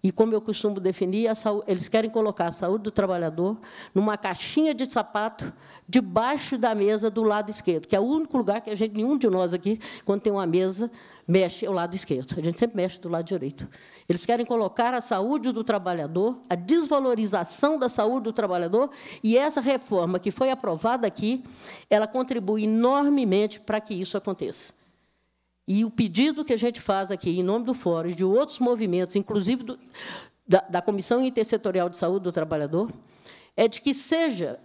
E, como eu costumo definir, saúde, eles querem colocar a saúde do trabalhador numa caixinha de sapato debaixo da mesa do lado esquerdo, que é o único lugar que a gente, nenhum de nós aqui, quando tem uma mesa, mexe ao lado esquerdo. A gente sempre mexe do lado direito. Eles querem colocar a saúde do trabalhador, a desvalorização da saúde do trabalhador, e essa reforma que foi aprovada aqui, ela contribui enormemente para que isso aconteça. E o pedido que a gente faz aqui, em nome do Fórum e de outros movimentos, inclusive do, da, da Comissão Intersetorial de Saúde do Trabalhador, é de que seja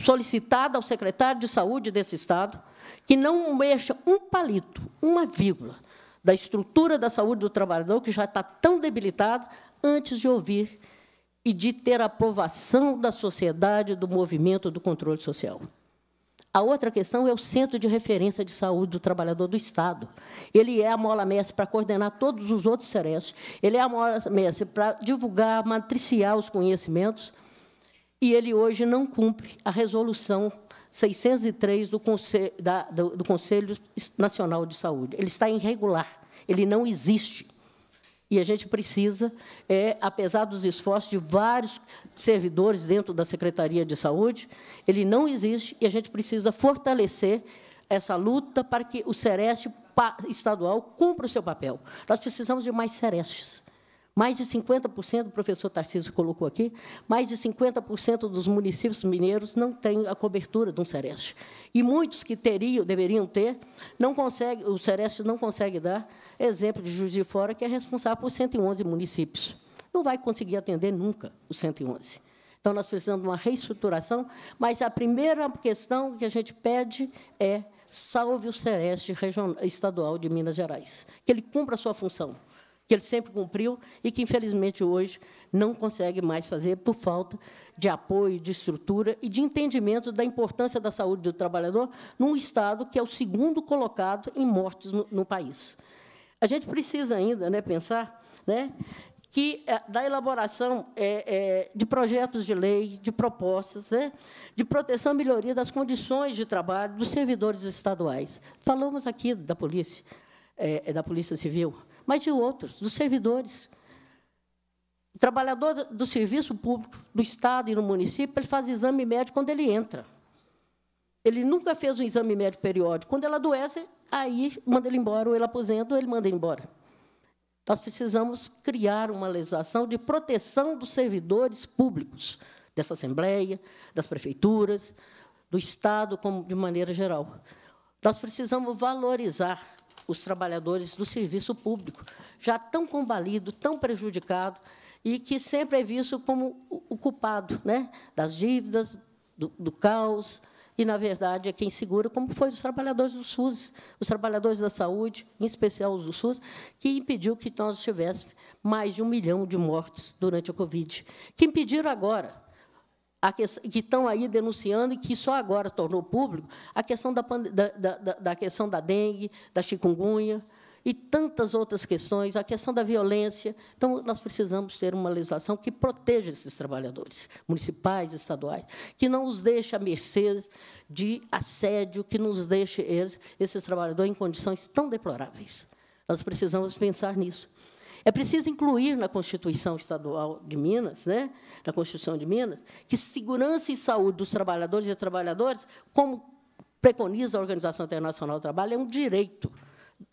solicitada ao secretário de saúde desse Estado que não mexa um palito, uma vírgula, da estrutura da saúde do trabalhador, que já está tão debilitado antes de ouvir e de ter aprovação da sociedade, do movimento, do controle social. A outra questão é o Centro de Referência de Saúde do Trabalhador do Estado. Ele é a mola mestre para coordenar todos os outros CERES, ele é a mola mestre para divulgar, matriciar os conhecimentos, e ele hoje não cumpre a resolução 603 do Conselho, da, do, do Conselho Nacional de Saúde. Ele está irregular, ele não existe. E a gente precisa, é, apesar dos esforços de vários servidores dentro da Secretaria de Saúde, ele não existe e a gente precisa fortalecer essa luta para que o Sereste estadual cumpra o seu papel. Nós precisamos de mais Serestes. Mais de 50%, o professor Tarcísio colocou aqui, mais de 50% dos municípios mineiros não têm a cobertura de um Sereste. E muitos que teriam, deveriam ter, não consegue, o Sereste não consegue dar. Exemplo de Juiz de Fora, que é responsável por 111 municípios. Não vai conseguir atender nunca os 111. Então, nós precisamos de uma reestruturação, mas a primeira questão que a gente pede é salve o Sereste estadual de Minas Gerais, que ele cumpra a sua função que ele sempre cumpriu e que, infelizmente, hoje não consegue mais fazer por falta de apoio, de estrutura e de entendimento da importância da saúde do trabalhador num Estado que é o segundo colocado em mortes no, no país. A gente precisa ainda né, pensar né, que eh, da elaboração é, é, de projetos de lei, de propostas, né, de proteção e melhoria das condições de trabalho dos servidores estaduais. Falamos aqui da polícia, é, da polícia civil, mas de outros, dos servidores. O trabalhador do serviço público, do Estado e no município, ele faz exame médico quando ele entra. Ele nunca fez um exame médico periódico. Quando ele adoece, aí manda ele embora, ou ele aposenta, ou ele manda embora. Nós precisamos criar uma legislação de proteção dos servidores públicos, dessa Assembleia, das prefeituras, do Estado, como de maneira geral. Nós precisamos valorizar os trabalhadores do serviço público, já tão combalido, tão prejudicado, e que sempre é visto como o culpado né? das dívidas, do, do caos, e, na verdade, é quem segura, como foi os trabalhadores do SUS, os trabalhadores da saúde, em especial os do SUS, que impediu que nós tivéssemos mais de um milhão de mortes durante a Covid, que impediram agora, que estão aí denunciando e que só agora tornou público a questão da, da, da, da, questão da dengue, da chikungunya e tantas outras questões, a questão da violência. Então, nós precisamos ter uma legislação que proteja esses trabalhadores municipais, estaduais, que não os deixe à mercê de assédio, que nos deixe eles, esses trabalhadores em condições tão deploráveis. Nós precisamos pensar nisso. É preciso incluir na Constituição Estadual de Minas, né, na Constituição de Minas, que segurança e saúde dos trabalhadores e trabalhadoras, como preconiza a Organização Internacional do Trabalho, é um direito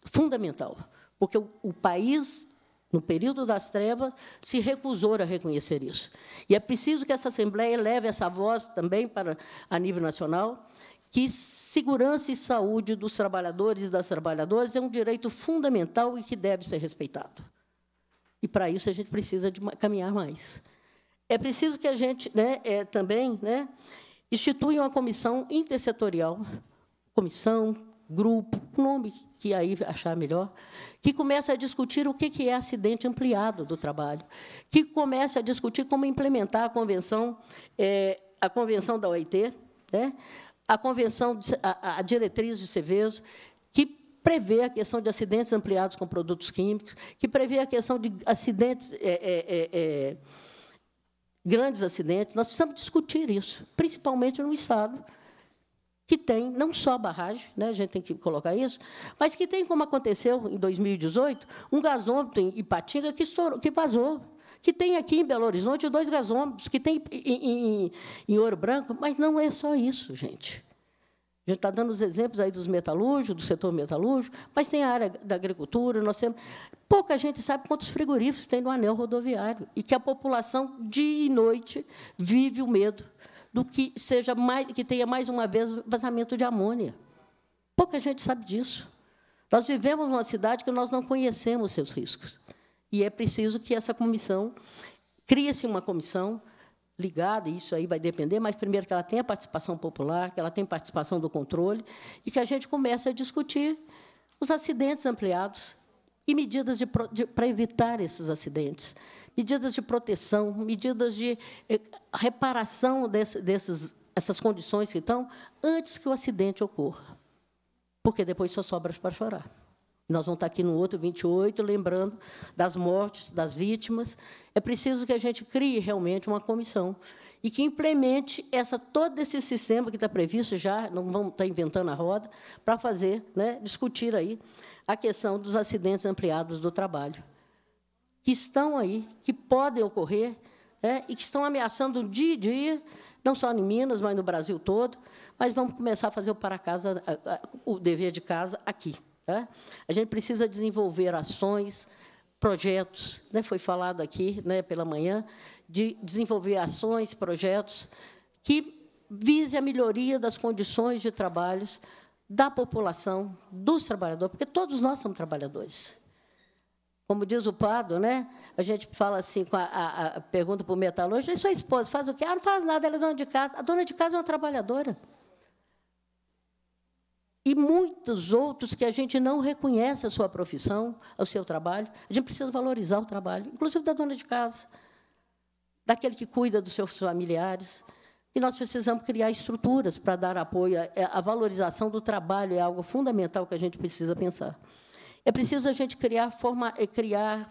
fundamental, porque o, o país no período das trevas, se recusou a reconhecer isso. E é preciso que essa Assembleia leve essa voz também para a nível nacional, que segurança e saúde dos trabalhadores e das trabalhadoras é um direito fundamental e que deve ser respeitado. E para isso a gente precisa de caminhar mais. É preciso que a gente né, é, também né, institui uma comissão intersetorial, comissão, grupo, nome que aí achar melhor, que comece a discutir o que é acidente ampliado do trabalho, que comece a discutir como implementar a convenção, é, a convenção da OIT, né, a convenção, a, a diretriz de Cervezo, que prevê a questão de acidentes ampliados com produtos químicos, que prevê a questão de acidentes. É, é, é, é grandes acidentes, nós precisamos discutir isso, principalmente no Estado, que tem não só a barragem, né, a gente tem que colocar isso, mas que tem, como aconteceu em 2018, um gasômetro em Ipatinga que, estourou, que vazou, que tem aqui em Belo Horizonte dois gasômetros, que tem em, em, em Ouro Branco, mas não é só isso, gente. A gente está dando os exemplos aí dos metalúrgicos, do setor metalúrgico, mas tem a área da agricultura, nós temos. Pouca gente sabe quantos frigoríficos tem no anel rodoviário e que a população, dia e noite, vive o medo do que seja mais, que tenha mais uma vez vazamento de amônia. Pouca gente sabe disso. Nós vivemos numa cidade que nós não conhecemos seus riscos. E é preciso que essa comissão, crie-se uma comissão, ligada, isso aí vai depender, mas primeiro que ela tenha participação popular, que ela tenha participação do controle e que a gente comece a discutir os acidentes ampliados e medidas para evitar esses acidentes, medidas de proteção, medidas de eh, reparação desse, desses, essas condições que estão antes que o acidente ocorra, porque depois só sobra para chorar. Nós vamos estar aqui no outro 28, lembrando das mortes, das vítimas. É preciso que a gente crie realmente uma comissão e que implemente essa, todo esse sistema que está previsto já, não vamos estar inventando a roda, para fazer, né, discutir aí a questão dos acidentes ampliados do trabalho, que estão aí, que podem ocorrer né, e que estão ameaçando dia a dia, não só em Minas, mas no Brasil todo. Mas vamos começar a fazer o para casa, o dever de casa aqui. Né? A gente precisa desenvolver ações, projetos, né? foi falado aqui né, pela manhã, de desenvolver ações, projetos que vise a melhoria das condições de trabalho da população, dos trabalhadores, porque todos nós somos trabalhadores. Como diz o Pado, né? a gente fala assim, com a, a, a pergunta para o metalúrgico, e sua esposa faz o quê? Ah, não faz nada, ela é dona de casa. A dona de casa é uma trabalhadora e muitos outros que a gente não reconhece a sua profissão, o seu trabalho. A gente precisa valorizar o trabalho, inclusive da dona de casa, daquele que cuida dos seus familiares. E nós precisamos criar estruturas para dar apoio. É, é, a valorização do trabalho é algo fundamental que a gente precisa pensar. É preciso a gente criar, forma, é, criar,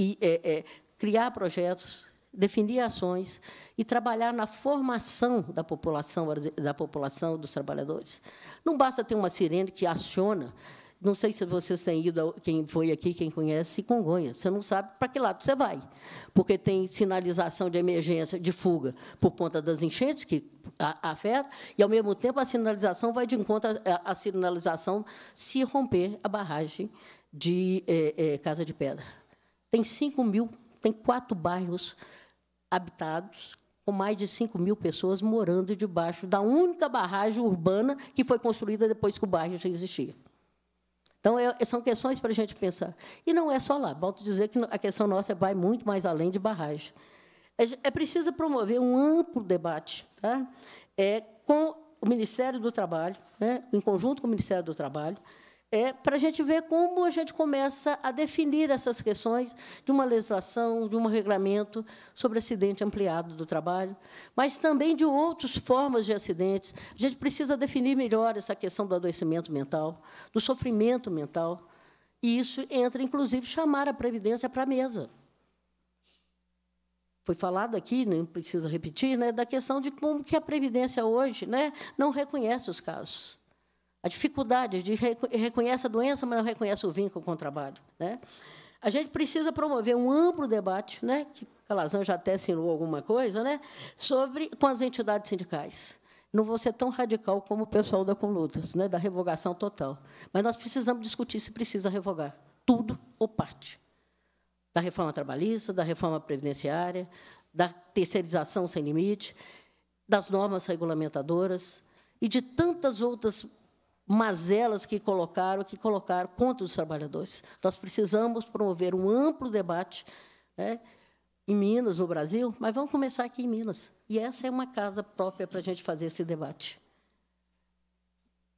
e, é, é, criar projetos, definir ações e trabalhar na formação da população, da população dos trabalhadores. Não basta ter uma sirene que aciona. Não sei se vocês têm ido, quem foi aqui, quem conhece, Congonha. Você não sabe para que lado você vai, porque tem sinalização de emergência, de fuga, por conta das enchentes que afeta, e, ao mesmo tempo, a sinalização vai de encontro à sinalização se romper a barragem de é, é, Casa de Pedra. Tem 5 mil tem quatro bairros habitados, com mais de 5 mil pessoas morando debaixo da única barragem urbana que foi construída depois que o bairro já existia. Então, é, são questões para a gente pensar. E não é só lá. Volto a dizer que a questão nossa vai muito mais além de barragem. É, é preciso promover um amplo debate tá? é, com o Ministério do Trabalho, né, em conjunto com o Ministério do Trabalho, é, para a gente ver como a gente começa a definir essas questões de uma legislação, de um regulamento sobre acidente ampliado do trabalho, mas também de outras formas de acidentes. A gente precisa definir melhor essa questão do adoecimento mental, do sofrimento mental, e isso entra, inclusive, chamar a Previdência para a mesa. Foi falado aqui, não precisa repetir, né, da questão de como que a Previdência hoje né, não reconhece os casos. A dificuldade de reconhece a doença, mas não reconhece o vínculo com o trabalho. Né? A gente precisa promover um amplo debate, né, que Calazão já até assinou alguma coisa, né, sobre com as entidades sindicais. Não vou ser tão radical como o pessoal da Conlutas, né, da revogação total. Mas nós precisamos discutir se precisa revogar tudo ou parte da reforma trabalhista, da reforma previdenciária, da terceirização sem limite, das normas regulamentadoras e de tantas outras mazelas que colocaram, que colocaram contra os trabalhadores. Nós precisamos promover um amplo debate né, em Minas, no Brasil, mas vamos começar aqui em Minas. E essa é uma casa própria para a gente fazer esse debate.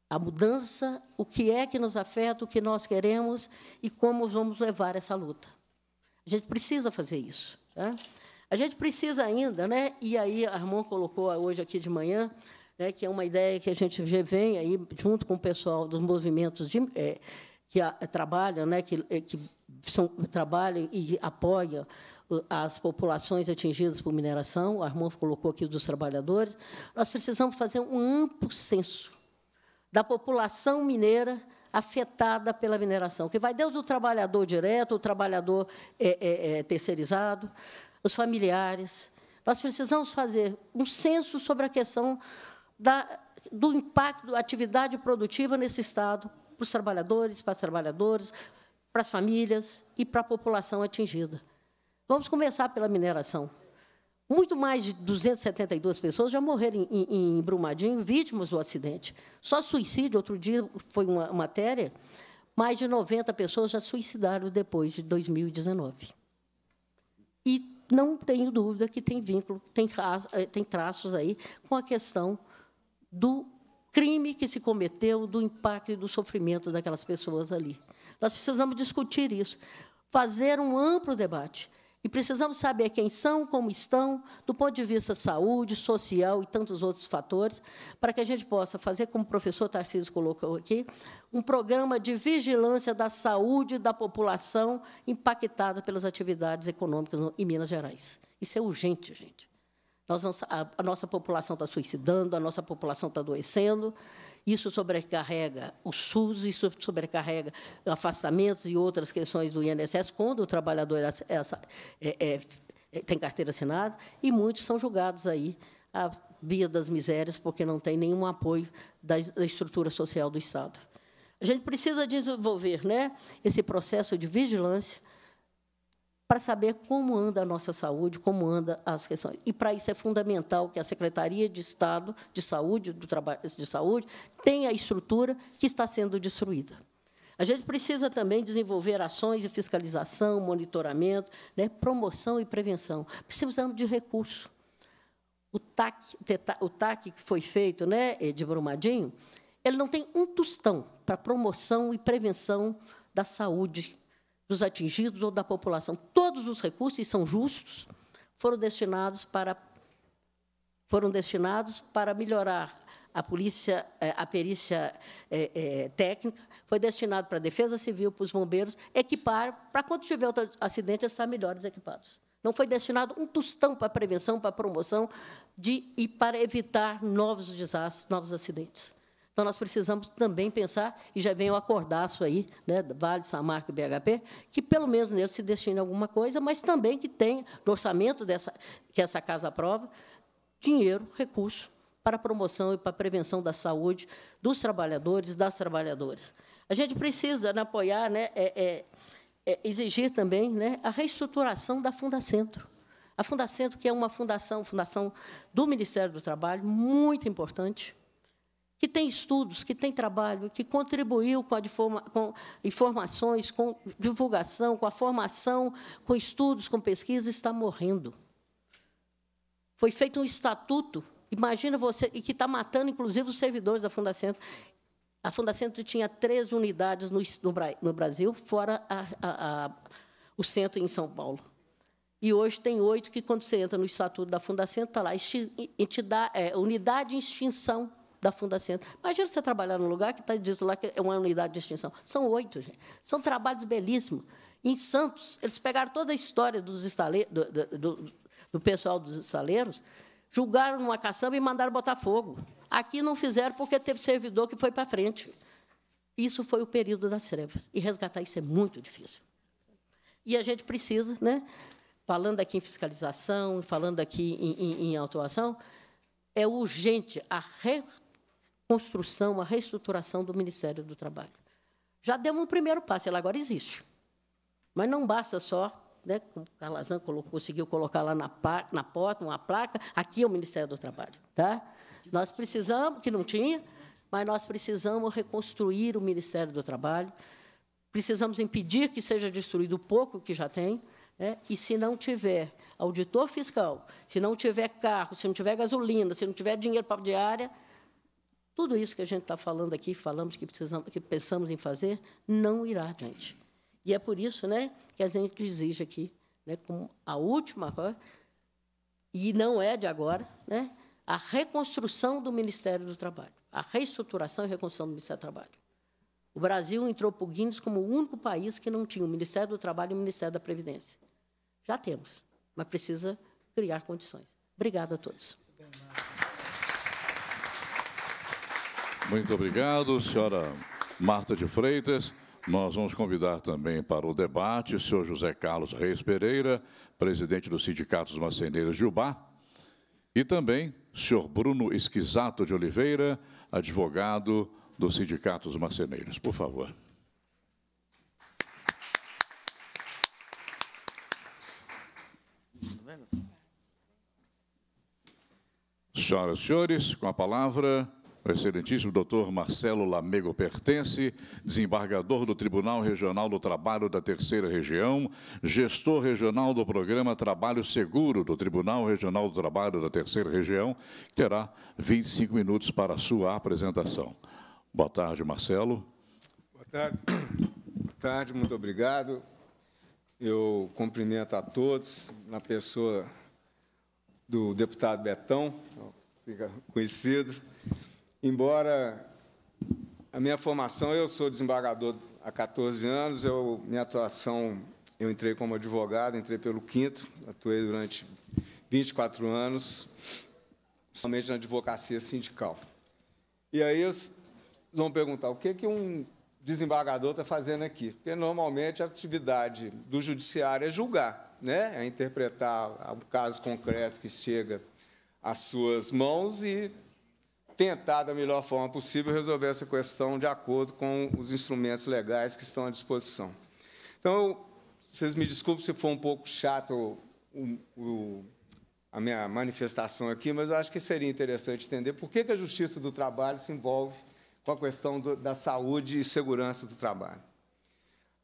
A mudança, o que é que nos afeta, o que nós queremos e como vamos levar essa luta. A gente precisa fazer isso. Tá? A gente precisa ainda, né? e aí a Armand colocou hoje aqui de manhã, né, que é uma ideia que a gente vem aí junto com o pessoal dos movimentos de, é, que a, trabalham, né, que, é, que são, trabalham e apoiam as populações atingidas por mineração, o Armand colocou aqui dos trabalhadores, nós precisamos fazer um amplo censo da população mineira afetada pela mineração, que vai desde o trabalhador direto, o trabalhador é, é, é, terceirizado, os familiares. Nós precisamos fazer um censo sobre a questão da, do impacto da atividade produtiva nesse Estado para os trabalhadores, para as trabalhadoras, para as famílias e para a população atingida. Vamos começar pela mineração. Muito mais de 272 pessoas já morreram em, em, em Brumadinho, vítimas do acidente. Só suicídio, outro dia foi uma matéria, mais de 90 pessoas já suicidaram depois de 2019. E não tenho dúvida que tem vínculo, tem, eh, tem traços aí com a questão do crime que se cometeu, do impacto e do sofrimento daquelas pessoas ali. Nós precisamos discutir isso, fazer um amplo debate. E precisamos saber quem são, como estão, do ponto de vista saúde, social e tantos outros fatores, para que a gente possa fazer, como o professor Tarcísio colocou aqui, um programa de vigilância da saúde da população impactada pelas atividades econômicas em Minas Gerais. Isso é urgente, gente. Nós não, a, a nossa população está suicidando, a nossa população está adoecendo. Isso sobrecarrega o SUS, isso sobrecarrega afastamentos e outras questões do INSS, quando o trabalhador é é, é, é, é, tem carteira assinada, e muitos são julgados aí à via das misérias, porque não tem nenhum apoio da, da estrutura social do Estado. A gente precisa desenvolver né, esse processo de vigilância para saber como anda a nossa saúde, como anda as questões. E para isso é fundamental que a Secretaria de Estado de Saúde, do Trabalho de Saúde, tenha a estrutura que está sendo destruída. A gente precisa também desenvolver ações de fiscalização, monitoramento, né, promoção e prevenção. Precisamos de recursos. O TAC, o TAC que foi feito né, de Brumadinho, ele não tem um tostão para promoção e prevenção da saúde dos atingidos ou da população. Todos os recursos, e são justos, foram destinados para foram destinados para melhorar a polícia, é, a perícia é, é, técnica, foi destinado para a defesa civil, para os bombeiros, equipar, para quando tiver outro acidente, estar melhores equipados. Não foi destinado um tostão para a prevenção, para a promoção de, e para evitar novos desastres, novos acidentes. Então, nós precisamos também pensar, e já vem o acordaço aí, né, Vale, Samarco e BHP, que pelo menos nele se destine alguma coisa, mas também que tenha, no orçamento dessa, que essa casa aprova, dinheiro, recurso para a promoção e para a prevenção da saúde dos trabalhadores, das trabalhadoras. A gente precisa né, apoiar, né, é, é, é, exigir também né, a reestruturação da Fundacentro. A Fundacentro, que é uma fundação, fundação do Ministério do Trabalho, muito importante, que tem estudos, que tem trabalho, que contribuiu com, com informações, com divulgação, com a formação, com estudos, com pesquisa, está morrendo. Foi feito um estatuto, imagina você, e que está matando, inclusive, os servidores da Fundacentro. A Fundacentro tinha três unidades no, no, no Brasil, fora a, a, a, o centro em São Paulo. E hoje tem oito que, quando você entra no estatuto da Fundacentro, está lá, entidade, é, unidade em extinção da Fundação. Imagina você trabalhar num lugar que está dito lá que é uma unidade de extinção. São oito, gente. São trabalhos belíssimos. Em Santos, eles pegaram toda a história dos estale... do, do, do, do pessoal dos estaleiros, julgaram numa caçamba e mandaram botar fogo. Aqui não fizeram porque teve servidor que foi para frente. Isso foi o período das trevas. E resgatar isso é muito difícil. E a gente precisa, né, falando aqui em fiscalização, falando aqui em, em, em é urgente a construção, a reestruturação do Ministério do Trabalho. Já demos um primeiro passo, ela agora existe. Mas não basta só, né, como o Carlazan conseguiu colocar lá na, na porta uma placa, aqui é o Ministério do Trabalho. Tá? Nós precisamos, que não tinha, mas nós precisamos reconstruir o Ministério do Trabalho, precisamos impedir que seja destruído o pouco que já tem, né? e se não tiver auditor fiscal, se não tiver carro, se não tiver gasolina, se não tiver dinheiro para diária, tudo isso que a gente está falando aqui, falamos que, precisamos, que pensamos em fazer, não irá adiante. E é por isso né, que a gente exige aqui, né, como a última, e não é de agora, né, a reconstrução do Ministério do Trabalho, a reestruturação e reconstrução do Ministério do Trabalho. O Brasil entrou para o Guinness como o único país que não tinha o Ministério do Trabalho e o Ministério da Previdência. Já temos, mas precisa criar condições. Obrigada a todos. Muito obrigado, senhora Marta de Freitas. Nós vamos convidar também para o debate o senhor José Carlos Reis Pereira, presidente do Sindicato dos Marceneiros de Ubá, e também o senhor Bruno Esquisato de Oliveira, advogado do Sindicato dos Marceneiros. Por favor. Senhoras e senhores, com a palavra, o excelentíssimo doutor Marcelo Lamego Pertence, desembargador do Tribunal Regional do Trabalho da Terceira Região, gestor regional do Programa Trabalho Seguro do Tribunal Regional do Trabalho da Terceira Região, terá 25 minutos para a sua apresentação. Boa tarde, Marcelo. Boa tarde. Boa tarde, muito obrigado. Eu cumprimento a todos, na pessoa do deputado Betão, conhecido, embora a minha formação, eu sou desembargador há 14 anos, eu, minha atuação, eu entrei como advogado, entrei pelo quinto, atuei durante 24 anos, somente na advocacia sindical. E aí vocês vão perguntar, o que, que um desembargador está fazendo aqui? Porque, normalmente, a atividade do judiciário é julgar, né? é interpretar o caso concreto que chega às suas mãos e tentar, da melhor forma possível, resolver essa questão de acordo com os instrumentos legais que estão à disposição. Então, vocês me desculpem se for um pouco chato o, o, a minha manifestação aqui, mas eu acho que seria interessante entender por que, que a Justiça do Trabalho se envolve com a questão do, da saúde e segurança do trabalho.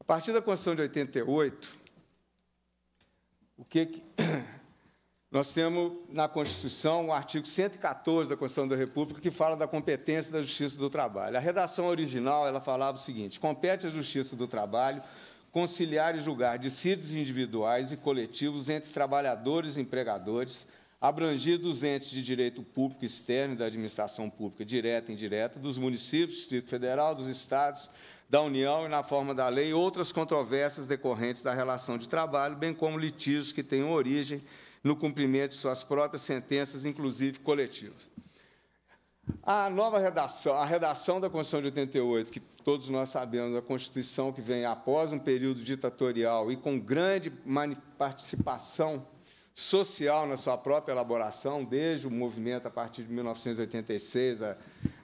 A partir da Constituição de 88, o que, que Nós temos na Constituição o artigo 114 da Constituição da República que fala da competência da Justiça do Trabalho. A redação original ela falava o seguinte: compete à Justiça do Trabalho conciliar e julgar dissídios individuais e coletivos entre trabalhadores e empregadores, abrangidos entes de direito público externo e da administração pública direta e indireta, dos municípios, do Distrito Federal, dos estados, da União e, na forma da lei, outras controvérsias decorrentes da relação de trabalho, bem como litígios que tenham origem no cumprimento de suas próprias sentenças, inclusive coletivas. A nova redação, a redação da Constituição de 88, que todos nós sabemos, a Constituição que vem após um período ditatorial e com grande participação social na sua própria elaboração, desde o movimento a partir de 1986, da,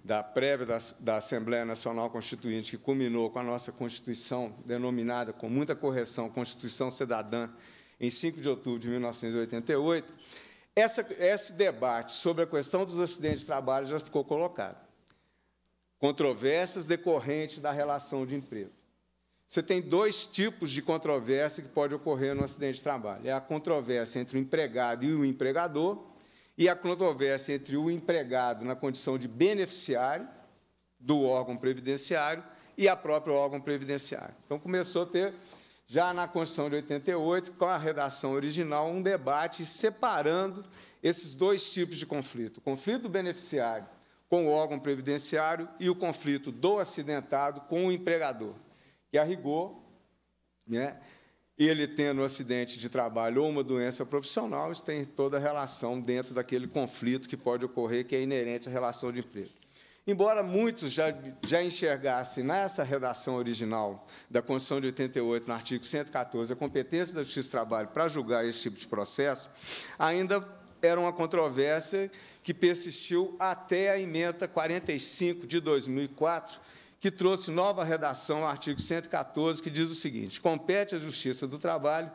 da prévia da, da Assembleia Nacional Constituinte, que culminou com a nossa Constituição, denominada com muita correção Constituição Cidadã em 5 de outubro de 1988, essa, esse debate sobre a questão dos acidentes de trabalho já ficou colocado. Controvérsias decorrentes da relação de emprego. Você tem dois tipos de controvérsia que pode ocorrer no acidente de trabalho. É a controvérsia entre o empregado e o empregador, e a controvérsia entre o empregado na condição de beneficiário do órgão previdenciário e a própria órgão previdenciário. Então, começou a ter já na Constituição de 88, com a redação original, um debate separando esses dois tipos de conflito: o conflito do beneficiário com o órgão previdenciário e o conflito do acidentado com o empregador. E a rigor, né, ele tendo um acidente de trabalho ou uma doença profissional, isso tem toda a relação dentro daquele conflito que pode ocorrer, que é inerente à relação de emprego. Embora muitos já, já enxergassem nessa redação original da Constituição de 88, no artigo 114, a competência da Justiça do Trabalho para julgar esse tipo de processo, ainda era uma controvérsia que persistiu até a emenda 45 de 2004, que trouxe nova redação ao artigo 114, que diz o seguinte: compete à Justiça do Trabalho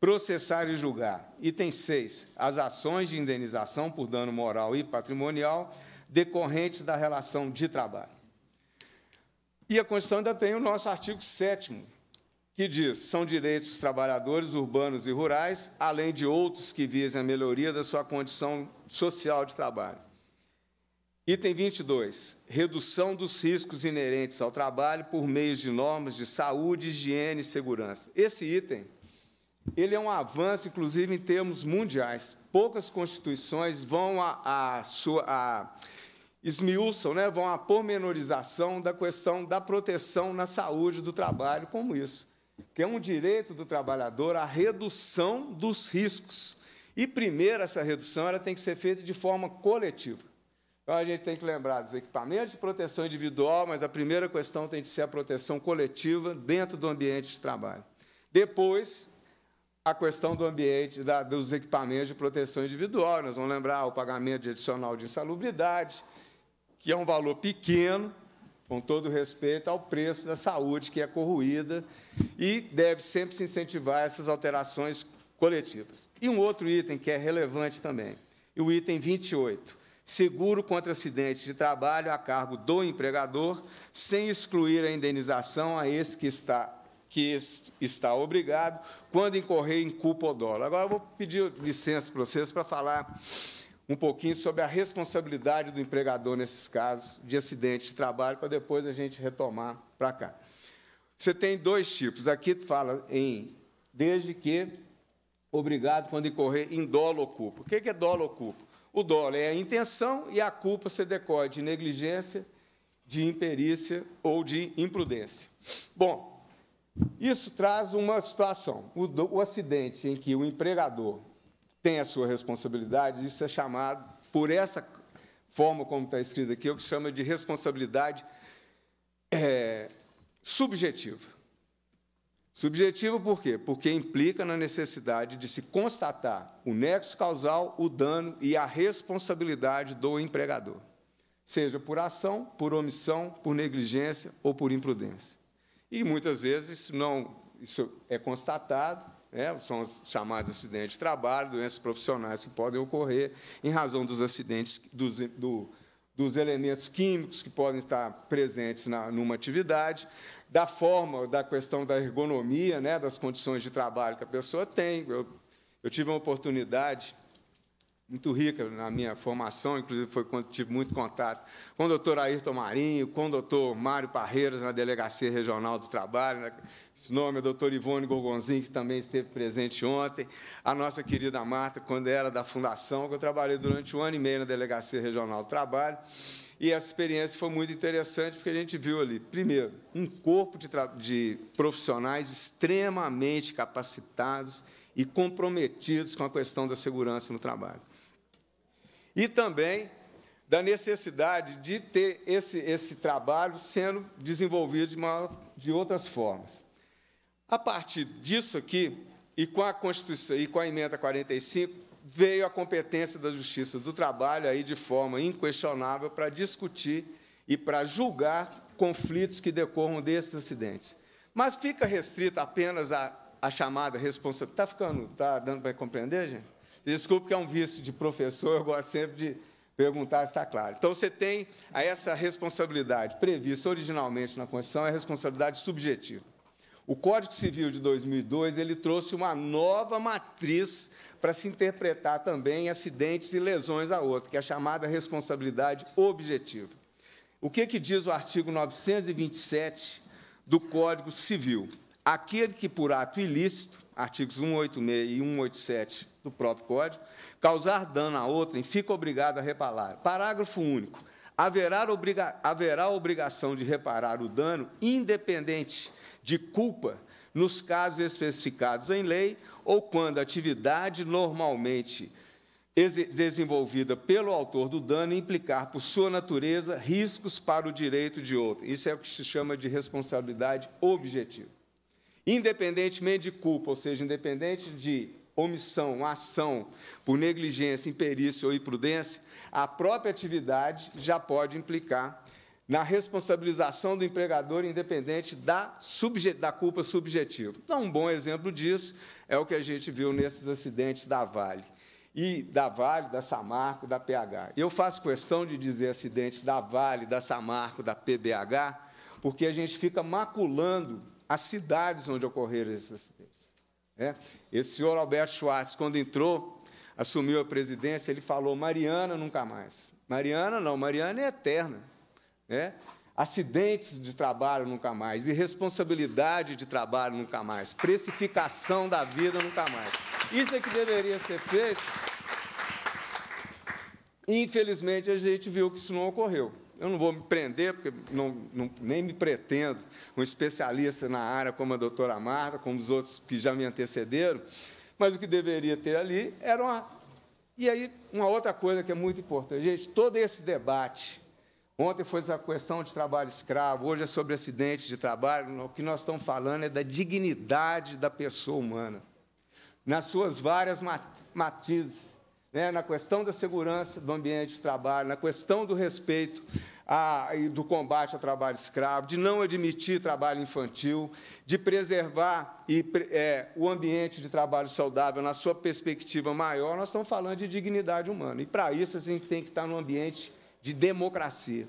processar e julgar, item 6, as ações de indenização por dano moral e patrimonial decorrentes da relação de trabalho. E a Constituição ainda tem o nosso artigo 7 que diz: são direitos dos trabalhadores urbanos e rurais, além de outros que visem a melhoria da sua condição social de trabalho. Item 22. Redução dos riscos inerentes ao trabalho por meio de normas de saúde, higiene e segurança. Esse item ele é um avanço, inclusive, em termos mundiais. Poucas constituições vão a, a, sua, a esmiuçam, né, vão à pormenorização da questão da proteção na saúde do trabalho, como isso, que é um direito do trabalhador à redução dos riscos. E, primeiro, essa redução ela tem que ser feita de forma coletiva. Então, a gente tem que lembrar dos equipamentos de proteção individual, mas a primeira questão tem de ser a proteção coletiva dentro do ambiente de trabalho. Depois, a questão do ambiente, da, dos equipamentos de proteção individual. Nós vamos lembrar o pagamento de adicional de insalubridade, que é um valor pequeno, com todo respeito ao preço da saúde que é corruída, e deve sempre se incentivar essas alterações coletivas. E um outro item que é relevante também, o item 28, seguro contra acidentes de trabalho a cargo do empregador, sem excluir a indenização a esse que está que está obrigado quando incorrer em culpa ou dolo. Agora, eu vou pedir licença para vocês para falar um pouquinho sobre a responsabilidade do empregador nesses casos de acidente de trabalho, para depois a gente retomar para cá. Você tem dois tipos. Aqui fala em desde que obrigado quando incorrer em dolo ou culpa. O que é dolo ou culpa? O dolo é a intenção e a culpa se decorre de negligência, de imperícia ou de imprudência. Bom, isso traz uma situação. O, o, acidente em que o empregador tem a sua responsabilidade, isso é chamado, por essa forma como está escrito aqui, é o que chama de responsabilidade é, subjetiva. Subjetiva por quê? Porque implica na necessidade de se constatar o nexo causal, o dano e a responsabilidade do empregador, seja por ação, por omissão, por negligência ou por imprudência e muitas vezes não, isso é constatado, né? são os chamados acidentes de trabalho, doenças profissionais que podem ocorrer em razão dos acidentes, dos, do, dos elementos químicos que podem estar presentes na, numa atividade, da forma, da questão da ergonomia, né? das condições de trabalho que a pessoa tem. Eu, eu tive uma oportunidade muito rica na minha formação, inclusive foi quando tive muito contato com o doutor Ayrton Marinho, com o doutor Mário Parreiras, na Delegacia Regional do Trabalho, né? esse nome é o doutor Ivone Gorgonzinho, que também esteve presente ontem, a nossa querida Marta, quando era da Fundação, que eu trabalhei durante um ano e meio na Delegacia Regional do Trabalho, e essa experiência foi muito interessante, porque a gente viu ali, primeiro, um corpo de, de profissionais extremamente capacitados e comprometidos com a questão da segurança no trabalho e também da necessidade de ter esse, esse trabalho sendo desenvolvido de, uma, de outras formas. A partir disso aqui, e com a Constituição e com a emenda 45, veio a competência da Justiça do Trabalho aí de forma inquestionável para discutir e para julgar conflitos que decorram desses acidentes. Mas fica restrito apenas à, chamada responsabilidade. Está ficando, está dando para compreender, gente? Desculpe que é um vício de professor, eu gosto sempre de perguntar se está claro. Então, você tem essa responsabilidade prevista originalmente na Constituição, é a responsabilidade subjetiva. O Código Civil de 2002 ele trouxe uma nova matriz para se interpretar também acidentes e lesões a outro, que é a chamada responsabilidade objetiva. O que, que diz o artigo 927 do Código Civil? Aquele que, por ato ilícito, artigos 186 e 187 do próprio Código, causar dano a outrem, fica obrigado a reparar. Parágrafo único. Haverá, obriga haverá obrigação de reparar o dano independente de culpa nos casos especificados em lei ou quando a atividade normalmente desenvolvida pelo autor do dano implicar, por sua natureza, riscos para o direito de outro. Isso é o que se chama de responsabilidade objetiva. Independentemente de culpa, ou seja, independente de omissão, ação, por negligência, imperícia ou imprudência, a própria atividade já pode implicar na responsabilização do empregador independente da, da, culpa subjetiva. Então, um bom exemplo disso é o que a gente viu nesses acidentes da Vale, e da Vale, da Samarco, da PH. Eu faço questão de dizer acidentes da Vale, da Samarco, da PBH, porque a gente fica maculando as cidades onde ocorreram esses acidentes. É. Esse senhor Alberto Schwartz, quando entrou, assumiu a presidência, ele falou: Mariana nunca mais. Mariana não, Mariana é eterna. Né? Acidentes de trabalho nunca mais, irresponsabilidade de trabalho nunca mais, precificação da vida nunca mais. Isso é que deveria ser feito. Infelizmente, a gente viu que isso não ocorreu eu não vou me prender, porque não, não, nem me pretendo, um especialista na área como a doutora Marta, como os outros que já me antecederam, mas o que deveria ter ali era uma. E aí, uma outra coisa que é muito importante, gente, todo esse debate. Ontem foi a questão de trabalho escravo, hoje é sobre acidentes de trabalho. O que nós estamos falando é da dignidade da pessoa humana, nas suas várias matizes né, na questão da segurança do ambiente de trabalho, na questão do respeito a, e do combate ao trabalho escravo, de não admitir trabalho infantil, de preservar e, é, o ambiente de trabalho saudável na sua perspectiva maior, nós estamos falando de dignidade humana. E, para isso, a gente tem que estar num ambiente de democracia.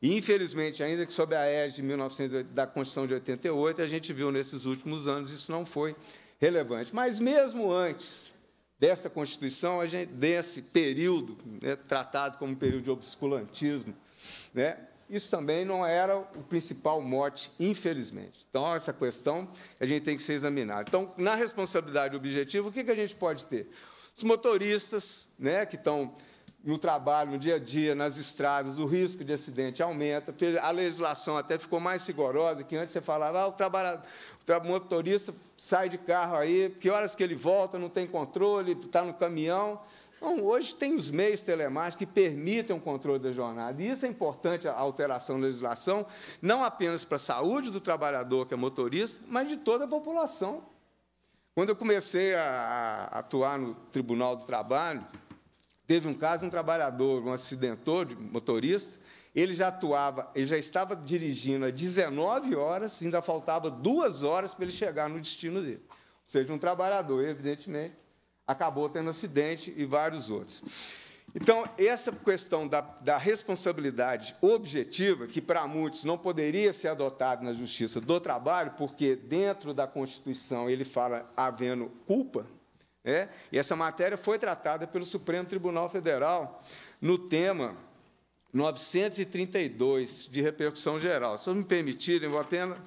E, infelizmente, ainda que sob a égide de da Constituição de 88, a gente viu nesses últimos anos isso não foi relevante. Mas, mesmo antes dessa Constituição, a gente, desse período, né, tratado como período de obscurantismo, né, isso também não era o principal mote, infelizmente. Então, essa questão a gente tem que ser examinada. Então, na responsabilidade objetiva, o que, que a gente pode ter? Os motoristas né, que estão no trabalho, no dia a dia, nas estradas, o risco de acidente aumenta. A legislação até ficou mais rigorosa, que antes você falava, ah, o, o motorista sai de carro aí, que horas que ele volta, não tem controle, está no caminhão. Bom, então, hoje tem os meios telemáticos que permitem o controle da jornada. E isso é importante, a alteração da legislação, não apenas para a saúde do trabalhador, que é motorista, mas de toda a população. Quando eu comecei a, a atuar no Tribunal do Trabalho, Teve um caso, um trabalhador, um acidentou de motorista, ele já atuava, ele já estava dirigindo às 19 horas, ainda faltava duas horas para ele chegar no destino dele. Ou seja, um trabalhador, evidentemente, acabou tendo acidente e vários outros. Então, essa questão da, da responsabilidade objetiva, que para muitos não poderia ser adotada na justiça do trabalho, porque dentro da Constituição ele fala havendo culpa, é? E essa matéria foi tratada pelo Supremo Tribunal Federal no tema 932 de repercussão geral. Se me permitirem, vou apenas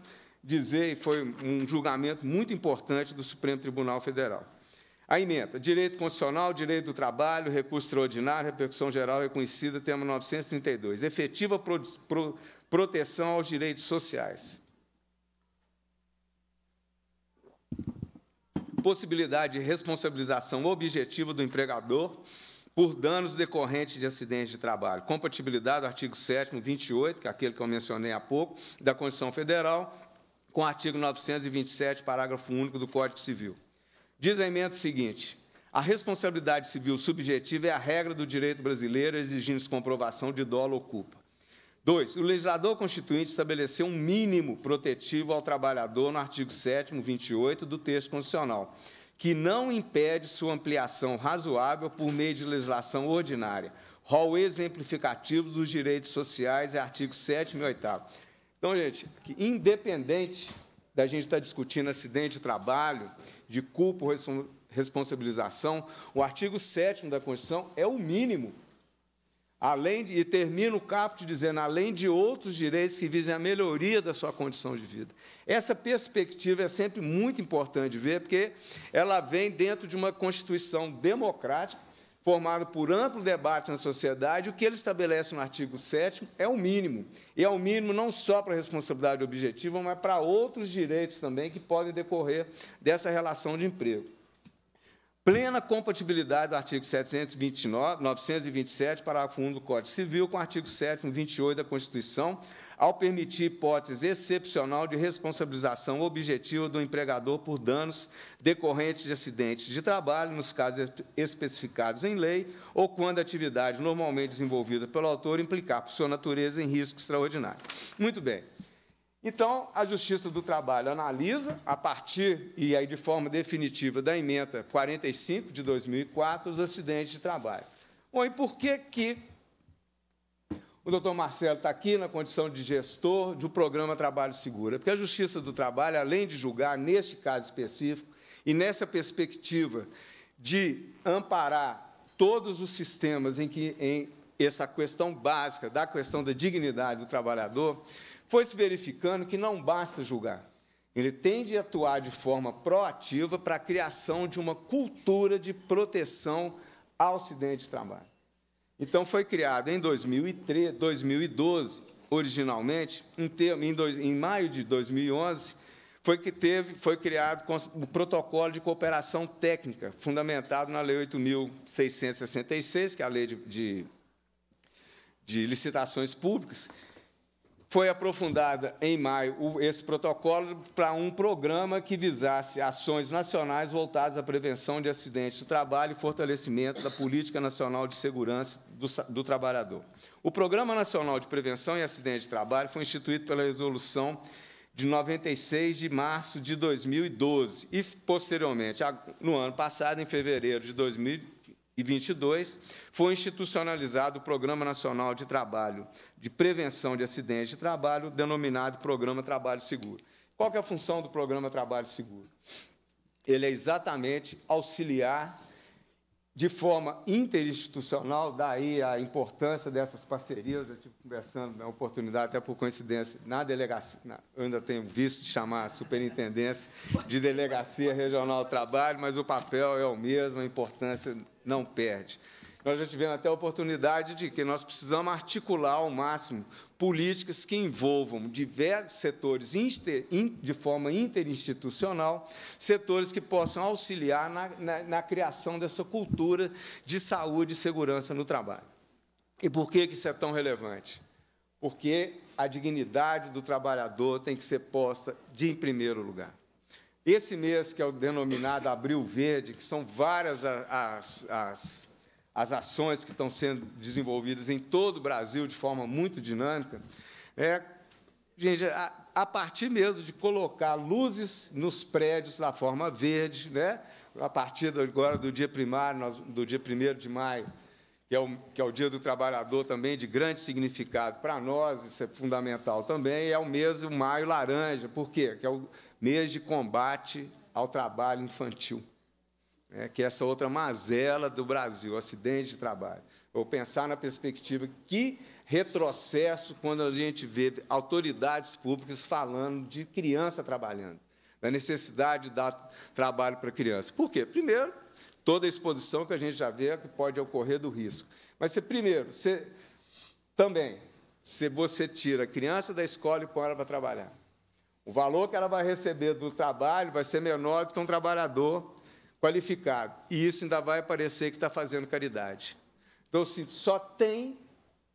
dizer, foi um julgamento muito importante do Supremo Tribunal Federal. A emenda, direito constitucional, direito do trabalho, recurso extraordinário, repercussão geral reconhecida, é tema 932, efetiva pro, pro, proteção aos direitos sociais. possibilidade de responsabilização objetiva do empregador por danos decorrentes de acidentes de trabalho. Compatibilidade do artigo 7º, 28, que é aquele que eu mencionei há pouco, da Constituição Federal, com o artigo 927, parágrafo único do Código Civil. Diz a emenda o seguinte, a responsabilidade civil subjetiva é a regra do direito brasileiro exigindo comprovação de dolo ou culpa. Dois, o legislador constituinte estabeleceu um mínimo protetivo ao trabalhador no artigo 7 28 do texto constitucional, que não impede sua ampliação razoável por meio de legislação ordinária. Rol exemplificativo dos direitos sociais é artigo 7 e 8 Então, gente, independente da gente estar discutindo acidente de trabalho, de culpa ou responsabilização, o artigo 7 da Constituição é o mínimo Além de, e termino o caput dizendo, além de outros direitos que visem a melhoria da sua condição de vida. Essa perspectiva é sempre muito importante ver, porque ela vem dentro de uma Constituição democrática, formado por amplo debate na sociedade, o que ele estabelece no artigo 7 é o mínimo. E é o mínimo não só para a responsabilidade objetiva, mas para outros direitos também que podem decorrer dessa relação de emprego plena compatibilidade do artigo 729, 927, parágrafo 1 do Código Civil, com o artigo 7 28 da Constituição, ao permitir hipótese excepcional de responsabilização objetiva do empregador por danos decorrentes de acidentes de trabalho, nos casos especificados em lei, ou quando a atividade normalmente desenvolvida pelo autor implicar, por sua natureza, em risco extraordinário. Muito bem. Então, a Justiça do Trabalho analisa, a partir e aí de forma definitiva da emenda 45 de 2004, os acidentes de trabalho. Bom, e por que que o doutor Marcelo está aqui na condição de gestor do programa Trabalho Seguro? É porque a Justiça do Trabalho, além de julgar neste caso específico e nessa perspectiva de amparar todos os sistemas em que em essa questão básica da questão da dignidade do trabalhador, foi se verificando que não basta julgar. Ele tem de atuar de forma proativa para a criação de uma cultura de proteção ao acidente de trabalho. Então, foi criado em 2003, 2012, originalmente, um termo, em, dois, em maio de 2011, foi que teve, foi criado o protocolo de cooperação técnica, fundamentado na Lei 8.666, que é a Lei de, de, de Licitações Públicas, foi aprofundada em maio esse protocolo para um programa que visasse ações nacionais voltadas à prevenção de acidentes de trabalho e fortalecimento da Política Nacional de Segurança do, do Trabalhador. O Programa Nacional de Prevenção e Acidente de Trabalho foi instituído pela Resolução de 96 de março de 2012 e, posteriormente, no ano passado, em fevereiro de 2012, e 22, foi institucionalizado o Programa Nacional de Trabalho de Prevenção de Acidentes de Trabalho, denominado Programa Trabalho Seguro. Qual que é a função do Programa Trabalho Seguro? Ele é exatamente auxiliar de forma interinstitucional, daí a importância dessas parcerias. Eu já estive conversando, na é oportunidade, até por coincidência, na delegacia, na, eu ainda tenho visto de chamar a superintendência de Delegacia Regional do Trabalho, mas o papel é o mesmo, a importância não perde nós já tivemos até a oportunidade de que nós precisamos articular ao máximo políticas que envolvam diversos setores de forma interinstitucional, setores que possam auxiliar na, na, na criação dessa cultura de saúde e segurança no trabalho. E por que isso é tão relevante? Porque a dignidade do trabalhador tem que ser posta de em primeiro lugar. Esse mês, que é o denominado Abril Verde, que são várias as, as as ações que estão sendo desenvolvidas em todo o Brasil de forma muito dinâmica, é, gente, a, a partir mesmo de colocar luzes nos prédios da forma verde, né? a partir agora do dia primário, nós, do dia 1 de maio, que é, o, que é o Dia do Trabalhador também, de grande significado para nós, isso é fundamental também, é o mês de maio laranja, por quê? Que é o mês de combate ao trabalho infantil né, que é essa outra mazela do Brasil, acidente de trabalho. Vou pensar na perspectiva que retrocesso quando a gente vê autoridades públicas falando de criança trabalhando, da necessidade de dar trabalho para criança. Por quê? Primeiro, toda a exposição que a gente já vê é que pode ocorrer do risco. Mas, você, primeiro, também, se você tira a criança da escola e põe ela para trabalhar, o valor que ela vai receber do trabalho vai ser menor do que um trabalhador qualificado. E isso ainda vai aparecer que está fazendo caridade. Então, se assim, só tem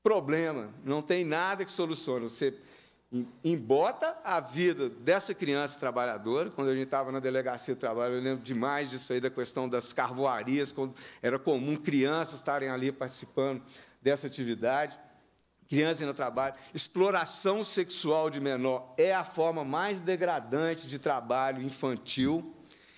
problema, não tem nada que solucione. Você embota a vida dessa criança trabalhadora. Quando a gente estava na delegacia do trabalho, eu lembro demais disso aí, da questão das carvoarias, quando era comum crianças estarem ali participando dessa atividade. Crianças no trabalho, exploração sexual de menor é a forma mais degradante de trabalho infantil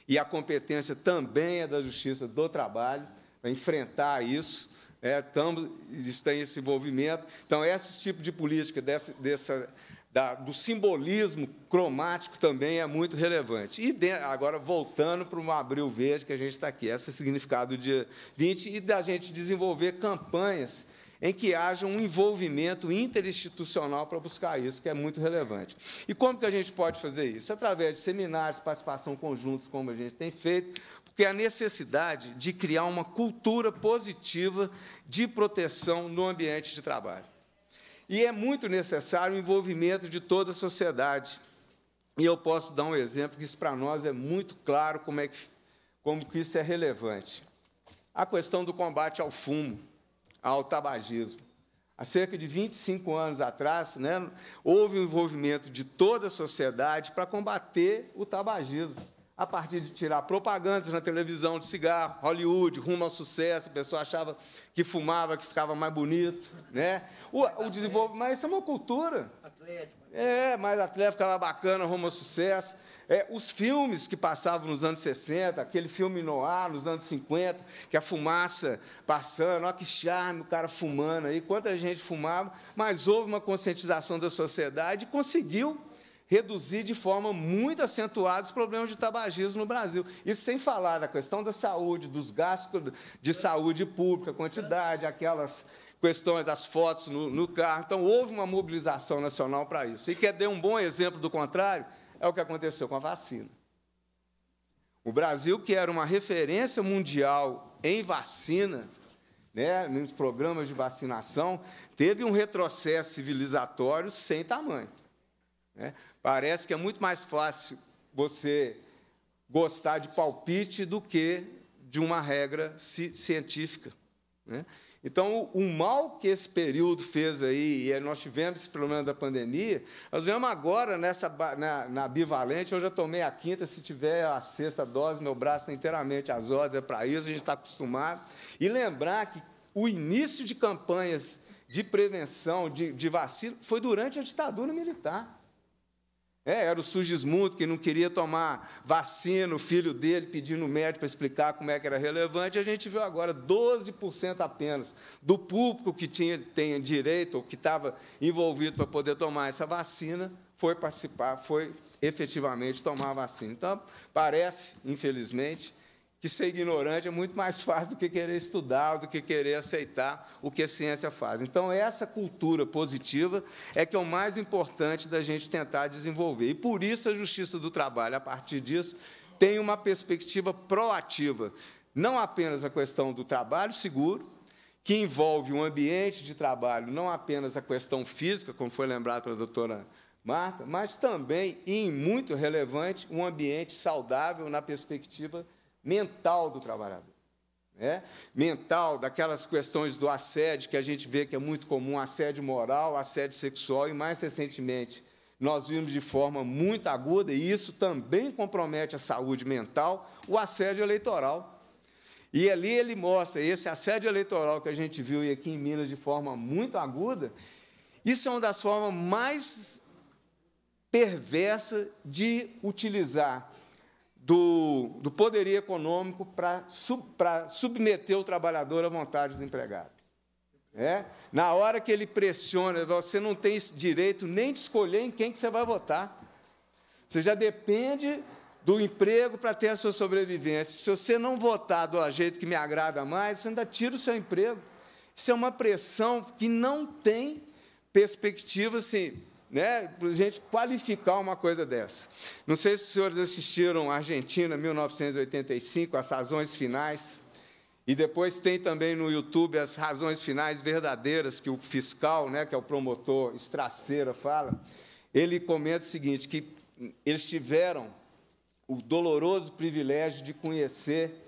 e a competência também é da Justiça do Trabalho para né, enfrentar isso. É, né, estamos, eles têm esse envolvimento. Então, é esse tipo de política, dessa, dessa, da, do simbolismo cromático, também é muito relevante. E de, agora, voltando para o Abril Verde, que a gente está aqui, esse é o significado do dia 20, e da gente desenvolver campanhas em que haja um envolvimento interinstitucional para buscar isso, que é muito relevante. E como que a gente pode fazer isso? Através de seminários, participação conjuntos, como a gente tem feito, porque a necessidade de criar uma cultura positiva de proteção no ambiente de trabalho. E é muito necessário o envolvimento de toda a sociedade. E eu posso dar um exemplo que isso para nós é muito claro como é que como que isso é relevante. A questão do combate ao fumo ao tabagismo. Há cerca de 25 anos atrás, né, houve um envolvimento de toda a sociedade para combater o tabagismo, a partir de tirar propagandas na televisão de cigarro, Hollywood, rumo ao sucesso, a pessoa achava que fumava, que ficava mais bonito. Né? O, o desenvolvimento, mas isso é uma cultura. Atlético. É, mais atlético, ficava bacana, rumo ao sucesso. É, os filmes que passavam nos anos 60, aquele filme no nos anos 50, que a fumaça passando, olha que charme, o cara fumando aí, quanta gente fumava, mas houve uma conscientização da sociedade e conseguiu reduzir de forma muito acentuada os problemas de tabagismo no Brasil. Isso sem falar da questão da saúde, dos gastos de saúde pública, quantidade, aquelas questões das fotos no, no carro. Então, houve uma mobilização nacional para isso. E quer dar um bom exemplo do contrário? É o que aconteceu com a vacina. O Brasil, que era uma referência mundial em vacina, né, nos programas de vacinação, teve um retrocesso civilizatório sem tamanho. Né? Parece que é muito mais fácil você gostar de palpite do que de uma regra científica. Né? Então, o mal que esse período fez aí, e nós tivemos esse problema da pandemia, nós vemos agora nessa, na, na bivalente, eu já tomei a quinta, se tiver a sexta dose, meu braço está inteiramente às ordens, é para isso, a gente está acostumado. E lembrar que o início de campanhas de prevenção, de, de vacina, foi durante a ditadura militar. É, era o Sugismundo que não queria tomar vacina, o filho dele pedindo médico para explicar como é que era relevante. A gente viu agora 12% apenas do público que tinha tem direito ou que estava envolvido para poder tomar essa vacina foi participar, foi efetivamente tomar a vacina. Então, parece, infelizmente, que ser ignorante é muito mais fácil do que querer estudar, do que querer aceitar o que a ciência faz. Então, essa cultura positiva é que é o mais importante da gente tentar desenvolver. E por isso a justiça do trabalho, a partir disso, tem uma perspectiva proativa, não apenas a questão do trabalho seguro, que envolve um ambiente de trabalho, não apenas a questão física, como foi lembrado pela doutora Marta, mas também, e muito relevante, um ambiente saudável na perspectiva mental do trabalhador. Né? Mental, daquelas questões do assédio, que a gente vê que é muito comum, assédio moral, assédio sexual, e mais recentemente, nós vimos de forma muito aguda, e isso também compromete a saúde mental, o assédio eleitoral. E ali ele mostra esse assédio eleitoral que a gente viu e aqui em Minas de forma muito aguda. Isso é uma das formas mais perversa de utilizar do, do econômico para sub, submeter o trabalhador à vontade do empregado. É? Na hora que ele pressiona, você não tem direito nem de escolher em quem que você vai votar. Você já depende do emprego para ter a sua sobrevivência. Se você não votar do jeito que me agrada mais, você ainda tira o seu emprego. Isso é uma pressão que não tem perspectiva assim, né, para a gente qualificar uma coisa dessa. Não sei se os senhores assistiram Argentina, 1985, as razões finais. E depois tem também no YouTube as razões finais verdadeiras que o fiscal, né, que é o promotor Estraceira, fala. Ele comenta o seguinte, que eles tiveram o doloroso privilégio de conhecer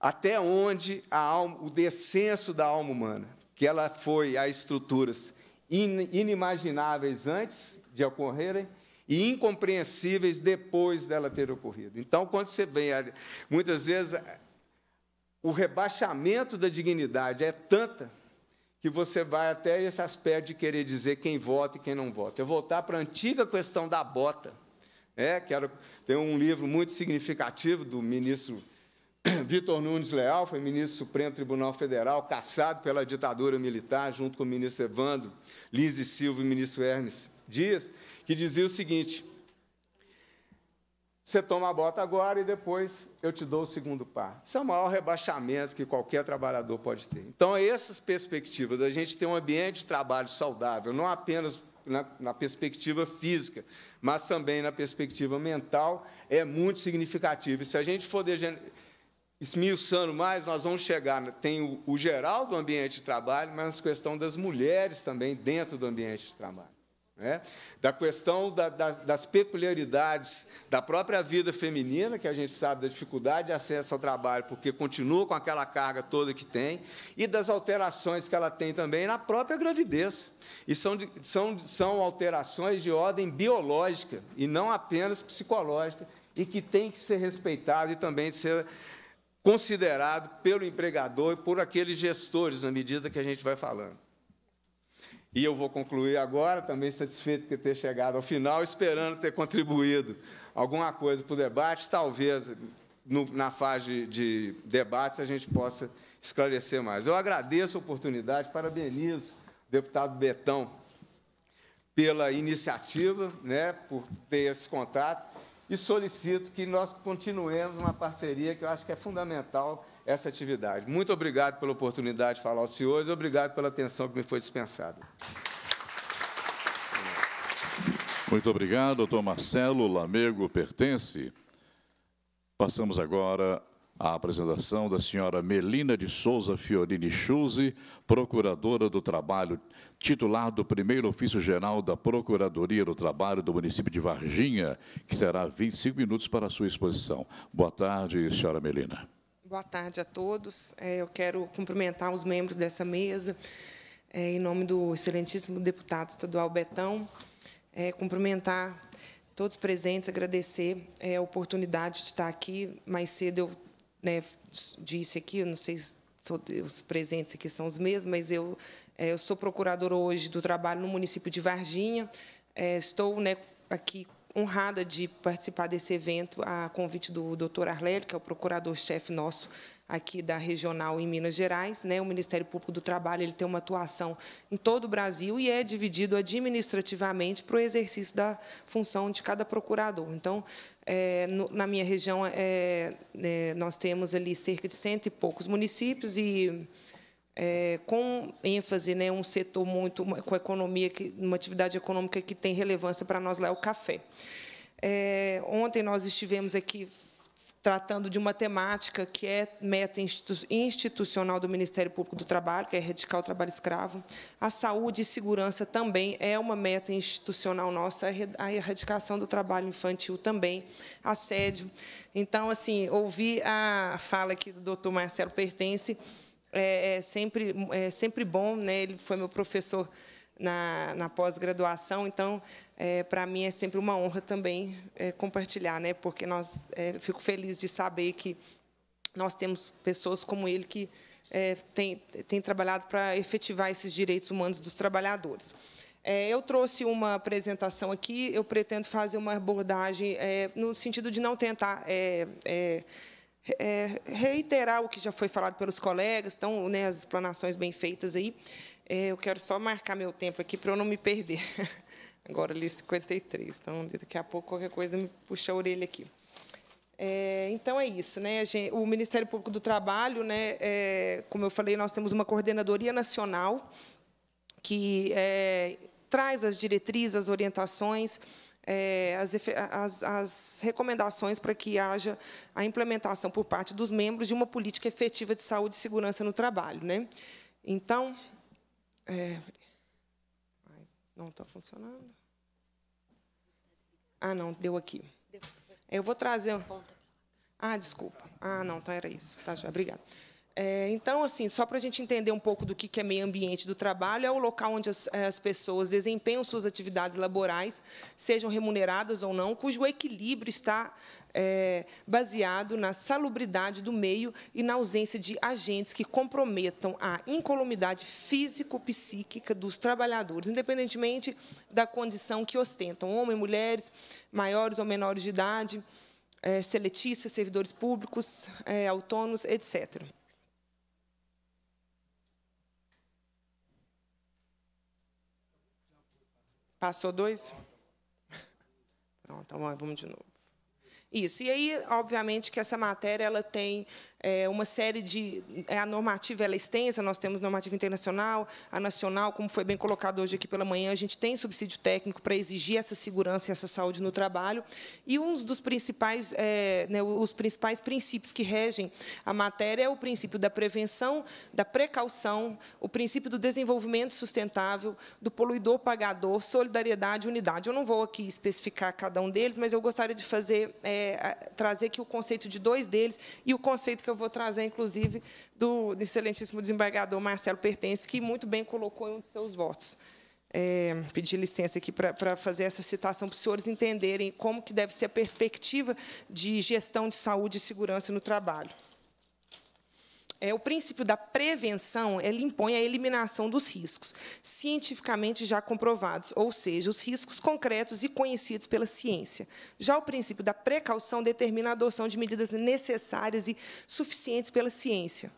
até onde a alma, o descenso da alma humana, que ela foi a estruturas inimagináveis antes de ocorrerem e incompreensíveis depois dela ter ocorrido. Então, quando você vem, muitas vezes o rebaixamento da dignidade é tanta que você vai até esse aspecto de querer dizer quem vota e quem não vota. Eu voltar para a antiga questão da bota. É, que era tem um livro muito significativo do ministro Vitor Nunes Leal foi ministro do Supremo Tribunal Federal, caçado pela ditadura militar, junto com o ministro Evandro, Lise Silva e o ministro Hermes Dias, que dizia o seguinte: você toma a bota agora e depois eu te dou o segundo par. Isso é o maior rebaixamento que qualquer trabalhador pode ter. Então, essas perspectivas da gente ter um ambiente de trabalho saudável, não apenas na, na, perspectiva física, mas também na perspectiva mental, é muito significativo. E se a gente for esmiuçando mais, nós vamos chegar, né? tem o, o geral do ambiente de trabalho, mas a questão das mulheres também dentro do ambiente de trabalho. Né? Da questão da, das, das peculiaridades da própria vida feminina, que a gente sabe da dificuldade de acesso ao trabalho, porque continua com aquela carga toda que tem, e das alterações que ela tem também na própria gravidez. E são, são, são alterações de ordem biológica, e não apenas psicológica, e que tem que ser respeitada e também ser considerado pelo empregador e por aqueles gestores, na medida que a gente vai falando. E eu vou concluir agora, também satisfeito de ter chegado ao final, esperando ter contribuído alguma coisa para o debate. Talvez, no, na fase de debates, a gente possa esclarecer mais. Eu agradeço a oportunidade, parabenizo o deputado Betão pela iniciativa, né, por ter esse contato e solicito que nós continuemos uma parceria que eu acho que é fundamental essa atividade. Muito obrigado pela oportunidade de falar aos senhores, obrigado pela atenção que me foi dispensada. Muito obrigado, doutor Marcelo Lamego Pertence. Passamos agora à apresentação da senhora Melina de Souza Fiorini Schulze, procuradora do Trabalho Titular do Primeiro Ofício Geral da Procuradoria do Trabalho do município de Varginha, que terá 25 minutos para a sua exposição. Boa tarde, senhora Melina. Boa tarde a todos. É, eu quero cumprimentar os membros dessa mesa, é, em nome do excelentíssimo deputado estadual Betão, é, cumprimentar todos presentes, agradecer a oportunidade de estar aqui. Mais cedo eu né, disse aqui, não sei se os presentes aqui são os mesmos, mas eu é, eu sou procuradora hoje do trabalho no município de Varginha. É, estou né, aqui honrada de participar desse evento a convite do doutor Arlélio, que é o procurador-chefe nosso aqui da regional em Minas Gerais. Né? O Ministério Público do Trabalho ele tem uma atuação em todo o Brasil e é dividido administrativamente para o exercício da função de cada procurador. Então, é, no, na minha região, é, é, nós temos ali cerca de cento e poucos municípios e é, com ênfase, né, um setor muito com economia, que, uma atividade econômica que tem relevância para nós lá é o café. É, ontem nós estivemos aqui tratando de uma temática que é meta institucional do Ministério Público do Trabalho, que é erradicar o trabalho escravo. A saúde e segurança também é uma meta institucional nossa, a erradicação do trabalho infantil também, assédio. Então, assim, ouvir a fala aqui do doutor Marcelo Pertence, é, é sempre, é sempre bom, né? ele foi meu professor na, na pós-graduação, então, é, para mim, é sempre uma honra também é, compartilhar, né? porque nós, é, fico feliz de saber que nós temos pessoas como ele que é, tem, tem trabalhado para efetivar esses direitos humanos dos trabalhadores. É, eu trouxe uma apresentação aqui, eu pretendo fazer uma abordagem é, no sentido de não tentar é, é, reiterar o que já foi falado pelos colegas, então, né, as explanações bem feitas aí. É, eu quero só marcar meu tempo aqui para eu não me perder. Agora li 53, então daqui a pouco qualquer coisa me puxa a orelha aqui. É, então é isso, né? Gente, o Ministério Público do Trabalho, né? É, como eu falei, nós temos uma coordenadoria nacional que é, traz as diretrizes, as orientações é, as, as, as recomendações para que haja a implementação por parte dos membros de uma política efetiva de saúde e segurança no trabalho. Né? Então, é, não está funcionando. Ah, não, deu aqui. Eu vou trazer. Ah, desculpa. Ah, não, então era isso. Tá, já, obrigada. É, então, assim, só para a gente entender um pouco do que, é meio ambiente do trabalho, é o local onde as, é, as, pessoas desempenham suas atividades laborais, sejam remuneradas ou não, cujo equilíbrio está é, baseado na salubridade do meio e na ausência de agentes que comprometam a incolumidade físico-psíquica dos trabalhadores, independentemente da condição que ostentam, homens, mulheres, maiores ou menores de idade, é, seletistas, servidores públicos, é, autônomos, etc. Passou dois? Pronto, vamos de novo. Isso. E aí, obviamente, que essa matéria ela tem é, uma série de... É, a normativa é extensa, nós temos normativa internacional, a nacional, como foi bem colocado hoje aqui pela manhã, a gente tem subsídio técnico para exigir essa segurança e essa saúde no trabalho. E um dos principais, é, né, os principais princípios que regem a matéria é o princípio da prevenção, da precaução, o princípio do desenvolvimento sustentável, do poluidor pagador, solidariedade e unidade. Eu não vou aqui especificar cada um deles, mas eu gostaria de fazer é, trazer aqui o conceito de dois deles e o conceito que que eu vou trazer, inclusive, do excelentíssimo desembargador Marcelo Pertence, que muito bem colocou em um de seus votos. É, pedir licença aqui para fazer essa citação, para os senhores entenderem como que deve ser a perspectiva de gestão de saúde e segurança no trabalho. É, o princípio da prevenção ele impõe a eliminação dos riscos, cientificamente já comprovados, ou seja, os riscos concretos e conhecidos pela ciência. Já o princípio da precaução determina a adoção de medidas necessárias e suficientes pela ciência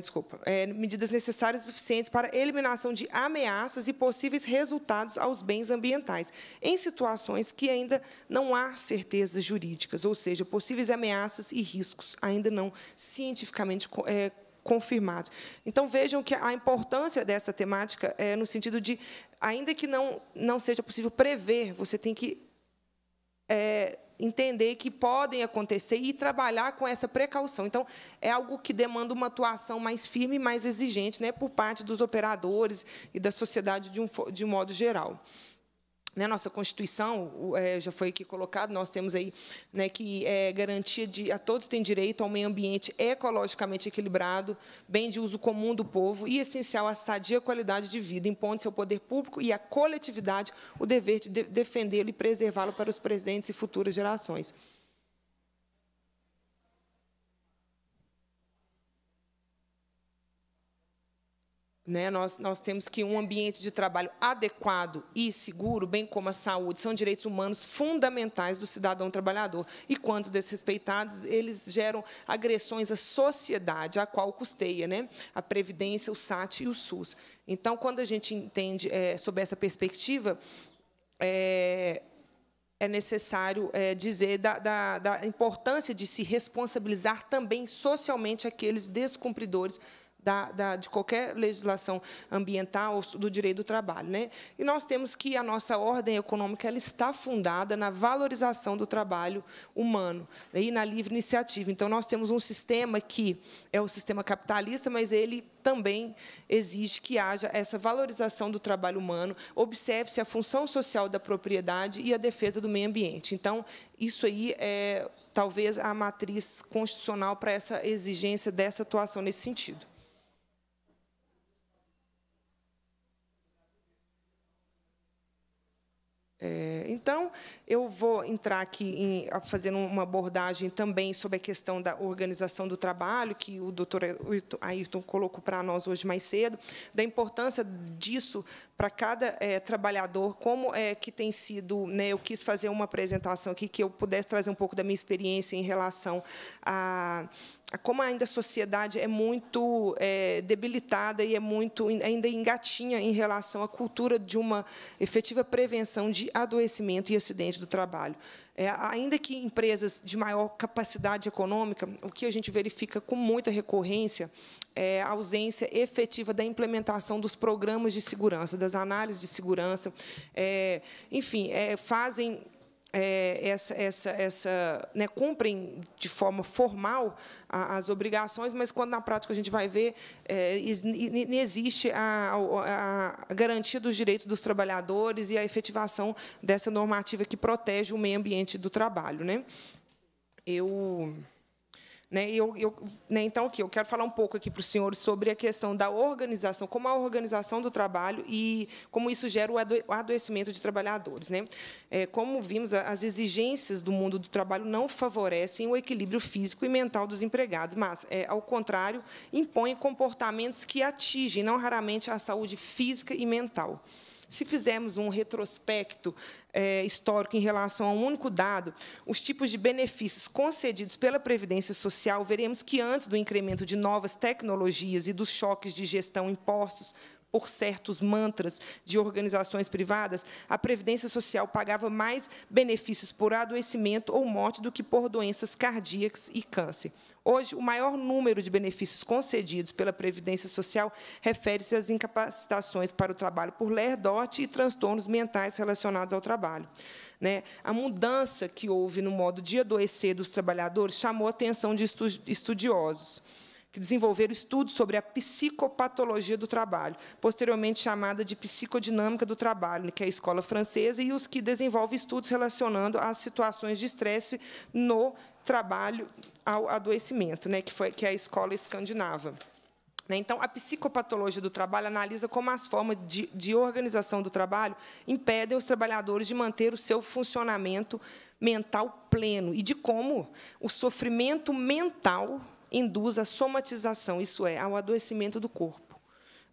desculpa, é, medidas necessárias e suficientes para eliminação de ameaças e possíveis resultados aos bens ambientais, em situações que ainda não há certezas jurídicas, ou seja, possíveis ameaças e riscos ainda não cientificamente é, confirmados. Então, vejam que a importância dessa temática é no sentido de, ainda que não, não seja possível prever, você tem que... É, entender que podem acontecer e trabalhar com essa precaução. Então, é algo que demanda uma atuação mais firme, mais exigente, né, por parte dos operadores e da sociedade de um, de um modo geral né, nossa Constituição é, já foi aqui colocado, nós temos aí né, que é, garantia de a todos têm direito ao meio ambiente ecologicamente equilibrado, bem de uso comum do povo e essencial à sadia qualidade de vida, impondo-se ao poder público e à coletividade o dever de, defendê-lo e preservá-lo para os presentes e futuras gerações. Né? Nós, nós temos que um ambiente de trabalho adequado e seguro, bem como a saúde, são direitos humanos fundamentais do cidadão trabalhador. E quando desrespeitados, eles geram agressões à sociedade, a qual custeia né? a Previdência, o SAT e o SUS. Então, quando a gente entende é, sob essa perspectiva, é, é necessário é, dizer da, da, da importância de se responsabilizar também socialmente aqueles descumpridores da, da, de qualquer legislação ambiental ou do direito do trabalho. Né? E nós temos que a nossa ordem econômica ela está fundada na valorização do trabalho humano né? e na livre iniciativa. Então, nós temos um sistema que é o sistema capitalista, mas ele também exige que haja essa valorização do trabalho humano, observe-se a função social da propriedade e a defesa do meio ambiente. Então, isso aí é talvez a matriz constitucional para essa exigência dessa atuação nesse sentido. É, então, eu vou entrar aqui em, fazendo uma abordagem também sobre a questão da organização do trabalho, que o doutor Ayrton colocou para nós hoje mais cedo, da importância disso para cada é, trabalhador, como é que tem sido. Né, eu quis fazer uma apresentação aqui que eu pudesse trazer um pouco da minha experiência em relação a como ainda a sociedade é muito é, debilitada e é muito ainda engatinha em relação à cultura de uma efetiva prevenção de adoecimento e acidente do trabalho. É, ainda que empresas de maior capacidade econômica, o que a gente verifica com muita recorrência é a ausência efetiva da implementação dos programas de segurança, das análises de segurança. É, enfim, é, fazem é, essa, essa, essa né, cumprem de forma formal a, as obrigações, mas quando na prática a gente vai ver, é, não existe a, a, a, garantia dos direitos dos trabalhadores e a efetivação dessa normativa que protege o meio ambiente do trabalho. Né? Eu né? Eu, eu, né, então, aqui, eu quero falar um pouco aqui para o senhor sobre a questão da organização, como a organização do trabalho e como isso gera o, ado, o adoecimento de trabalhadores. Né? É, como vimos, as exigências do mundo do trabalho não favorecem o equilíbrio físico e mental dos empregados, mas, é, ao contrário, impõem comportamentos que atingem, não raramente, a saúde física e mental. Se fizermos um retrospecto é, histórico em relação a um único dado, os tipos de benefícios concedidos pela Previdência Social, veremos que antes do incremento de novas tecnologias e dos choques de gestão impostos por certos mantras de organizações privadas, a Previdência Social pagava mais benefícios por adoecimento ou morte do que por doenças cardíacas e câncer. Hoje, o maior número de benefícios concedidos pela Previdência Social refere-se às incapacitações para o trabalho por LERDOT e transtornos mentais relacionados ao trabalho. Né? A mudança que houve no modo de adoecer dos trabalhadores chamou a atenção de estudiosos que desenvolveram estudos sobre a psicopatologia do trabalho, posteriormente chamada de psicodinâmica do trabalho, que é a escola francesa, e os que desenvolvem estudos relacionando as situações de estresse no trabalho ao adoecimento, né, que foi que é a escola escandinava. Né, então, a psicopatologia do trabalho analisa como as formas de, de, organização do trabalho impedem os trabalhadores de manter o seu funcionamento mental pleno e de como o sofrimento mental induz a somatização, isso é, ao adoecimento do corpo.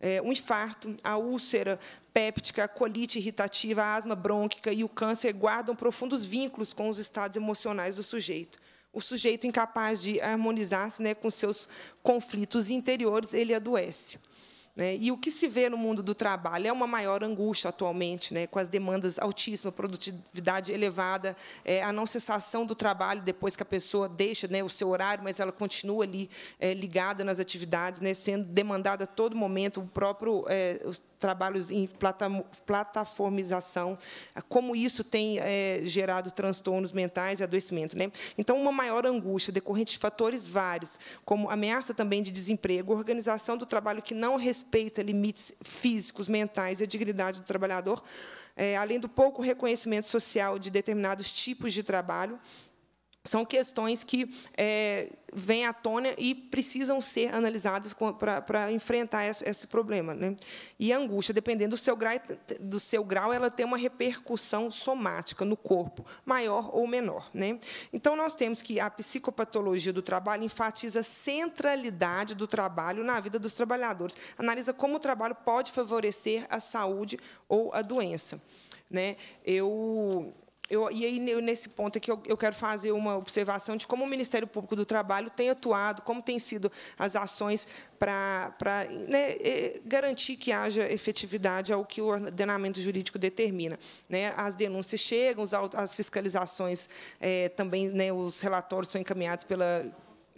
É, o infarto, a úlcera péptica, a colite irritativa, a asma brônquica e o câncer guardam profundos vínculos com os estados emocionais do sujeito. O sujeito incapaz de harmonizar-se né, com seus conflitos interiores, ele adoece. Né? E o que se vê no mundo do trabalho é uma maior angústia atualmente, né? com as demandas altíssimas, produtividade elevada, é, a não cessação do trabalho depois que a pessoa deixa né, o seu horário, mas ela continua ali é, ligada nas atividades, né, sendo demandada a todo momento, o próprio, é, os trabalhos em plata, plataformização, como isso tem é, gerado transtornos mentais e adoecimento. Né? Então, uma maior angústia decorrente de fatores vários, como ameaça também de desemprego, organização do trabalho que não respeita respeita limites físicos, mentais e a dignidade do trabalhador, é, além do pouco reconhecimento social de determinados tipos de trabalho, são questões que é, vêm à tona e precisam ser analisadas para enfrentar esse, esse problema. Né? E a angústia, dependendo do seu, grau, do seu grau, ela tem uma repercussão somática no corpo, maior ou menor. Né? Então, nós temos que a psicopatologia do trabalho enfatiza a centralidade do trabalho na vida dos trabalhadores, analisa como o trabalho pode favorecer a saúde ou a doença. Né? Eu eu, e aí, nesse ponto aqui, eu, eu quero fazer uma observação de como o Ministério Público do Trabalho tem atuado, como têm sido as ações para, né, é, garantir que haja efetividade ao que o ordenamento jurídico determina. Né? As denúncias chegam, as fiscalizações é, também, né, os relatórios são encaminhados pela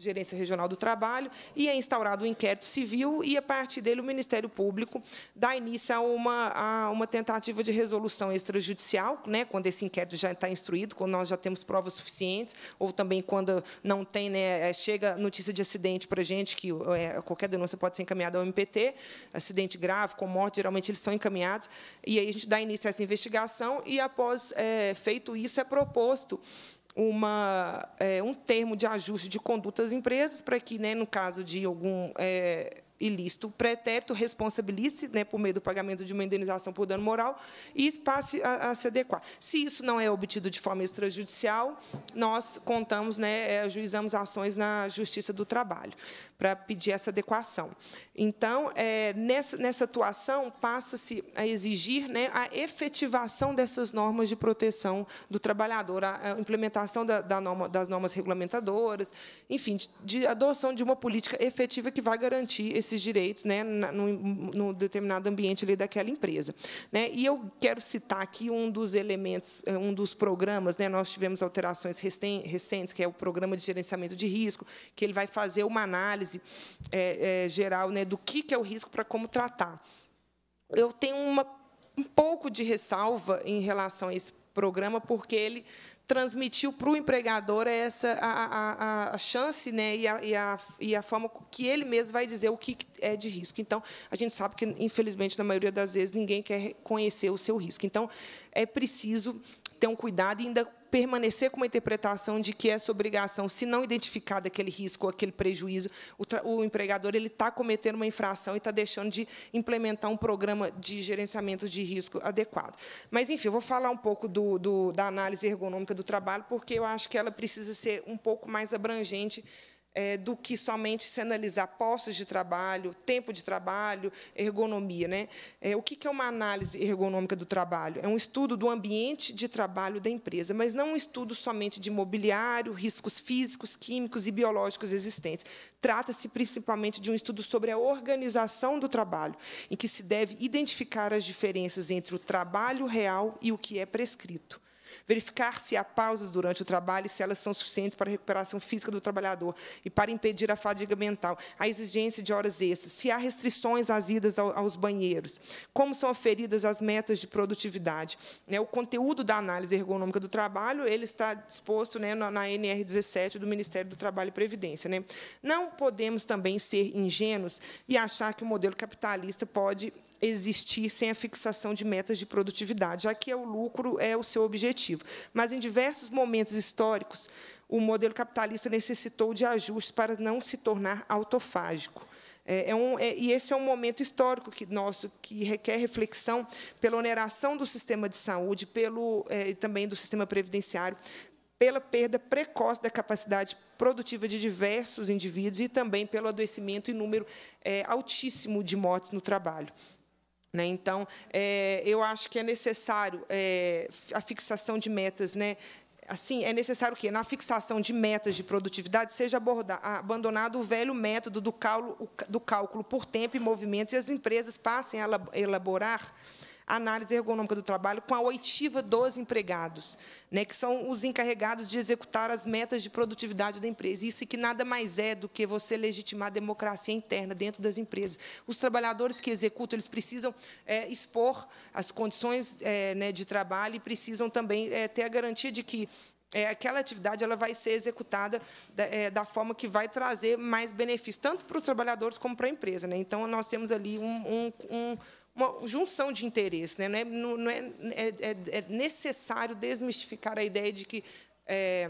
Gerência Regional do Trabalho, e é instaurado um inquérito civil e, a partir dele, o Ministério Público dá início a uma, a uma tentativa de resolução extrajudicial, né, quando esse inquérito já está instruído, quando nós já temos provas suficientes, ou também quando não tem, né, é, chega notícia de acidente para a gente, que é, qualquer denúncia pode ser encaminhada ao MPT, acidente grave, com morte, geralmente eles são encaminhados, e aí a gente dá início a essa investigação, e, após é, feito isso, é proposto uma, é, um termo de ajuste de condutas às empresas para que, né, no caso de algum é, ilícito, pretérito responsabilize né, por meio do pagamento de uma indenização por dano moral e passe a, a se adequar. Se isso não é obtido de forma extrajudicial, nós contamos, né, é, ajuizamos ações na Justiça do Trabalho para pedir essa adequação. Então, é, nessa, nessa, atuação, passa-se a exigir né, a efetivação dessas normas de proteção do trabalhador, a, a implementação da, da norma, das normas regulamentadoras, enfim, de, de, adoção de uma política efetiva que vai garantir esses direitos né, no, no determinado ambiente ali daquela empresa. Né? E eu quero citar aqui um dos elementos, é, um dos programas, né, nós tivemos alterações recentes, que é o Programa de Gerenciamento de Risco, que ele vai fazer uma análise é, é, geral né, né, do que, que é o risco para como tratar. Eu tenho uma, um pouco de ressalva em relação a esse programa, porque ele transmitiu para o empregador essa a, a, a chance né, e, a, e, a, e a forma que ele mesmo vai dizer o que é de risco. Então, a gente sabe que, infelizmente, na maioria das vezes, ninguém quer conhecer o seu risco. Então, é preciso ter um cuidado e ainda permanecer com uma interpretação de que é essa obrigação, se não identificado aquele risco, aquele prejuízo, o, o empregador ele está cometendo uma infração e está deixando de implementar um programa de gerenciamento de risco adequado. Mas, enfim, eu vou falar um pouco do, do, da análise ergonômica do trabalho, porque eu acho que ela precisa ser um pouco mais abrangente é, do que somente se analisar postos de trabalho, tempo de trabalho, ergonomia. Né? É, o que é uma análise ergonômica do trabalho? É um estudo do ambiente de trabalho da empresa, mas não um estudo somente de mobiliário, riscos físicos, químicos e biológicos existentes. Trata-se principalmente de um estudo sobre a organização do trabalho, em que se deve identificar as diferenças entre o trabalho real e o que é prescrito verificar se há pausas durante o trabalho e se elas são suficientes para a recuperação física do trabalhador e para impedir a fadiga mental, a exigência de horas extras, se há restrições às idas aos banheiros, como são oferidas as metas de produtividade. Né, o conteúdo da análise ergonômica do trabalho ele está disposto né, na NR 17 do Ministério do Trabalho e Previdência. Né. Não podemos também ser ingênuos e achar que o modelo capitalista pode existir sem a fixação de metas de produtividade, já que é o lucro é o seu objetivo produtivo. Mas, em diversos momentos históricos, o modelo capitalista necessitou de ajustes para não se tornar autofágico. É, é um, é, e esse é um momento histórico que nosso que requer reflexão pela oneração do sistema de saúde, pelo é, também do sistema previdenciário, pela perda precoce da capacidade produtiva de diversos indivíduos e também pelo adoecimento e número é, altíssimo de mortes no trabalho. Né? Então, é, eu acho que é necessário é, a fixação de metas. Né? Assim, é necessário que, na fixação de metas de produtividade, seja abandonado o velho método do cálculo, do cálculo por tempo e movimentos e as empresas passem a elaborar análise ergonômica do trabalho com a oitiva dos empregados, né, que são os encarregados de executar as metas de produtividade da empresa. Isso que nada mais é do que você legitimar a democracia interna dentro das empresas. Os trabalhadores que executam, eles precisam é, expor as condições é, né, de trabalho e precisam também é, ter a garantia de que é, aquela atividade ela vai ser executada da, é, da, forma que vai trazer mais benefícios, tanto para os trabalhadores como para a empresa. Né? Então, nós temos ali um, um, um uma junção de interesses. Né? Não, é, não é, é, é, é, necessário desmistificar a ideia de que é,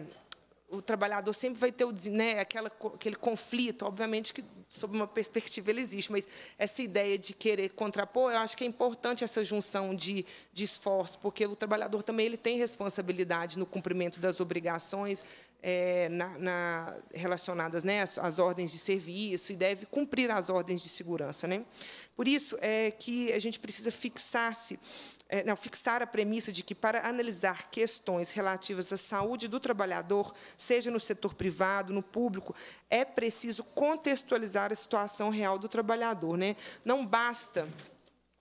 o trabalhador sempre vai ter o, né, aquela, aquele conflito, obviamente que sob uma perspectiva ele existe, mas essa ideia de querer contrapor, eu acho que é importante essa junção de, de esforço, porque o trabalhador também ele tem responsabilidade no cumprimento das obrigações, é, na, na, relacionadas né, às, às, ordens de serviço e deve cumprir as ordens de segurança. Né? Por isso é que a gente precisa fixar-se, é, não, fixar a premissa de que, para analisar questões relativas à saúde do trabalhador, seja no setor privado, no público, é preciso contextualizar a situação real do trabalhador. Né? Não basta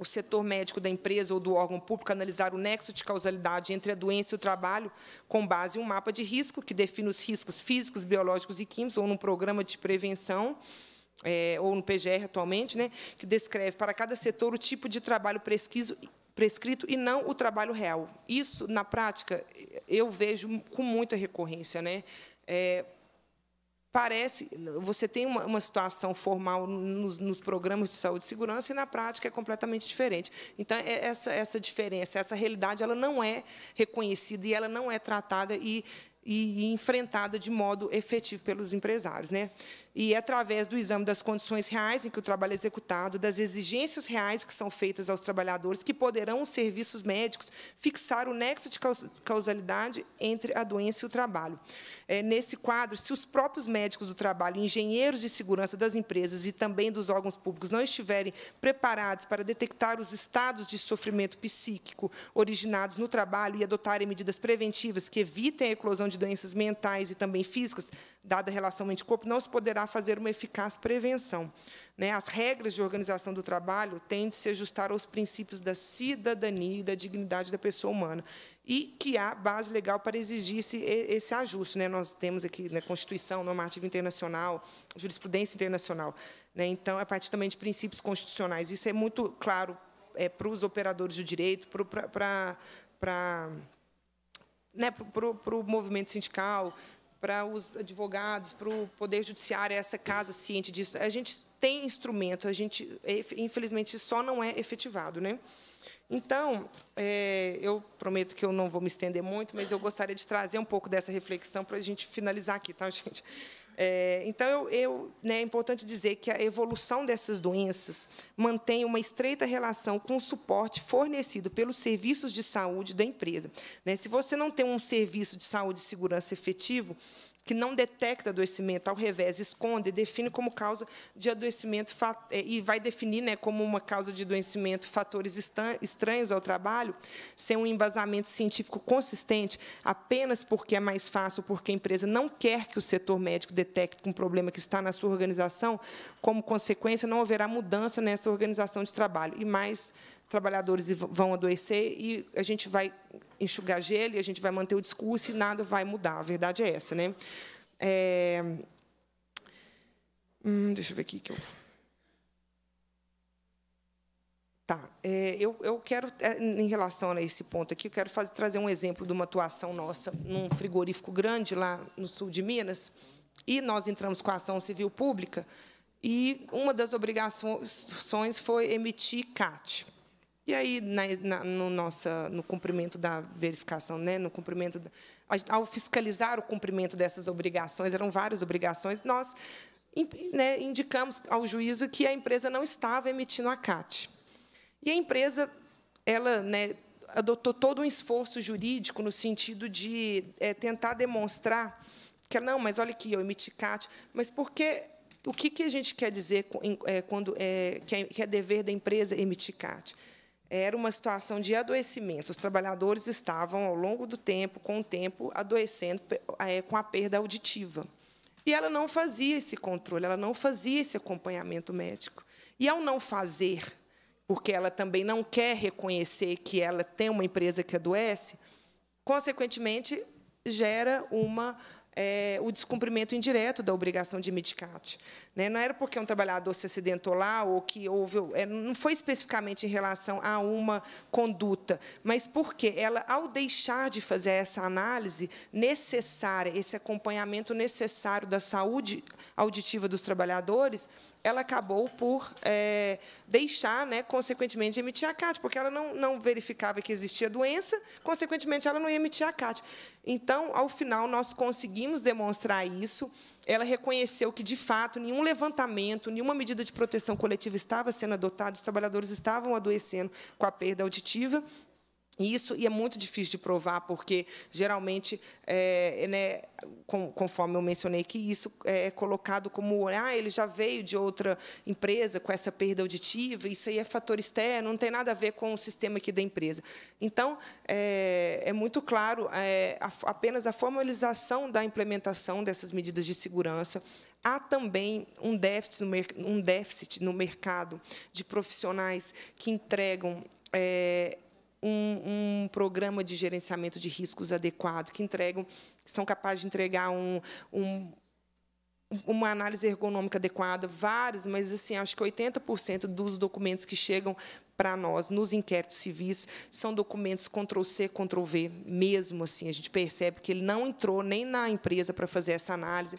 o setor médico da empresa ou do órgão público analisar o nexo de causalidade entre a doença e o trabalho com base em um mapa de risco que define os riscos físicos, biológicos e químicos ou num programa de prevenção. É, ou no PGR atualmente, né, que descreve para cada setor o tipo de trabalho pesquiso, prescrito e não o trabalho real. Isso, na prática, eu vejo com muita recorrência. Né? É, parece você tem uma, uma situação formal nos, nos, programas de saúde e segurança e na prática é completamente diferente. Então é, essa essa diferença, essa realidade, ela não é reconhecida e ela não é tratada e e, enfrentada de modo efetivo pelos empresários. Né? E é através do exame das condições reais em que o trabalho é executado, das exigências reais que são feitas aos trabalhadores, que poderão os serviços médicos fixar o nexo de causalidade entre a doença e o trabalho. É, nesse quadro, se os próprios médicos do trabalho, engenheiros de segurança das empresas e também dos órgãos públicos não estiverem preparados para detectar os estados de sofrimento psíquico originados no trabalho e adotarem medidas preventivas que evitem a eclosão de doenças mentais e também físicas, dada a relação mente-corpo, não se poderá fazer uma eficaz prevenção. Né? As regras de organização do trabalho têm de se ajustar aos princípios da cidadania e da dignidade da pessoa humana, e que há base legal para exigir esse, ajuste. Né? Nós temos aqui na né, Constituição, normativa internacional, jurisprudência internacional. Então, a partir também de princípios constitucionais. Isso é muito claro é, para os operadores do direito, para, para, para né, para o movimento sindical, para os advogados, para o Poder Judiciário, essa casa ciente disso. A gente tem instrumento, a gente, infelizmente, só não é efetivado. Né? Então, é, eu prometo que eu não vou me estender muito, mas eu gostaria de trazer um pouco dessa reflexão para a gente finalizar aqui, tá, gente? É, então, eu, eu, né, é importante dizer que a evolução dessas doenças mantém uma estreita relação com o suporte fornecido pelos serviços de saúde da empresa. Né, se você não tem um serviço de saúde e segurança efetivo, que não detecta adoecimento, ao revés, esconde, define como causa de adoecimento é, e vai definir né, como uma causa de adoecimento fatores estranhos ao trabalho, sem um embasamento científico consistente, apenas porque é mais fácil, porque a empresa não quer que o setor médico detecte um problema que está na sua organização, como consequência, não haverá mudança nessa organização de trabalho. E mais trabalhadores vão adoecer e a gente vai enxugar gelo, e a gente vai manter o discurso e nada vai mudar. A verdade é essa, né? É... Hum, deixa eu ver aqui que eu Tá. É, eu, eu quero, é, em relação a esse ponto aqui, eu quero fazer, trazer um exemplo de uma atuação nossa num frigorífico grande lá no sul de Minas. E nós entramos com a ação civil pública e uma das obrigações foi emitir CAT. E aí, na, na, no, nossa, no cumprimento da verificação, né, no cumprimento da, ao fiscalizar o cumprimento dessas obrigações, eram várias obrigações, nós né, indicamos ao juízo que a empresa não estava emitindo a CAT. E a empresa ela né, adotou todo um esforço jurídico no sentido de é, tentar demonstrar que, não, mas olha aqui, eu emiti CAT, mas por que o que, que a gente quer dizer é, quando é, é, que, é, dever da empresa emitir CAT? era uma situação de adoecimento. Os trabalhadores estavam, ao longo do tempo, com o tempo, adoecendo eh, com a perda auditiva. E ela não fazia esse controle, ela não fazia esse acompanhamento médico. E, ao não fazer, porque ela também não quer reconhecer que ela tem uma empresa que adoece, consequentemente, gera uma é, o descumprimento indireto da obrigação de medicate. Né? Não era porque um trabalhador se acidentou lá ou que houve, é, não foi especificamente em relação a uma conduta, mas porque ela, ao deixar de fazer essa análise necessária, esse acompanhamento necessário da saúde auditiva dos trabalhadores, ela acabou por é, deixar, né, consequentemente, de emitir a CAT, porque ela não, não verificava que existia doença, consequentemente, ela não ia emitir a CAT. Então, ao final, nós conseguimos demonstrar isso. Ela reconheceu que, de fato, nenhum levantamento, nenhuma medida de proteção coletiva estava sendo adotada, os trabalhadores estavam adoecendo com a perda auditiva. Isso e é muito difícil de provar, porque geralmente, é, né, com, conforme eu mencionei, que isso é colocado como ah, ele já veio de outra empresa com essa perda auditiva, isso aí é fator externo, não tem nada a ver com o sistema aqui da empresa. Então, é, é muito claro, é, a, apenas a formalização da implementação dessas medidas de segurança, há também um déficit no, um déficit no mercado de profissionais que entregam. É, um, um, programa de gerenciamento de riscos adequado, que entregam, que são capazes de entregar um, um, uma análise ergonômica adequada, várias, mas assim, acho que 80% dos documentos que chegam para nós nos inquéritos civis são documentos Ctrl C, Ctrl V, mesmo assim, a gente percebe que ele não entrou nem na empresa para fazer essa análise.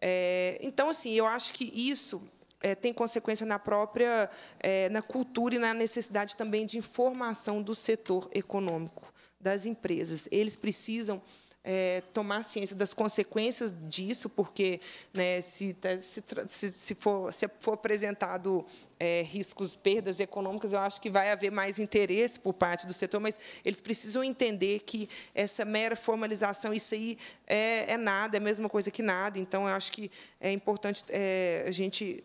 É, então, assim, eu acho que isso é, tem consequência na própria é, na cultura e na necessidade também de informação do setor econômico das empresas. Eles precisam é, tomar ciência das consequências disso, porque né, se, tá, se, se, for, se for apresentado é, riscos, perdas econômicas, eu acho que vai haver mais interesse por parte do setor, mas eles precisam entender que essa mera formalização, isso aí é, é nada, é a mesma coisa que nada. Então, eu acho que é importante é, a gente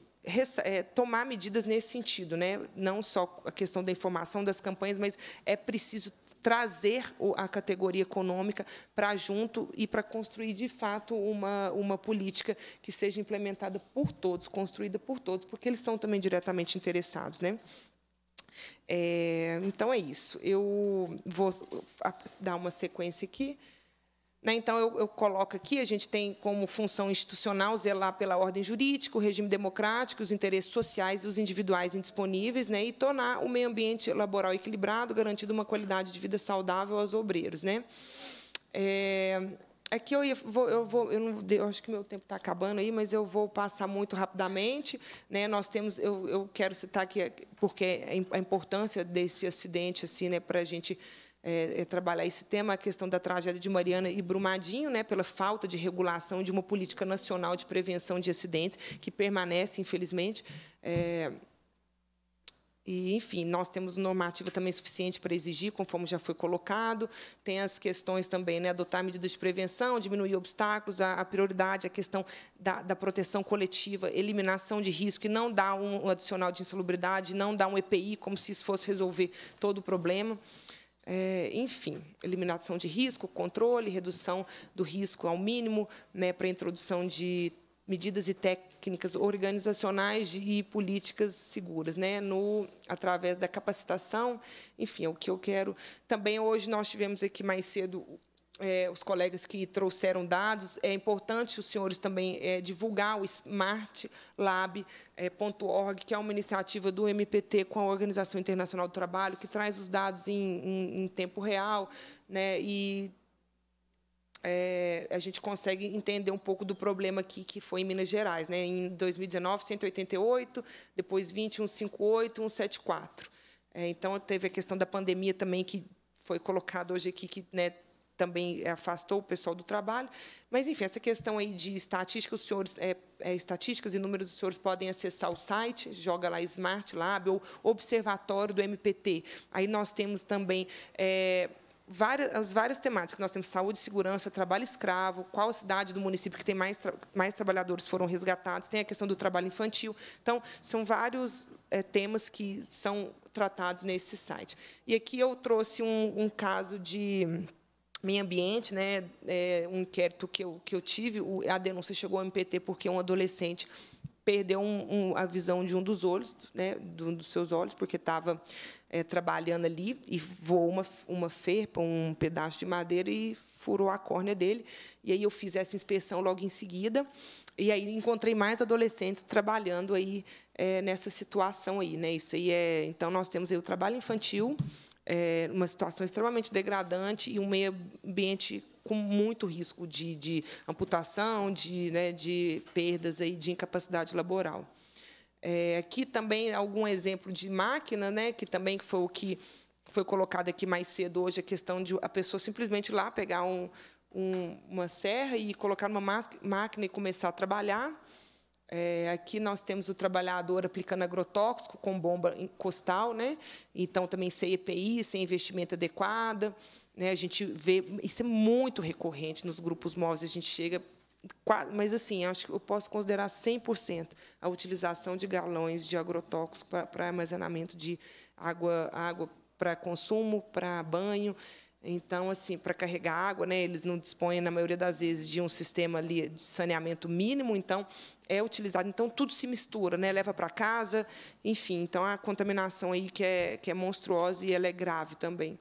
é, tomar medidas nesse sentido, né? não só a questão da informação das campanhas, mas é preciso trazer a categoria econômica para junto e para construir, de fato, uma, uma política que seja implementada por todos, construída por todos, porque eles são também diretamente interessados. Né? É, então, é isso. Eu vou dar uma sequência aqui. Né? Então, eu, eu, coloco aqui, a gente tem como função institucional zelar pela ordem jurídica, o regime democrático, os interesses sociais e os individuais indisponíveis, né? e tornar o meio ambiente laboral equilibrado, garantindo uma qualidade de vida saudável aos obreiros. Né? É, aqui é eu, ia, vou, eu vou, eu, não, eu acho que meu tempo está acabando aí, mas eu vou passar muito rapidamente. Né? Nós temos, eu, eu quero citar aqui, porque é a importância desse acidente assim, né, para a gente é, é, trabalhar esse tema, a questão da tragédia de Mariana e Brumadinho, né, pela falta de regulação de uma política nacional de prevenção de acidentes, que permanece, infelizmente. É, e, enfim, nós temos normativa também suficiente para exigir, conforme já foi colocado. Tem as questões também, né, adotar medidas de prevenção, diminuir obstáculos, a, a prioridade, a questão da, da, proteção coletiva, eliminação de risco, e não dar um, um adicional de insalubridade, não dar um EPI, como se isso fosse resolver todo o problema é, enfim, eliminação de risco, controle, redução do risco ao mínimo né, para a introdução de medidas e técnicas organizacionais e políticas seguras, né, no através da capacitação, enfim, é o que eu quero. Também hoje nós tivemos aqui mais cedo é, os colegas que trouxeram dados, é importante os senhores também é, divulgar o smartlab.org, é, que é uma iniciativa do MPT com a Organização Internacional do Trabalho, que traz os dados em, em, em tempo real, né, e é, a gente consegue entender um pouco do problema aqui que foi em Minas Gerais. Né? Em 2019, 188, depois 20, 158, 174. É, então, teve a questão da pandemia também, que foi colocado hoje aqui, que né, também eh, afastou o pessoal do trabalho. Mas, enfim, essa questão aí de estatística, os senhores, é, é, estatísticas e números, os senhores podem acessar o site, joga lá Smart Lab ou Observatório do MPT. Aí nós temos também. É, várias, as várias temáticas. Nós temos saúde, segurança, trabalho escravo, qual cidade do município que tem mais, tra mais trabalhadores foram resgatados, tem a questão do trabalho infantil. Então, são vários é, temas que são tratados nesse site. E aqui eu trouxe um, um caso de meio ambiente, né, é, um inquérito que eu, que eu tive, a denúncia chegou ao MPT porque um adolescente perdeu um, um, a visão de um dos olhos, né, do, dos seus olhos, porque estava é, trabalhando ali e voou uma, uma ferpa, um pedaço de madeira e furou a córnea dele. E aí eu fiz essa inspeção logo em seguida e aí encontrei mais adolescentes trabalhando aí é, nessa situação aí, né? Isso aí é, então nós temos aí o trabalho infantil, é, uma situação extremamente degradante e um meio ambiente com muito risco de, de amputação, de, né, de perdas aí, de incapacidade laboral. É, aqui também algum exemplo de máquina, né, que também foi o que foi colocado aqui mais cedo hoje, a questão de a pessoa simplesmente lá pegar um, um, uma serra e colocar numa máquina e começar a trabalhar. É, aqui nós temos o trabalhador aplicando agrotóxico com bomba costal, né? então também sem EPI, sem investimento adequado. Né? A gente vê, isso é muito recorrente nos grupos móveis, a gente chega quase, mas assim, acho que eu posso considerar 100% a utilização de galões de agrotóxico para armazenamento de água, água para consumo, para banho. Então, assim, para carregar água, né, eles não dispõem, na maioria das vezes, de um sistema ali de saneamento mínimo, então é utilizado. Então, tudo se mistura, né, leva para casa, enfim. Então, a contaminação aí que é, que é monstruosa e ela é grave também.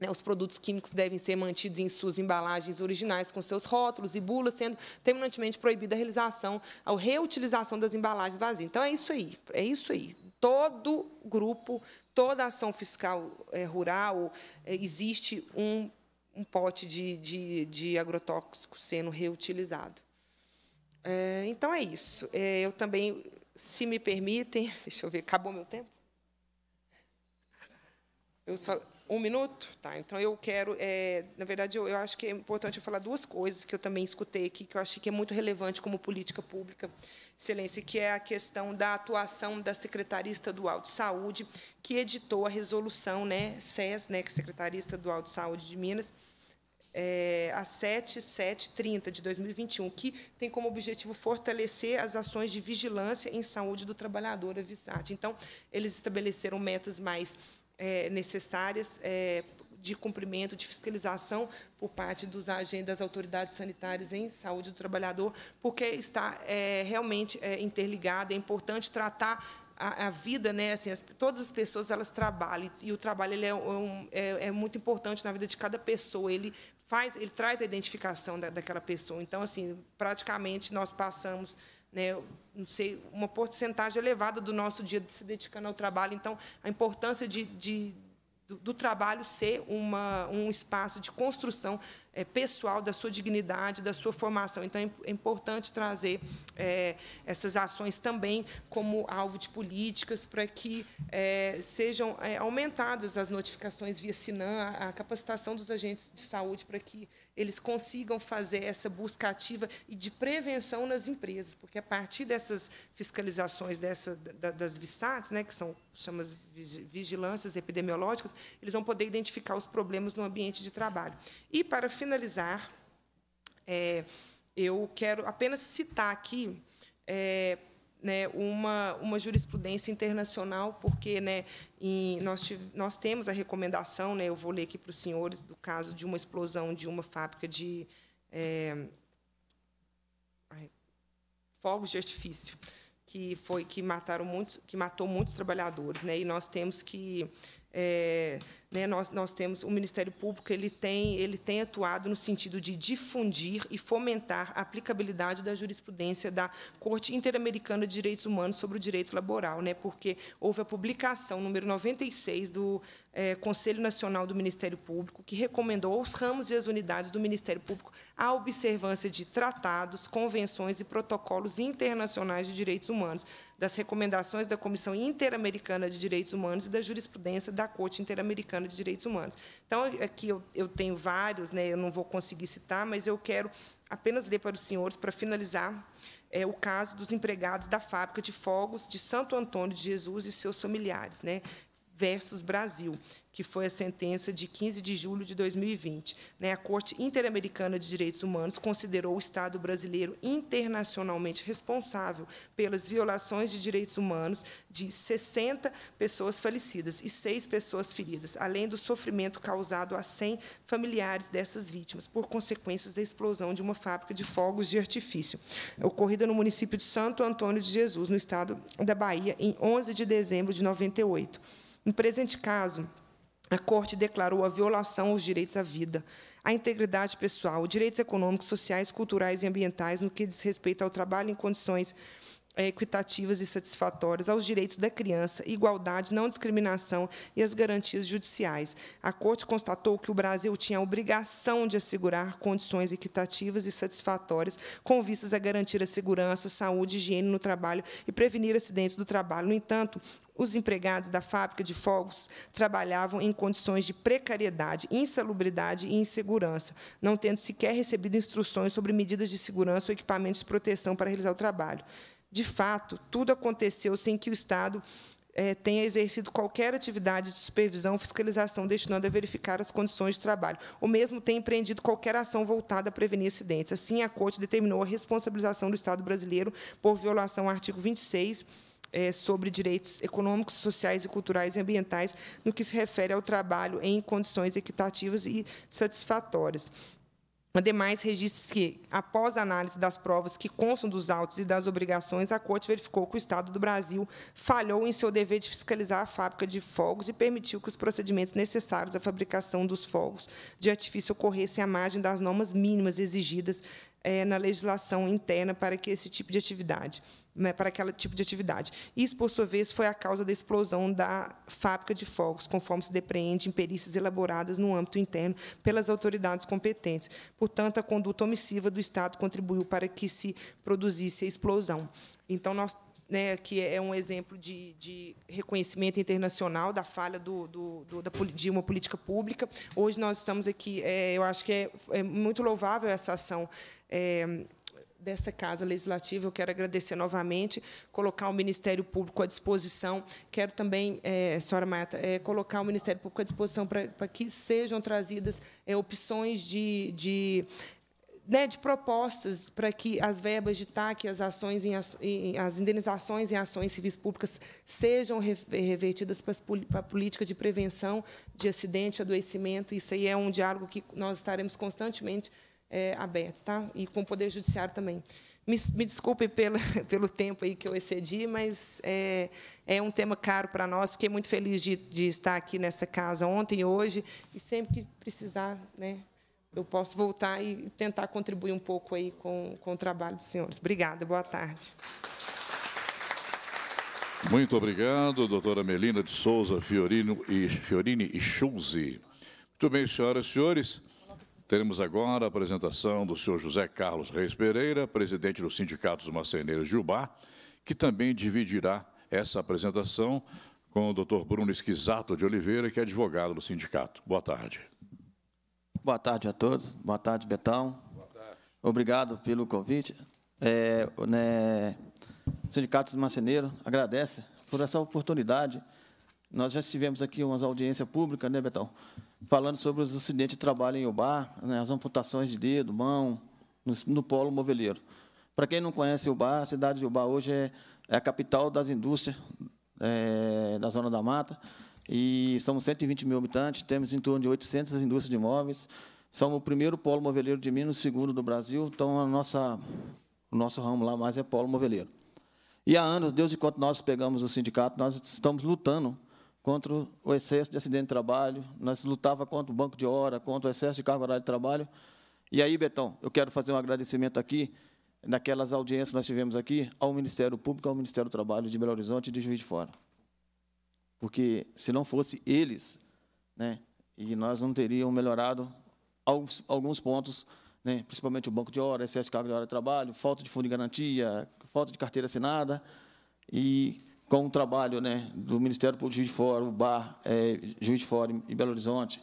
Né, os produtos químicos devem ser mantidos em suas embalagens originais, com seus rótulos e bulas, sendo terminantemente proibida a realização, a reutilização das embalagens vazias. Então, é isso aí, é isso aí todo grupo, toda ação fiscal é, rural, é, existe um, um pote de, de, de, agrotóxico sendo reutilizado. É, então, é isso. eu também, se me permitem... Deixa eu ver, acabou meu tempo? Eu só... Um minuto? Tá, então eu quero. É, na verdade, eu, eu, acho que é importante eu falar duas coisas que eu também escutei aqui, que eu achei que é muito relevante como política pública Excelência, que é a questão da atuação da Secretaria Estadual de Saúde, que editou a resolução, né, SES, né, que é a Secretaria Estadual de Saúde de Minas, é, a 7730 de 2021, que tem como objetivo fortalecer as ações de vigilância em saúde do trabalhador avisado. Então, eles estabeleceram metas mais é, necessárias é, de cumprimento, de fiscalização por parte dos agentes das autoridades sanitárias em saúde do trabalhador, porque está é, realmente é, interligado, é importante tratar a, a, vida, né, assim, as, todas as pessoas elas trabalham e o trabalho ele é, um, é, é, muito importante na vida de cada pessoa. Ele faz, ele traz a identificação da, daquela pessoa. Então, assim, praticamente nós passamos, né, não sei, uma porcentagem elevada do nosso dia se dedicando ao trabalho. Então, a importância de, de do, do trabalho ser uma, um espaço de construção é, pessoal, da sua dignidade, da sua formação. Então, é, é importante trazer é, essas ações também como alvo de políticas para que é, sejam é, aumentadas as notificações via Sinan, a, capacitação dos agentes de saúde para que eles consigam fazer essa busca ativa e de prevenção nas empresas, porque a partir dessas fiscalizações dessa, da, das VISATs, né, que são chamadas vigilâncias epidemiológicas, eles vão poder identificar os problemas no ambiente de trabalho. E, para finalizar, finalizar, é, eu quero apenas citar aqui é, né, uma, uma jurisprudência internacional, porque né, nós, tive, nós temos a recomendação, né, eu vou ler aqui para os senhores, do caso de uma explosão de uma fábrica de é, fogos de artifício, que foi que mataram muitos, que matou muitos trabalhadores, né, e nós temos que é, né, nós, nós temos o Ministério Público ele tem ele tem atuado no sentido de difundir e fomentar a aplicabilidade da jurisprudência da Corte Interamericana de Direitos Humanos sobre o direito laboral, né, porque houve a publicação número 96 do é, Conselho Nacional do Ministério Público que recomendou aos ramos e às unidades do Ministério Público a observância de tratados, convenções e protocolos internacionais de direitos humanos das recomendações da Comissão Interamericana de Direitos Humanos e da jurisprudência da Corte Interamericana de Direitos Humanos. Então, aqui eu, eu tenho vários, né, eu não vou conseguir citar, mas eu quero apenas ler para os senhores, para finalizar, é, o caso dos empregados da fábrica de fogos de Santo Antônio de Jesus e seus familiares. Né? versus Brasil, que foi a sentença de 15 de julho de 2020. Né? A Corte Interamericana de Direitos Humanos considerou o Estado brasileiro internacionalmente responsável pelas violações de direitos humanos de 60 pessoas falecidas e seis pessoas feridas, além do sofrimento causado a 100 familiares dessas vítimas por consequências da explosão de uma fábrica de fogos de artifício, ocorrida no município de Santo Antônio de Jesus, no estado da Bahia, em 11 de dezembro de 98. No presente caso, a Corte declarou a violação aos direitos à vida, à integridade pessoal, direitos econômicos, sociais, culturais e ambientais no que diz respeito ao trabalho em condições é, equitativas e satisfatórias aos direitos da criança, igualdade, não discriminação e as garantias judiciais. A Corte constatou que o Brasil tinha a obrigação de assegurar condições equitativas e satisfatórias com vistas a garantir a segurança, saúde, higiene no trabalho e prevenir acidentes do trabalho. No entanto, os empregados da fábrica de fogos trabalhavam em condições de precariedade, insalubridade e insegurança, não tendo sequer recebido instruções sobre medidas de segurança ou equipamentos de proteção para realizar o trabalho de fato, tudo aconteceu sem que o Estado é, tenha exercido qualquer atividade de supervisão ou fiscalização destinada a verificar as condições de trabalho, ou mesmo tenha empreendido qualquer ação voltada a prevenir acidentes. Assim, a Corte determinou a responsabilização do Estado brasileiro por violação ao artigo 26 é, sobre direitos econômicos, sociais e culturais e ambientais no que se refere ao trabalho em condições equitativas e satisfatórias. Ademais, registre que, após análise das provas que constam dos autos e das obrigações, a Corte verificou que o Estado do Brasil falhou em seu dever de fiscalizar a fábrica de fogos e permitiu que os procedimentos necessários à fabricação dos fogos de artifício ocorressem à margem das normas mínimas exigidas é, na legislação interna para que esse tipo de atividade né, para aquele tipo de atividade. Isso, por sua vez, foi a causa da explosão da fábrica de fogos, conforme se depreende em perícias elaboradas no âmbito interno pelas autoridades competentes. Portanto, a conduta omissiva do Estado contribuiu para que se produzisse a explosão. Então, nós né, que é um exemplo de, de, reconhecimento internacional da falha do, do, do, da, de uma política pública. Hoje nós estamos aqui, é, eu acho que é, é muito louvável essa ação é, dessa Casa Legislativa. Eu quero agradecer novamente, colocar o Ministério Público à disposição. Quero também, é, senhora Marta, é, colocar o Ministério Público à disposição para, que sejam trazidas é, opções de, de né, de propostas para que as verbas de TAC, as ações em, as indenizações em ações civis públicas sejam revertidas para, para a política de prevenção de acidente, adoecimento. Isso aí é um diálogo que nós estaremos constantemente é, abertos, tá? E com o Poder Judiciário também. Me, me desculpe pela, pelo tempo aí que eu excedi, mas é, é um tema caro para nós. Fiquei muito feliz de, de, estar aqui nessa casa ontem e hoje, e sempre que precisar, né, eu posso voltar e tentar contribuir um pouco aí com, com o trabalho dos senhores. Obrigada, boa tarde. Muito obrigado, doutora Melina de Souza Fiorino e, Fiorini e Schulze. Muito bem, senhoras e senhores. Teremos agora a apresentação do senhor José Carlos Reis Pereira, presidente do Sindicato dos Marceneiros de Ubá, que também dividirá essa apresentação com o doutor Bruno Esquisato de Oliveira, que é advogado do sindicato. Boa tarde. Boa tarde a todos. Boa tarde, Betão. Boa tarde. Obrigado pelo convite. É, né, o Sindicato dos Marceneiros agradece por essa oportunidade. Nós já estivemos aqui umas audiências públicas, né, Betão? falando sobre os acidentes de trabalho em Ubar, né, as amputações de dedo, mão, no, no polo moveleiro. Para quem não conhece Ubar, a cidade de Ubar hoje é, é a capital das indústrias é, da Zona da Mata, e somos 120 mil habitantes, temos em torno de 800 indústrias de imóveis, somos o primeiro polo moveleiro de Minas, o segundo do Brasil, então a nossa, o nosso ramo lá mais é polo moveleiro. E há anos, Deus enquanto nós pegamos o sindicato, nós estamos lutando contra o excesso de acidente de trabalho, nós lutava contra o banco de hora, contra o excesso de carga horária de trabalho. E aí, Betão, eu quero fazer um agradecimento aqui, naquelas audiências que nós tivemos aqui, ao Ministério Público, ao Ministério do Trabalho de Belo Horizonte e de Juiz de Fora. Porque, se não fosse eles, né, e nós não teríamos melhorado alguns, alguns pontos, né, principalmente o banco de hora, excesso de carga de hora de trabalho, falta de fundo de garantia, falta de carteira assinada, e com o trabalho né, do Ministério Público de de Fora, o BAR, é, Juiz de Fora em Belo Horizonte,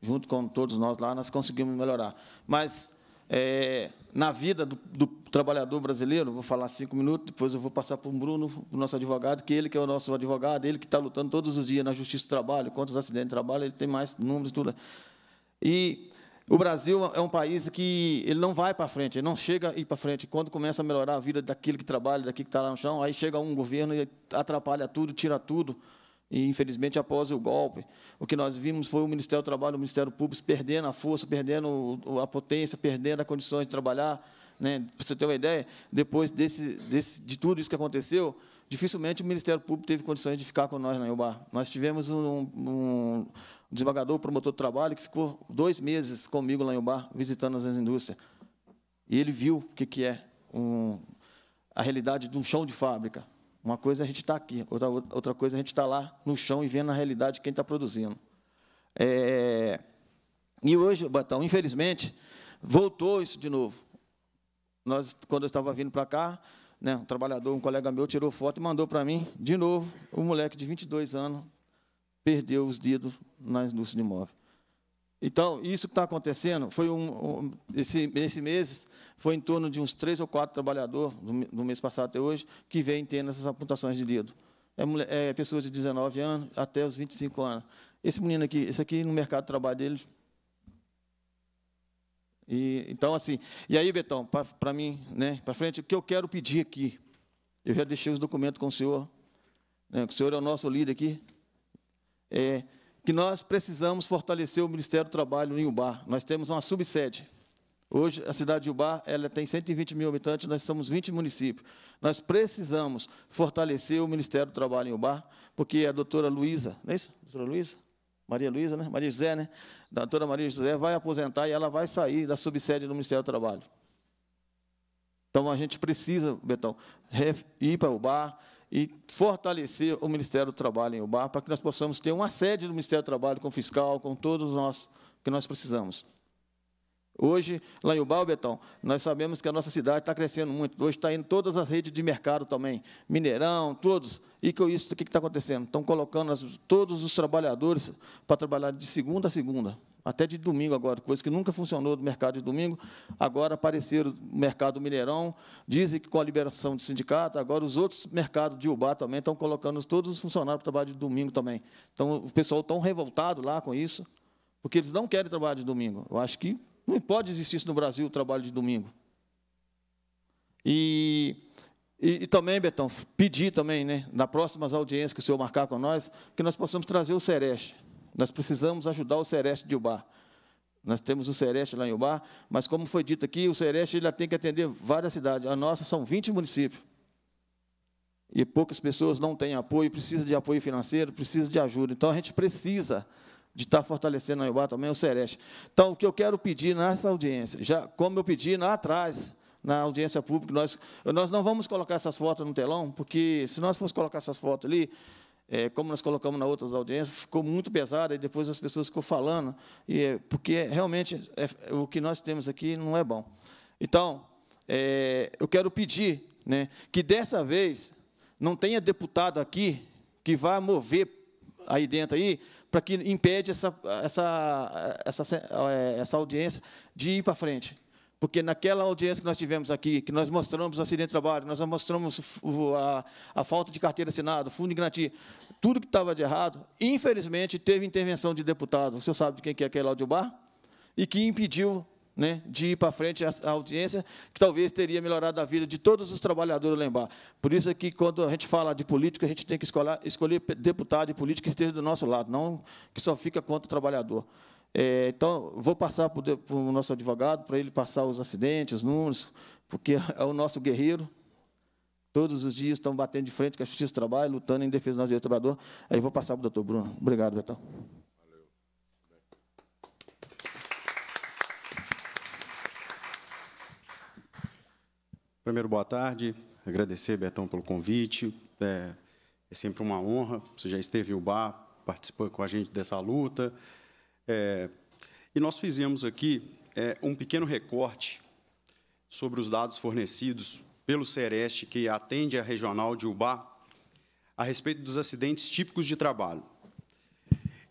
junto com todos nós lá, nós conseguimos melhorar. Mas, é, na vida do, do, trabalhador brasileiro, vou falar cinco minutos, depois eu vou passar para o Bruno, o nosso advogado, que ele que é o nosso advogado, ele que está lutando todos os dias na Justiça do Trabalho, contra os acidentes de trabalho, ele tem mais números e tudo. E o Brasil é um país que ele não vai para frente, ele não chega a ir para frente. Quando começa a melhorar a vida daquele que trabalha, daquele que está lá no chão, aí chega um governo e atrapalha tudo, tira tudo. E, infelizmente, após o golpe, o que nós vimos foi o Ministério do Trabalho, o Ministério Público perdendo a força, perdendo a potência, perdendo as condições de trabalhar. Né? Para você ter uma ideia, depois desse, desse, de tudo isso que aconteceu, dificilmente o Ministério Público teve condições de ficar com nós na Iubá. Nós tivemos um, um o desembargador, o promotor de trabalho, que ficou dois meses comigo lá em Ubar, visitando as indústrias. E ele viu o que, que é um, a realidade de um chão de fábrica. Uma coisa é a gente está aqui, outra, outra coisa é a gente está lá no chão e vendo a realidade quem está produzindo. É, e hoje, Batão, infelizmente, voltou isso de novo. Nós, quando eu estava vindo para cá, né, um trabalhador, um colega meu, tirou foto e mandou para mim, de novo, um moleque de 22 anos, perdeu os dedos na indústria de imóvel. Então, isso que está acontecendo, foi um, um, esse, esse mês, foi em torno de uns três ou quatro trabalhadores, do, do mês passado até hoje, que vêm tendo essas apontações de dedo. É, mulher, é pessoas de 19 anos até os 25 anos. Esse menino aqui, esse aqui no mercado de trabalho dele. E, então, assim, e aí, Betão, para mim, né, para frente, o que eu quero pedir aqui? Eu já deixei os documentos com o senhor. Né, o senhor é o nosso líder aqui, é, que nós precisamos fortalecer o Ministério do Trabalho em Ubar. Nós temos uma subsede. Hoje, a cidade de Ubar ela tem 120 mil habitantes, nós somos 20 municípios. Nós precisamos fortalecer o Ministério do Trabalho em Ubar, porque a doutora Luísa, não é isso? Doutora Luísa? Maria Luísa, né? Maria José, né? A doutora Maria José vai aposentar e ela vai sair da subsede do Ministério do Trabalho. Então, a gente precisa, Betão, ir para Ubar, e fortalecer o Ministério do Trabalho em Ubar, para que nós possamos ter uma sede do Ministério do Trabalho com fiscal, com todos nós que nós precisamos. Hoje, lá em Ubal, Betão, nós sabemos que a nossa cidade está crescendo muito. Hoje está indo todas as redes de mercado também, Mineirão, todos. E com isso, o que está acontecendo? Estão colocando todos os trabalhadores para trabalhar de segunda a segunda até de domingo agora, coisa que nunca funcionou do mercado de domingo. Agora apareceram o mercado Mineirão, dizem que com a liberação do sindicato, agora os outros mercados de Ubá também estão colocando todos os funcionários para trabalho de domingo também. Então, o pessoal tão revoltado lá com isso, porque eles não querem trabalho de domingo. Eu acho que não pode existir isso no Brasil, o trabalho de domingo. E e, e, também, Betão, pedir também, né, nas próximas audiências que o senhor marcar com nós, que nós possamos trazer o Sereste. Nós precisamos ajudar o Sereste de Ubar. Nós temos o Sereste lá em Ubar, mas como foi dito aqui, o Sereste ele tem que atender várias cidades. A nossa são 20 municípios. E poucas pessoas não têm apoio, precisa de apoio financeiro, precisa de ajuda. Então a gente precisa de estar tá fortalecendo a Ubar também o Sereste. Então, o que eu quero pedir nessa audiência, já como eu pedi lá atrás, na audiência pública, nós, nós não vamos colocar essas fotos no telão, porque se nós fosse colocar essas fotos ali, é, como nós colocamos na outras audiências, ficou muito pesado e depois as pessoas ficou falando, e, é, porque realmente é, o que nós temos aqui não é bom. Então, é, eu quero pedir né, que dessa vez não tenha deputado aqui que vá mover aí dentro aí para que impede essa, essa, essa, essa é, audiência de ir para frente. Porque naquela audiência que nós tivemos aqui, que nós mostramos o acidente de trabalho, nós mostramos a, a falta de carteira assinada, fundo de garantia, tudo que estava de errado, infelizmente teve intervenção de deputado. O senhor sabe de quem que é aquele audiobar? E que impediu né, de ir para frente a audiência, que talvez teria melhorado a vida de todos os trabalhadores lá Por isso é que, quando a gente fala de política, a gente tem que escolher, escolher deputado e político que esteja do nosso lado, não que só fica contra o trabalhador. É, então, vou passar para o nosso advogado, para ele passar os acidentes, os números, porque é o nosso guerreiro. Todos os dias estão batendo de frente com a Justiça do Trabalho, lutando em defesa do nosso trabalhador. Aí vou passar para o doutor Bruno. Obrigado, Betão. Valeu. Primeiro, boa tarde. Agradecer, Betão, pelo convite. É, é sempre uma honra. Você já esteve no bar, participou com a gente dessa luta. É, e nós fizemos aqui é, um pequeno recorte sobre os dados fornecidos pelo Sereste, que atende a regional de Ubá, a respeito dos acidentes típicos de trabalho.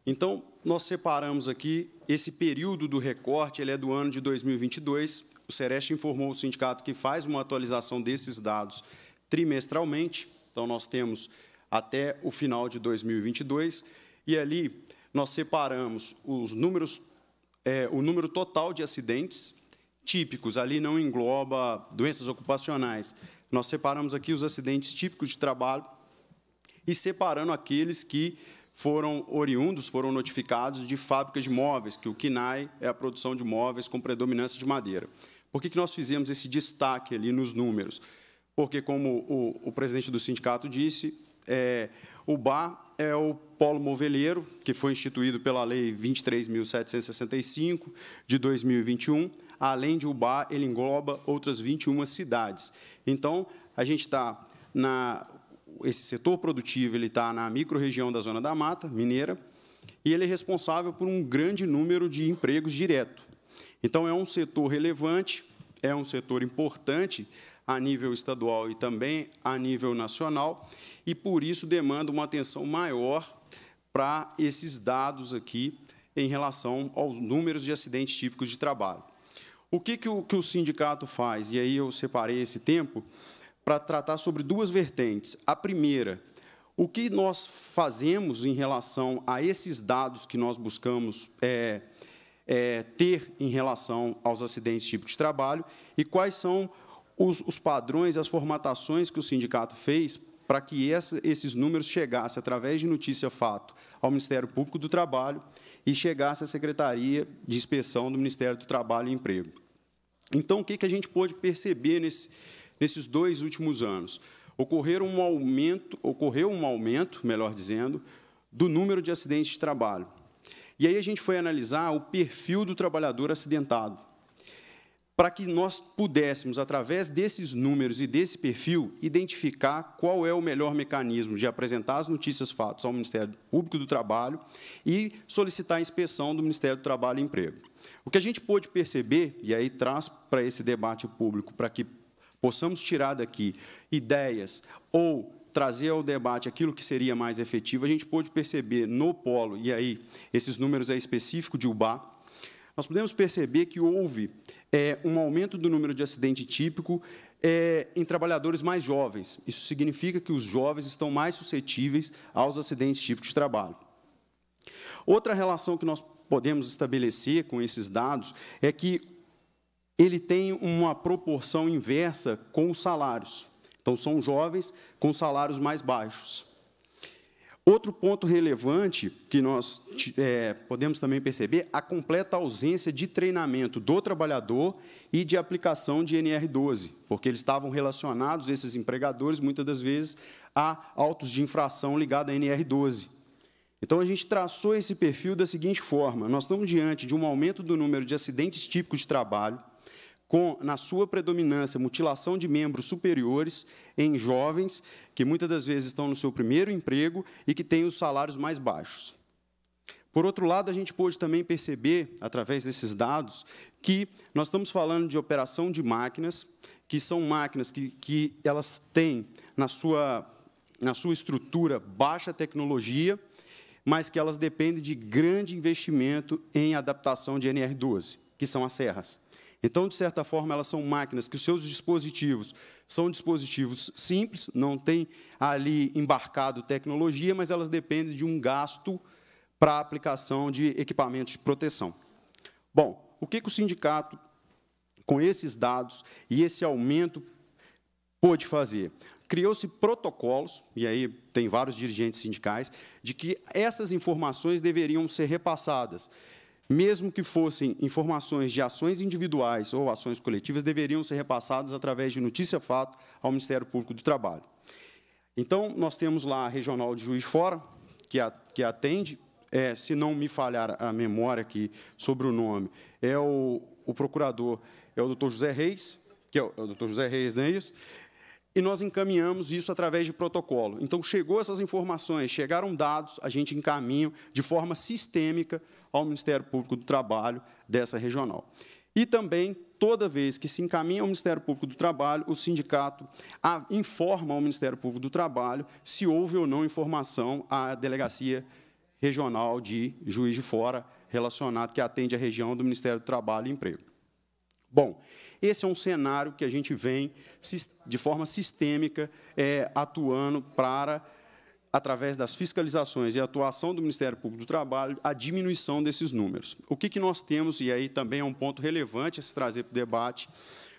Então, nós separamos aqui esse período do recorte, ele é do ano de 2022. O Sereste informou o sindicato que faz uma atualização desses dados trimestralmente, então nós temos até o final de 2022, e ali nós separamos os números, é, o número total de acidentes típicos, ali não engloba doenças ocupacionais. Nós separamos aqui os acidentes típicos de trabalho e separando aqueles que foram oriundos, foram notificados de fábricas de móveis, que o KINAI é a produção de móveis com predominância de madeira. Por que, que nós fizemos esse destaque ali nos números? Porque, como o, o presidente do sindicato disse, é, o bar é o polo moveleiro, que foi instituído pela Lei 23.765, de 2021. Além de Ubá, ele engloba outras 21 cidades. Então, a gente está na... Esse setor produtivo ele está na microrregião da Zona da Mata, mineira, e ele é responsável por um grande número de empregos direto. Então, é um setor relevante, é um setor importante a nível estadual e também a nível nacional, e por isso demanda uma atenção maior para esses dados aqui em relação aos números de acidentes típicos de trabalho. O que, que, o, que o sindicato faz? E aí eu separei esse tempo para tratar sobre duas vertentes. A primeira, o que nós fazemos em relação a esses dados que nós buscamos é, é, ter em relação aos acidentes típicos de trabalho e quais são os, os padrões e as formatações que o sindicato fez para que essa, esses números chegassem, através de notícia-fato, ao Ministério Público do Trabalho e chegasse à Secretaria de Inspeção do Ministério do Trabalho e Emprego. Então, o que, que a gente pôde perceber nesse, nesses dois últimos anos? Ocorreram um aumento, ocorreu um aumento, melhor dizendo, do número de acidentes de trabalho. E aí a gente foi analisar o perfil do trabalhador acidentado para que nós pudéssemos, através desses números e desse perfil, identificar qual é o melhor mecanismo de apresentar as notícias fatos ao Ministério Público do Trabalho e solicitar a inspeção do Ministério do Trabalho e Emprego. O que a gente pôde perceber, e aí traz para esse debate público, para que possamos tirar daqui ideias ou trazer ao debate aquilo que seria mais efetivo, a gente pôde perceber no polo, e aí esses números é específico de UBA, nós podemos perceber que houve é, um aumento do número de acidente típico é, em trabalhadores mais jovens. Isso significa que os jovens estão mais suscetíveis aos acidentes típicos de trabalho. Outra relação que nós podemos estabelecer com esses dados é que ele tem uma proporção inversa com os salários. Então, são jovens com salários mais baixos. Outro ponto relevante que nós é, podemos também perceber a completa ausência de treinamento do trabalhador e de aplicação de NR12, porque eles estavam relacionados, esses empregadores, muitas das vezes, a autos de infração ligada à NR12. Então, a gente traçou esse perfil da seguinte forma: nós estamos diante de um aumento do número de acidentes típicos de trabalho, com, na sua predominância, mutilação de membros superiores em jovens que muitas das vezes estão no seu primeiro emprego e que têm os salários mais baixos. Por outro lado, a gente pôde também perceber, através desses dados, que nós estamos falando de operação de máquinas, que são máquinas que, que elas têm na sua, na sua estrutura baixa tecnologia, mas que elas dependem de grande investimento em adaptação de NR12, que são as serras. Então, de certa forma, elas são máquinas, que os seus dispositivos são dispositivos simples, não tem ali embarcado tecnologia, mas elas dependem de um gasto para a aplicação de equipamentos de proteção. Bom, o que, que o sindicato, com esses dados e esse aumento, pôde fazer? Criou-se protocolos, e aí tem vários dirigentes sindicais, de que essas informações deveriam ser repassadas mesmo que fossem informações de ações individuais ou ações coletivas, deveriam ser repassadas através de notícia-fato ao Ministério Público do Trabalho. Então, nós temos lá a Regional de Juiz Fora, que, a, que atende, é, se não me falhar a memória aqui sobre o nome, é o, o procurador, é o doutor José Reis, que é o, é o doutor José Reis, não é isso? e nós encaminhamos isso através de protocolo. Então, chegou essas informações, chegaram dados, a gente encaminha de forma sistêmica ao Ministério Público do Trabalho dessa regional. E também, toda vez que se encaminha ao Ministério Público do Trabalho, o sindicato informa ao Ministério Público do Trabalho se houve ou não informação à delegacia regional de Juiz de Fora, relacionado que atende a região do Ministério do Trabalho e Emprego. Bom, esse é um cenário que a gente vem de forma sistêmica é, atuando para através das fiscalizações e atuação do Ministério Público do Trabalho, a diminuição desses números. O que, que nós temos, e aí também é um ponto relevante a se trazer para o debate,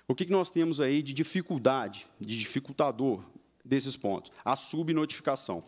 o que, que nós temos aí de dificuldade, de dificultador desses pontos? A subnotificação.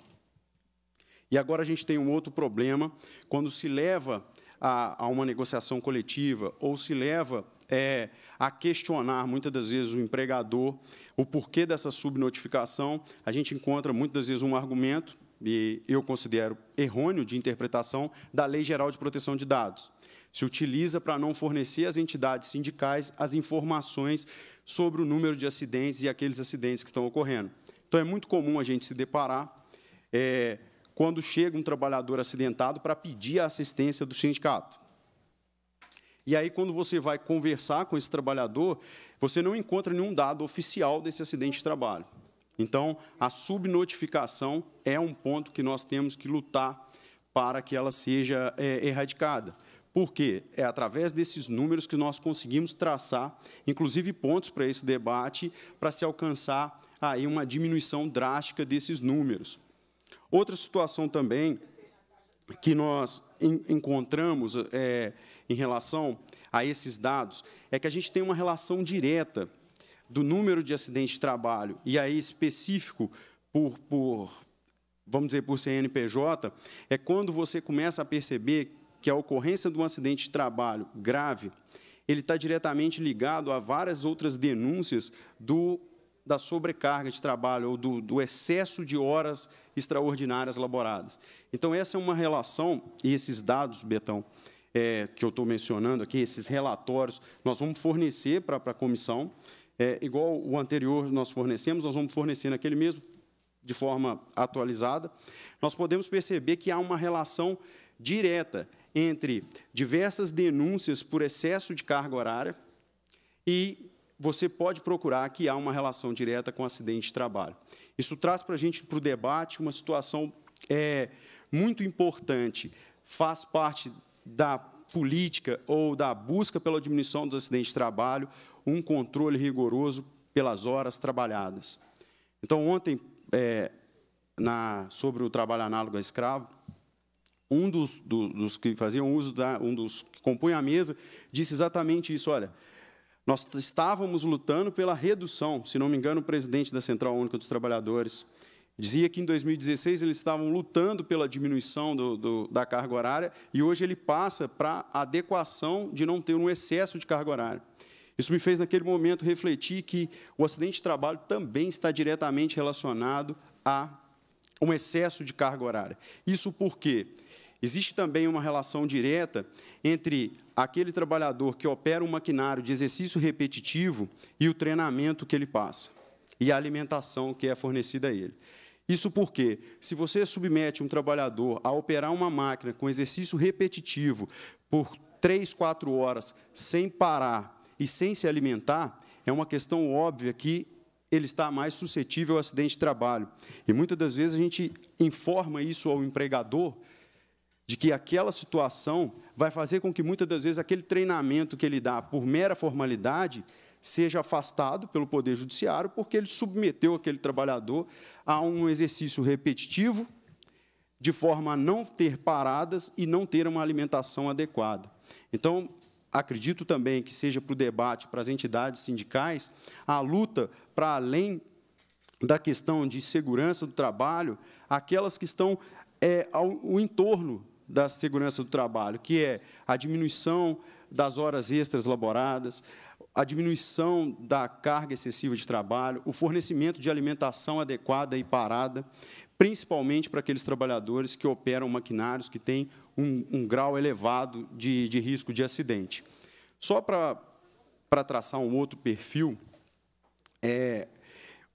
E agora a gente tem um outro problema, quando se leva a, a uma negociação coletiva ou se leva é, a questionar muitas das vezes o empregador o porquê dessa subnotificação, a gente encontra muitas das vezes um argumento, e eu considero errôneo de interpretação, da Lei Geral de Proteção de Dados. Se utiliza para não fornecer às entidades sindicais as informações sobre o número de acidentes e aqueles acidentes que estão ocorrendo. Então, é muito comum a gente se deparar é, quando chega um trabalhador acidentado para pedir a assistência do sindicato. E aí, quando você vai conversar com esse trabalhador, você não encontra nenhum dado oficial desse acidente de trabalho. Então, a subnotificação é um ponto que nós temos que lutar para que ela seja é, erradicada. Porque é através desses números que nós conseguimos traçar, inclusive, pontos para esse debate, para se alcançar aí uma diminuição drástica desses números. Outra situação também que nós encontramos é, em relação a esses dados é que a gente tem uma relação direta do número de acidentes de trabalho, e aí específico por, por, vamos dizer, por CNPJ, é quando você começa a perceber que a ocorrência de um acidente de trabalho grave, ele está diretamente ligado a várias outras denúncias do da sobrecarga de trabalho ou do, do excesso de horas extraordinárias laboradas. Então, essa é uma relação, e esses dados, Betão, é, que eu estou mencionando aqui, esses relatórios, nós vamos fornecer para a comissão, é, igual o anterior nós fornecemos, nós vamos fornecer naquele mesmo, de forma atualizada. Nós podemos perceber que há uma relação direta entre diversas denúncias por excesso de carga horária e você pode procurar que há uma relação direta com acidente de trabalho. Isso traz para a gente, para o debate, uma situação é, muito importante. Faz parte da política ou da busca pela diminuição dos acidentes de trabalho um controle rigoroso pelas horas trabalhadas. Então, ontem, é, na, sobre o trabalho análogo a escravo, um dos, do, dos que faziam uso, da, um dos que compõem a mesa, disse exatamente isso, olha, nós estávamos lutando pela redução, se não me engano, o presidente da Central Única dos Trabalhadores dizia que em 2016 eles estavam lutando pela diminuição do, do, da carga horária e hoje ele passa para adequação de não ter um excesso de carga horária. Isso me fez, naquele momento, refletir que o acidente de trabalho também está diretamente relacionado a um excesso de carga horária. Isso por porque Existe também uma relação direta entre aquele trabalhador que opera um maquinário de exercício repetitivo e o treinamento que ele passa e a alimentação que é fornecida a ele. Isso porque, se você submete um trabalhador a operar uma máquina com exercício repetitivo por três, quatro horas, sem parar e sem se alimentar, é uma questão óbvia que ele está mais suscetível ao acidente de trabalho. E muitas das vezes a gente informa isso ao empregador de que aquela situação vai fazer com que muitas das vezes aquele treinamento que ele dá por mera formalidade seja afastado pelo Poder Judiciário, porque ele submeteu aquele trabalhador a um exercício repetitivo, de forma a não ter paradas e não ter uma alimentação adequada. Então, acredito também que seja para o debate, para as entidades sindicais, a luta para além da questão de segurança do trabalho, aquelas que estão é, ao, entorno da segurança do trabalho, que é a diminuição das horas extras laboradas, a diminuição da carga excessiva de trabalho, o fornecimento de alimentação adequada e parada, principalmente para aqueles trabalhadores que operam maquinários que têm um, um grau elevado de, de risco de acidente. Só para, para traçar um outro perfil, é,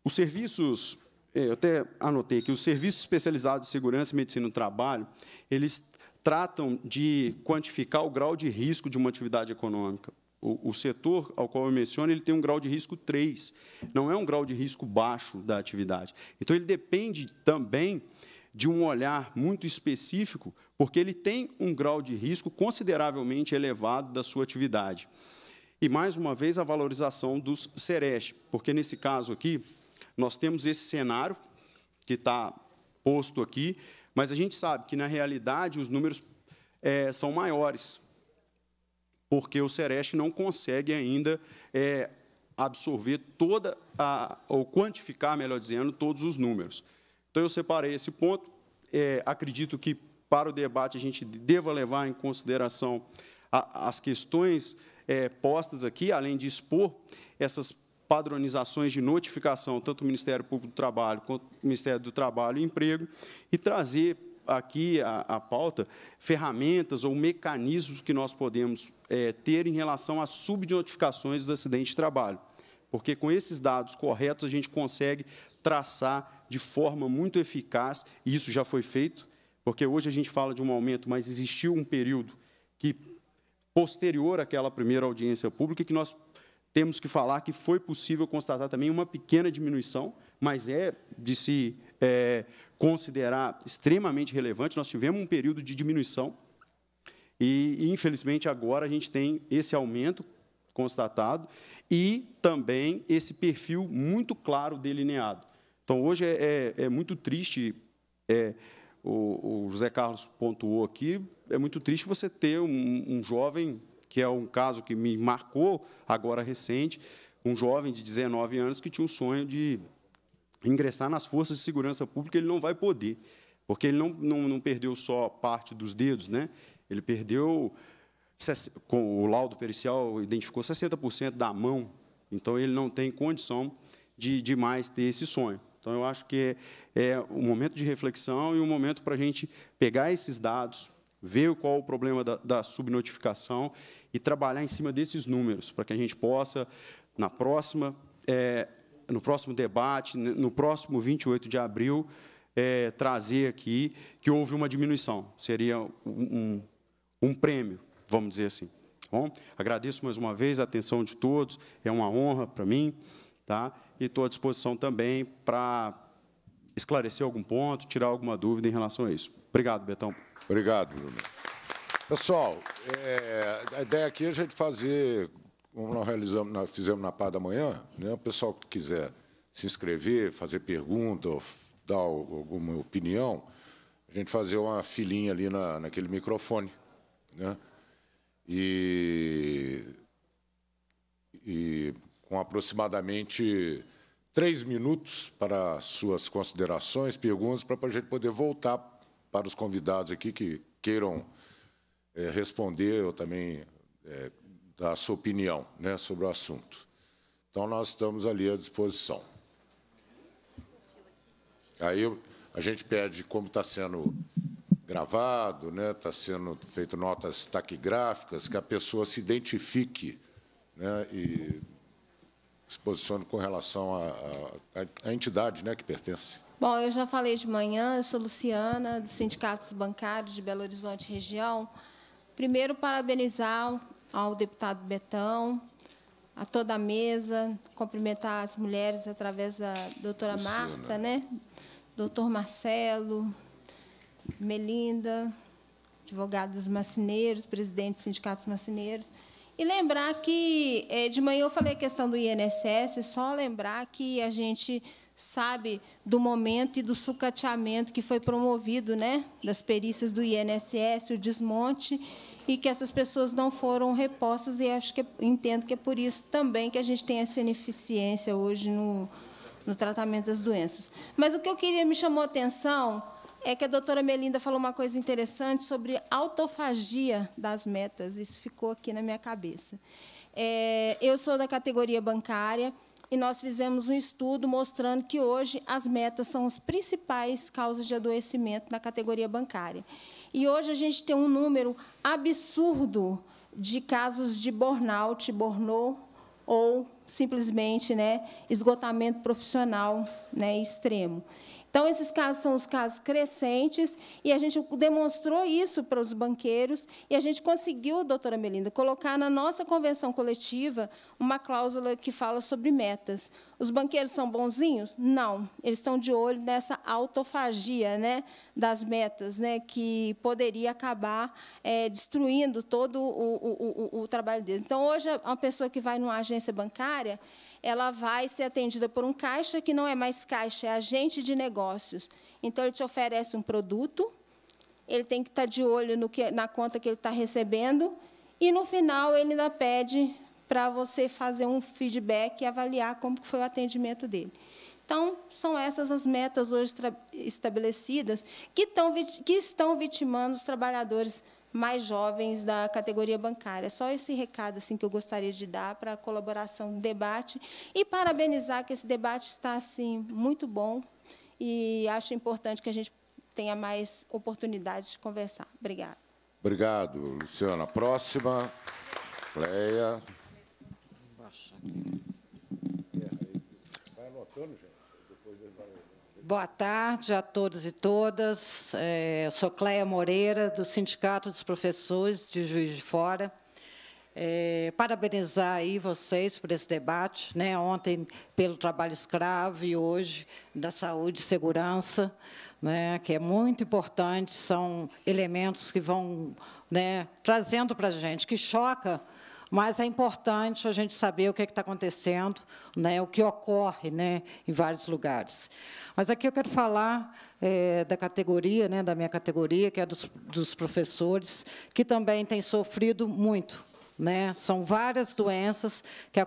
os serviços, é, eu até anotei que os serviços especializados de segurança e medicina do trabalho, eles tratam de quantificar o grau de risco de uma atividade econômica. O, o, setor ao qual eu menciono ele tem um grau de risco 3, não é um grau de risco baixo da atividade. Então, ele depende também de um olhar muito específico, porque ele tem um grau de risco consideravelmente elevado da sua atividade. E, mais uma vez, a valorização dos SERES, porque, nesse caso aqui, nós temos esse cenário que está posto aqui, mas a gente sabe que, na realidade, os números é, são maiores, porque o Sereste não consegue ainda é, absorver toda a, ou quantificar, melhor dizendo, todos os números. Então, eu separei esse ponto. É, acredito que, para o debate, a gente deva levar em consideração a, as questões é, postas aqui, além de expor essas padronizações de notificação, tanto o Ministério Público do Trabalho quanto o Ministério do Trabalho e Emprego, e trazer aqui a, a pauta ferramentas ou mecanismos que nós podemos é, ter em relação às subnotificações dos acidentes de trabalho. Porque com esses dados corretos a gente consegue traçar de forma muito eficaz, e isso já foi feito, porque hoje a gente fala de um aumento, mas existiu um período que posterior àquela primeira audiência pública que nós temos que falar que foi possível constatar também uma pequena diminuição, mas é de se é, considerar extremamente relevante. Nós tivemos um período de diminuição e, infelizmente, agora a gente tem esse aumento constatado e também esse perfil muito claro delineado. Então, hoje é, é, é muito triste, é, o, o, José Carlos pontuou aqui, é muito triste você ter um, um jovem que é um caso que me marcou agora recente, um jovem de 19 anos que tinha um sonho de ingressar nas forças de segurança pública, ele não vai poder, porque ele não, não, não perdeu só parte dos dedos, né? ele perdeu, com o laudo pericial identificou 60% da mão, então ele não tem condição de, de mais ter esse sonho. Então, eu acho que é, é um momento de reflexão e um momento para a gente pegar esses dados, ver qual o problema da, da subnotificação e trabalhar em cima desses números, para que a gente possa, na próxima, é, no próximo debate, no próximo 28 de abril, é, trazer aqui que houve uma diminuição. Seria um, um, um prêmio, vamos dizer assim. Tá bom, agradeço mais uma vez a atenção de todos, é uma honra para mim, tá? e estou à disposição também para esclarecer algum ponto, tirar alguma dúvida em relação a isso. Obrigado, Betão. Obrigado, Bruno. Pessoal, é, a ideia aqui é a gente fazer, como nós, realizamos, nós fizemos na Pá da Manhã, né, o pessoal que quiser se inscrever, fazer pergunta, dar alguma opinião, a gente fazer uma filinha ali na, naquele microfone. Né? E, e com aproximadamente três minutos para suas considerações, perguntas, para a gente poder voltar para os convidados aqui que queiram é, responder ou também é, dar a sua opinião né, sobre o assunto. Então, nós estamos ali à disposição. Aí a gente pede, como está sendo gravado, né, está né, sendo feito notas taquigráficas, que a pessoa se identifique né, e se posicione com relação à entidade né, que pertence. Bom, eu já falei de manhã, eu sou Luciana, do Sindicatos Bancários de Belo Horizonte Região. Primeiro, parabenizar ao deputado Betão, a toda a mesa, cumprimentar as mulheres através da doutora Luciana. Marta, né? doutor Marcelo, Melinda, advogados marceneiros, presidente dos sindicatos marceneiros. E lembrar que, eh, de manhã eu falei a questão do INSS, só lembrar que a gente sabe do momento e do sucateamento que foi promovido, né, das perícias do INSS, o desmonte e que essas pessoas não foram repostas e acho que entendo que é por isso também que a gente tem essa ineficiência hoje no, no tratamento das doenças. Mas o que eu queria me chamou a atenção é que a doutora Melinda falou uma coisa interessante sobre autofagia das metas. Isso ficou aqui na minha cabeça. É, eu sou da categoria bancária e nós fizemos um estudo mostrando que hoje as metas são as principais causas de adoecimento na categoria bancária. E hoje a gente tem um número absurdo de casos de burnout, burnout ou simplesmente né, esgotamento profissional né, extremo. Então, esses casos são os casos crescentes, e a gente demonstrou isso para os banqueiros, e a gente conseguiu, doutora Melinda, colocar na nossa convenção coletiva uma cláusula que fala sobre metas. Os banqueiros são bonzinhos? Não. Eles estão de olho nessa autofagia né, das metas, né, que poderia acabar é, destruindo todo o, o, o, o trabalho deles. Então, hoje, uma pessoa que vai numa agência bancária, ela vai ser atendida por um caixa que não é mais caixa, é agente de negócios. Então, ele te oferece um produto, ele tem que estar tá de olho no que, na conta que ele está recebendo, e, no final, ele ainda pede para você fazer um feedback e avaliar como foi o atendimento dele. Então, são essas as metas hoje estabelecidas que estão, que estão vitimando os trabalhadores mais jovens da categoria bancária. Só esse recado assim que eu gostaria de dar para a colaboração do debate e parabenizar que esse debate está assim muito bom e acho importante que a gente tenha mais oportunidades de conversar. Obrigada. Obrigado, Luciana. Próxima, Cleia. Vai anotando, gente. Boa tarde a todos e todas. É, sou Cleia Moreira, do Sindicato dos Professores de Juiz de Fora. É, parabenizar aí vocês por esse debate, né? ontem pelo trabalho escravo e hoje da saúde e segurança, né? que é muito importante, são elementos que vão né, trazendo para a gente, que choca mas é importante a gente saber o que é está acontecendo, né, o que ocorre né, em vários lugares. Mas aqui eu quero falar é, da categoria, né, da minha categoria, que é dos, dos professores, que também tem sofrido muito né? São várias doenças que,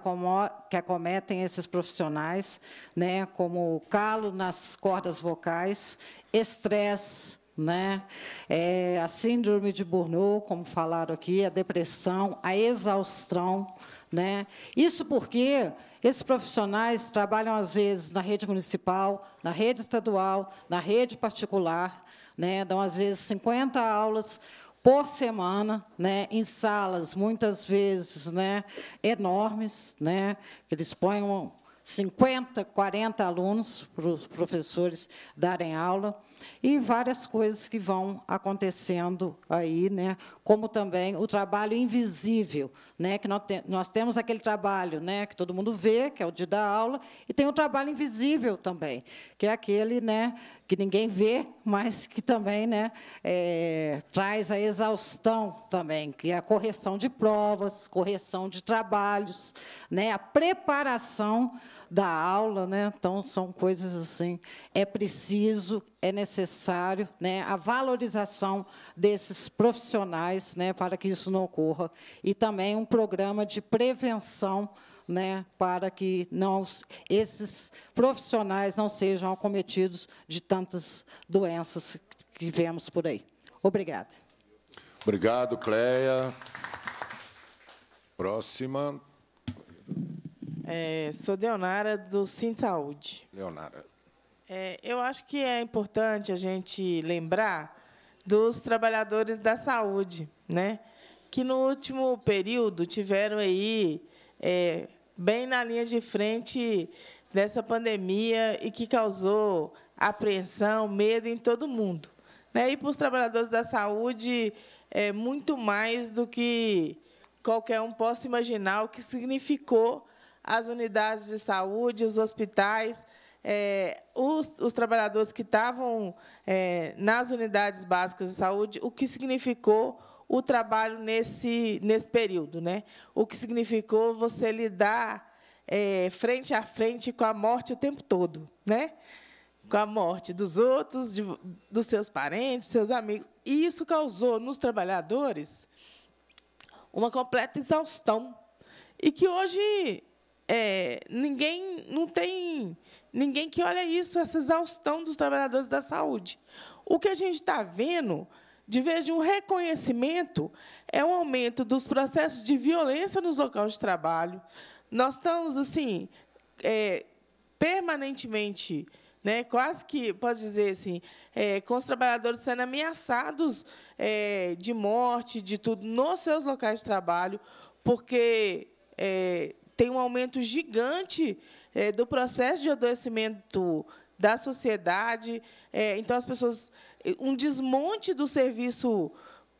que, acometem esses profissionais, né? como calo nas cordas vocais, estresse, né? É, a síndrome de Burnout, como falaram aqui, a depressão, a exaustão, né? Isso porque esses profissionais trabalham às vezes na rede municipal, na rede estadual, na rede particular, né? Dão às vezes 50 aulas por semana, né, em salas muitas vezes, né, enormes, né, que eles põem 50, 40 alunos para os professores darem aula e várias coisas que vão acontecendo aí, né? como também o trabalho invisível, né? que nós, te nós temos aquele trabalho né? que todo mundo vê, que é o de dar aula, e tem o trabalho invisível também, que é aquele né? que ninguém vê, mas que também né? É, traz a exaustão também, que é a correção de provas, correção de trabalhos, né? a preparação da aula, né? Então são coisas assim. É preciso, é necessário, né? A valorização desses profissionais, né? Para que isso não ocorra e também um programa de prevenção, né? Para que não esses profissionais não sejam acometidos de tantas doenças que vemos por aí. Obrigada. Obrigado, Cleia. Próxima. É, sou Leonara, do Sim Saúde. Leonara. É, eu acho que é importante a gente lembrar dos trabalhadores da saúde, né? que no último período tiveram aí é, bem na linha de frente dessa pandemia e que causou apreensão, medo em todo mundo. Né? E para os trabalhadores da saúde, é muito mais do que qualquer um possa imaginar o que significou as unidades de saúde, os hospitais, é, os, os, trabalhadores que estavam é, nas unidades básicas de saúde, o que significou o trabalho nesse, nesse período, né? o que significou você lidar é, frente a frente com a morte o tempo todo, né? com a morte dos outros, de, dos seus parentes, seus amigos. E isso causou nos trabalhadores uma completa exaustão. E que hoje é, ninguém não tem ninguém que olha isso, essa exaustão dos trabalhadores da saúde. O que a gente está vendo, de vez de um reconhecimento, é um aumento dos processos de violência nos locais de trabalho. Nós estamos assim é, permanentemente, né, quase que pode dizer assim, é, com os trabalhadores sendo ameaçados é, de morte, de tudo, nos seus locais de trabalho, porque é, tem um aumento gigante é, do processo de adoecimento da sociedade. É, então, as pessoas. É, um desmonte do serviço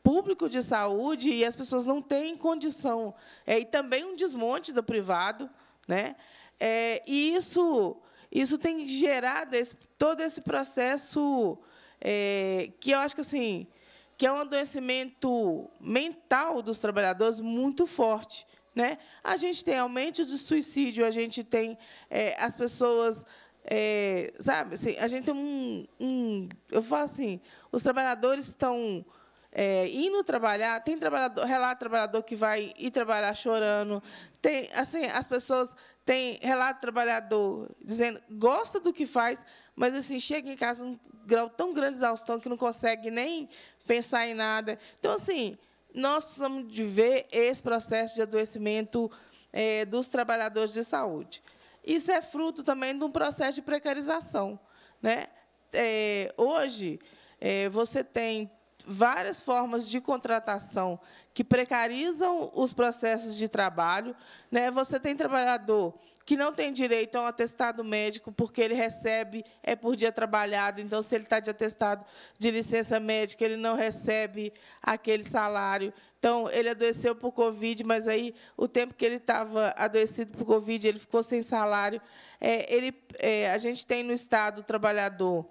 público de saúde e as pessoas não têm condição. É, e também um desmonte do privado. Né? É, e isso, isso tem gerado esse, todo esse processo é, que eu acho que assim que é um adoecimento mental dos trabalhadores muito forte. Né? A gente tem aumento de suicídio, a gente tem é, as pessoas. É, sabe, assim, a gente tem um, um, Eu falo assim: os trabalhadores estão é, indo trabalhar, tem trabalhador, relato trabalhador que vai ir trabalhar chorando, tem assim as pessoas têm relato trabalhador dizendo gosta do que faz, mas assim chega em casa um grau tão grande de exaustão que não consegue nem pensar em nada. Então assim, nós precisamos de ver esse processo de adoecimento é, dos trabalhadores de saúde. Isso é fruto também de um processo de precarização. Né? É, hoje, é, você tem várias formas de contratação que precarizam os processos de trabalho. Né? Você tem trabalhador que não tem direito a um atestado médico, porque ele recebe é por dia trabalhado. Então, se ele está de atestado de licença médica, ele não recebe aquele salário. Então, ele adoeceu por Covid, mas aí o tempo que ele estava adoecido por Covid, ele ficou sem salário. É, ele, é, a gente tem no Estado o trabalhador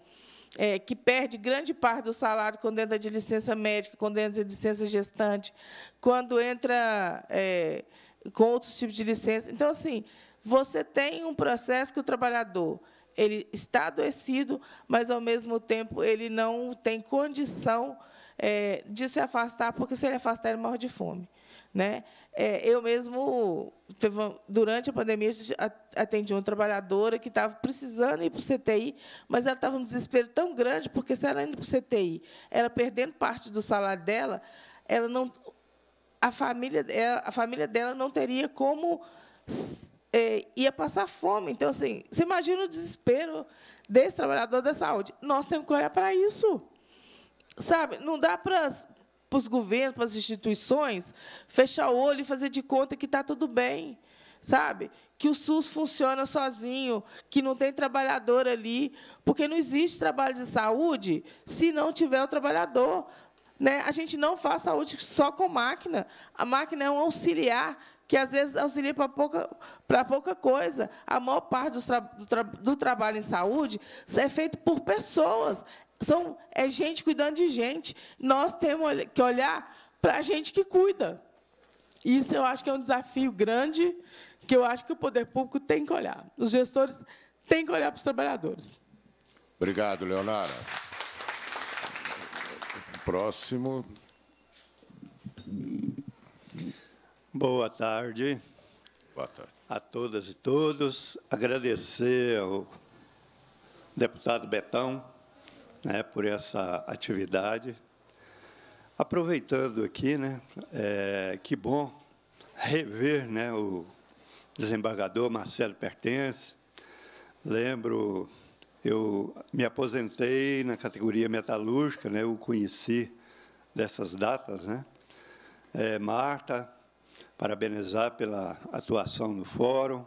é, que perde grande parte do salário quando entra de licença médica, quando entra de licença gestante, quando entra é, com outros tipos de licença. Então, assim, você tem um processo que o trabalhador ele está adoecido, mas ao mesmo tempo ele não tem condição é, de se afastar, porque se ele afastar ele morre de fome, né? É, eu mesmo durante a pandemia atendi uma trabalhadora que estava precisando ir para o CTI, mas ela estava num desespero tão grande porque se ela indo para o CTI, ela perdendo parte do salário dela, ela não a família a família dela não teria como é, ia passar fome. Então, assim, você imagina o desespero desse trabalhador da saúde. Nós temos que olhar para isso. Sabe, não dá para os governos, para as instituições, fechar o olho e fazer de conta que está tudo bem. Sabe? Que o SUS funciona sozinho, que não tem trabalhador ali, porque não existe trabalho de saúde se não tiver o trabalhador. Né? A gente não faz saúde só com máquina. A máquina é um auxiliar que às vezes auxilia para pouca, para pouca coisa. A maior parte do, tra do, tra do trabalho em saúde é feito por pessoas. São, é gente cuidando de gente. Nós temos que olhar para a gente que cuida. Isso eu acho que é um desafio grande que eu acho que o poder público tem que olhar. Os gestores têm que olhar para os trabalhadores. Obrigado, Leonara. Próximo. Boa tarde. Boa tarde. A todas e todos. Agradecer ao deputado Betão né, por essa atividade. Aproveitando aqui, né, é, que bom rever né, o desembargador Marcelo Pertence. Lembro, eu me aposentei na categoria metalúrgica, né, eu o conheci dessas datas. Né? É, Marta, parabenizar pela atuação no fórum.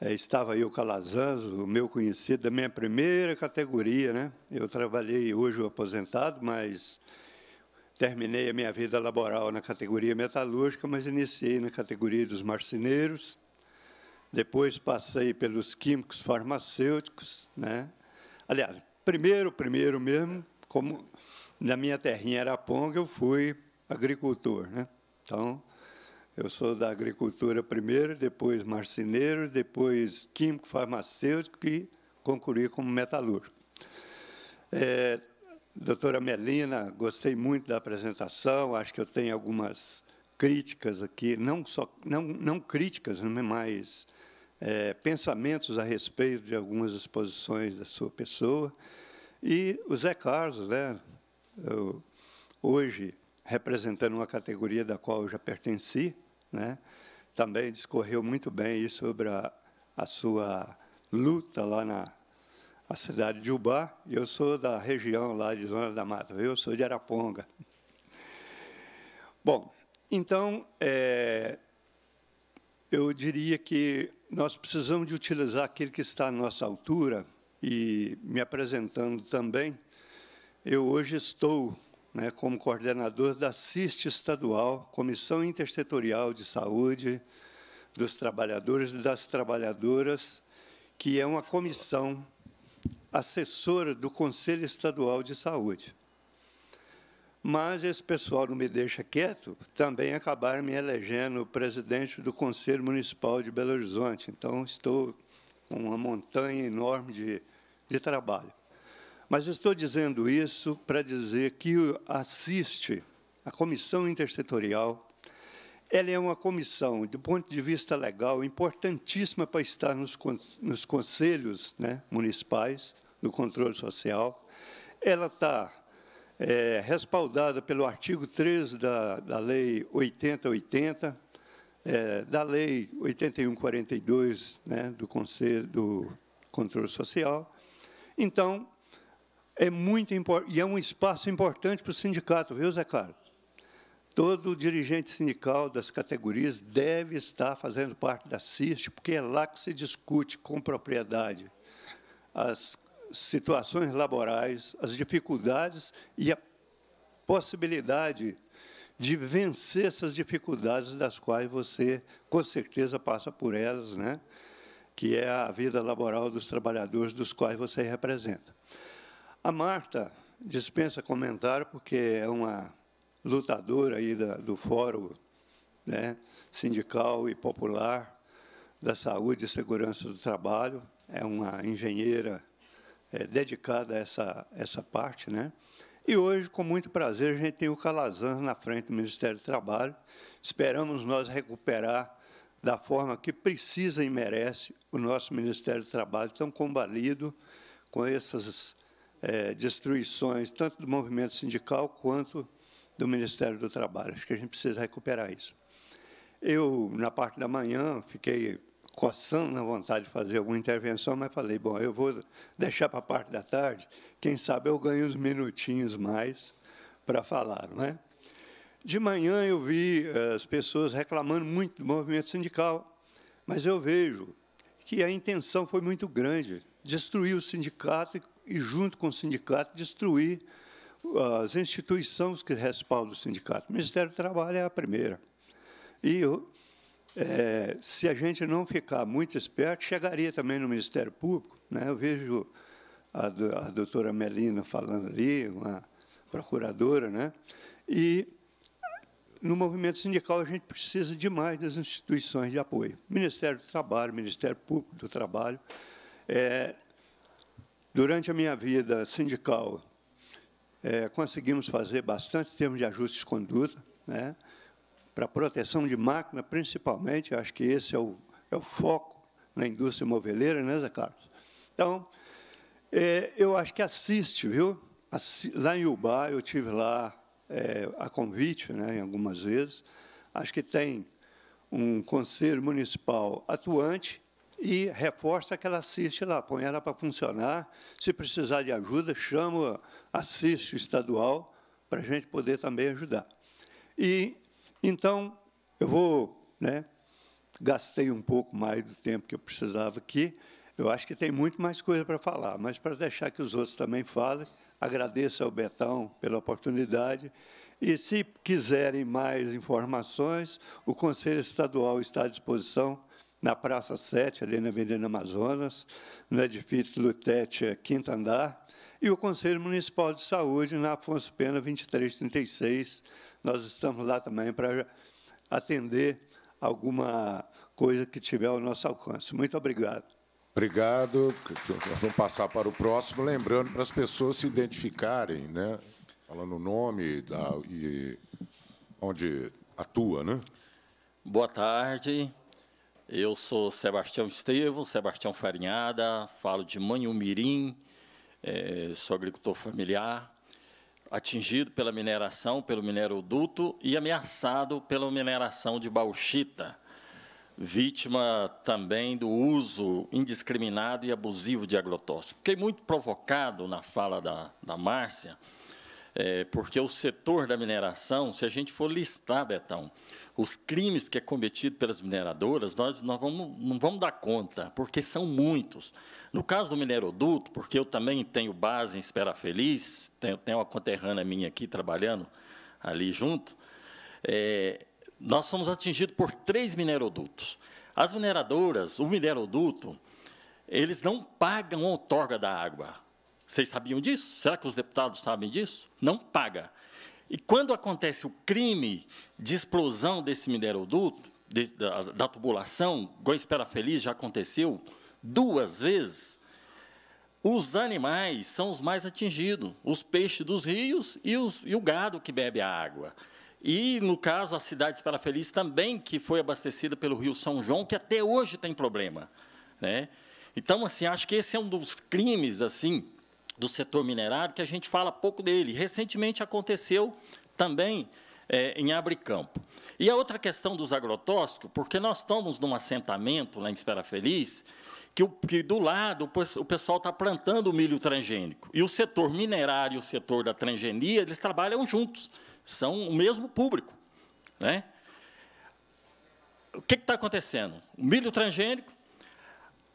É, estava aí o Calazans, o meu conhecido, da minha primeira categoria. Né? Eu trabalhei hoje aposentado, mas terminei a minha vida laboral na categoria metalúrgica, mas iniciei na categoria dos marceneiros. Depois passei pelos químicos farmacêuticos. Né? Aliás, primeiro, primeiro mesmo, como na minha terrinha Araponga, eu fui agricultor. Né? Então, eu sou da agricultura primeiro, depois marceneiro, depois químico, farmacêutico e concluí como metalúrgico. É, doutora Melina, gostei muito da apresentação, acho que eu tenho algumas críticas aqui, não, só, não, não críticas, né, mas é, pensamentos a respeito de algumas exposições da sua pessoa. E o Zé Carlos, né, eu, hoje representando uma categoria da qual eu já pertenci, né? também discorreu muito bem sobre a, a sua luta lá na a cidade de Ubá. Eu sou da região lá de Zona da Mata, eu sou de Araponga. Bom, então, é, eu diria que nós precisamos de utilizar aquilo que está à nossa altura, e me apresentando também, eu hoje estou né, como coordenador da CIST estadual, Comissão Intersetorial de Saúde dos Trabalhadores e das Trabalhadoras, que é uma comissão assessora do Conselho Estadual de Saúde. Mas esse pessoal não me deixa quieto, também acabaram me elegendo presidente do Conselho Municipal de Belo Horizonte. Então, estou com uma montanha enorme de, de trabalho. Mas estou dizendo isso para dizer que assiste a comissão intersetorial. Ela é uma comissão, do ponto de vista legal, importantíssima para estar nos, nos conselhos né, municipais do controle social. Ela está é, respaldada pelo artigo 13 da, da Lei 8080, é, da Lei 8142 né, do Conselho do Controle Social. Então, é muito importante, e é um espaço importante para o sindicato, viu, Zé Carlos? Todo dirigente sindical das categorias deve estar fazendo parte da CIST, porque é lá que se discute com propriedade as situações laborais, as dificuldades e a possibilidade de vencer essas dificuldades das quais você, com certeza, passa por elas, né? que é a vida laboral dos trabalhadores dos quais você representa. A Marta dispensa comentário porque é uma lutadora aí da, do fórum né, sindical e popular da saúde e segurança do trabalho. É uma engenheira é, dedicada a essa, essa parte. Né? E hoje, com muito prazer, a gente tem o Calazans na frente do Ministério do Trabalho. Esperamos nós recuperar da forma que precisa e merece o nosso Ministério do Trabalho, tão combalido com essas é, destruições, tanto do movimento sindical quanto do Ministério do Trabalho. Acho que a gente precisa recuperar isso. Eu, na parte da manhã, fiquei coçando na vontade de fazer alguma intervenção, mas falei, bom, eu vou deixar para a parte da tarde, quem sabe eu ganho uns minutinhos mais para falar. Não é? De manhã eu vi eh, as pessoas reclamando muito do movimento sindical, mas eu vejo que a intenção foi muito grande, destruir o sindicato e e, junto com o sindicato, destruir as instituições que respaldam o sindicato. O Ministério do Trabalho é a primeira. E é, se a gente não ficar muito esperto, chegaria também no Ministério Público. Né? Eu vejo a, a doutora Melina falando ali, uma procuradora, né? e no movimento sindical a gente precisa demais das instituições de apoio. Ministério do Trabalho, Ministério Público do Trabalho, é, Durante a minha vida sindical, é, conseguimos fazer bastante termos de ajustes de conduta, né, para proteção de máquina, principalmente, acho que esse é o, é o foco na indústria moveleira, né, Zé Carlos? Então, é, eu acho que assiste, viu? Lá em Ubá, eu tive lá é, a convite, né, algumas vezes. Acho que tem um conselho municipal atuante e reforça que ela assiste lá, põe ela para funcionar. Se precisar de ajuda, chama, assiste o estadual para a gente poder também ajudar. E então eu vou, né? Gastei um pouco mais do tempo que eu precisava aqui. Eu acho que tem muito mais coisa para falar, mas para deixar que os outros também falem, agradeço ao Betão pela oportunidade. E se quiserem mais informações, o Conselho Estadual está à disposição na Praça 7, ali na Avenida Amazonas, no edifício Lutete, quinto andar, e o Conselho Municipal de Saúde, na Afonso Pena 2336. Nós estamos lá também para atender alguma coisa que tiver ao nosso alcance. Muito obrigado. Obrigado. Vamos passar para o próximo, lembrando para as pessoas se identificarem, né? falando o nome da, e onde atua. Né? Boa tarde. Eu sou Sebastião Estevo, Sebastião Farinhada, falo de Manhumirim, é, sou agricultor familiar, atingido pela mineração, pelo mineroduto e ameaçado pela mineração de bauxita, vítima também do uso indiscriminado e abusivo de agrotóxicos. Fiquei muito provocado na fala da, da Márcia, é, porque o setor da mineração, se a gente for listar, Betão, os crimes que é cometido pelas mineradoras, nós, nós vamos, não vamos dar conta, porque são muitos. No caso do mineroduto, porque eu também tenho base em Espera Feliz, tenho, tenho uma conterrânea minha aqui trabalhando ali junto, é, nós fomos atingidos por três minerodutos. As mineradoras, o mineroduto, eles não pagam a outorga da água. Vocês sabiam disso? Será que os deputados sabem disso? Não paga. E quando acontece o crime de explosão desse mineroduto, de, da, da, tubulação, igual Espera Feliz já aconteceu duas vezes, os animais são os mais atingidos, os peixes dos rios e, os, e o gado que bebe a água. E, no caso, a cidade de Espera Feliz também, que foi abastecida pelo rio São João, que até hoje tem problema. Né? Então, assim, acho que esse é um dos crimes assim do setor minerário, que a gente fala pouco dele. Recentemente aconteceu também é, em Campo E a outra questão dos agrotóxicos, porque nós estamos num assentamento lá em Espera Feliz, que, que do lado o pessoal está plantando milho transgênico. E o setor minerário e o setor da transgenia, eles trabalham juntos, são o mesmo público. Né? O que está acontecendo? O milho transgênico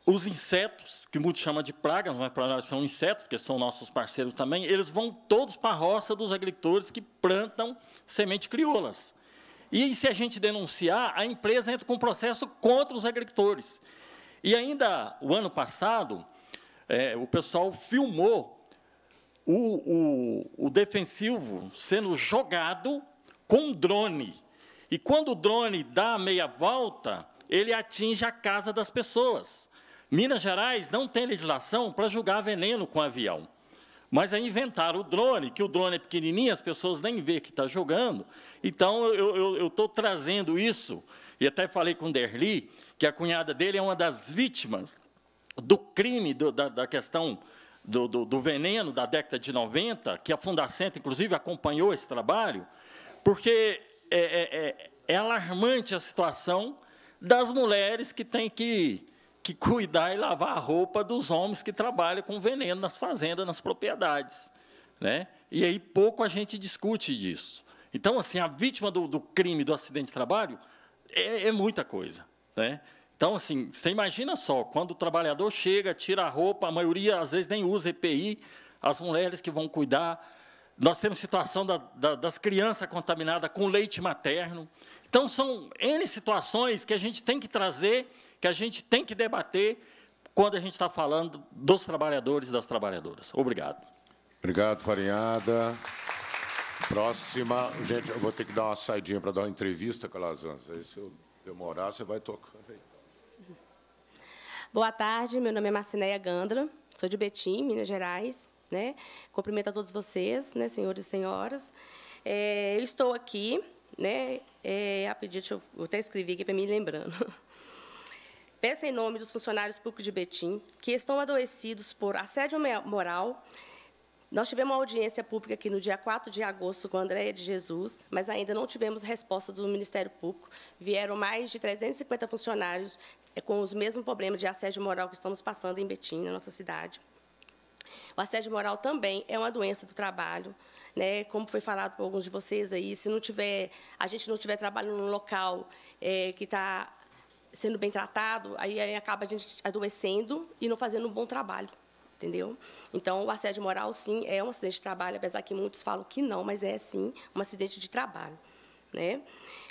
os insetos, que muitos chamam de pragas, mas para nós são insetos, porque são nossos parceiros também, eles vão todos para a roça dos agricultores que plantam semente crioulas. E se a gente denunciar, a empresa entra com um processo contra os agricultores. E ainda o ano passado, é, o pessoal filmou o, o, o defensivo sendo jogado com um drone. E quando o drone dá a meia volta, ele atinge a casa das pessoas. Minas Gerais não tem legislação para julgar veneno com avião. Mas aí é inventaram o drone, que o drone é pequenininho, as pessoas nem vê que está jogando. Então, eu estou trazendo isso, e até falei com o Derli, que a cunhada dele é uma das vítimas do crime, do, da, da, questão do, do, do, veneno da década de 90, que a Fundacenta, inclusive, acompanhou esse trabalho, porque é, é, é, é alarmante a situação das mulheres que têm que que cuidar e lavar a roupa dos homens que trabalham com veneno nas fazendas, nas propriedades. Né? E aí pouco a gente discute disso. Então, assim, a vítima do, do crime, do acidente de trabalho, é, é muita coisa. Né? Então, assim, você imagina só, quando o trabalhador chega, tira a roupa, a maioria às vezes nem usa EPI, as mulheres que vão cuidar. Nós temos situação da, da, das crianças contaminadas com leite materno. Então, são N situações que a gente tem que trazer que a gente tem que debater quando a gente está falando dos trabalhadores e das trabalhadoras. Obrigado. Obrigado, Farinhada. Próxima. Gente, eu vou ter que dar uma saidinha para dar uma entrevista, com Calazans. Aí, se eu demorar, você vai tocando Boa tarde, meu nome é Marcineia Gandra, sou de Betim, Minas Gerais. Né? Cumprimento a todos vocês, né, senhores e senhoras. É, eu estou aqui, né, é, a pedido, eu até escrevi aqui para me lembrando. Peço em nome dos funcionários públicos de Betim, que estão adoecidos por assédio moral. Nós tivemos uma audiência pública aqui no dia 4 de agosto com a Andréia de Jesus, mas ainda não tivemos resposta do Ministério Público. Vieram mais de 350 funcionários eh, com os mesmos problemas de assédio moral que estamos passando em Betim, na nossa cidade. O assédio moral também é uma doença do trabalho, né? Como foi falado por alguns de vocês aí, se não tiver, a gente não tiver trabalho num local é, que está sendo bem tratado, aí, aí acaba a gente adoecendo e não fazendo um bom trabalho entendeu? Então, o assédio moral, sim, é um acidente de trabalho, apesar que muitos falam que não, mas é, sim, um acidente de trabalho, né?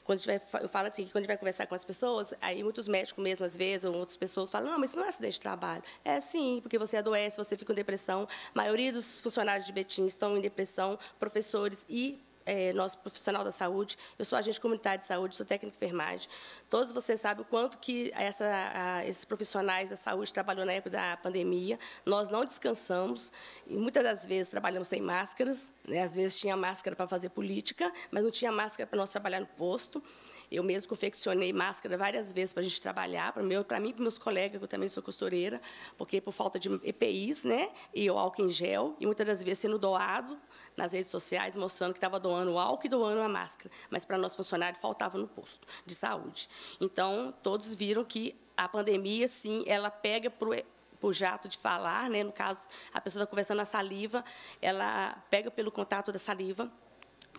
Quando vai, eu falo assim, que quando a gente vai conversar com as pessoas, aí muitos médicos mesmo, às vezes, ou outras pessoas falam, não, mas isso não é acidente de trabalho. É, sim, porque você adoece, você fica com depressão. A maioria dos funcionários de Betim estão em depressão, professores e é, nosso profissional da saúde, eu sou agente comunitário de saúde, sou técnico de enfermagem. Todos vocês sabem o quanto que essa, a, esses profissionais da saúde trabalhou na época da pandemia. Nós não descansamos e muitas das vezes trabalhamos sem máscaras. Né? Às vezes tinha máscara para fazer política, mas não tinha máscara para nós trabalhar no posto. Eu mesmo confeccionei máscara várias vezes para a gente trabalhar, para meu, para mim, para meus colegas, que eu também sou costureira, porque por falta de EPIs, né, e o álcool em gel, e muitas das vezes sendo doado nas redes sociais, mostrando que estava doando o álcool e doando a máscara, mas para nosso funcionário faltava no posto de saúde. Então, todos viram que a pandemia, sim, ela pega para o jato de falar, né? no caso, a pessoa está conversando na saliva, ela pega pelo contato da saliva,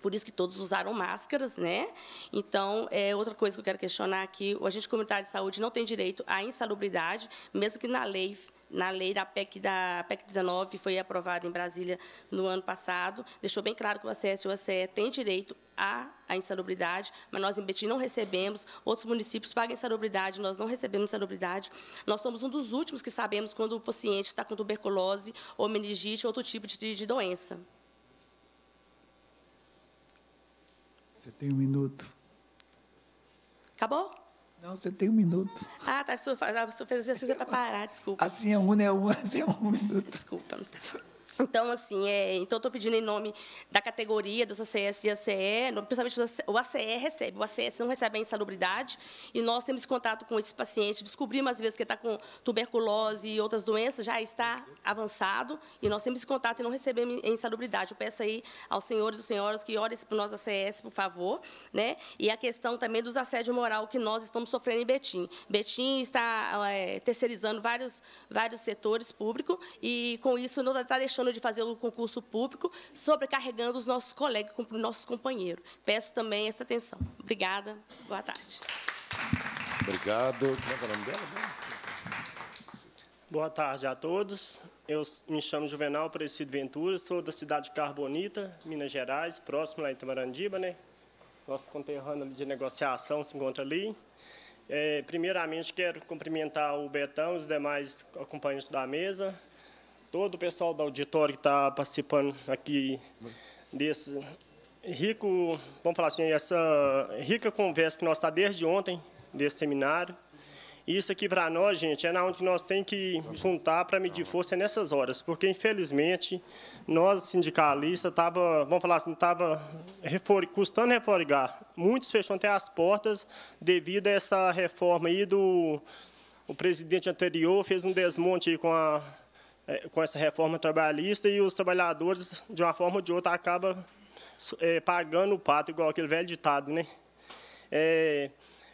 por isso que todos usaram máscaras, né? Então, é outra coisa que eu quero questionar aqui, o agente comunitário de saúde não tem direito à insalubridade, mesmo que na lei na lei da PEC, da PEC 19, foi aprovada em Brasília no ano passado, deixou bem claro que o ACS e o ACE têm direito à, à insalubridade, mas nós em Betim não recebemos, outros municípios pagam insalubridade, nós não recebemos insalubridade. Nós somos um dos últimos que sabemos quando o paciente está com tuberculose ou meningite, outro tipo de, de doença. Você tem um minuto. Acabou? Não, você tem um minuto. Ah, tá. Você fez exercício para parar, desculpa. Assim é um, né? Um, assim é um minuto. Desculpa, não tá. Então, assim, é, então estou pedindo em nome da categoria dos ACS e ACE, principalmente o ACE recebe, o ACS não recebe a insalubridade, e nós temos contato com esse paciente, descobrimos às vezes que está com tuberculose e outras doenças, já está avançado, e nós temos contato e não recebemos a insalubridade. Eu peço aí aos senhores e senhoras que orem para nós ACS, por favor, né? e a questão também dos assédio moral que nós estamos sofrendo em Betim. Betim está é, terceirizando vários, vários setores públicos, e com isso não está tá deixando de fazer o concurso público, sobrecarregando os nossos colegas, os nossos companheiros. Peço também essa atenção. Obrigada. Boa tarde. Obrigado. Como é, é o nome dela? Boa tarde a todos. Eu me chamo Juvenal Aparecido Ventura, sou da cidade de Carbonita, Minas Gerais, próximo lá em Tamarandiba, né? Nosso conterrâneo de negociação se encontra ali. É, primeiramente, quero cumprimentar o Betão e os demais acompanhantes da mesa, todo o pessoal do auditório que está participando aqui desse rico, vamos falar assim, essa rica conversa que nós está desde ontem desse seminário. Isso aqui para nós, gente, é na onde nós tem que juntar para medir força é nessas horas, porque infelizmente nós sindicalistas tava, vamos falar assim, tava refor custando reforgar. Muitos fecham até as portas devido a essa reforma aí do o presidente anterior fez um desmonte aí com a é, com essa reforma trabalhista e os trabalhadores, de uma forma ou de outra, acabam é, pagando o pato, igual aquele velho ditado. Né? É,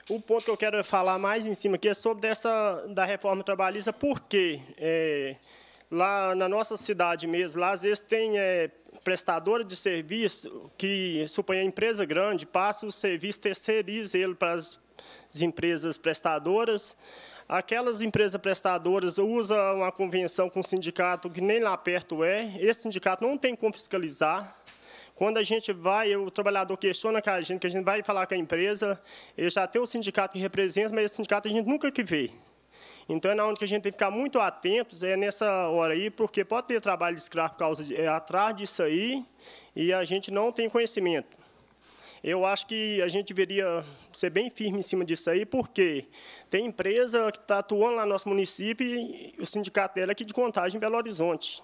o ponto que eu quero falar mais em cima aqui é sobre dessa, da reforma trabalhista, porque é, lá na nossa cidade mesmo, lá às vezes tem é, prestadora de serviço que, suponha empresa grande, passa o serviço, terceiriza ele para as empresas prestadoras, Aquelas empresas prestadoras usam uma convenção com o sindicato que nem lá perto é, esse sindicato não tem como fiscalizar. Quando a gente vai, o trabalhador questiona com a gente, que a gente vai falar com a empresa, ele já tem o sindicato que representa, mas esse sindicato a gente nunca que vê. Então, é na onde a gente tem que ficar muito atentos, é nessa hora aí, porque pode ter trabalho escravo por causa de, é, atrás disso aí, e a gente não tem conhecimento. Eu acho que a gente deveria ser bem firme em cima disso aí, porque tem empresa que está atuando lá no nosso município e o sindicato dela é aqui de Contagem, em Belo Horizonte.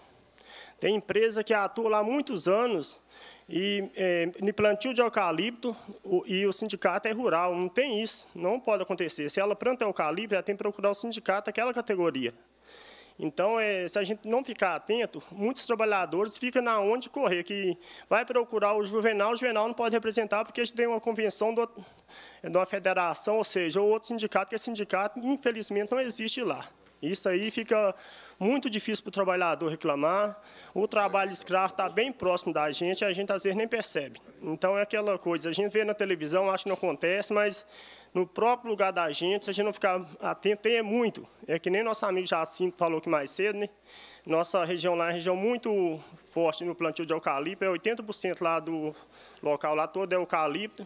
Tem empresa que atua lá há muitos anos e é, no plantio de eucalipto o, e o sindicato é rural. Não tem isso, não pode acontecer. Se ela planta eucalipto, ela tem que procurar o sindicato daquela categoria. Então, é, se a gente não ficar atento, muitos trabalhadores ficam na onde correr, que vai procurar o juvenal, o juvenal não pode representar, porque eles têm uma convenção é, de uma federação, ou seja, ou outro sindicato, que é sindicato, infelizmente, não existe lá. Isso aí fica muito difícil para o trabalhador reclamar. O trabalho escravo está bem próximo da gente, a gente às vezes nem percebe. Então é aquela coisa, a gente vê na televisão, acho que não acontece, mas no próprio lugar da gente, se a gente não ficar atento, tem é muito. É que nem nosso amigo Jacinto falou que mais cedo, né? Nossa região lá é uma região muito forte no plantio de eucalipto, é 80% lá do local lá todo é eucalipto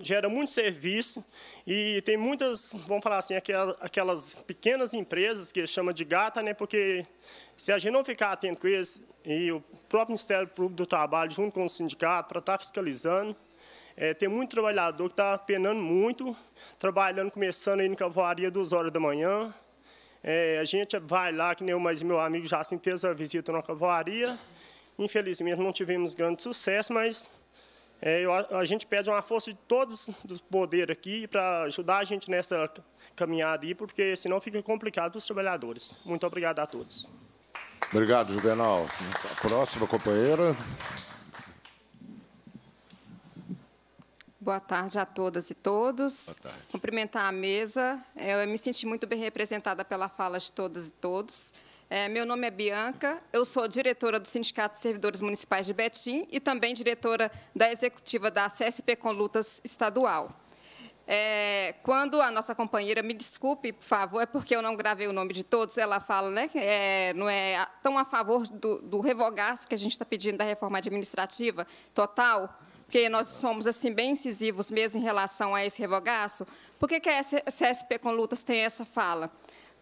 gera muito serviço e tem muitas, vamos falar assim, aquelas, aquelas pequenas empresas que chama de gata, né? Porque se a gente não ficar atento com eles e o próprio Ministério Público do Trabalho junto com o sindicato para estar tá fiscalizando, é, tem muito trabalhador que está penando muito, trabalhando, começando aí na cavoaria duas horas da manhã. É, a gente vai lá, que nem eu, mas meu amigo já assim, fez a visita na cavoaria. Infelizmente, não tivemos grande sucesso, mas é, eu, a gente pede uma força de todos os poderes aqui para ajudar a gente nessa caminhada aí, porque senão fica complicado para os trabalhadores. Muito obrigado a todos. Obrigado, Juvenal. A próxima companheira. Boa tarde a todas e todos. Cumprimentar a mesa. É, eu me senti muito bem representada pela fala de todas e todos. É, meu nome é Bianca, eu sou diretora do Sindicato de Servidores Municipais de Betim e também diretora da executiva da CSP Conlutas Estadual. É, quando a nossa companheira, me desculpe, por favor, é porque eu não gravei o nome de todos, ela fala né, que é, não é tão a favor do, do revogaço que a gente está pedindo da reforma administrativa total, porque nós somos assim bem incisivos mesmo em relação a esse revogaço. Por que, que a CSP Conlutas tem essa fala?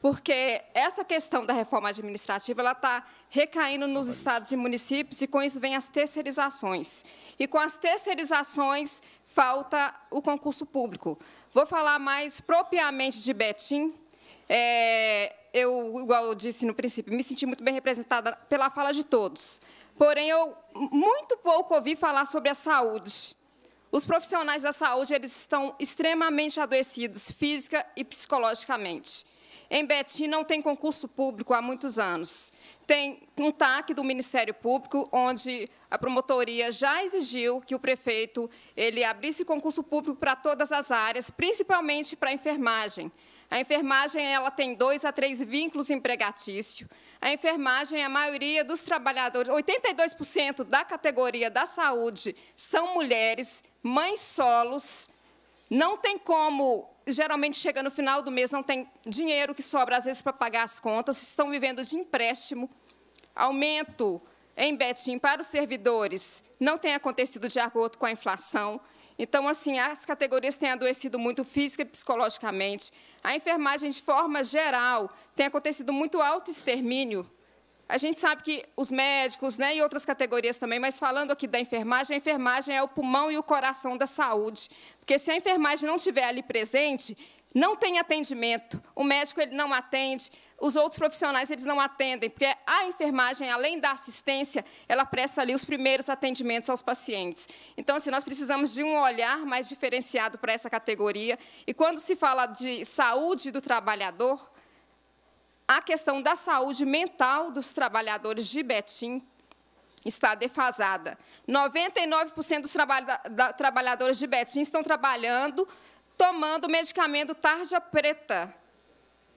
porque essa questão da reforma administrativa ela está recaindo nos estados e municípios, e com isso vem as terceirizações. E com as terceirizações falta o concurso público. Vou falar mais propriamente de Betim. É, eu, igual eu disse no princípio, me senti muito bem representada pela fala de todos. Porém, eu muito pouco ouvi falar sobre a saúde. Os profissionais da saúde eles estão extremamente adoecidos física e psicologicamente. Em Betim não tem concurso público há muitos anos. Tem um TAC do Ministério Público, onde a promotoria já exigiu que o prefeito ele abrisse concurso público para todas as áreas, principalmente para a enfermagem. A enfermagem ela tem dois a três vínculos empregatícios. A enfermagem, a maioria dos trabalhadores, 82% da categoria da saúde, são mulheres, mães solos, não tem como, geralmente chega no final do mês, não tem dinheiro que sobra, às vezes, para pagar as contas, estão vivendo de empréstimo. Aumento em Betim para os servidores não tem acontecido de acordo com a inflação. Então, assim, as categorias têm adoecido muito física e psicologicamente. A enfermagem, de forma geral, tem acontecido muito alto extermínio a gente sabe que os médicos né, e outras categorias também, mas falando aqui da enfermagem, a enfermagem é o pulmão e o coração da saúde. Porque se a enfermagem não estiver ali presente, não tem atendimento, o médico ele não atende, os outros profissionais eles não atendem, porque a enfermagem, além da assistência, ela presta ali os primeiros atendimentos aos pacientes. Então, assim, nós precisamos de um olhar mais diferenciado para essa categoria. E quando se fala de saúde do trabalhador, a questão da saúde mental dos trabalhadores de Betim está defasada. 99% dos trabalhadores de Betim estão trabalhando tomando medicamento tarja preta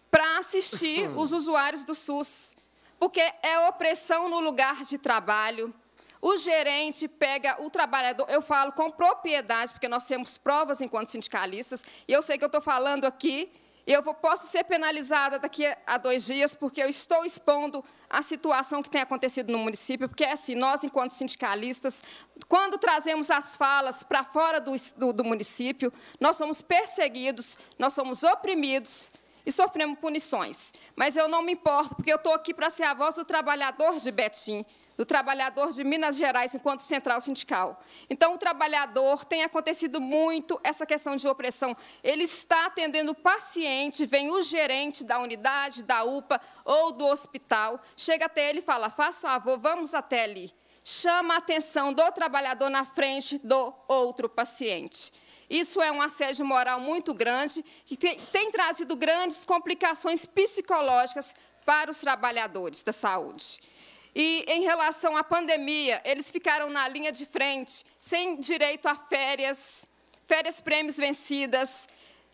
para assistir os usuários do SUS, porque é opressão no lugar de trabalho. O gerente pega o trabalhador, eu falo com propriedade, porque nós temos provas enquanto sindicalistas, e eu sei que eu estou falando aqui eu posso ser penalizada daqui a dois dias, porque eu estou expondo a situação que tem acontecido no município, porque é assim, nós, enquanto sindicalistas, quando trazemos as falas para fora do, do, do município, nós somos perseguidos, nós somos oprimidos, e sofremos punições. Mas eu não me importo, porque eu estou aqui para ser a voz do trabalhador de Betim do trabalhador de Minas Gerais enquanto central sindical. Então, o trabalhador tem acontecido muito essa questão de opressão. Ele está atendendo o paciente, vem o gerente da unidade, da UPA ou do hospital, chega até ele e fala, faça avô, vamos até ali. Chama a atenção do trabalhador na frente do outro paciente. Isso é um assédio moral muito grande que tem trazido grandes complicações psicológicas para os trabalhadores da saúde. E em relação à pandemia, eles ficaram na linha de frente, sem direito a férias, férias prêmios vencidas.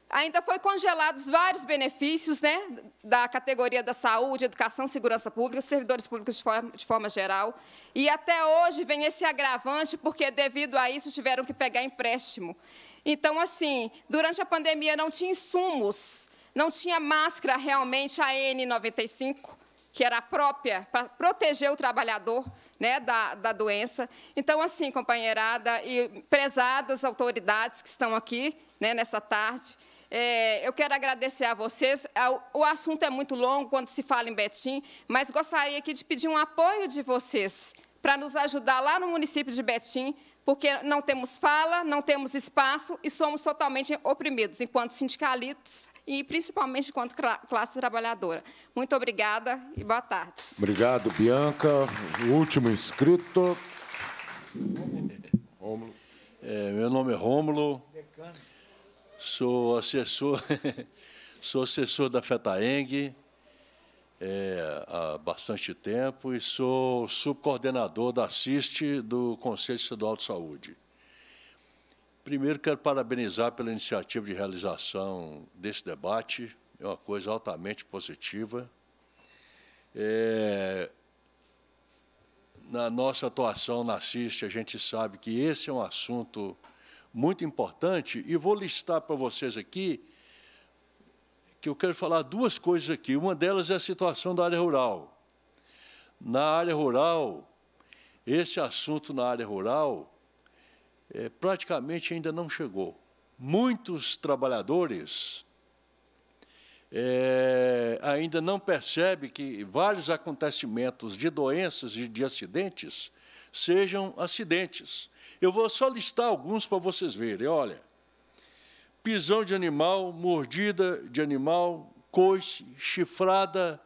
Ainda foi congelados vários benefícios né, da categoria da saúde, educação, segurança pública, servidores públicos de forma, de forma geral. E até hoje vem esse agravante, porque devido a isso tiveram que pegar empréstimo. Então, assim, durante a pandemia não tinha insumos, não tinha máscara realmente, a N95, que era própria para proteger o trabalhador né, da, da doença. Então, assim, companheirada e prezadas autoridades que estão aqui né, nessa tarde, é, eu quero agradecer a vocês. É, o assunto é muito longo quando se fala em Betim, mas gostaria aqui de pedir um apoio de vocês para nos ajudar lá no município de Betim, porque não temos fala, não temos espaço e somos totalmente oprimidos enquanto sindicalistas e principalmente quanto classe trabalhadora. Muito obrigada e boa tarde. Obrigado, Bianca. O último inscrito. Rômulo. É, meu nome é Rômulo. Sou assessor, sou assessor da FETAENG é, há bastante tempo e sou subcoordenador da CIST do Conselho Estadual de Saúde. Primeiro, quero parabenizar pela iniciativa de realização desse debate, é uma coisa altamente positiva. É, na nossa atuação na CIST, a gente sabe que esse é um assunto muito importante, e vou listar para vocês aqui que eu quero falar duas coisas aqui. Uma delas é a situação da área rural. Na área rural, esse assunto na área rural é, praticamente ainda não chegou. Muitos trabalhadores é, ainda não percebem que vários acontecimentos de doenças e de acidentes sejam acidentes. Eu vou só listar alguns para vocês verem. Olha, pisão de animal, mordida de animal, coice, chifrada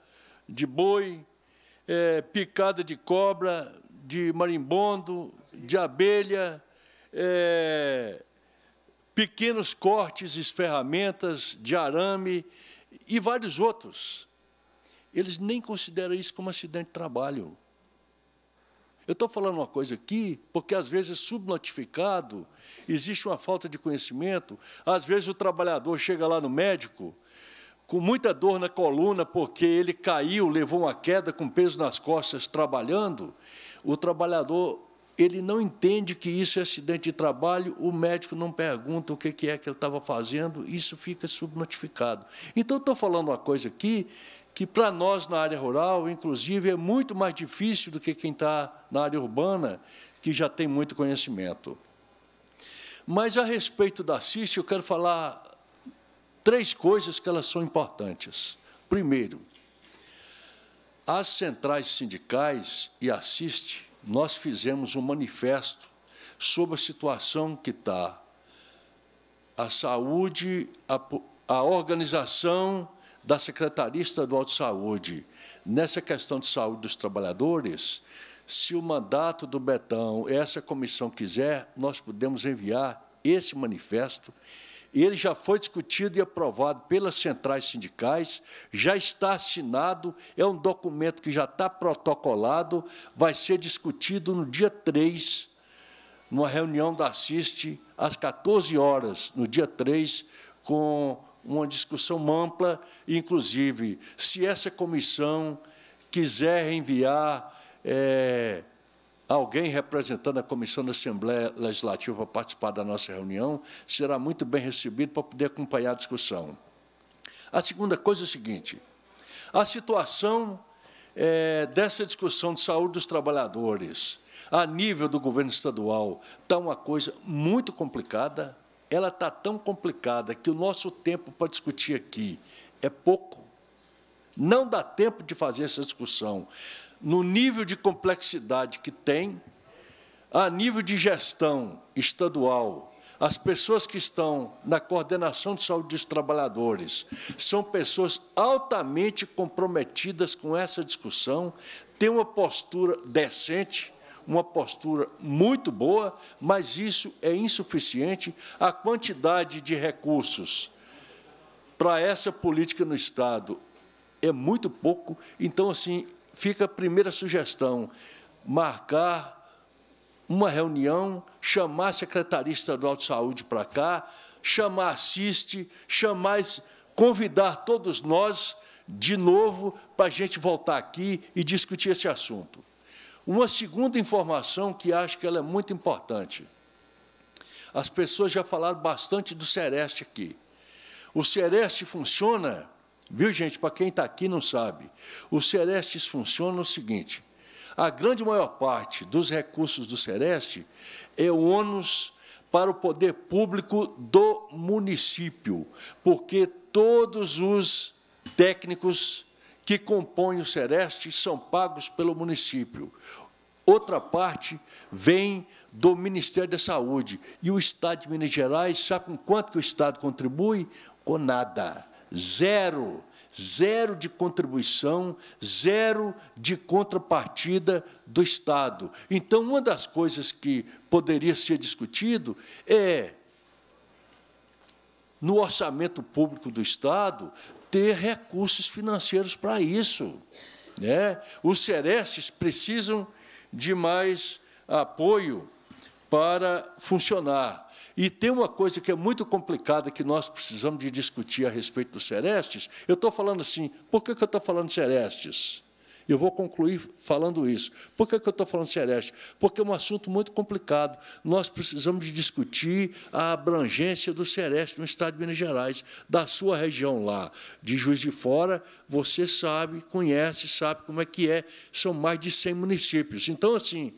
de boi, é, picada de cobra, de marimbondo, de abelha, é, pequenos cortes, ferramentas de arame e vários outros. Eles nem consideram isso como acidente de trabalho. Eu estou falando uma coisa aqui, porque às vezes é subnotificado, existe uma falta de conhecimento, às vezes o trabalhador chega lá no médico com muita dor na coluna, porque ele caiu, levou uma queda com peso nas costas trabalhando, o trabalhador ele não entende que isso é acidente de trabalho, o médico não pergunta o que é que ele estava fazendo, isso fica subnotificado. Então, estou falando uma coisa aqui que, para nós, na área rural, inclusive, é muito mais difícil do que quem está na área urbana, que já tem muito conhecimento. Mas, a respeito da CIS, eu quero falar três coisas que elas são importantes. Primeiro, as centrais sindicais e a CIST nós fizemos um manifesto sobre a situação que está a saúde, a, a organização da Secretaria Estadual de Saúde nessa questão de saúde dos trabalhadores, se o mandato do Betão, essa comissão quiser, nós podemos enviar esse manifesto ele já foi discutido e aprovado pelas centrais sindicais, já está assinado, é um documento que já está protocolado, vai ser discutido no dia 3, numa reunião da CIST, às 14 horas, no dia 3, com uma discussão ampla, inclusive, se essa comissão quiser enviar é, alguém representando a comissão da Assembleia Legislativa para participar da nossa reunião, será muito bem recebido para poder acompanhar a discussão. A segunda coisa é o seguinte, a situação é, dessa discussão de saúde dos trabalhadores a nível do governo estadual está uma coisa muito complicada, ela está tão complicada que o nosso tempo para discutir aqui é pouco. Não dá tempo de fazer essa discussão no nível de complexidade que tem, a nível de gestão estadual, as pessoas que estão na coordenação de saúde dos trabalhadores são pessoas altamente comprometidas com essa discussão, têm uma postura decente, uma postura muito boa, mas isso é insuficiente. A quantidade de recursos para essa política no Estado é muito pouco. Então, assim, fica a primeira sugestão: marcar uma reunião, chamar a Secretaria Estadual de Saúde para cá, chamar a chamar, convidar todos nós de novo para a gente voltar aqui e discutir esse assunto. Uma segunda informação que acho que ela é muito importante. As pessoas já falaram bastante do Sereste aqui. O Sereste funciona Viu, gente? Para quem está aqui não sabe, o Cerestes funciona o seguinte: a grande maior parte dos recursos do Sereste é ônus para o poder público do município, porque todos os técnicos que compõem o Sereste são pagos pelo município. Outra parte vem do Ministério da Saúde. E o Estado de Minas Gerais, sabe com quanto que o Estado contribui? Com nada. Zero. Zero de contribuição, zero de contrapartida do Estado. Então, uma das coisas que poderia ser discutido é, no orçamento público do Estado, ter recursos financeiros para isso. Né? Os Cerestes precisam de mais apoio para funcionar. E tem uma coisa que é muito complicada que nós precisamos de discutir a respeito dos Serestes. Eu estou falando assim, por que, que eu estou falando Serestes? Eu vou concluir falando isso. Por que, que eu estou falando Sereste? Porque é um assunto muito complicado. Nós precisamos de discutir a abrangência do Sereste no Estado de Minas Gerais, da sua região lá, de Juiz de Fora. Você sabe, conhece, sabe como é que é. São mais de 100 municípios. Então, assim,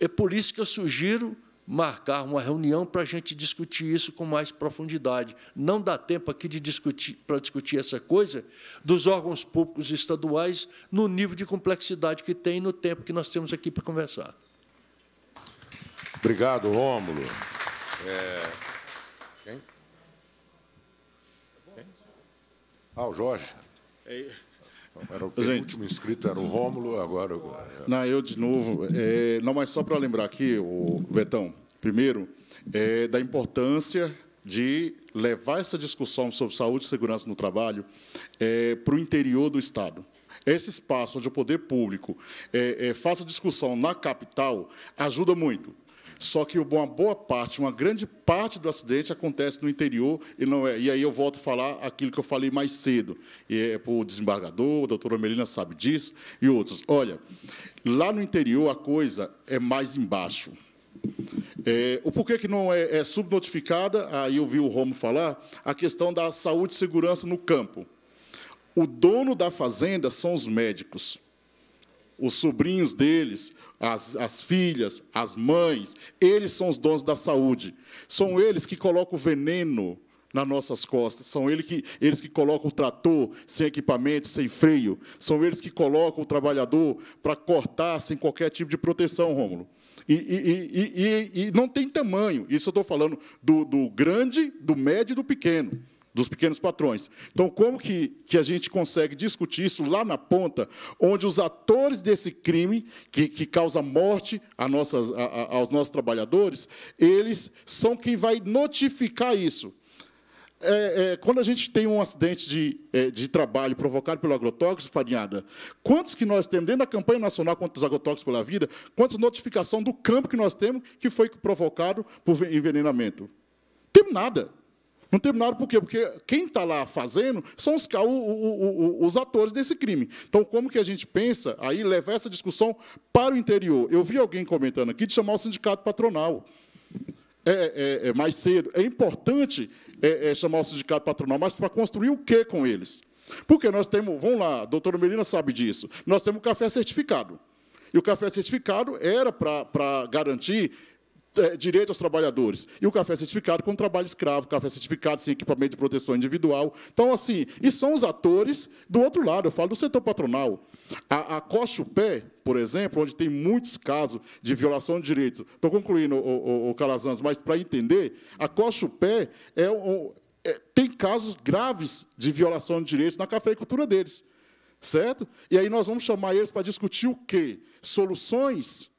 é por isso que eu sugiro marcar uma reunião para a gente discutir isso com mais profundidade. Não dá tempo aqui de discutir para discutir essa coisa dos órgãos públicos estaduais no nível de complexidade que tem no tempo que nós temos aqui para conversar. Obrigado, Rômulo. É... Quem? Quem? Ah, o Jorge. É... Era o gente... último inscrito era o Rômulo, agora. É. Não, eu de novo. É, não, mas só para lembrar aqui, o Betão, primeiro, é, da importância de levar essa discussão sobre saúde e segurança no trabalho é, para o interior do Estado esse espaço onde o poder público é, é, faça discussão na capital ajuda muito. Só que uma boa parte, uma grande parte do acidente acontece no interior e não é. E aí eu volto a falar aquilo que eu falei mais cedo. E é para o desembargador, a doutora Melina sabe disso, e outros. Olha, lá no interior a coisa é mais embaixo. É, o porquê que não é, é subnotificada, aí eu vi o Romo falar, a questão da saúde e segurança no campo. O dono da fazenda são os médicos os sobrinhos deles, as, as filhas, as mães, eles são os donos da saúde. São eles que colocam o veneno nas nossas costas. São eles que, eles que colocam o trator sem equipamento, sem freio. São eles que colocam o trabalhador para cortar sem qualquer tipo de proteção, Rômulo. E, e, e, e não tem tamanho. Isso eu estou falando do, do grande, do médio e do pequeno dos pequenos patrões. Então, como que, que a gente consegue discutir isso lá na ponta, onde os atores desse crime, que, que causa morte a nossas, a, a, aos nossos trabalhadores, eles são quem vai notificar isso. É, é, quando a gente tem um acidente de, é, de trabalho provocado pelo agrotóxico, Farinhada, quantos que nós temos dentro da campanha nacional contra os agrotóxicos pela vida, quantas notificação do campo que nós temos que foi provocado por envenenamento? Temos nada. Não terminaram por quê? Porque quem está lá fazendo são os, o, o, o, os, atores desse crime. Então, como que a gente pensa aí levar essa discussão para o interior? Eu vi alguém comentando aqui de chamar o sindicato patronal. É, é, é mais cedo. É importante é, é chamar o sindicato patronal, mas para construir o quê com eles? Porque nós temos, vamos lá, a doutora Melina sabe disso, nós temos o café certificado. E o café certificado era para garantir é, direito aos trabalhadores. E o café certificado com é trabalho escravo, café certificado sem equipamento de proteção individual. Então, assim, e são os atores do outro lado, eu falo do setor patronal. A, a Pé por exemplo, onde tem muitos casos de violação de direitos. Estou concluindo, o, o, o Calazans, mas para entender, a Cochupé é um, é, tem casos graves de violação de direitos na cafeicultura deles. Certo? E aí nós vamos chamar eles para discutir o quê? Soluções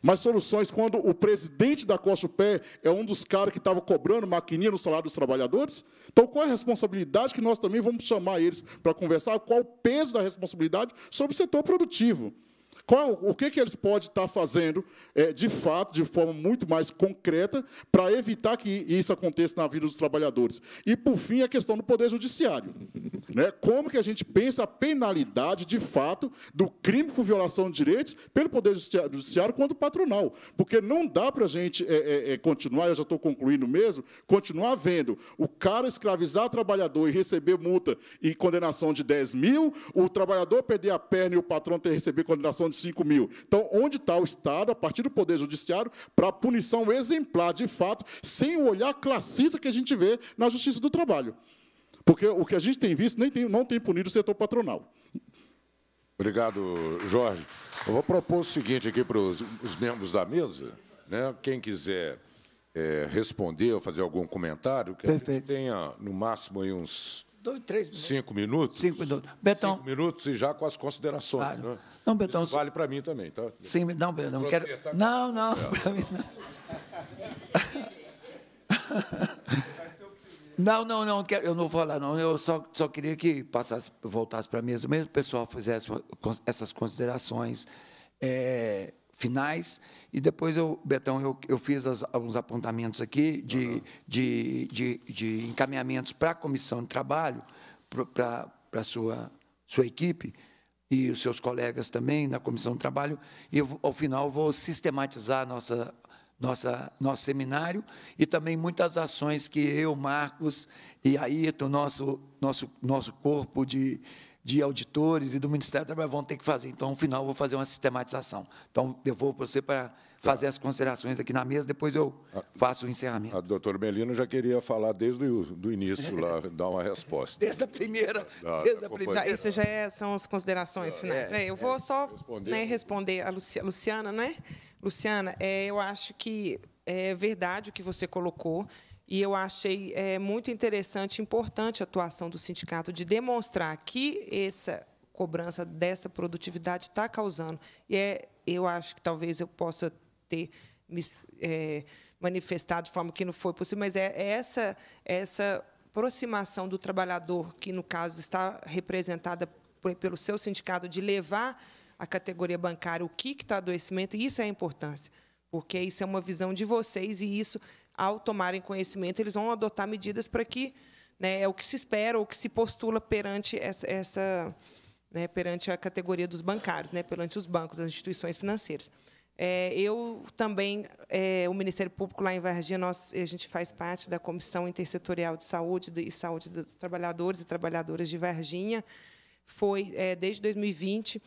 mas soluções quando o presidente da Costa Pé é um dos caras que estava cobrando maquininha no salário dos trabalhadores? Então, qual é a responsabilidade que nós também vamos chamar eles para conversar? Qual o peso da responsabilidade sobre o setor produtivo? Qual, o que, que eles podem estar fazendo, é, de fato, de forma muito mais concreta, para evitar que isso aconteça na vida dos trabalhadores? E, por fim, a questão do Poder Judiciário. Né? Como que a gente pensa a penalidade, de fato, do crime por violação de direitos pelo Poder Judiciário quanto patronal? Porque não dá para a gente é, é, é, continuar, eu já estou concluindo mesmo, continuar vendo o cara escravizar trabalhador e receber multa e condenação de 10 mil, o trabalhador perder a perna e o patrão ter receber condenação de 5 mil. Então, onde está o Estado, a partir do Poder Judiciário, para punição exemplar, de fato, sem o olhar classista que a gente vê na Justiça do Trabalho? Porque o que a gente tem visto nem tem, não tem punido o setor patronal. Obrigado, Jorge. Eu vou propor o seguinte aqui para os, os membros da mesa, né? quem quiser é, responder ou fazer algum comentário, que Perfeito. a gente tenha, no máximo, aí uns dois, três minutos. Cinco minutos? Cinco minutos. Betão. Cinco minutos e já com as considerações. Claro. Né? Não, Betão. Isso vale para mim também, tá? Sim, não, Betão. Não, quero... Tá... não, não, é. para mim não. Não, não, não, eu não vou falar, não. Eu só, só queria que passasse, voltasse para a mesa mesmo, o pessoal fizesse essas considerações é, finais e depois eu, Betão, eu, eu fiz as, alguns apontamentos aqui de, uhum. de, de, de, encaminhamentos para a comissão de trabalho, para a sua, sua equipe e os seus colegas também na comissão de trabalho. E eu, ao final vou sistematizar nossa nossa, nosso seminário e também muitas ações que eu, Marcos e Ayrton, nosso, nosso, nosso corpo de, de auditores e do Ministério do Trabalho vão ter que fazer. Então, no final, eu vou fazer uma sistematização. Então, devolvo para você para fazer tá. as considerações aqui na mesa, depois eu ah, faço o encerramento. A doutora Melino já queria falar desde o início, lá, dar uma resposta. Desde a primeira. Da, desde a primeira. isso já é, são as considerações ah, finais. É, né? eu vou é. só responder, né, responder a Luciana, né? Luciana, é, eu acho que é verdade o que você colocou. E eu achei é, muito interessante e importante a atuação do sindicato de demonstrar que essa cobrança dessa produtividade está causando. E é, eu acho que talvez eu possa ter me é, manifestado de forma que não foi possível, mas é, é essa, é essa aproximação do trabalhador, que, no caso, está representada pelo seu sindicato, de levar a categoria bancária o que está adoecimento, e isso é a importância porque isso é uma visão de vocês e isso ao tomarem conhecimento, eles vão adotar medidas para que né, é o que se espera, o que se postula perante essa, essa né, perante a categoria dos bancários, né, perante os bancos, as instituições financeiras. É, eu também, é, o Ministério Público lá em Varginha, nós, a gente faz parte da Comissão Intersetorial de Saúde e Saúde dos Trabalhadores e Trabalhadoras de Varginha. Foi é, desde 2020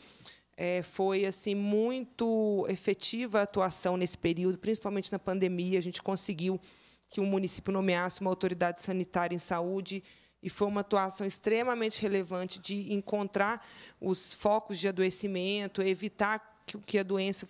é, foi assim muito efetiva a atuação nesse período, principalmente na pandemia. A gente conseguiu que o município nomeasse uma autoridade sanitária em saúde e foi uma atuação extremamente relevante de encontrar os focos de adoecimento, evitar que a doença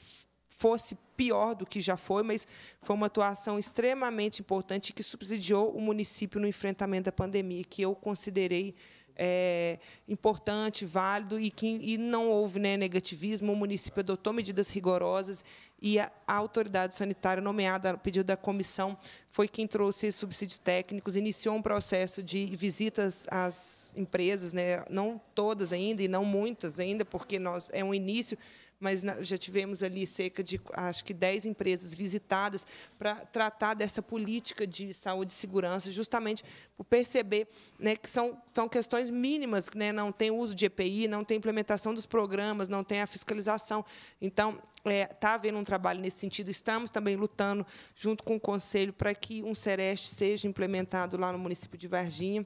fosse pior do que já foi, mas foi uma atuação extremamente importante que subsidiou o município no enfrentamento da pandemia, que eu considerei é, importante, válido e que e não houve né, negativismo. O município adotou medidas rigorosas e a, a autoridade sanitária nomeada a pedido da comissão foi quem trouxe esses subsídios técnicos, iniciou um processo de visitas às empresas, né, não todas ainda e não muitas ainda, porque nós é um início, mas já tivemos ali cerca de, acho que, 10 empresas visitadas para tratar dessa política de saúde e segurança, justamente por perceber né, que são, são questões mínimas, né, não tem uso de EPI, não tem implementação dos programas, não tem a fiscalização. Então, está é, tá havendo um trabalho nesse sentido. Estamos também lutando, junto com o Conselho, para que um SEREST seja implementado lá no município de Varginha.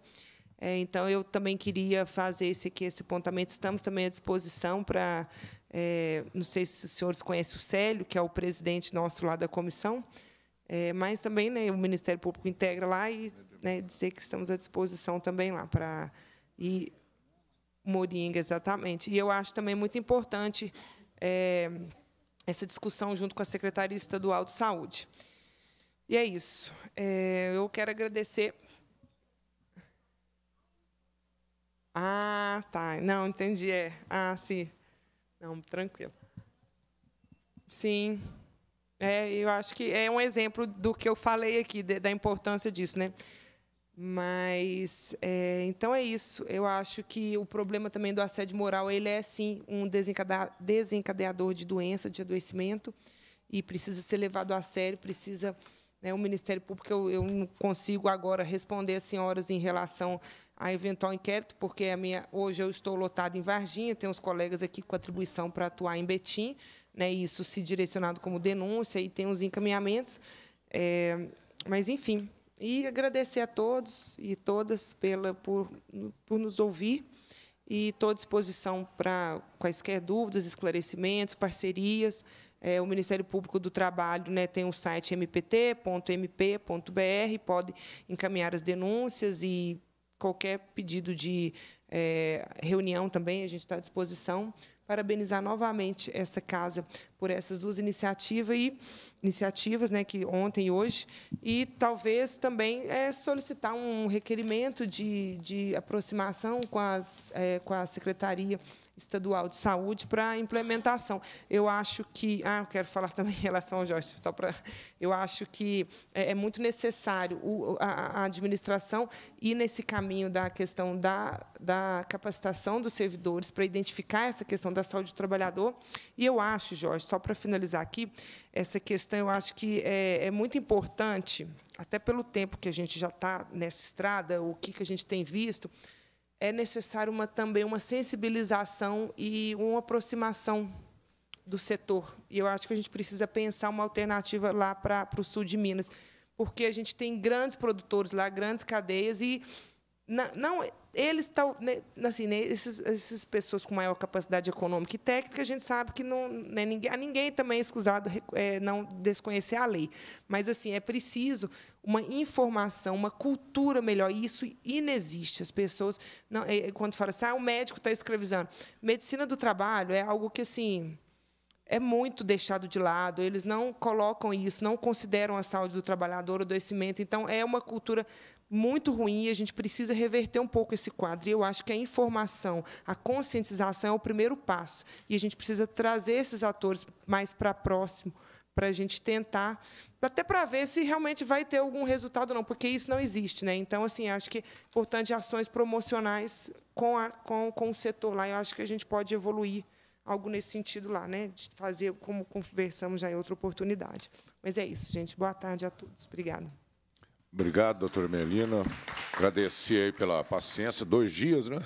É, então, eu também queria fazer esse aqui, esse apontamento. Estamos também à disposição para. É, não sei se os senhores conhecem o Célio, que é o presidente nosso lá da comissão, é, mas também né, o Ministério Público integra lá e né, dizer que estamos à disposição também lá para. E Moringa, exatamente. E eu acho também muito importante é, essa discussão junto com a Secretaria Estadual de Saúde. E é isso. É, eu quero agradecer Ah, tá. Não, entendi. É. Ah, sim. Não, tranquilo. Sim. É, eu acho que é um exemplo do que eu falei aqui, de, da importância disso, né? Mas, é, então é isso. Eu acho que o problema também do assédio moral, ele é, sim, um desencadeador de doença, de adoecimento, e precisa ser levado a sério, precisa... Né, o Ministério Público, eu, eu não consigo agora responder as senhoras em relação a eventual inquérito, porque a minha, hoje eu estou lotado em Varginha, tenho os colegas aqui com atribuição para atuar em Betim, né, isso se direcionado como denúncia e tem os encaminhamentos. É, mas, enfim, e agradecer a todos e todas pela, por, por nos ouvir e estou à disposição para quaisquer dúvidas, esclarecimentos, parcerias. É, o Ministério Público do Trabalho né, tem o site mpt.mp.br, pode encaminhar as denúncias e qualquer pedido de é, reunião também, a gente está à disposição. Parabenizar novamente essa casa por essas duas iniciativas e iniciativas, né, que ontem e hoje, e talvez também é, solicitar um requerimento de, de aproximação com, as, é, com a secretaria estadual de saúde para implementação. Eu acho que, ah, eu quero falar também em relação ao Jorge, só para, eu acho que é, é muito necessário o, a, a, administração ir nesse caminho da questão da, da capacitação dos servidores para identificar essa questão da saúde do trabalhador. E eu acho, Jorge, só para finalizar aqui, essa questão eu acho que é, é muito importante, até pelo tempo que a gente já está nessa estrada, o que, que a gente tem visto, é necessário uma, também uma sensibilização e uma aproximação do setor. E eu acho que a gente precisa pensar uma alternativa lá para, para o sul de Minas, porque a gente tem grandes produtores lá, grandes cadeias, e não é eles tal né, assim né, esses, essas pessoas com maior capacidade econômica e técnica a gente sabe que não né, ninguém a ninguém também é escusado é, não desconhecer a lei mas assim é preciso uma informação uma cultura melhor e isso inexiste as pessoas não, é, é quando falam assim ah, o médico está escravizando medicina do trabalho é algo que assim é muito deixado de lado, eles não colocam isso, não consideram a saúde do trabalhador, o adoecimento. Então, é uma cultura muito ruim e a gente precisa reverter um pouco esse quadro. E eu acho que a informação, a conscientização é o primeiro passo. E a gente precisa trazer esses atores mais para próximo, para a gente tentar, até para ver se realmente vai ter algum resultado ou não, porque isso não existe. Né? Então, assim, acho que é importante ações promocionais com, a, com, com o setor lá. Eu acho que a gente pode evoluir algo nesse sentido lá, né? de fazer como conversamos já em outra oportunidade. Mas é isso, gente. Boa tarde a todos. Obrigada. Obrigado, doutor Melina. Agradecer aí pela paciência. Dois dias, né?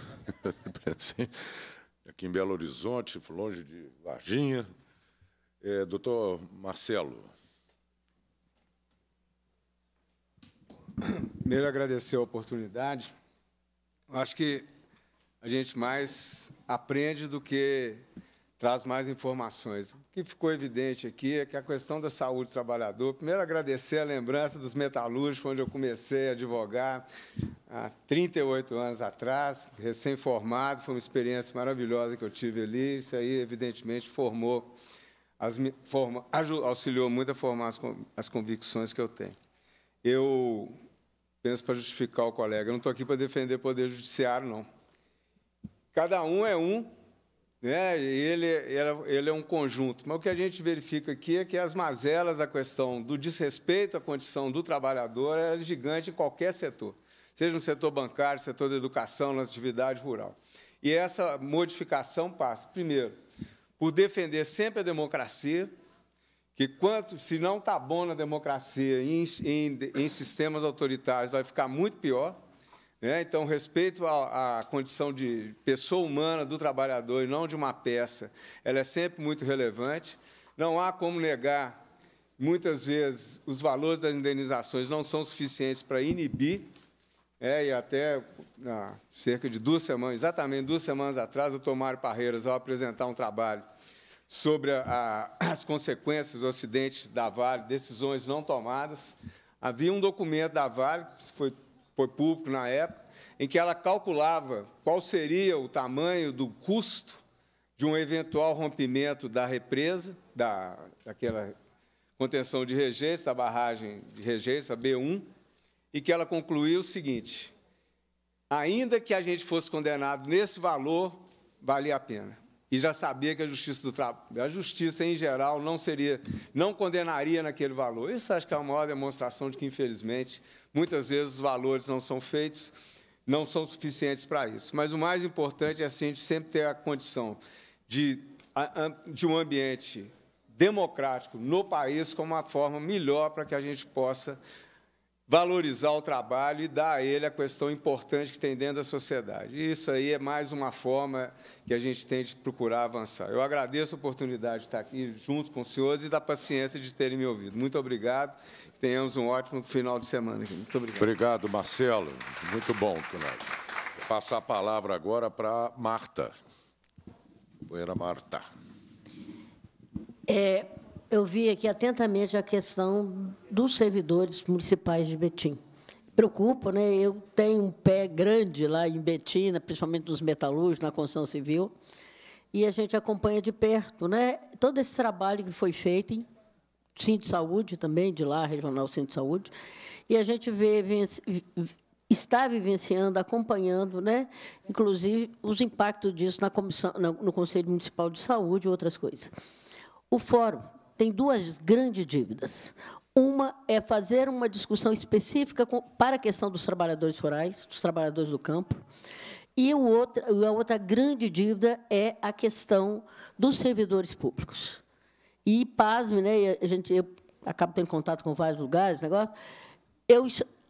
Aqui em Belo Horizonte, longe de Varginha. É, doutor Marcelo. Primeiro, agradecer a oportunidade. Eu acho que a gente mais aprende do que traz mais informações. O que ficou evidente aqui é que a questão da saúde do trabalhador, primeiro agradecer a lembrança dos metalúrgicos, onde eu comecei a advogar há 38 anos atrás, recém-formado, foi uma experiência maravilhosa que eu tive ali, isso aí, evidentemente, formou, as, forma, auxiliou muito a formar as, as convicções que eu tenho. Eu, penso para justificar o colega, eu não estou aqui para defender o Poder Judiciário, não. Cada um é um né? Ele, ele é um conjunto. Mas o que a gente verifica aqui é que as mazelas da questão do desrespeito à condição do trabalhador é gigante em qualquer setor, seja no setor bancário, setor da educação, na atividade rural. E essa modificação passa, primeiro, por defender sempre a democracia, que quanto se não está bom na democracia em, em, em sistemas autoritários vai ficar muito pior. Né? Então, respeito à, à condição de pessoa humana do trabalhador e não de uma peça, ela é sempre muito relevante. Não há como negar, muitas vezes, os valores das indenizações não são suficientes para inibir é, e até cerca de duas semanas, exatamente duas semanas atrás, o Tomário Parreiras, ao apresentar um trabalho sobre a, a, as consequências do acidente da Vale, decisões não tomadas, havia um documento da Vale, que foi foi público na época, em que ela calculava qual seria o tamanho do custo de um eventual rompimento da represa, da, daquela contenção de rejeitos, da barragem de rejeitos, a B1, e que ela concluiu o seguinte: ainda que a gente fosse condenado nesse valor, valia a pena. E já sabia que a justiça do trabalho, a justiça em geral não seria, não condenaria naquele valor. Isso acho que é uma maior demonstração de que infelizmente Muitas vezes os valores não são feitos, não são suficientes para isso. Mas o mais importante é assim, a gente sempre ter a condição de, de um ambiente democrático no país como uma forma melhor para que a gente possa valorizar o trabalho e dar a ele a questão importante que tem dentro da sociedade. E isso aí é mais uma forma que a gente tem de procurar avançar. Eu agradeço a oportunidade de estar aqui junto com os senhores e da paciência de terem me ouvido. Muito obrigado. Tenhamos um ótimo final de semana aqui. Muito obrigado. Obrigado, Marcelo. Muito bom, Tunelli. Vou passar a palavra agora para Marta. Poeira Marta. É, eu vi aqui atentamente a questão dos servidores municipais de Betim. Preocupa, né? Eu tenho um pé grande lá em Betim, né? principalmente nos metalúrgicos, na construção civil, e a gente acompanha de perto, né? Todo esse trabalho que foi feito em Centro de Saúde também, de lá, Regional Centro de Saúde, e a gente vê, está vivenciando, acompanhando, né? inclusive, os impactos disso na comissão, no Conselho Municipal de Saúde e outras coisas. O fórum, tem duas grandes dívidas. Uma é fazer uma discussão específica com, para a questão dos trabalhadores rurais, dos trabalhadores do campo, e o outro, a outra grande dívida é a questão dos servidores públicos. E, pasme, né, a gente, eu acabo tendo contato com vários lugares, negócio, eu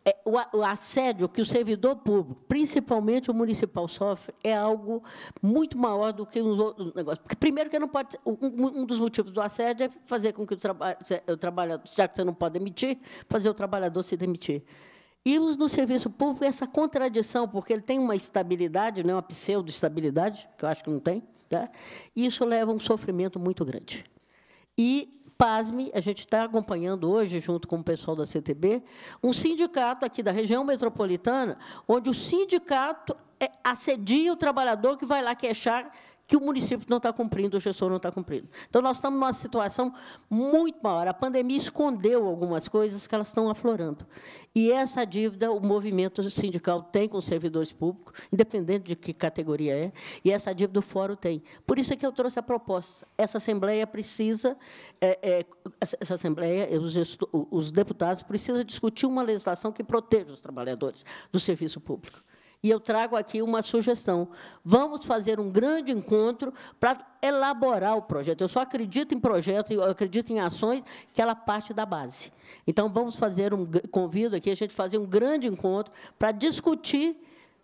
é, o assédio que o servidor público, principalmente o municipal, sofre é algo muito maior do que os outros negócios. Porque, primeiro, que não pode, um, um dos motivos do assédio é fazer com que o, traba, o trabalhador, já que você não pode demitir, fazer o trabalhador se demitir. E do serviço público, essa contradição, porque ele tem uma estabilidade, né, uma pseudo-estabilidade, que eu acho que não tem, tá? isso leva a um sofrimento muito grande. E Pasme, a gente está acompanhando hoje, junto com o pessoal da CTB, um sindicato aqui da região metropolitana, onde o sindicato é, assedia o trabalhador que vai lá queixar que o município não está cumprindo, o gestor não está cumprindo. Então, nós estamos numa situação muito maior. A pandemia escondeu algumas coisas que elas estão aflorando. E essa dívida o movimento sindical tem com os servidores públicos, independente de que categoria é, e essa dívida o fórum tem. Por isso é que eu trouxe a proposta. Essa Assembleia precisa, é, é, essa Assembleia, os, os deputados precisam discutir uma legislação que proteja os trabalhadores do serviço público. E eu trago aqui uma sugestão. Vamos fazer um grande encontro para elaborar o projeto. Eu só acredito em projeto, eu acredito em ações que ela parte da base. Então, vamos fazer um... Convido aqui a gente fazer um grande encontro para discutir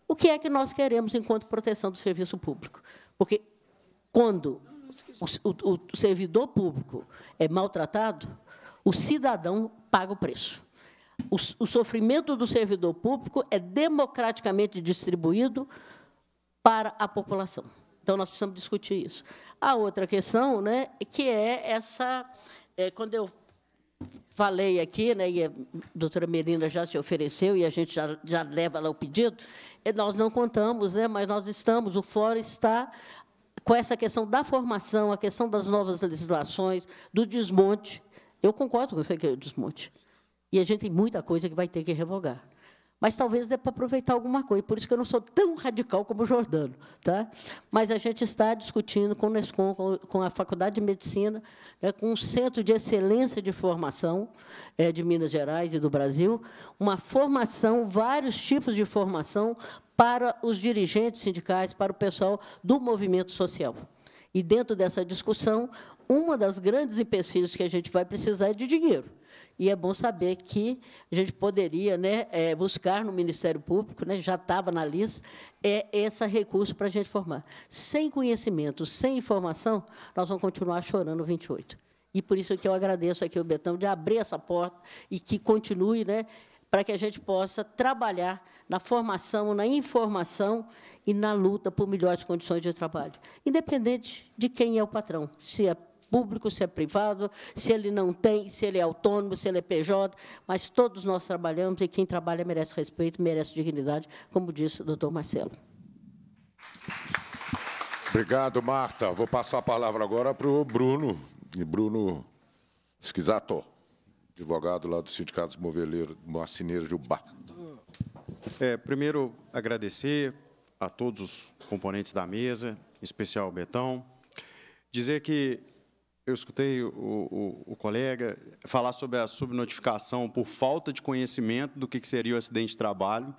o que é que nós queremos enquanto proteção do serviço público. Porque, quando o, o, o servidor público é maltratado, o cidadão paga o preço o, o sofrimento do servidor público é democraticamente distribuído para a população. Então, nós precisamos discutir isso. A outra questão, né, que é essa... É, quando eu falei aqui, né, e a doutora Merina já se ofereceu e a gente já, já leva lá o pedido, é, nós não contamos, né, mas nós estamos, o fórum está com essa questão da formação, a questão das novas legislações, do desmonte. Eu concordo com você que é o desmonte. E a gente tem muita coisa que vai ter que revogar. Mas talvez dê para aproveitar alguma coisa. Por isso que eu não sou tão radical como o Jordano. Tá? Mas a gente está discutindo com o Nescom, com a Faculdade de Medicina, né, com o Centro de Excelência de Formação é, de Minas Gerais e do Brasil, uma formação, vários tipos de formação para os dirigentes sindicais, para o pessoal do movimento social. E, dentro dessa discussão, uma das grandes empecilhos que a gente vai precisar é de dinheiro. E é bom saber que a gente poderia né, é, buscar no Ministério Público, né, já estava na lista, é esse recurso para a gente formar. Sem conhecimento, sem informação, nós vamos continuar chorando 28. E por isso que eu agradeço aqui o Betão de abrir essa porta e que continue, né, para que a gente possa trabalhar na formação, na informação e na luta por melhores condições de trabalho, independente de quem é o patrão, se é público, se é privado, se ele não tem, se ele é autônomo, se ele é PJ, mas todos nós trabalhamos e quem trabalha merece respeito, merece dignidade, como disse o doutor Marcelo. Obrigado, Marta. Vou passar a palavra agora para o Bruno, e Bruno Schizato, advogado lá do Sindicato dos Moveleiros, Marceneiros de Ubá. É, primeiro, agradecer a todos os componentes da mesa, em especial ao Betão. Dizer que eu escutei o, o, o, colega falar sobre a subnotificação por falta de conhecimento do que seria o acidente de trabalho.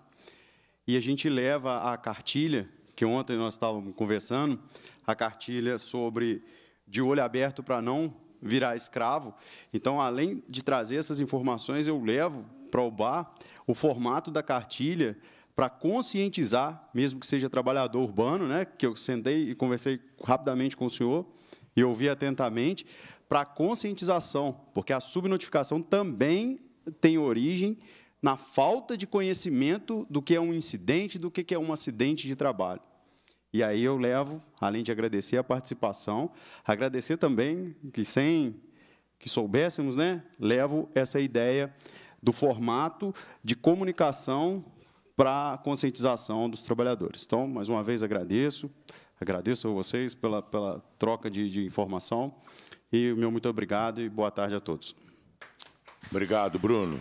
E a gente leva a cartilha, que ontem nós estávamos conversando, a cartilha sobre de olho aberto para não virar escravo. Então, além de trazer essas informações, eu levo para o bar o formato da cartilha para conscientizar, mesmo que seja trabalhador urbano, né, que eu sentei e conversei rapidamente com o senhor, e ouvir atentamente para conscientização, porque a subnotificação também tem origem na falta de conhecimento do que é um incidente, do que é um acidente de trabalho. E aí eu levo, além de agradecer a participação, agradecer também que sem que soubéssemos, né, levo essa ideia do formato de comunicação para a conscientização dos trabalhadores. Então, mais uma vez agradeço. Agradeço a vocês pela, pela troca de, de informação e o meu muito obrigado e boa tarde a todos. Obrigado, Bruno.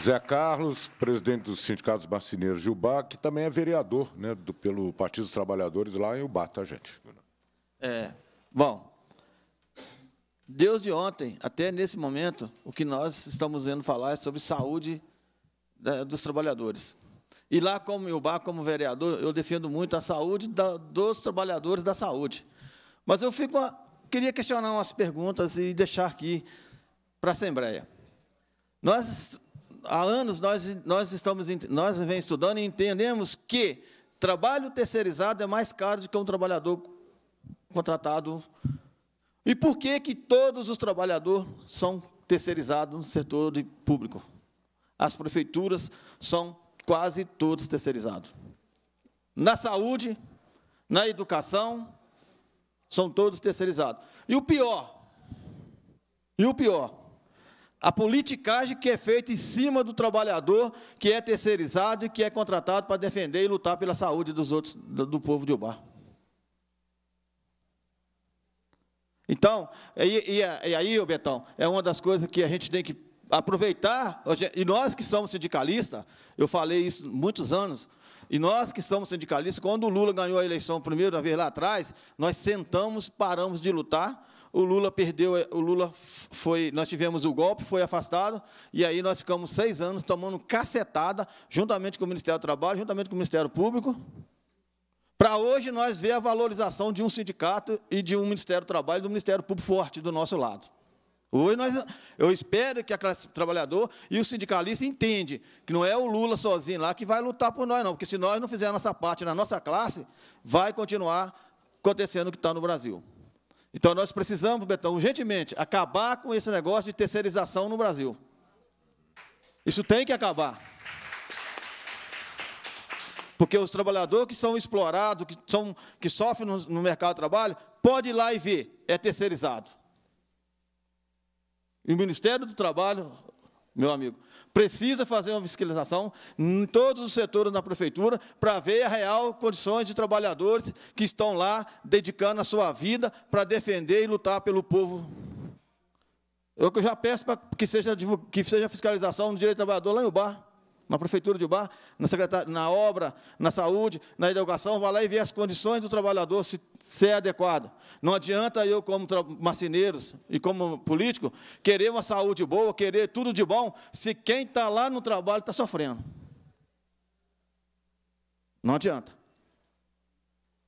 Zé Carlos, presidente dos sindicatos marceneiros de Ubá, que também é vereador né, do, pelo Partido dos Trabalhadores lá em Ubá, tá, gente? É, bom, Deus de ontem até nesse momento, o que nós estamos vendo falar é sobre saúde da, dos trabalhadores. E lá, como eu bar, como vereador, eu defendo muito a saúde da, dos trabalhadores da saúde. Mas eu fico a, queria questionar umas perguntas e deixar aqui para a Assembleia. Nós, há anos, nós, nós, estamos, nós vem estudando e entendemos que trabalho terceirizado é mais caro do que um trabalhador contratado. E por que, que todos os trabalhadores são terceirizados no setor público? As prefeituras são quase todos terceirizados. Na saúde, na educação, são todos terceirizados. E o pior, e o pior, a politicagem que é feita em cima do trabalhador que é terceirizado e que é contratado para defender e lutar pela saúde dos outros do povo de Ubar. Então, e, e, e aí, Betão, é uma das coisas que a gente tem que aproveitar, é, e nós que somos sindicalistas, eu falei isso muitos anos, e nós que somos sindicalistas, quando o Lula ganhou a eleição primeira vez lá atrás, nós sentamos, paramos de lutar, o Lula perdeu, o Lula foi, nós tivemos o golpe, foi afastado, e aí nós ficamos seis anos tomando cacetada, juntamente com o Ministério do Trabalho, juntamente com o Ministério Público, para hoje nós ver a valorização de um sindicato e de um Ministério do Trabalho e do Ministério Público forte do nosso lado. Hoje nós, eu espero que a classe trabalhadora e o sindicalista entendam que não é o Lula sozinho lá que vai lutar por nós, não, porque se nós não fizermos a nossa parte na nossa classe, vai continuar acontecendo o que está no Brasil. Então, nós precisamos, Betão, urgentemente, acabar com esse negócio de terceirização no Brasil. Isso tem que acabar. Porque os trabalhadores que são explorados, que, são, que sofrem no, no mercado de trabalho, pode ir lá e ver, é terceirizado. E o Ministério do Trabalho, meu amigo, precisa fazer uma fiscalização em todos os setores da prefeitura para ver a real condições de trabalhadores que estão lá dedicando a sua vida para defender e lutar pelo povo. Eu já peço para que seja, que seja fiscalização do direito do trabalhador lá em Ubar na prefeitura de Ubar, na, na obra, na saúde, na educação, vai lá e vê as condições do trabalhador, se, se é adequado. Não adianta eu, como marceneiros e como político, querer uma saúde boa, querer tudo de bom, se quem está lá no trabalho está sofrendo. Não adianta.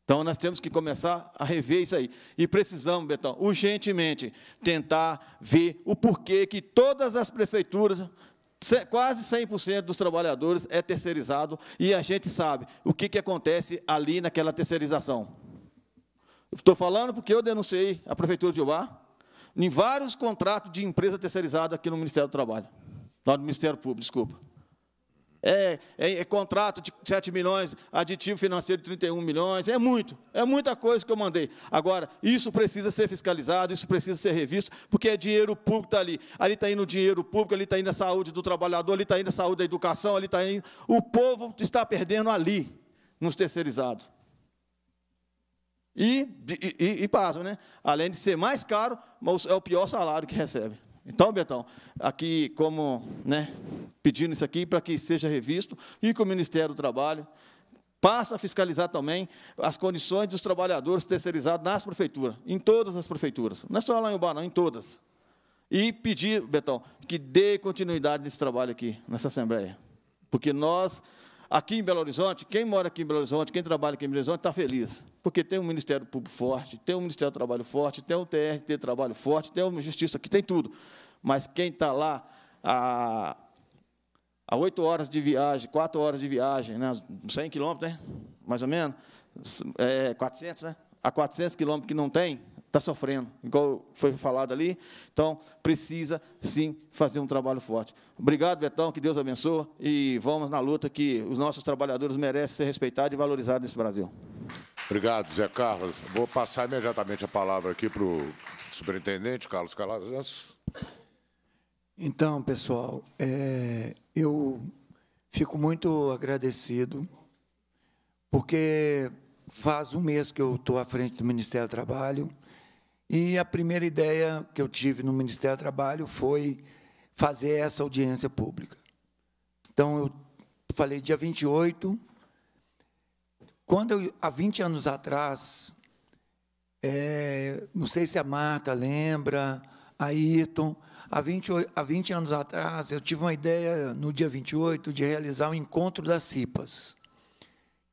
Então nós temos que começar a rever isso aí. E precisamos, Betão, urgentemente tentar ver o porquê que todas as prefeituras quase 100% dos trabalhadores é terceirizado e a gente sabe o que, que acontece ali naquela terceirização. Estou falando porque eu denunciei a Prefeitura de Ubá em vários contratos de empresa terceirizada aqui no Ministério do Trabalho, no Ministério Público, desculpa é, é, é contrato de 7 milhões, aditivo financeiro de 31 milhões, é muito, é muita coisa que eu mandei. Agora, isso precisa ser fiscalizado, isso precisa ser revisto, porque é dinheiro público que está ali. Ali está indo o dinheiro público, ali está indo a saúde do trabalhador, ali está indo a saúde da educação, ali está indo. O povo está perdendo ali, nos terceirizados. E, e, e, e pasmo, né? Além de ser mais caro, é o pior salário que recebe. Então, Betão, aqui como, né, pedindo isso aqui para que seja revisto e que o Ministério do Trabalho passa a fiscalizar também as condições dos trabalhadores terceirizados nas prefeituras, em todas as prefeituras, não é só lá em Ubá, não, em todas. E pedir, Betão, que dê continuidade nesse trabalho aqui, nessa Assembleia, porque nós aqui em Belo Horizonte, quem mora aqui em Belo Horizonte, quem trabalha aqui em Belo Horizonte, está feliz. Porque tem um Ministério Público forte, tem um Ministério do Trabalho forte, tem um TRT Trabalho forte, tem uma Justiça aqui, tem tudo. Mas quem está lá a, a horas de viagem, quatro horas de viagem, né, 100 quilômetros, né, mais ou menos, é, 400, né, a 400 quilômetros que não tem, está sofrendo, igual foi falado ali. Então, precisa sim fazer um trabalho forte. Obrigado, Betão, que Deus abençoe e vamos na luta que os nossos trabalhadores merecem ser respeitados e valorizados nesse Brasil. Obrigado, Zé Carlos. Vou passar imediatamente a palavra aqui para o superintendente Carlos Calazans. Então, pessoal, é, eu fico muito agradecido, porque faz um mês que eu estou à frente do Ministério do Trabalho, e a primeira ideia que eu tive no Ministério do Trabalho foi fazer essa audiência pública. Então, eu falei dia 28. Quando eu, há 20 anos atrás, é, não sei se a Marta lembra, a Ayrton, há 20, há 20 anos atrás, eu tive uma ideia, no dia 28, de realizar um encontro das CIPAS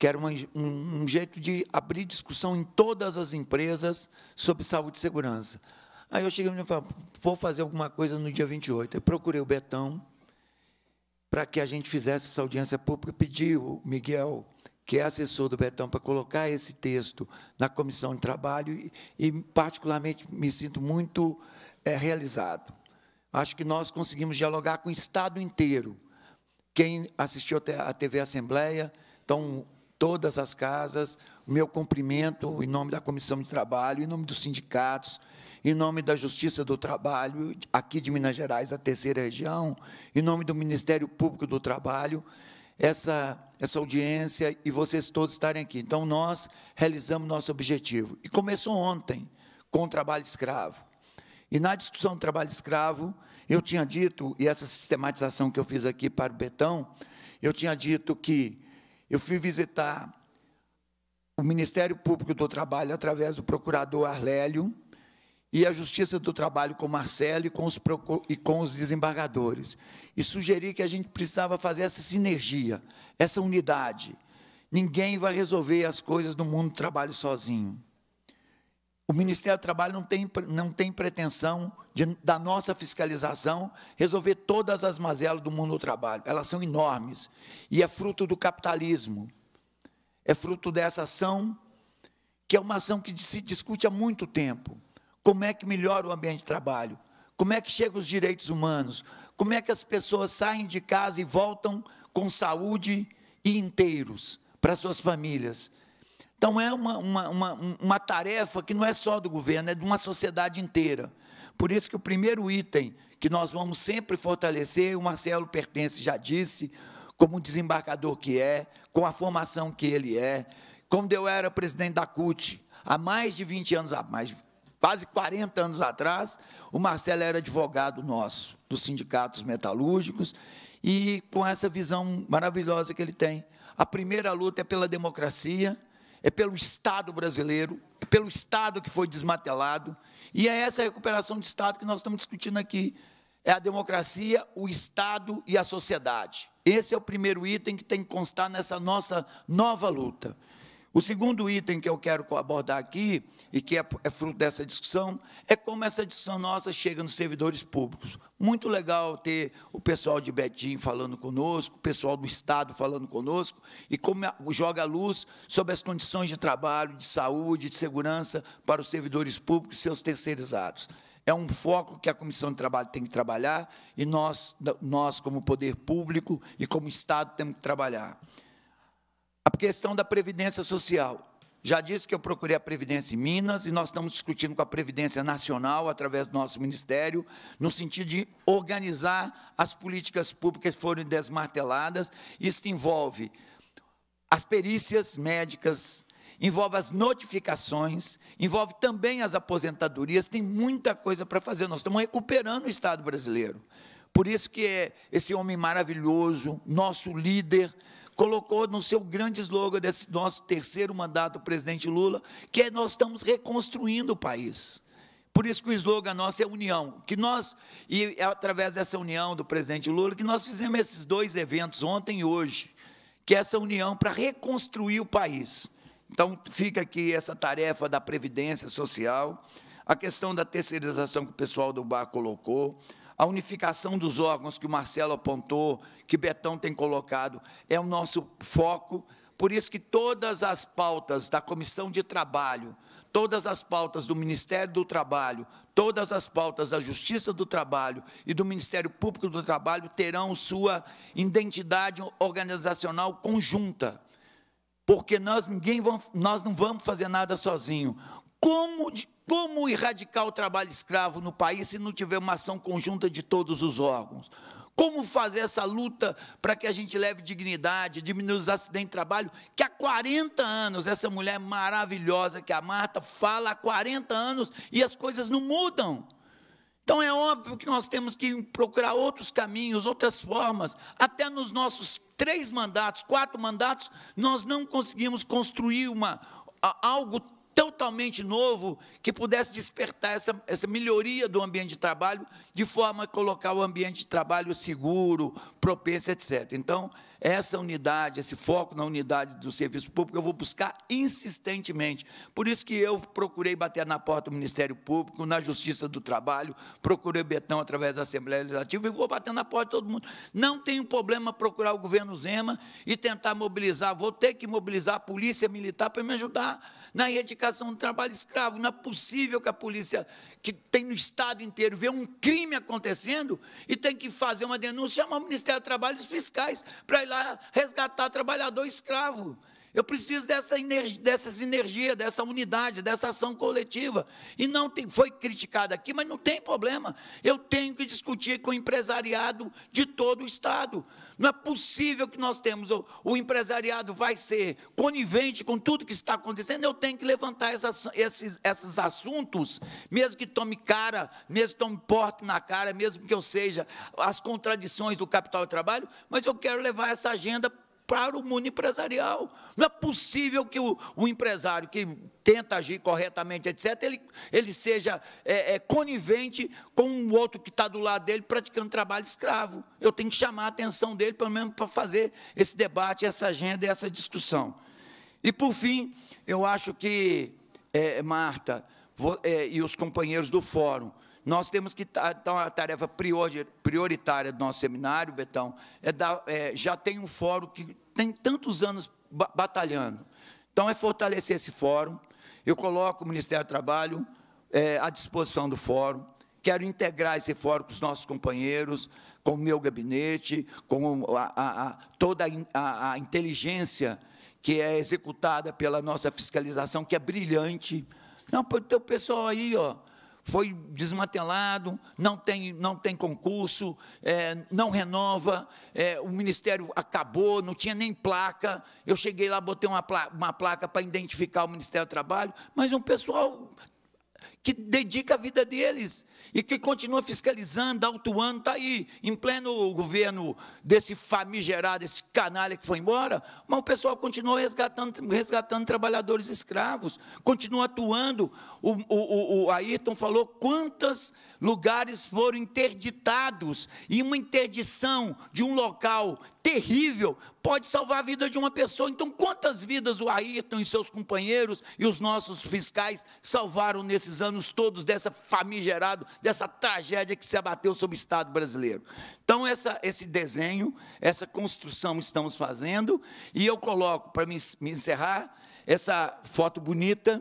que era uma, um, um jeito de abrir discussão em todas as empresas sobre saúde e segurança. Aí eu cheguei e falei, vou fazer alguma coisa no dia 28. Eu procurei o Betão para que a gente fizesse essa audiência pública, pedi o Miguel, que é assessor do Betão, para colocar esse texto na comissão de trabalho e, e particularmente, me sinto muito é, realizado. Acho que nós conseguimos dialogar com o Estado inteiro. Quem assistiu à TV Assembleia, então, todas as casas, o meu cumprimento em nome da Comissão de Trabalho, em nome dos sindicatos, em nome da Justiça do Trabalho, aqui de Minas Gerais, a terceira região, em nome do Ministério Público do Trabalho, essa, essa audiência e vocês todos estarem aqui. Então, nós realizamos nosso objetivo. E começou ontem, com o trabalho escravo. E na discussão do trabalho escravo, eu tinha dito, e essa sistematização que eu fiz aqui para o Betão, eu tinha dito que eu fui visitar o Ministério Público do Trabalho através do procurador Arlélio e a Justiça do Trabalho com Marcelo e com os, e com os desembargadores. E sugeri que a gente precisava fazer essa sinergia, essa unidade. Ninguém vai resolver as coisas do mundo do trabalho sozinho. O Ministério do Trabalho não tem, não tem pretensão de, da nossa fiscalização resolver todas as mazelas do mundo do trabalho. Elas são enormes. E é fruto do capitalismo. É fruto dessa ação, que é uma ação que se discute há muito tempo. Como é que melhora o ambiente de trabalho? Como é que chegam os direitos humanos? Como é que as pessoas saem de casa e voltam com saúde e inteiros para suas famílias? Então, é uma, uma, uma, uma tarefa que não é só do governo, é de uma sociedade inteira. Por isso que o primeiro item que nós vamos sempre fortalecer, o Marcelo pertence, já disse, como desembarcador que é, com a formação que ele é, quando eu era presidente da CUT, há mais de 20 anos, há mais, quase 40 anos atrás, o Marcelo era advogado nosso, dos sindicatos metalúrgicos, e com essa visão maravilhosa que ele tem. A primeira luta é pela democracia, é pelo Estado brasileiro, é pelo Estado que foi desmantelado, e é essa recuperação de Estado que nós estamos discutindo aqui. É a democracia, o Estado e a sociedade. Esse é o primeiro item que tem que constar nessa nossa nova luta. O segundo item que eu quero abordar aqui, e que é, é fruto dessa discussão, é como essa discussão nossa chega nos servidores públicos. Muito legal ter o pessoal de Betim falando conosco, o pessoal do Estado falando conosco, e como joga a luz sobre as condições de trabalho, de saúde, de segurança para os servidores públicos e seus terceirizados. É um foco que a Comissão de Trabalho tem que trabalhar, e nós, nós como poder público e como Estado, temos que trabalhar. A questão da previdência social. Já disse que eu procurei a Previdência em Minas e nós estamos discutindo com a Previdência Nacional, através do nosso Ministério, no sentido de organizar as políticas públicas que foram desmarteladas. Isso envolve as perícias médicas, envolve as notificações, envolve também as aposentadorias, tem muita coisa para fazer. Nós estamos recuperando o Estado brasileiro. Por isso que é esse homem maravilhoso, nosso líder, colocou no seu grande slogan desse nosso terceiro mandato, o presidente Lula, que é nós estamos reconstruindo o país. Por isso que o slogan nosso é união, que nós e é através dessa união do presidente Lula que nós fizemos esses dois eventos ontem e hoje, que é essa união para reconstruir o país. Então fica aqui essa tarefa da previdência social, a questão da terceirização que o pessoal do bar colocou, a unificação dos órgãos que o Marcelo apontou, que Betão tem colocado, é o nosso foco. Por isso que todas as pautas da comissão de trabalho, todas as pautas do Ministério do Trabalho, todas as pautas da Justiça do Trabalho e do Ministério Público do Trabalho terão sua identidade organizacional conjunta. Porque nós, ninguém, nós não vamos fazer nada sozinho. Como como erradicar o trabalho escravo no país se não tiver uma ação conjunta de todos os órgãos? Como fazer essa luta para que a gente leve dignidade, diminua os acidentes de trabalho? Que há 40 anos, essa mulher maravilhosa que a Marta fala há 40 anos e as coisas não mudam. Então é óbvio que nós temos que procurar outros caminhos, outras formas. Até nos nossos três mandatos, quatro mandatos, nós não conseguimos construir uma, algo totalmente novo que pudesse despertar essa, essa melhoria do ambiente de trabalho, de forma a colocar o ambiente de trabalho seguro, propenso, etc. Então, essa unidade, esse foco na unidade do serviço público, eu vou buscar insistentemente. Por isso que eu procurei bater na porta do Ministério Público, na Justiça do Trabalho, procurei Betão através da Assembleia Legislativa e vou bater na porta de todo mundo. Não tenho problema procurar o governo Zema e tentar mobilizar, vou ter que mobilizar a polícia militar para me ajudar na erradicação do trabalho escravo. Não é possível que a polícia, que tem no Estado inteiro, vê um crime acontecendo e tem que fazer uma denúncia, chamar o Ministério do Trabalho e os fiscais para ir lá resgatar trabalhador escravo. Eu preciso dessa energia, dessa unidade, dessa ação coletiva. E não tem, foi criticado aqui, mas não tem problema. Eu tenho que discutir com o empresariado de todo o Estado. Não é possível que nós temos, o, o empresariado vai ser conivente com tudo que está acontecendo. Eu tenho que levantar essas, esses, esses assuntos, mesmo que tome cara, mesmo que tome porte na cara, mesmo que eu seja as contradições do capital e trabalho, mas eu quero levar essa agenda para o mundo empresarial. Não é possível que o, o empresário que tenta agir corretamente, etc., ele, ele seja é, é, conivente com um outro que está do lado dele praticando trabalho escravo. Eu tenho que chamar a atenção dele, pelo menos para fazer esse debate, essa agenda, essa discussão. E, por fim, eu acho que, é, Marta vou, é, e os companheiros do fórum, nós temos que, então, a tarefa prioritária do nosso seminário, Betão, é dar, é, já tem um fórum que tem tantos anos batalhando. Então, é fortalecer esse fórum. Eu coloco o Ministério do Trabalho é, à disposição do fórum. Quero integrar esse fórum com os nossos companheiros, com o meu gabinete, com a, a, a, toda a inteligência que é executada pela nossa fiscalização, que é brilhante. Não, tem o pessoal aí, ó, foi desmantelado, não tem, não tem concurso, é, não renova, é, o ministério acabou, não tinha nem placa. Eu cheguei lá, botei uma placa, uma placa para identificar o Ministério do Trabalho, mas um pessoal que dedica a vida deles e que continua fiscalizando, autuando, está aí, em pleno governo desse famigerado, esse canalha que foi embora, mas o pessoal continua resgatando, resgatando trabalhadores escravos, continua atuando. O, o, o, o Ayrton falou quantas lugares foram interditados, e uma interdição de um local terrível pode salvar a vida de uma pessoa. Então, quantas vidas o Ayrton e seus companheiros e os nossos fiscais salvaram nesses anos todos dessa famigerada, dessa tragédia que se abateu sobre o Estado brasileiro? Então, essa, esse desenho, essa construção estamos fazendo, e eu coloco, para me, me encerrar, essa foto bonita,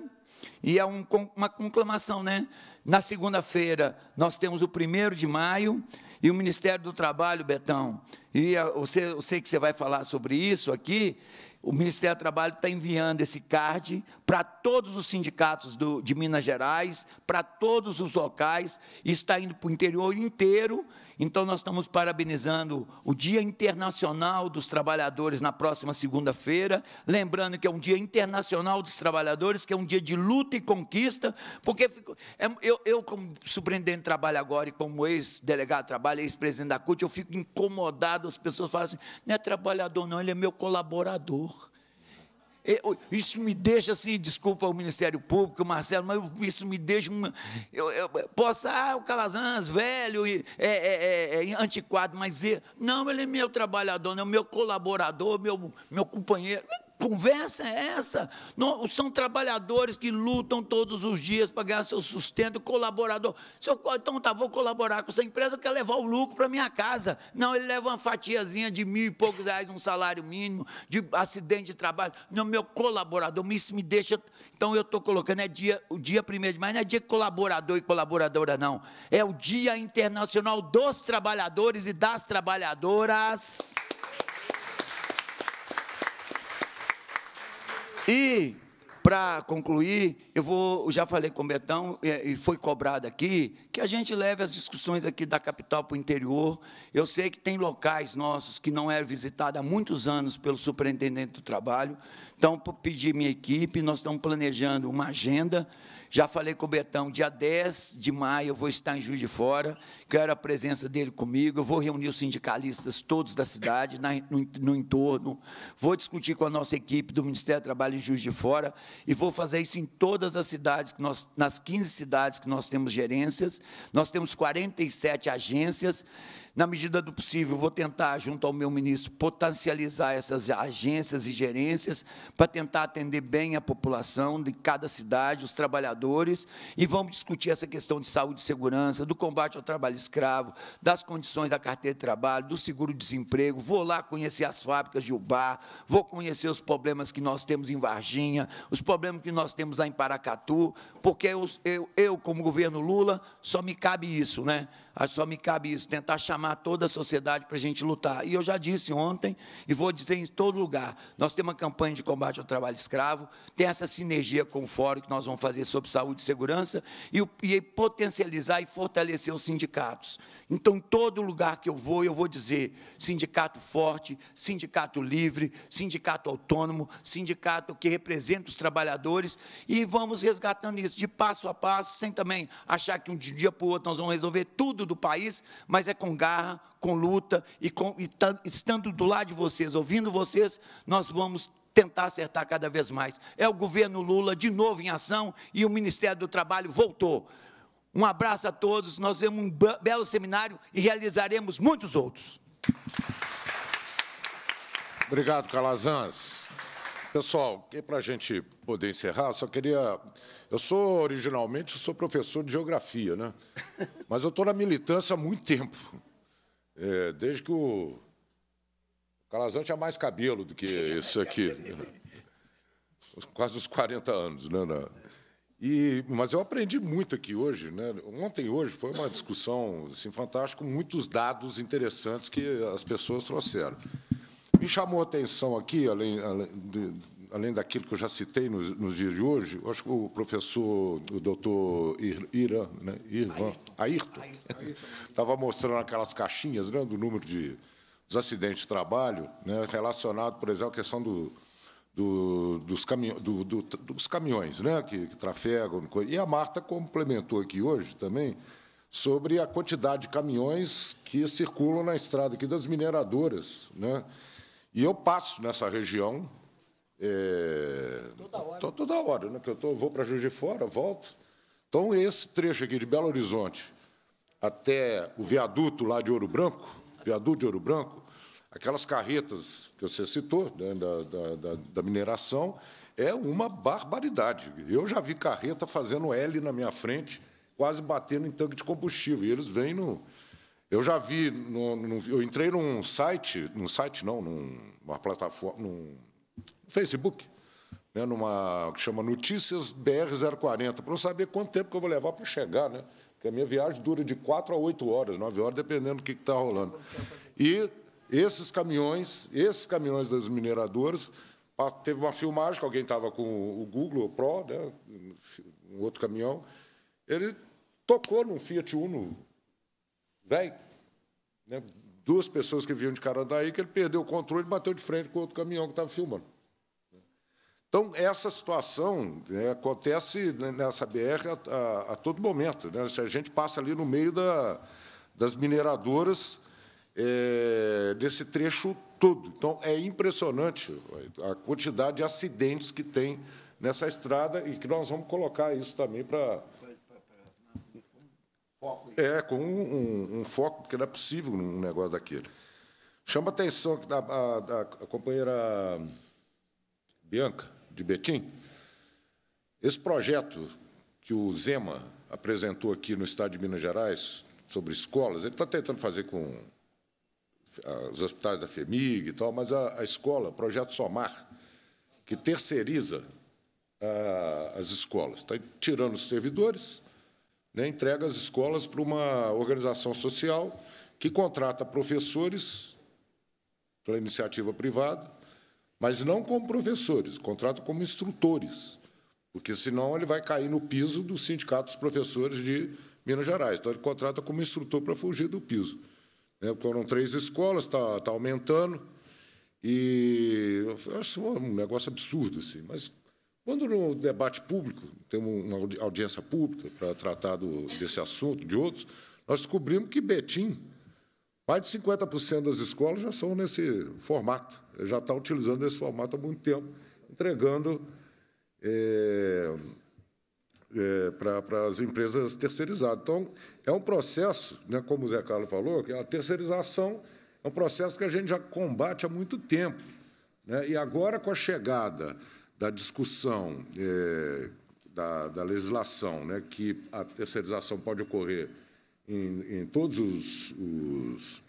e é um, uma conclamação, né? Na segunda-feira, nós temos o primeiro de maio e o Ministério do Trabalho, Betão. E eh, eu sei, eu sei que você vai falar sobre isso aqui. O Ministério do Trabalho está enviando esse card para todos os sindicatos do, de Minas Gerais, para todos os locais, está indo para o interior inteiro então, nós estamos parabenizando o Dia Internacional dos Trabalhadores na próxima segunda-feira. Lembrando que é um Dia Internacional dos Trabalhadores, que é um dia de luta e conquista, porque é, eu, eu como surpreendente de trabalho agora e como ex-delegado de trabalho, ex-presidente da CUT, eu fico incomodado. As pessoas falam assim: não é trabalhador, não, ele é meu colaborador. Eu, é, isso me deixa assim, desculpa o Ministério Público, Marcelo, mas isso me deixa uma. Eu, eu posso, ah, o Calazans, velho, é, é, é, é antiquado, mas é, não, ele é meu trabalhador, é meu colaborador, meu, meu companheiro. Conversa é essa? Não, são trabalhadores que lutam todos os dias para ganhar seu sustento, colaborador. Se eu, então tá, vou colaborar com essa empresa, eu quero levar o lucro para minha casa. Não, ele leva uma fatiazinha de mil e poucos reais de um salário mínimo, de acidente de trabalho. Não, meu colaborador, isso me deixa. Então eu estou colocando, é dia, o dia primeiro de maio, não é dia colaborador e colaboradora, não. É o Dia Internacional dos Trabalhadores e das Trabalhadoras. E para concluir, eu vou, eu já falei com o Betão é, e foi cobrado aqui que a gente leve as discussões aqui da capital para o interior. Eu sei que tem locais nossos que não eram visitados há muitos anos pelo superintendente do trabalho. Então, pedir minha equipe, nós estamos planejando uma agenda já falei com o Betão, dia 10 de maio eu vou estar em Juiz de Fora, quero a presença dele comigo, eu vou reunir os sindicalistas todos da cidade, na, no, no, entorno, vou discutir com a nossa equipe do Ministério do Trabalho em Juiz de Fora e vou fazer isso em todas as cidades, que nós, nas 15 cidades que nós temos gerências, nós temos 47 agências na medida do possível, vou tentar, junto ao meu ministro, potencializar essas agências e gerências para tentar atender bem a população de cada cidade, os trabalhadores, e vamos discutir essa questão de saúde e segurança, do combate ao trabalho escravo, das condições da carteira de trabalho, do seguro-desemprego. Vou lá conhecer as fábricas de Ubar, vou conhecer os problemas que nós temos em Varginha, os problemas que nós temos lá em Paracatu, porque eu, eu, eu como governo Lula, só me cabe isso, né? Só me cabe isso, tentar chamar toda a sociedade para a gente lutar. E eu já disse ontem, e vou dizer em todo lugar: nós temos uma campanha de combate ao trabalho escravo, tem essa sinergia com o fórum que nós vamos fazer sobre saúde e segurança, e, e potencializar e fortalecer os sindicatos. Então, em todo lugar que eu vou, eu vou dizer: sindicato forte, sindicato livre, sindicato autônomo, sindicato que representa os trabalhadores, e vamos resgatando isso de passo a passo, sem também achar que um dia para o outro nós vamos resolver tudo tudo do país, mas é com garra, com luta e, com, e estando do lado de vocês, ouvindo vocês, nós vamos tentar acertar cada vez mais. É o governo Lula de novo em ação e o Ministério do Trabalho voltou. Um abraço a todos, nós vemos um belo seminário e realizaremos muitos outros. Obrigado, Calazans. Pessoal, para a gente poder encerrar, só queria. Eu sou originalmente sou professor de geografia, né? Mas eu estou na militância há muito tempo. É, desde que o, o Calazan tinha mais cabelo do que esse aqui. Quase uns 40 anos, né? E, mas eu aprendi muito aqui hoje. Né? Ontem e hoje foi uma discussão assim, fantástica, com muitos dados interessantes que as pessoas trouxeram. Me chamou a atenção aqui, além, além, de, além daquilo que eu já citei nos, nos, dias de hoje, acho que o professor, o doutor Ira, né? Irvan, Ayrton, estava mostrando aquelas caixinhas né, do número de dos acidentes de trabalho, né, relacionado, por exemplo, à questão do, do, dos, caminho, do, dos, caminhões né, que, que trafegam. E a Marta complementou aqui hoje também sobre a quantidade de caminhões que circulam na estrada aqui das mineradoras, né? E eu passo nessa região. É, toda hora. Tô, toda hora, né? Que eu tô, vou para Juiz de Fora, volto. Então, esse trecho aqui de Belo Horizonte até o viaduto lá de Ouro Branco, viaduto de Ouro Branco, aquelas carretas que você citou, né, da, da, da, mineração, é uma barbaridade. Eu já vi carreta fazendo L na minha frente, quase batendo em tanque de combustível, e eles vêm no, eu já vi, no, no, eu entrei num site, num site não, numa plataforma, num Facebook, né, numa que chama Notícias BR 040, para eu saber quanto tempo que eu vou levar para chegar, né? Porque a minha viagem dura de 4 a 8 horas, 9 horas, dependendo do que está rolando. E esses caminhões, esses caminhões das mineradoras, teve uma filmagem que alguém estava com o Google o Pro, né, um outro caminhão, ele tocou num Fiat Uno velho. Né? Duas pessoas que vinham de Carandaí, que ele perdeu o controle e bateu de frente com outro caminhão que estava filmando. Então, essa situação né, acontece né, nessa BR a, a, a todo momento. Né? A gente passa ali no meio da, das mineradoras é, desse trecho todo. Então, é impressionante a quantidade de acidentes que tem nessa estrada e que nós vamos colocar isso também para foco. É, com um, um, um foco, porque não é possível um negócio daquele. Chama atenção que da, a, da companheira Bianca, de Betim, esse projeto que o Zema apresentou aqui no Estado de Minas Gerais sobre escolas, ele está tentando fazer com os hospitais da FEMIG e tal, mas a, a escola, projeto Somar, que terceiriza a, ah, as escolas, está tirando os servidores, né, entrega as escolas para uma organização social que contrata professores pela iniciativa privada, mas não como professores, contrata como instrutores, porque senão ele vai cair no piso do Sindicato dos Professores de Minas Gerais. Então, ele contrata como instrutor para fugir do piso. Né, foram três escolas, está tá aumentando, e eu acho um negócio absurdo, assim, mas quando no debate público, temos uma audiência pública para tratar do, desse assunto, de outros, nós descobrimos que Betim, mais de 50% das escolas já são nesse formato, já está utilizando esse formato há muito tempo, entregando é, é, para as empresas terceirizadas. Então, é um processo, né, como o Zé Carlos falou, que a terceirização é um processo que a gente já combate há muito tempo. Né, e agora, com a chegada da discussão é, da, da, legislação, né, que a terceirização pode ocorrer em, em todos os, os,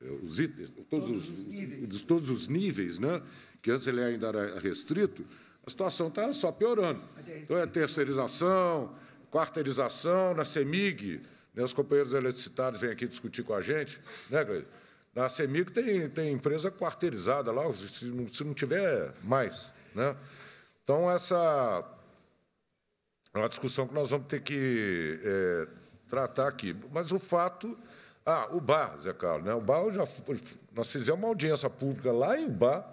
é, os itens, todos, todos, os, os níveis. todos os níveis, né, que antes ele ainda era restrito, a situação está só piorando. É então, é terceirização, quarteirização, na CEMIG, né, os companheiros eletricitários vêm aqui discutir com a gente, né, Na CEMIG tem, tem empresa quarteirizada lá, se não, se não tiver mais. Né? Então, essa é uma discussão que nós vamos ter que é, tratar aqui. Mas o fato. Ah, o bar, Zé Carlos. Né? O bar, já, nós fizemos uma audiência pública lá em bar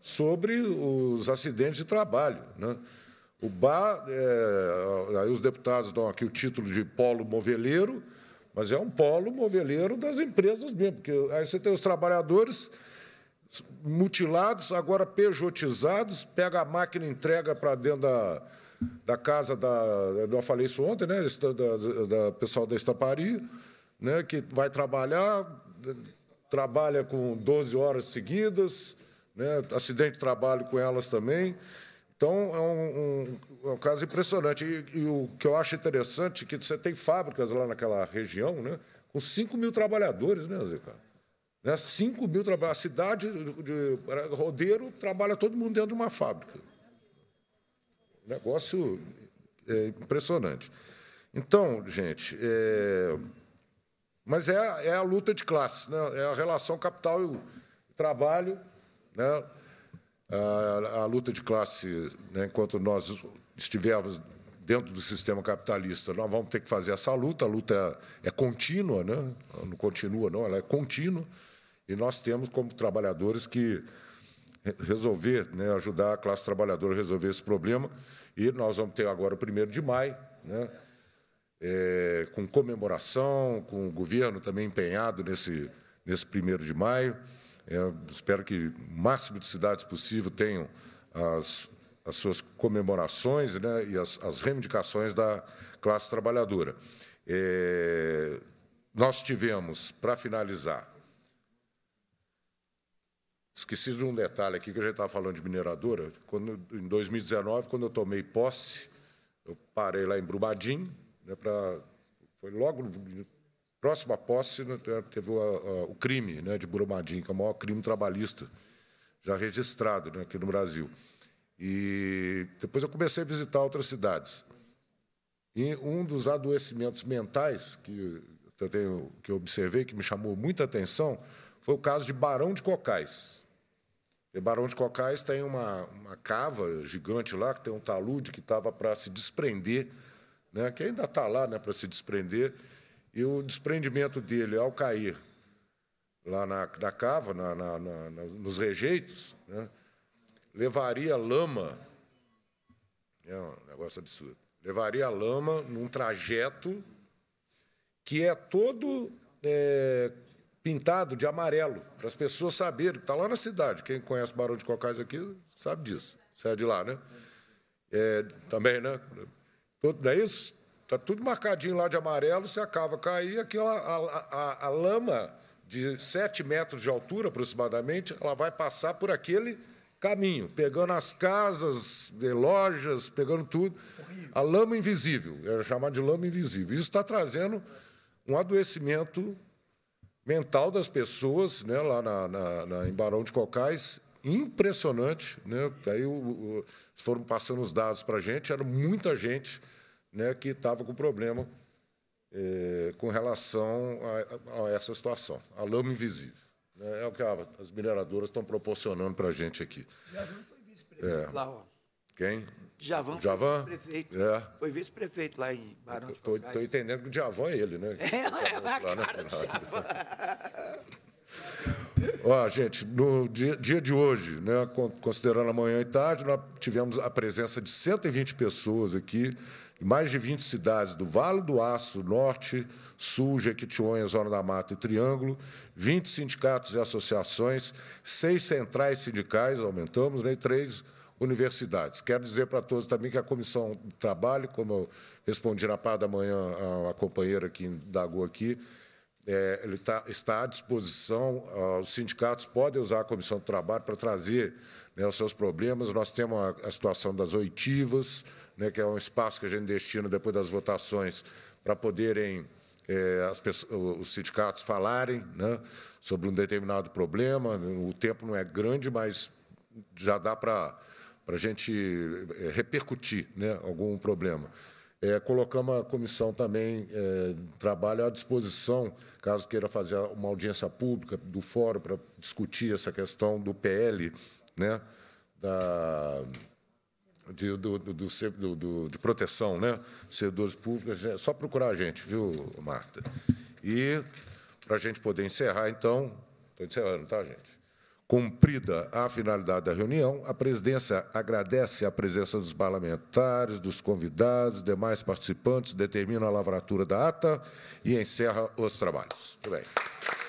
sobre os acidentes de trabalho. Né? O bar, é, aí os deputados dão aqui o título de polo moveleiro, mas é um polo moveleiro das empresas mesmo, porque aí você tem os trabalhadores mutilados, agora pejotizados, pega a máquina e entrega para dentro da, da casa da. Eu falei isso ontem, né? Da, da, da pessoal da estamparia, né? que vai trabalhar, trabalha com 12 horas seguidas, né? acidente de trabalho com elas também. Então, é um, um, é um caso impressionante. E, e, o que eu acho interessante é que você tem fábricas lá naquela região, né? com 5 mil trabalhadores, né, Zé, né? 5 mil trabalhadores. A cidade de Rodeiro trabalha todo mundo dentro de uma fábrica. Negócio é, impressionante. Então, gente, é, mas é, é, a luta de classe, né? é a relação capital e trabalho, né? a, a luta de classe, né? enquanto nós estivermos dentro do sistema capitalista, nós vamos ter que fazer essa luta, a luta é, é contínua, né? não continua, não, ela é contínua. E nós temos, como trabalhadores, que resolver, né, ajudar a classe trabalhadora a resolver esse problema. E nós vamos ter agora o 1 de maio, né, é, com comemoração, com o governo também empenhado nesse, nesse 1 de maio. É, espero que o máximo de cidades possível tenham as, as suas comemorações né, e as, as, reivindicações da classe trabalhadora. É, nós tivemos, para finalizar, Esqueci de um detalhe aqui, que a gente estava falando de mineradora. Quando, em 2019, quando eu tomei posse, eu parei lá em Brumadinho, né, pra, foi logo próximo à posse, né, teve a, o crime né, de Brumadinho, que é o maior crime trabalhista já registrado né, aqui no Brasil. E depois eu comecei a visitar outras cidades. E um dos adoecimentos mentais que eu, tenho, que eu observei, que me chamou muita atenção, foi o caso de Barão de Cocais. E Barão de Cocais tem uma, uma cava gigante lá, que tem um talude que estava para se desprender, né, que ainda está lá né, para se desprender, e o desprendimento dele, ao cair lá na, na cava, na, na, na nos rejeitos, né, levaria lama, é um negócio absurdo, levaria lama num trajeto que é todo é, pintado de amarelo, para as pessoas saberem. Está lá na cidade. Quem conhece Barão de Cocais aqui sabe disso. Você é de lá, né? É, também, né? Tudo, não é isso? Está tudo marcadinho lá de amarelo, se acaba cair, aquela, a, a, a, lama de 7 metros de altura, aproximadamente, ela vai passar por aquele caminho, pegando as casas, eh, lojas, pegando tudo. A lama invisível, é chamada de lama invisível. Isso está trazendo um adoecimento mental das pessoas, né, lá na, na, na, em Barão de Cocais, impressionante. Né? Aí o, o, foram passando os dados para a gente, era muita gente né, que estava com problema é, com relação a, a, essa situação, a lama invisível. Né? É o que as mineradoras estão proporcionando para a gente aqui. Já não foi vice presidente é. lá, ó. Quem? Javan, foi vice-prefeito. É. Foi vice-prefeito lá em Barão de Estou entendendo que o Javan é ele, né? É, é a né? cara do Javan. Ó, gente, no dia, dia, de hoje, né, considerando amanhã e tarde, nós tivemos a presença de 120 pessoas aqui, mais de 20 cidades do Vale do Aço, Norte, Sul, Jequitinhonha, Zona da Mata e Triângulo, 20 sindicatos e associações, seis centrais sindicais, aumentamos, né, e três universidades. Quero dizer para todos também que a Comissão do Trabalho, como eu respondi na parte da manhã à companheira que indagou aqui, é, ele tá, está à disposição, os sindicatos podem usar a Comissão do Trabalho para trazer né, os seus problemas. Nós temos a, a situação das oitivas, né, que é um espaço que a gente destina depois das votações para poderem é, pessoas, os sindicatos falarem né, sobre um determinado problema. O tempo não é grande, mas já dá para para a gente eh, repercutir né, algum problema. É, colocamos a comissão também, é, trabalho à disposição, caso queira fazer uma audiência pública do fórum para discutir essa questão do PL, né, da, de, do, do, do, do de proteção, né, servidores públicos, é só procurar a gente, viu, Marta? E, para a gente poder encerrar, então, estou encerrando, tá, gente? Cumprida a finalidade da reunião, a presidência agradece a presença dos parlamentares, dos convidados, demais participantes, determina a lavratura da ata e encerra os trabalhos. Muito bem.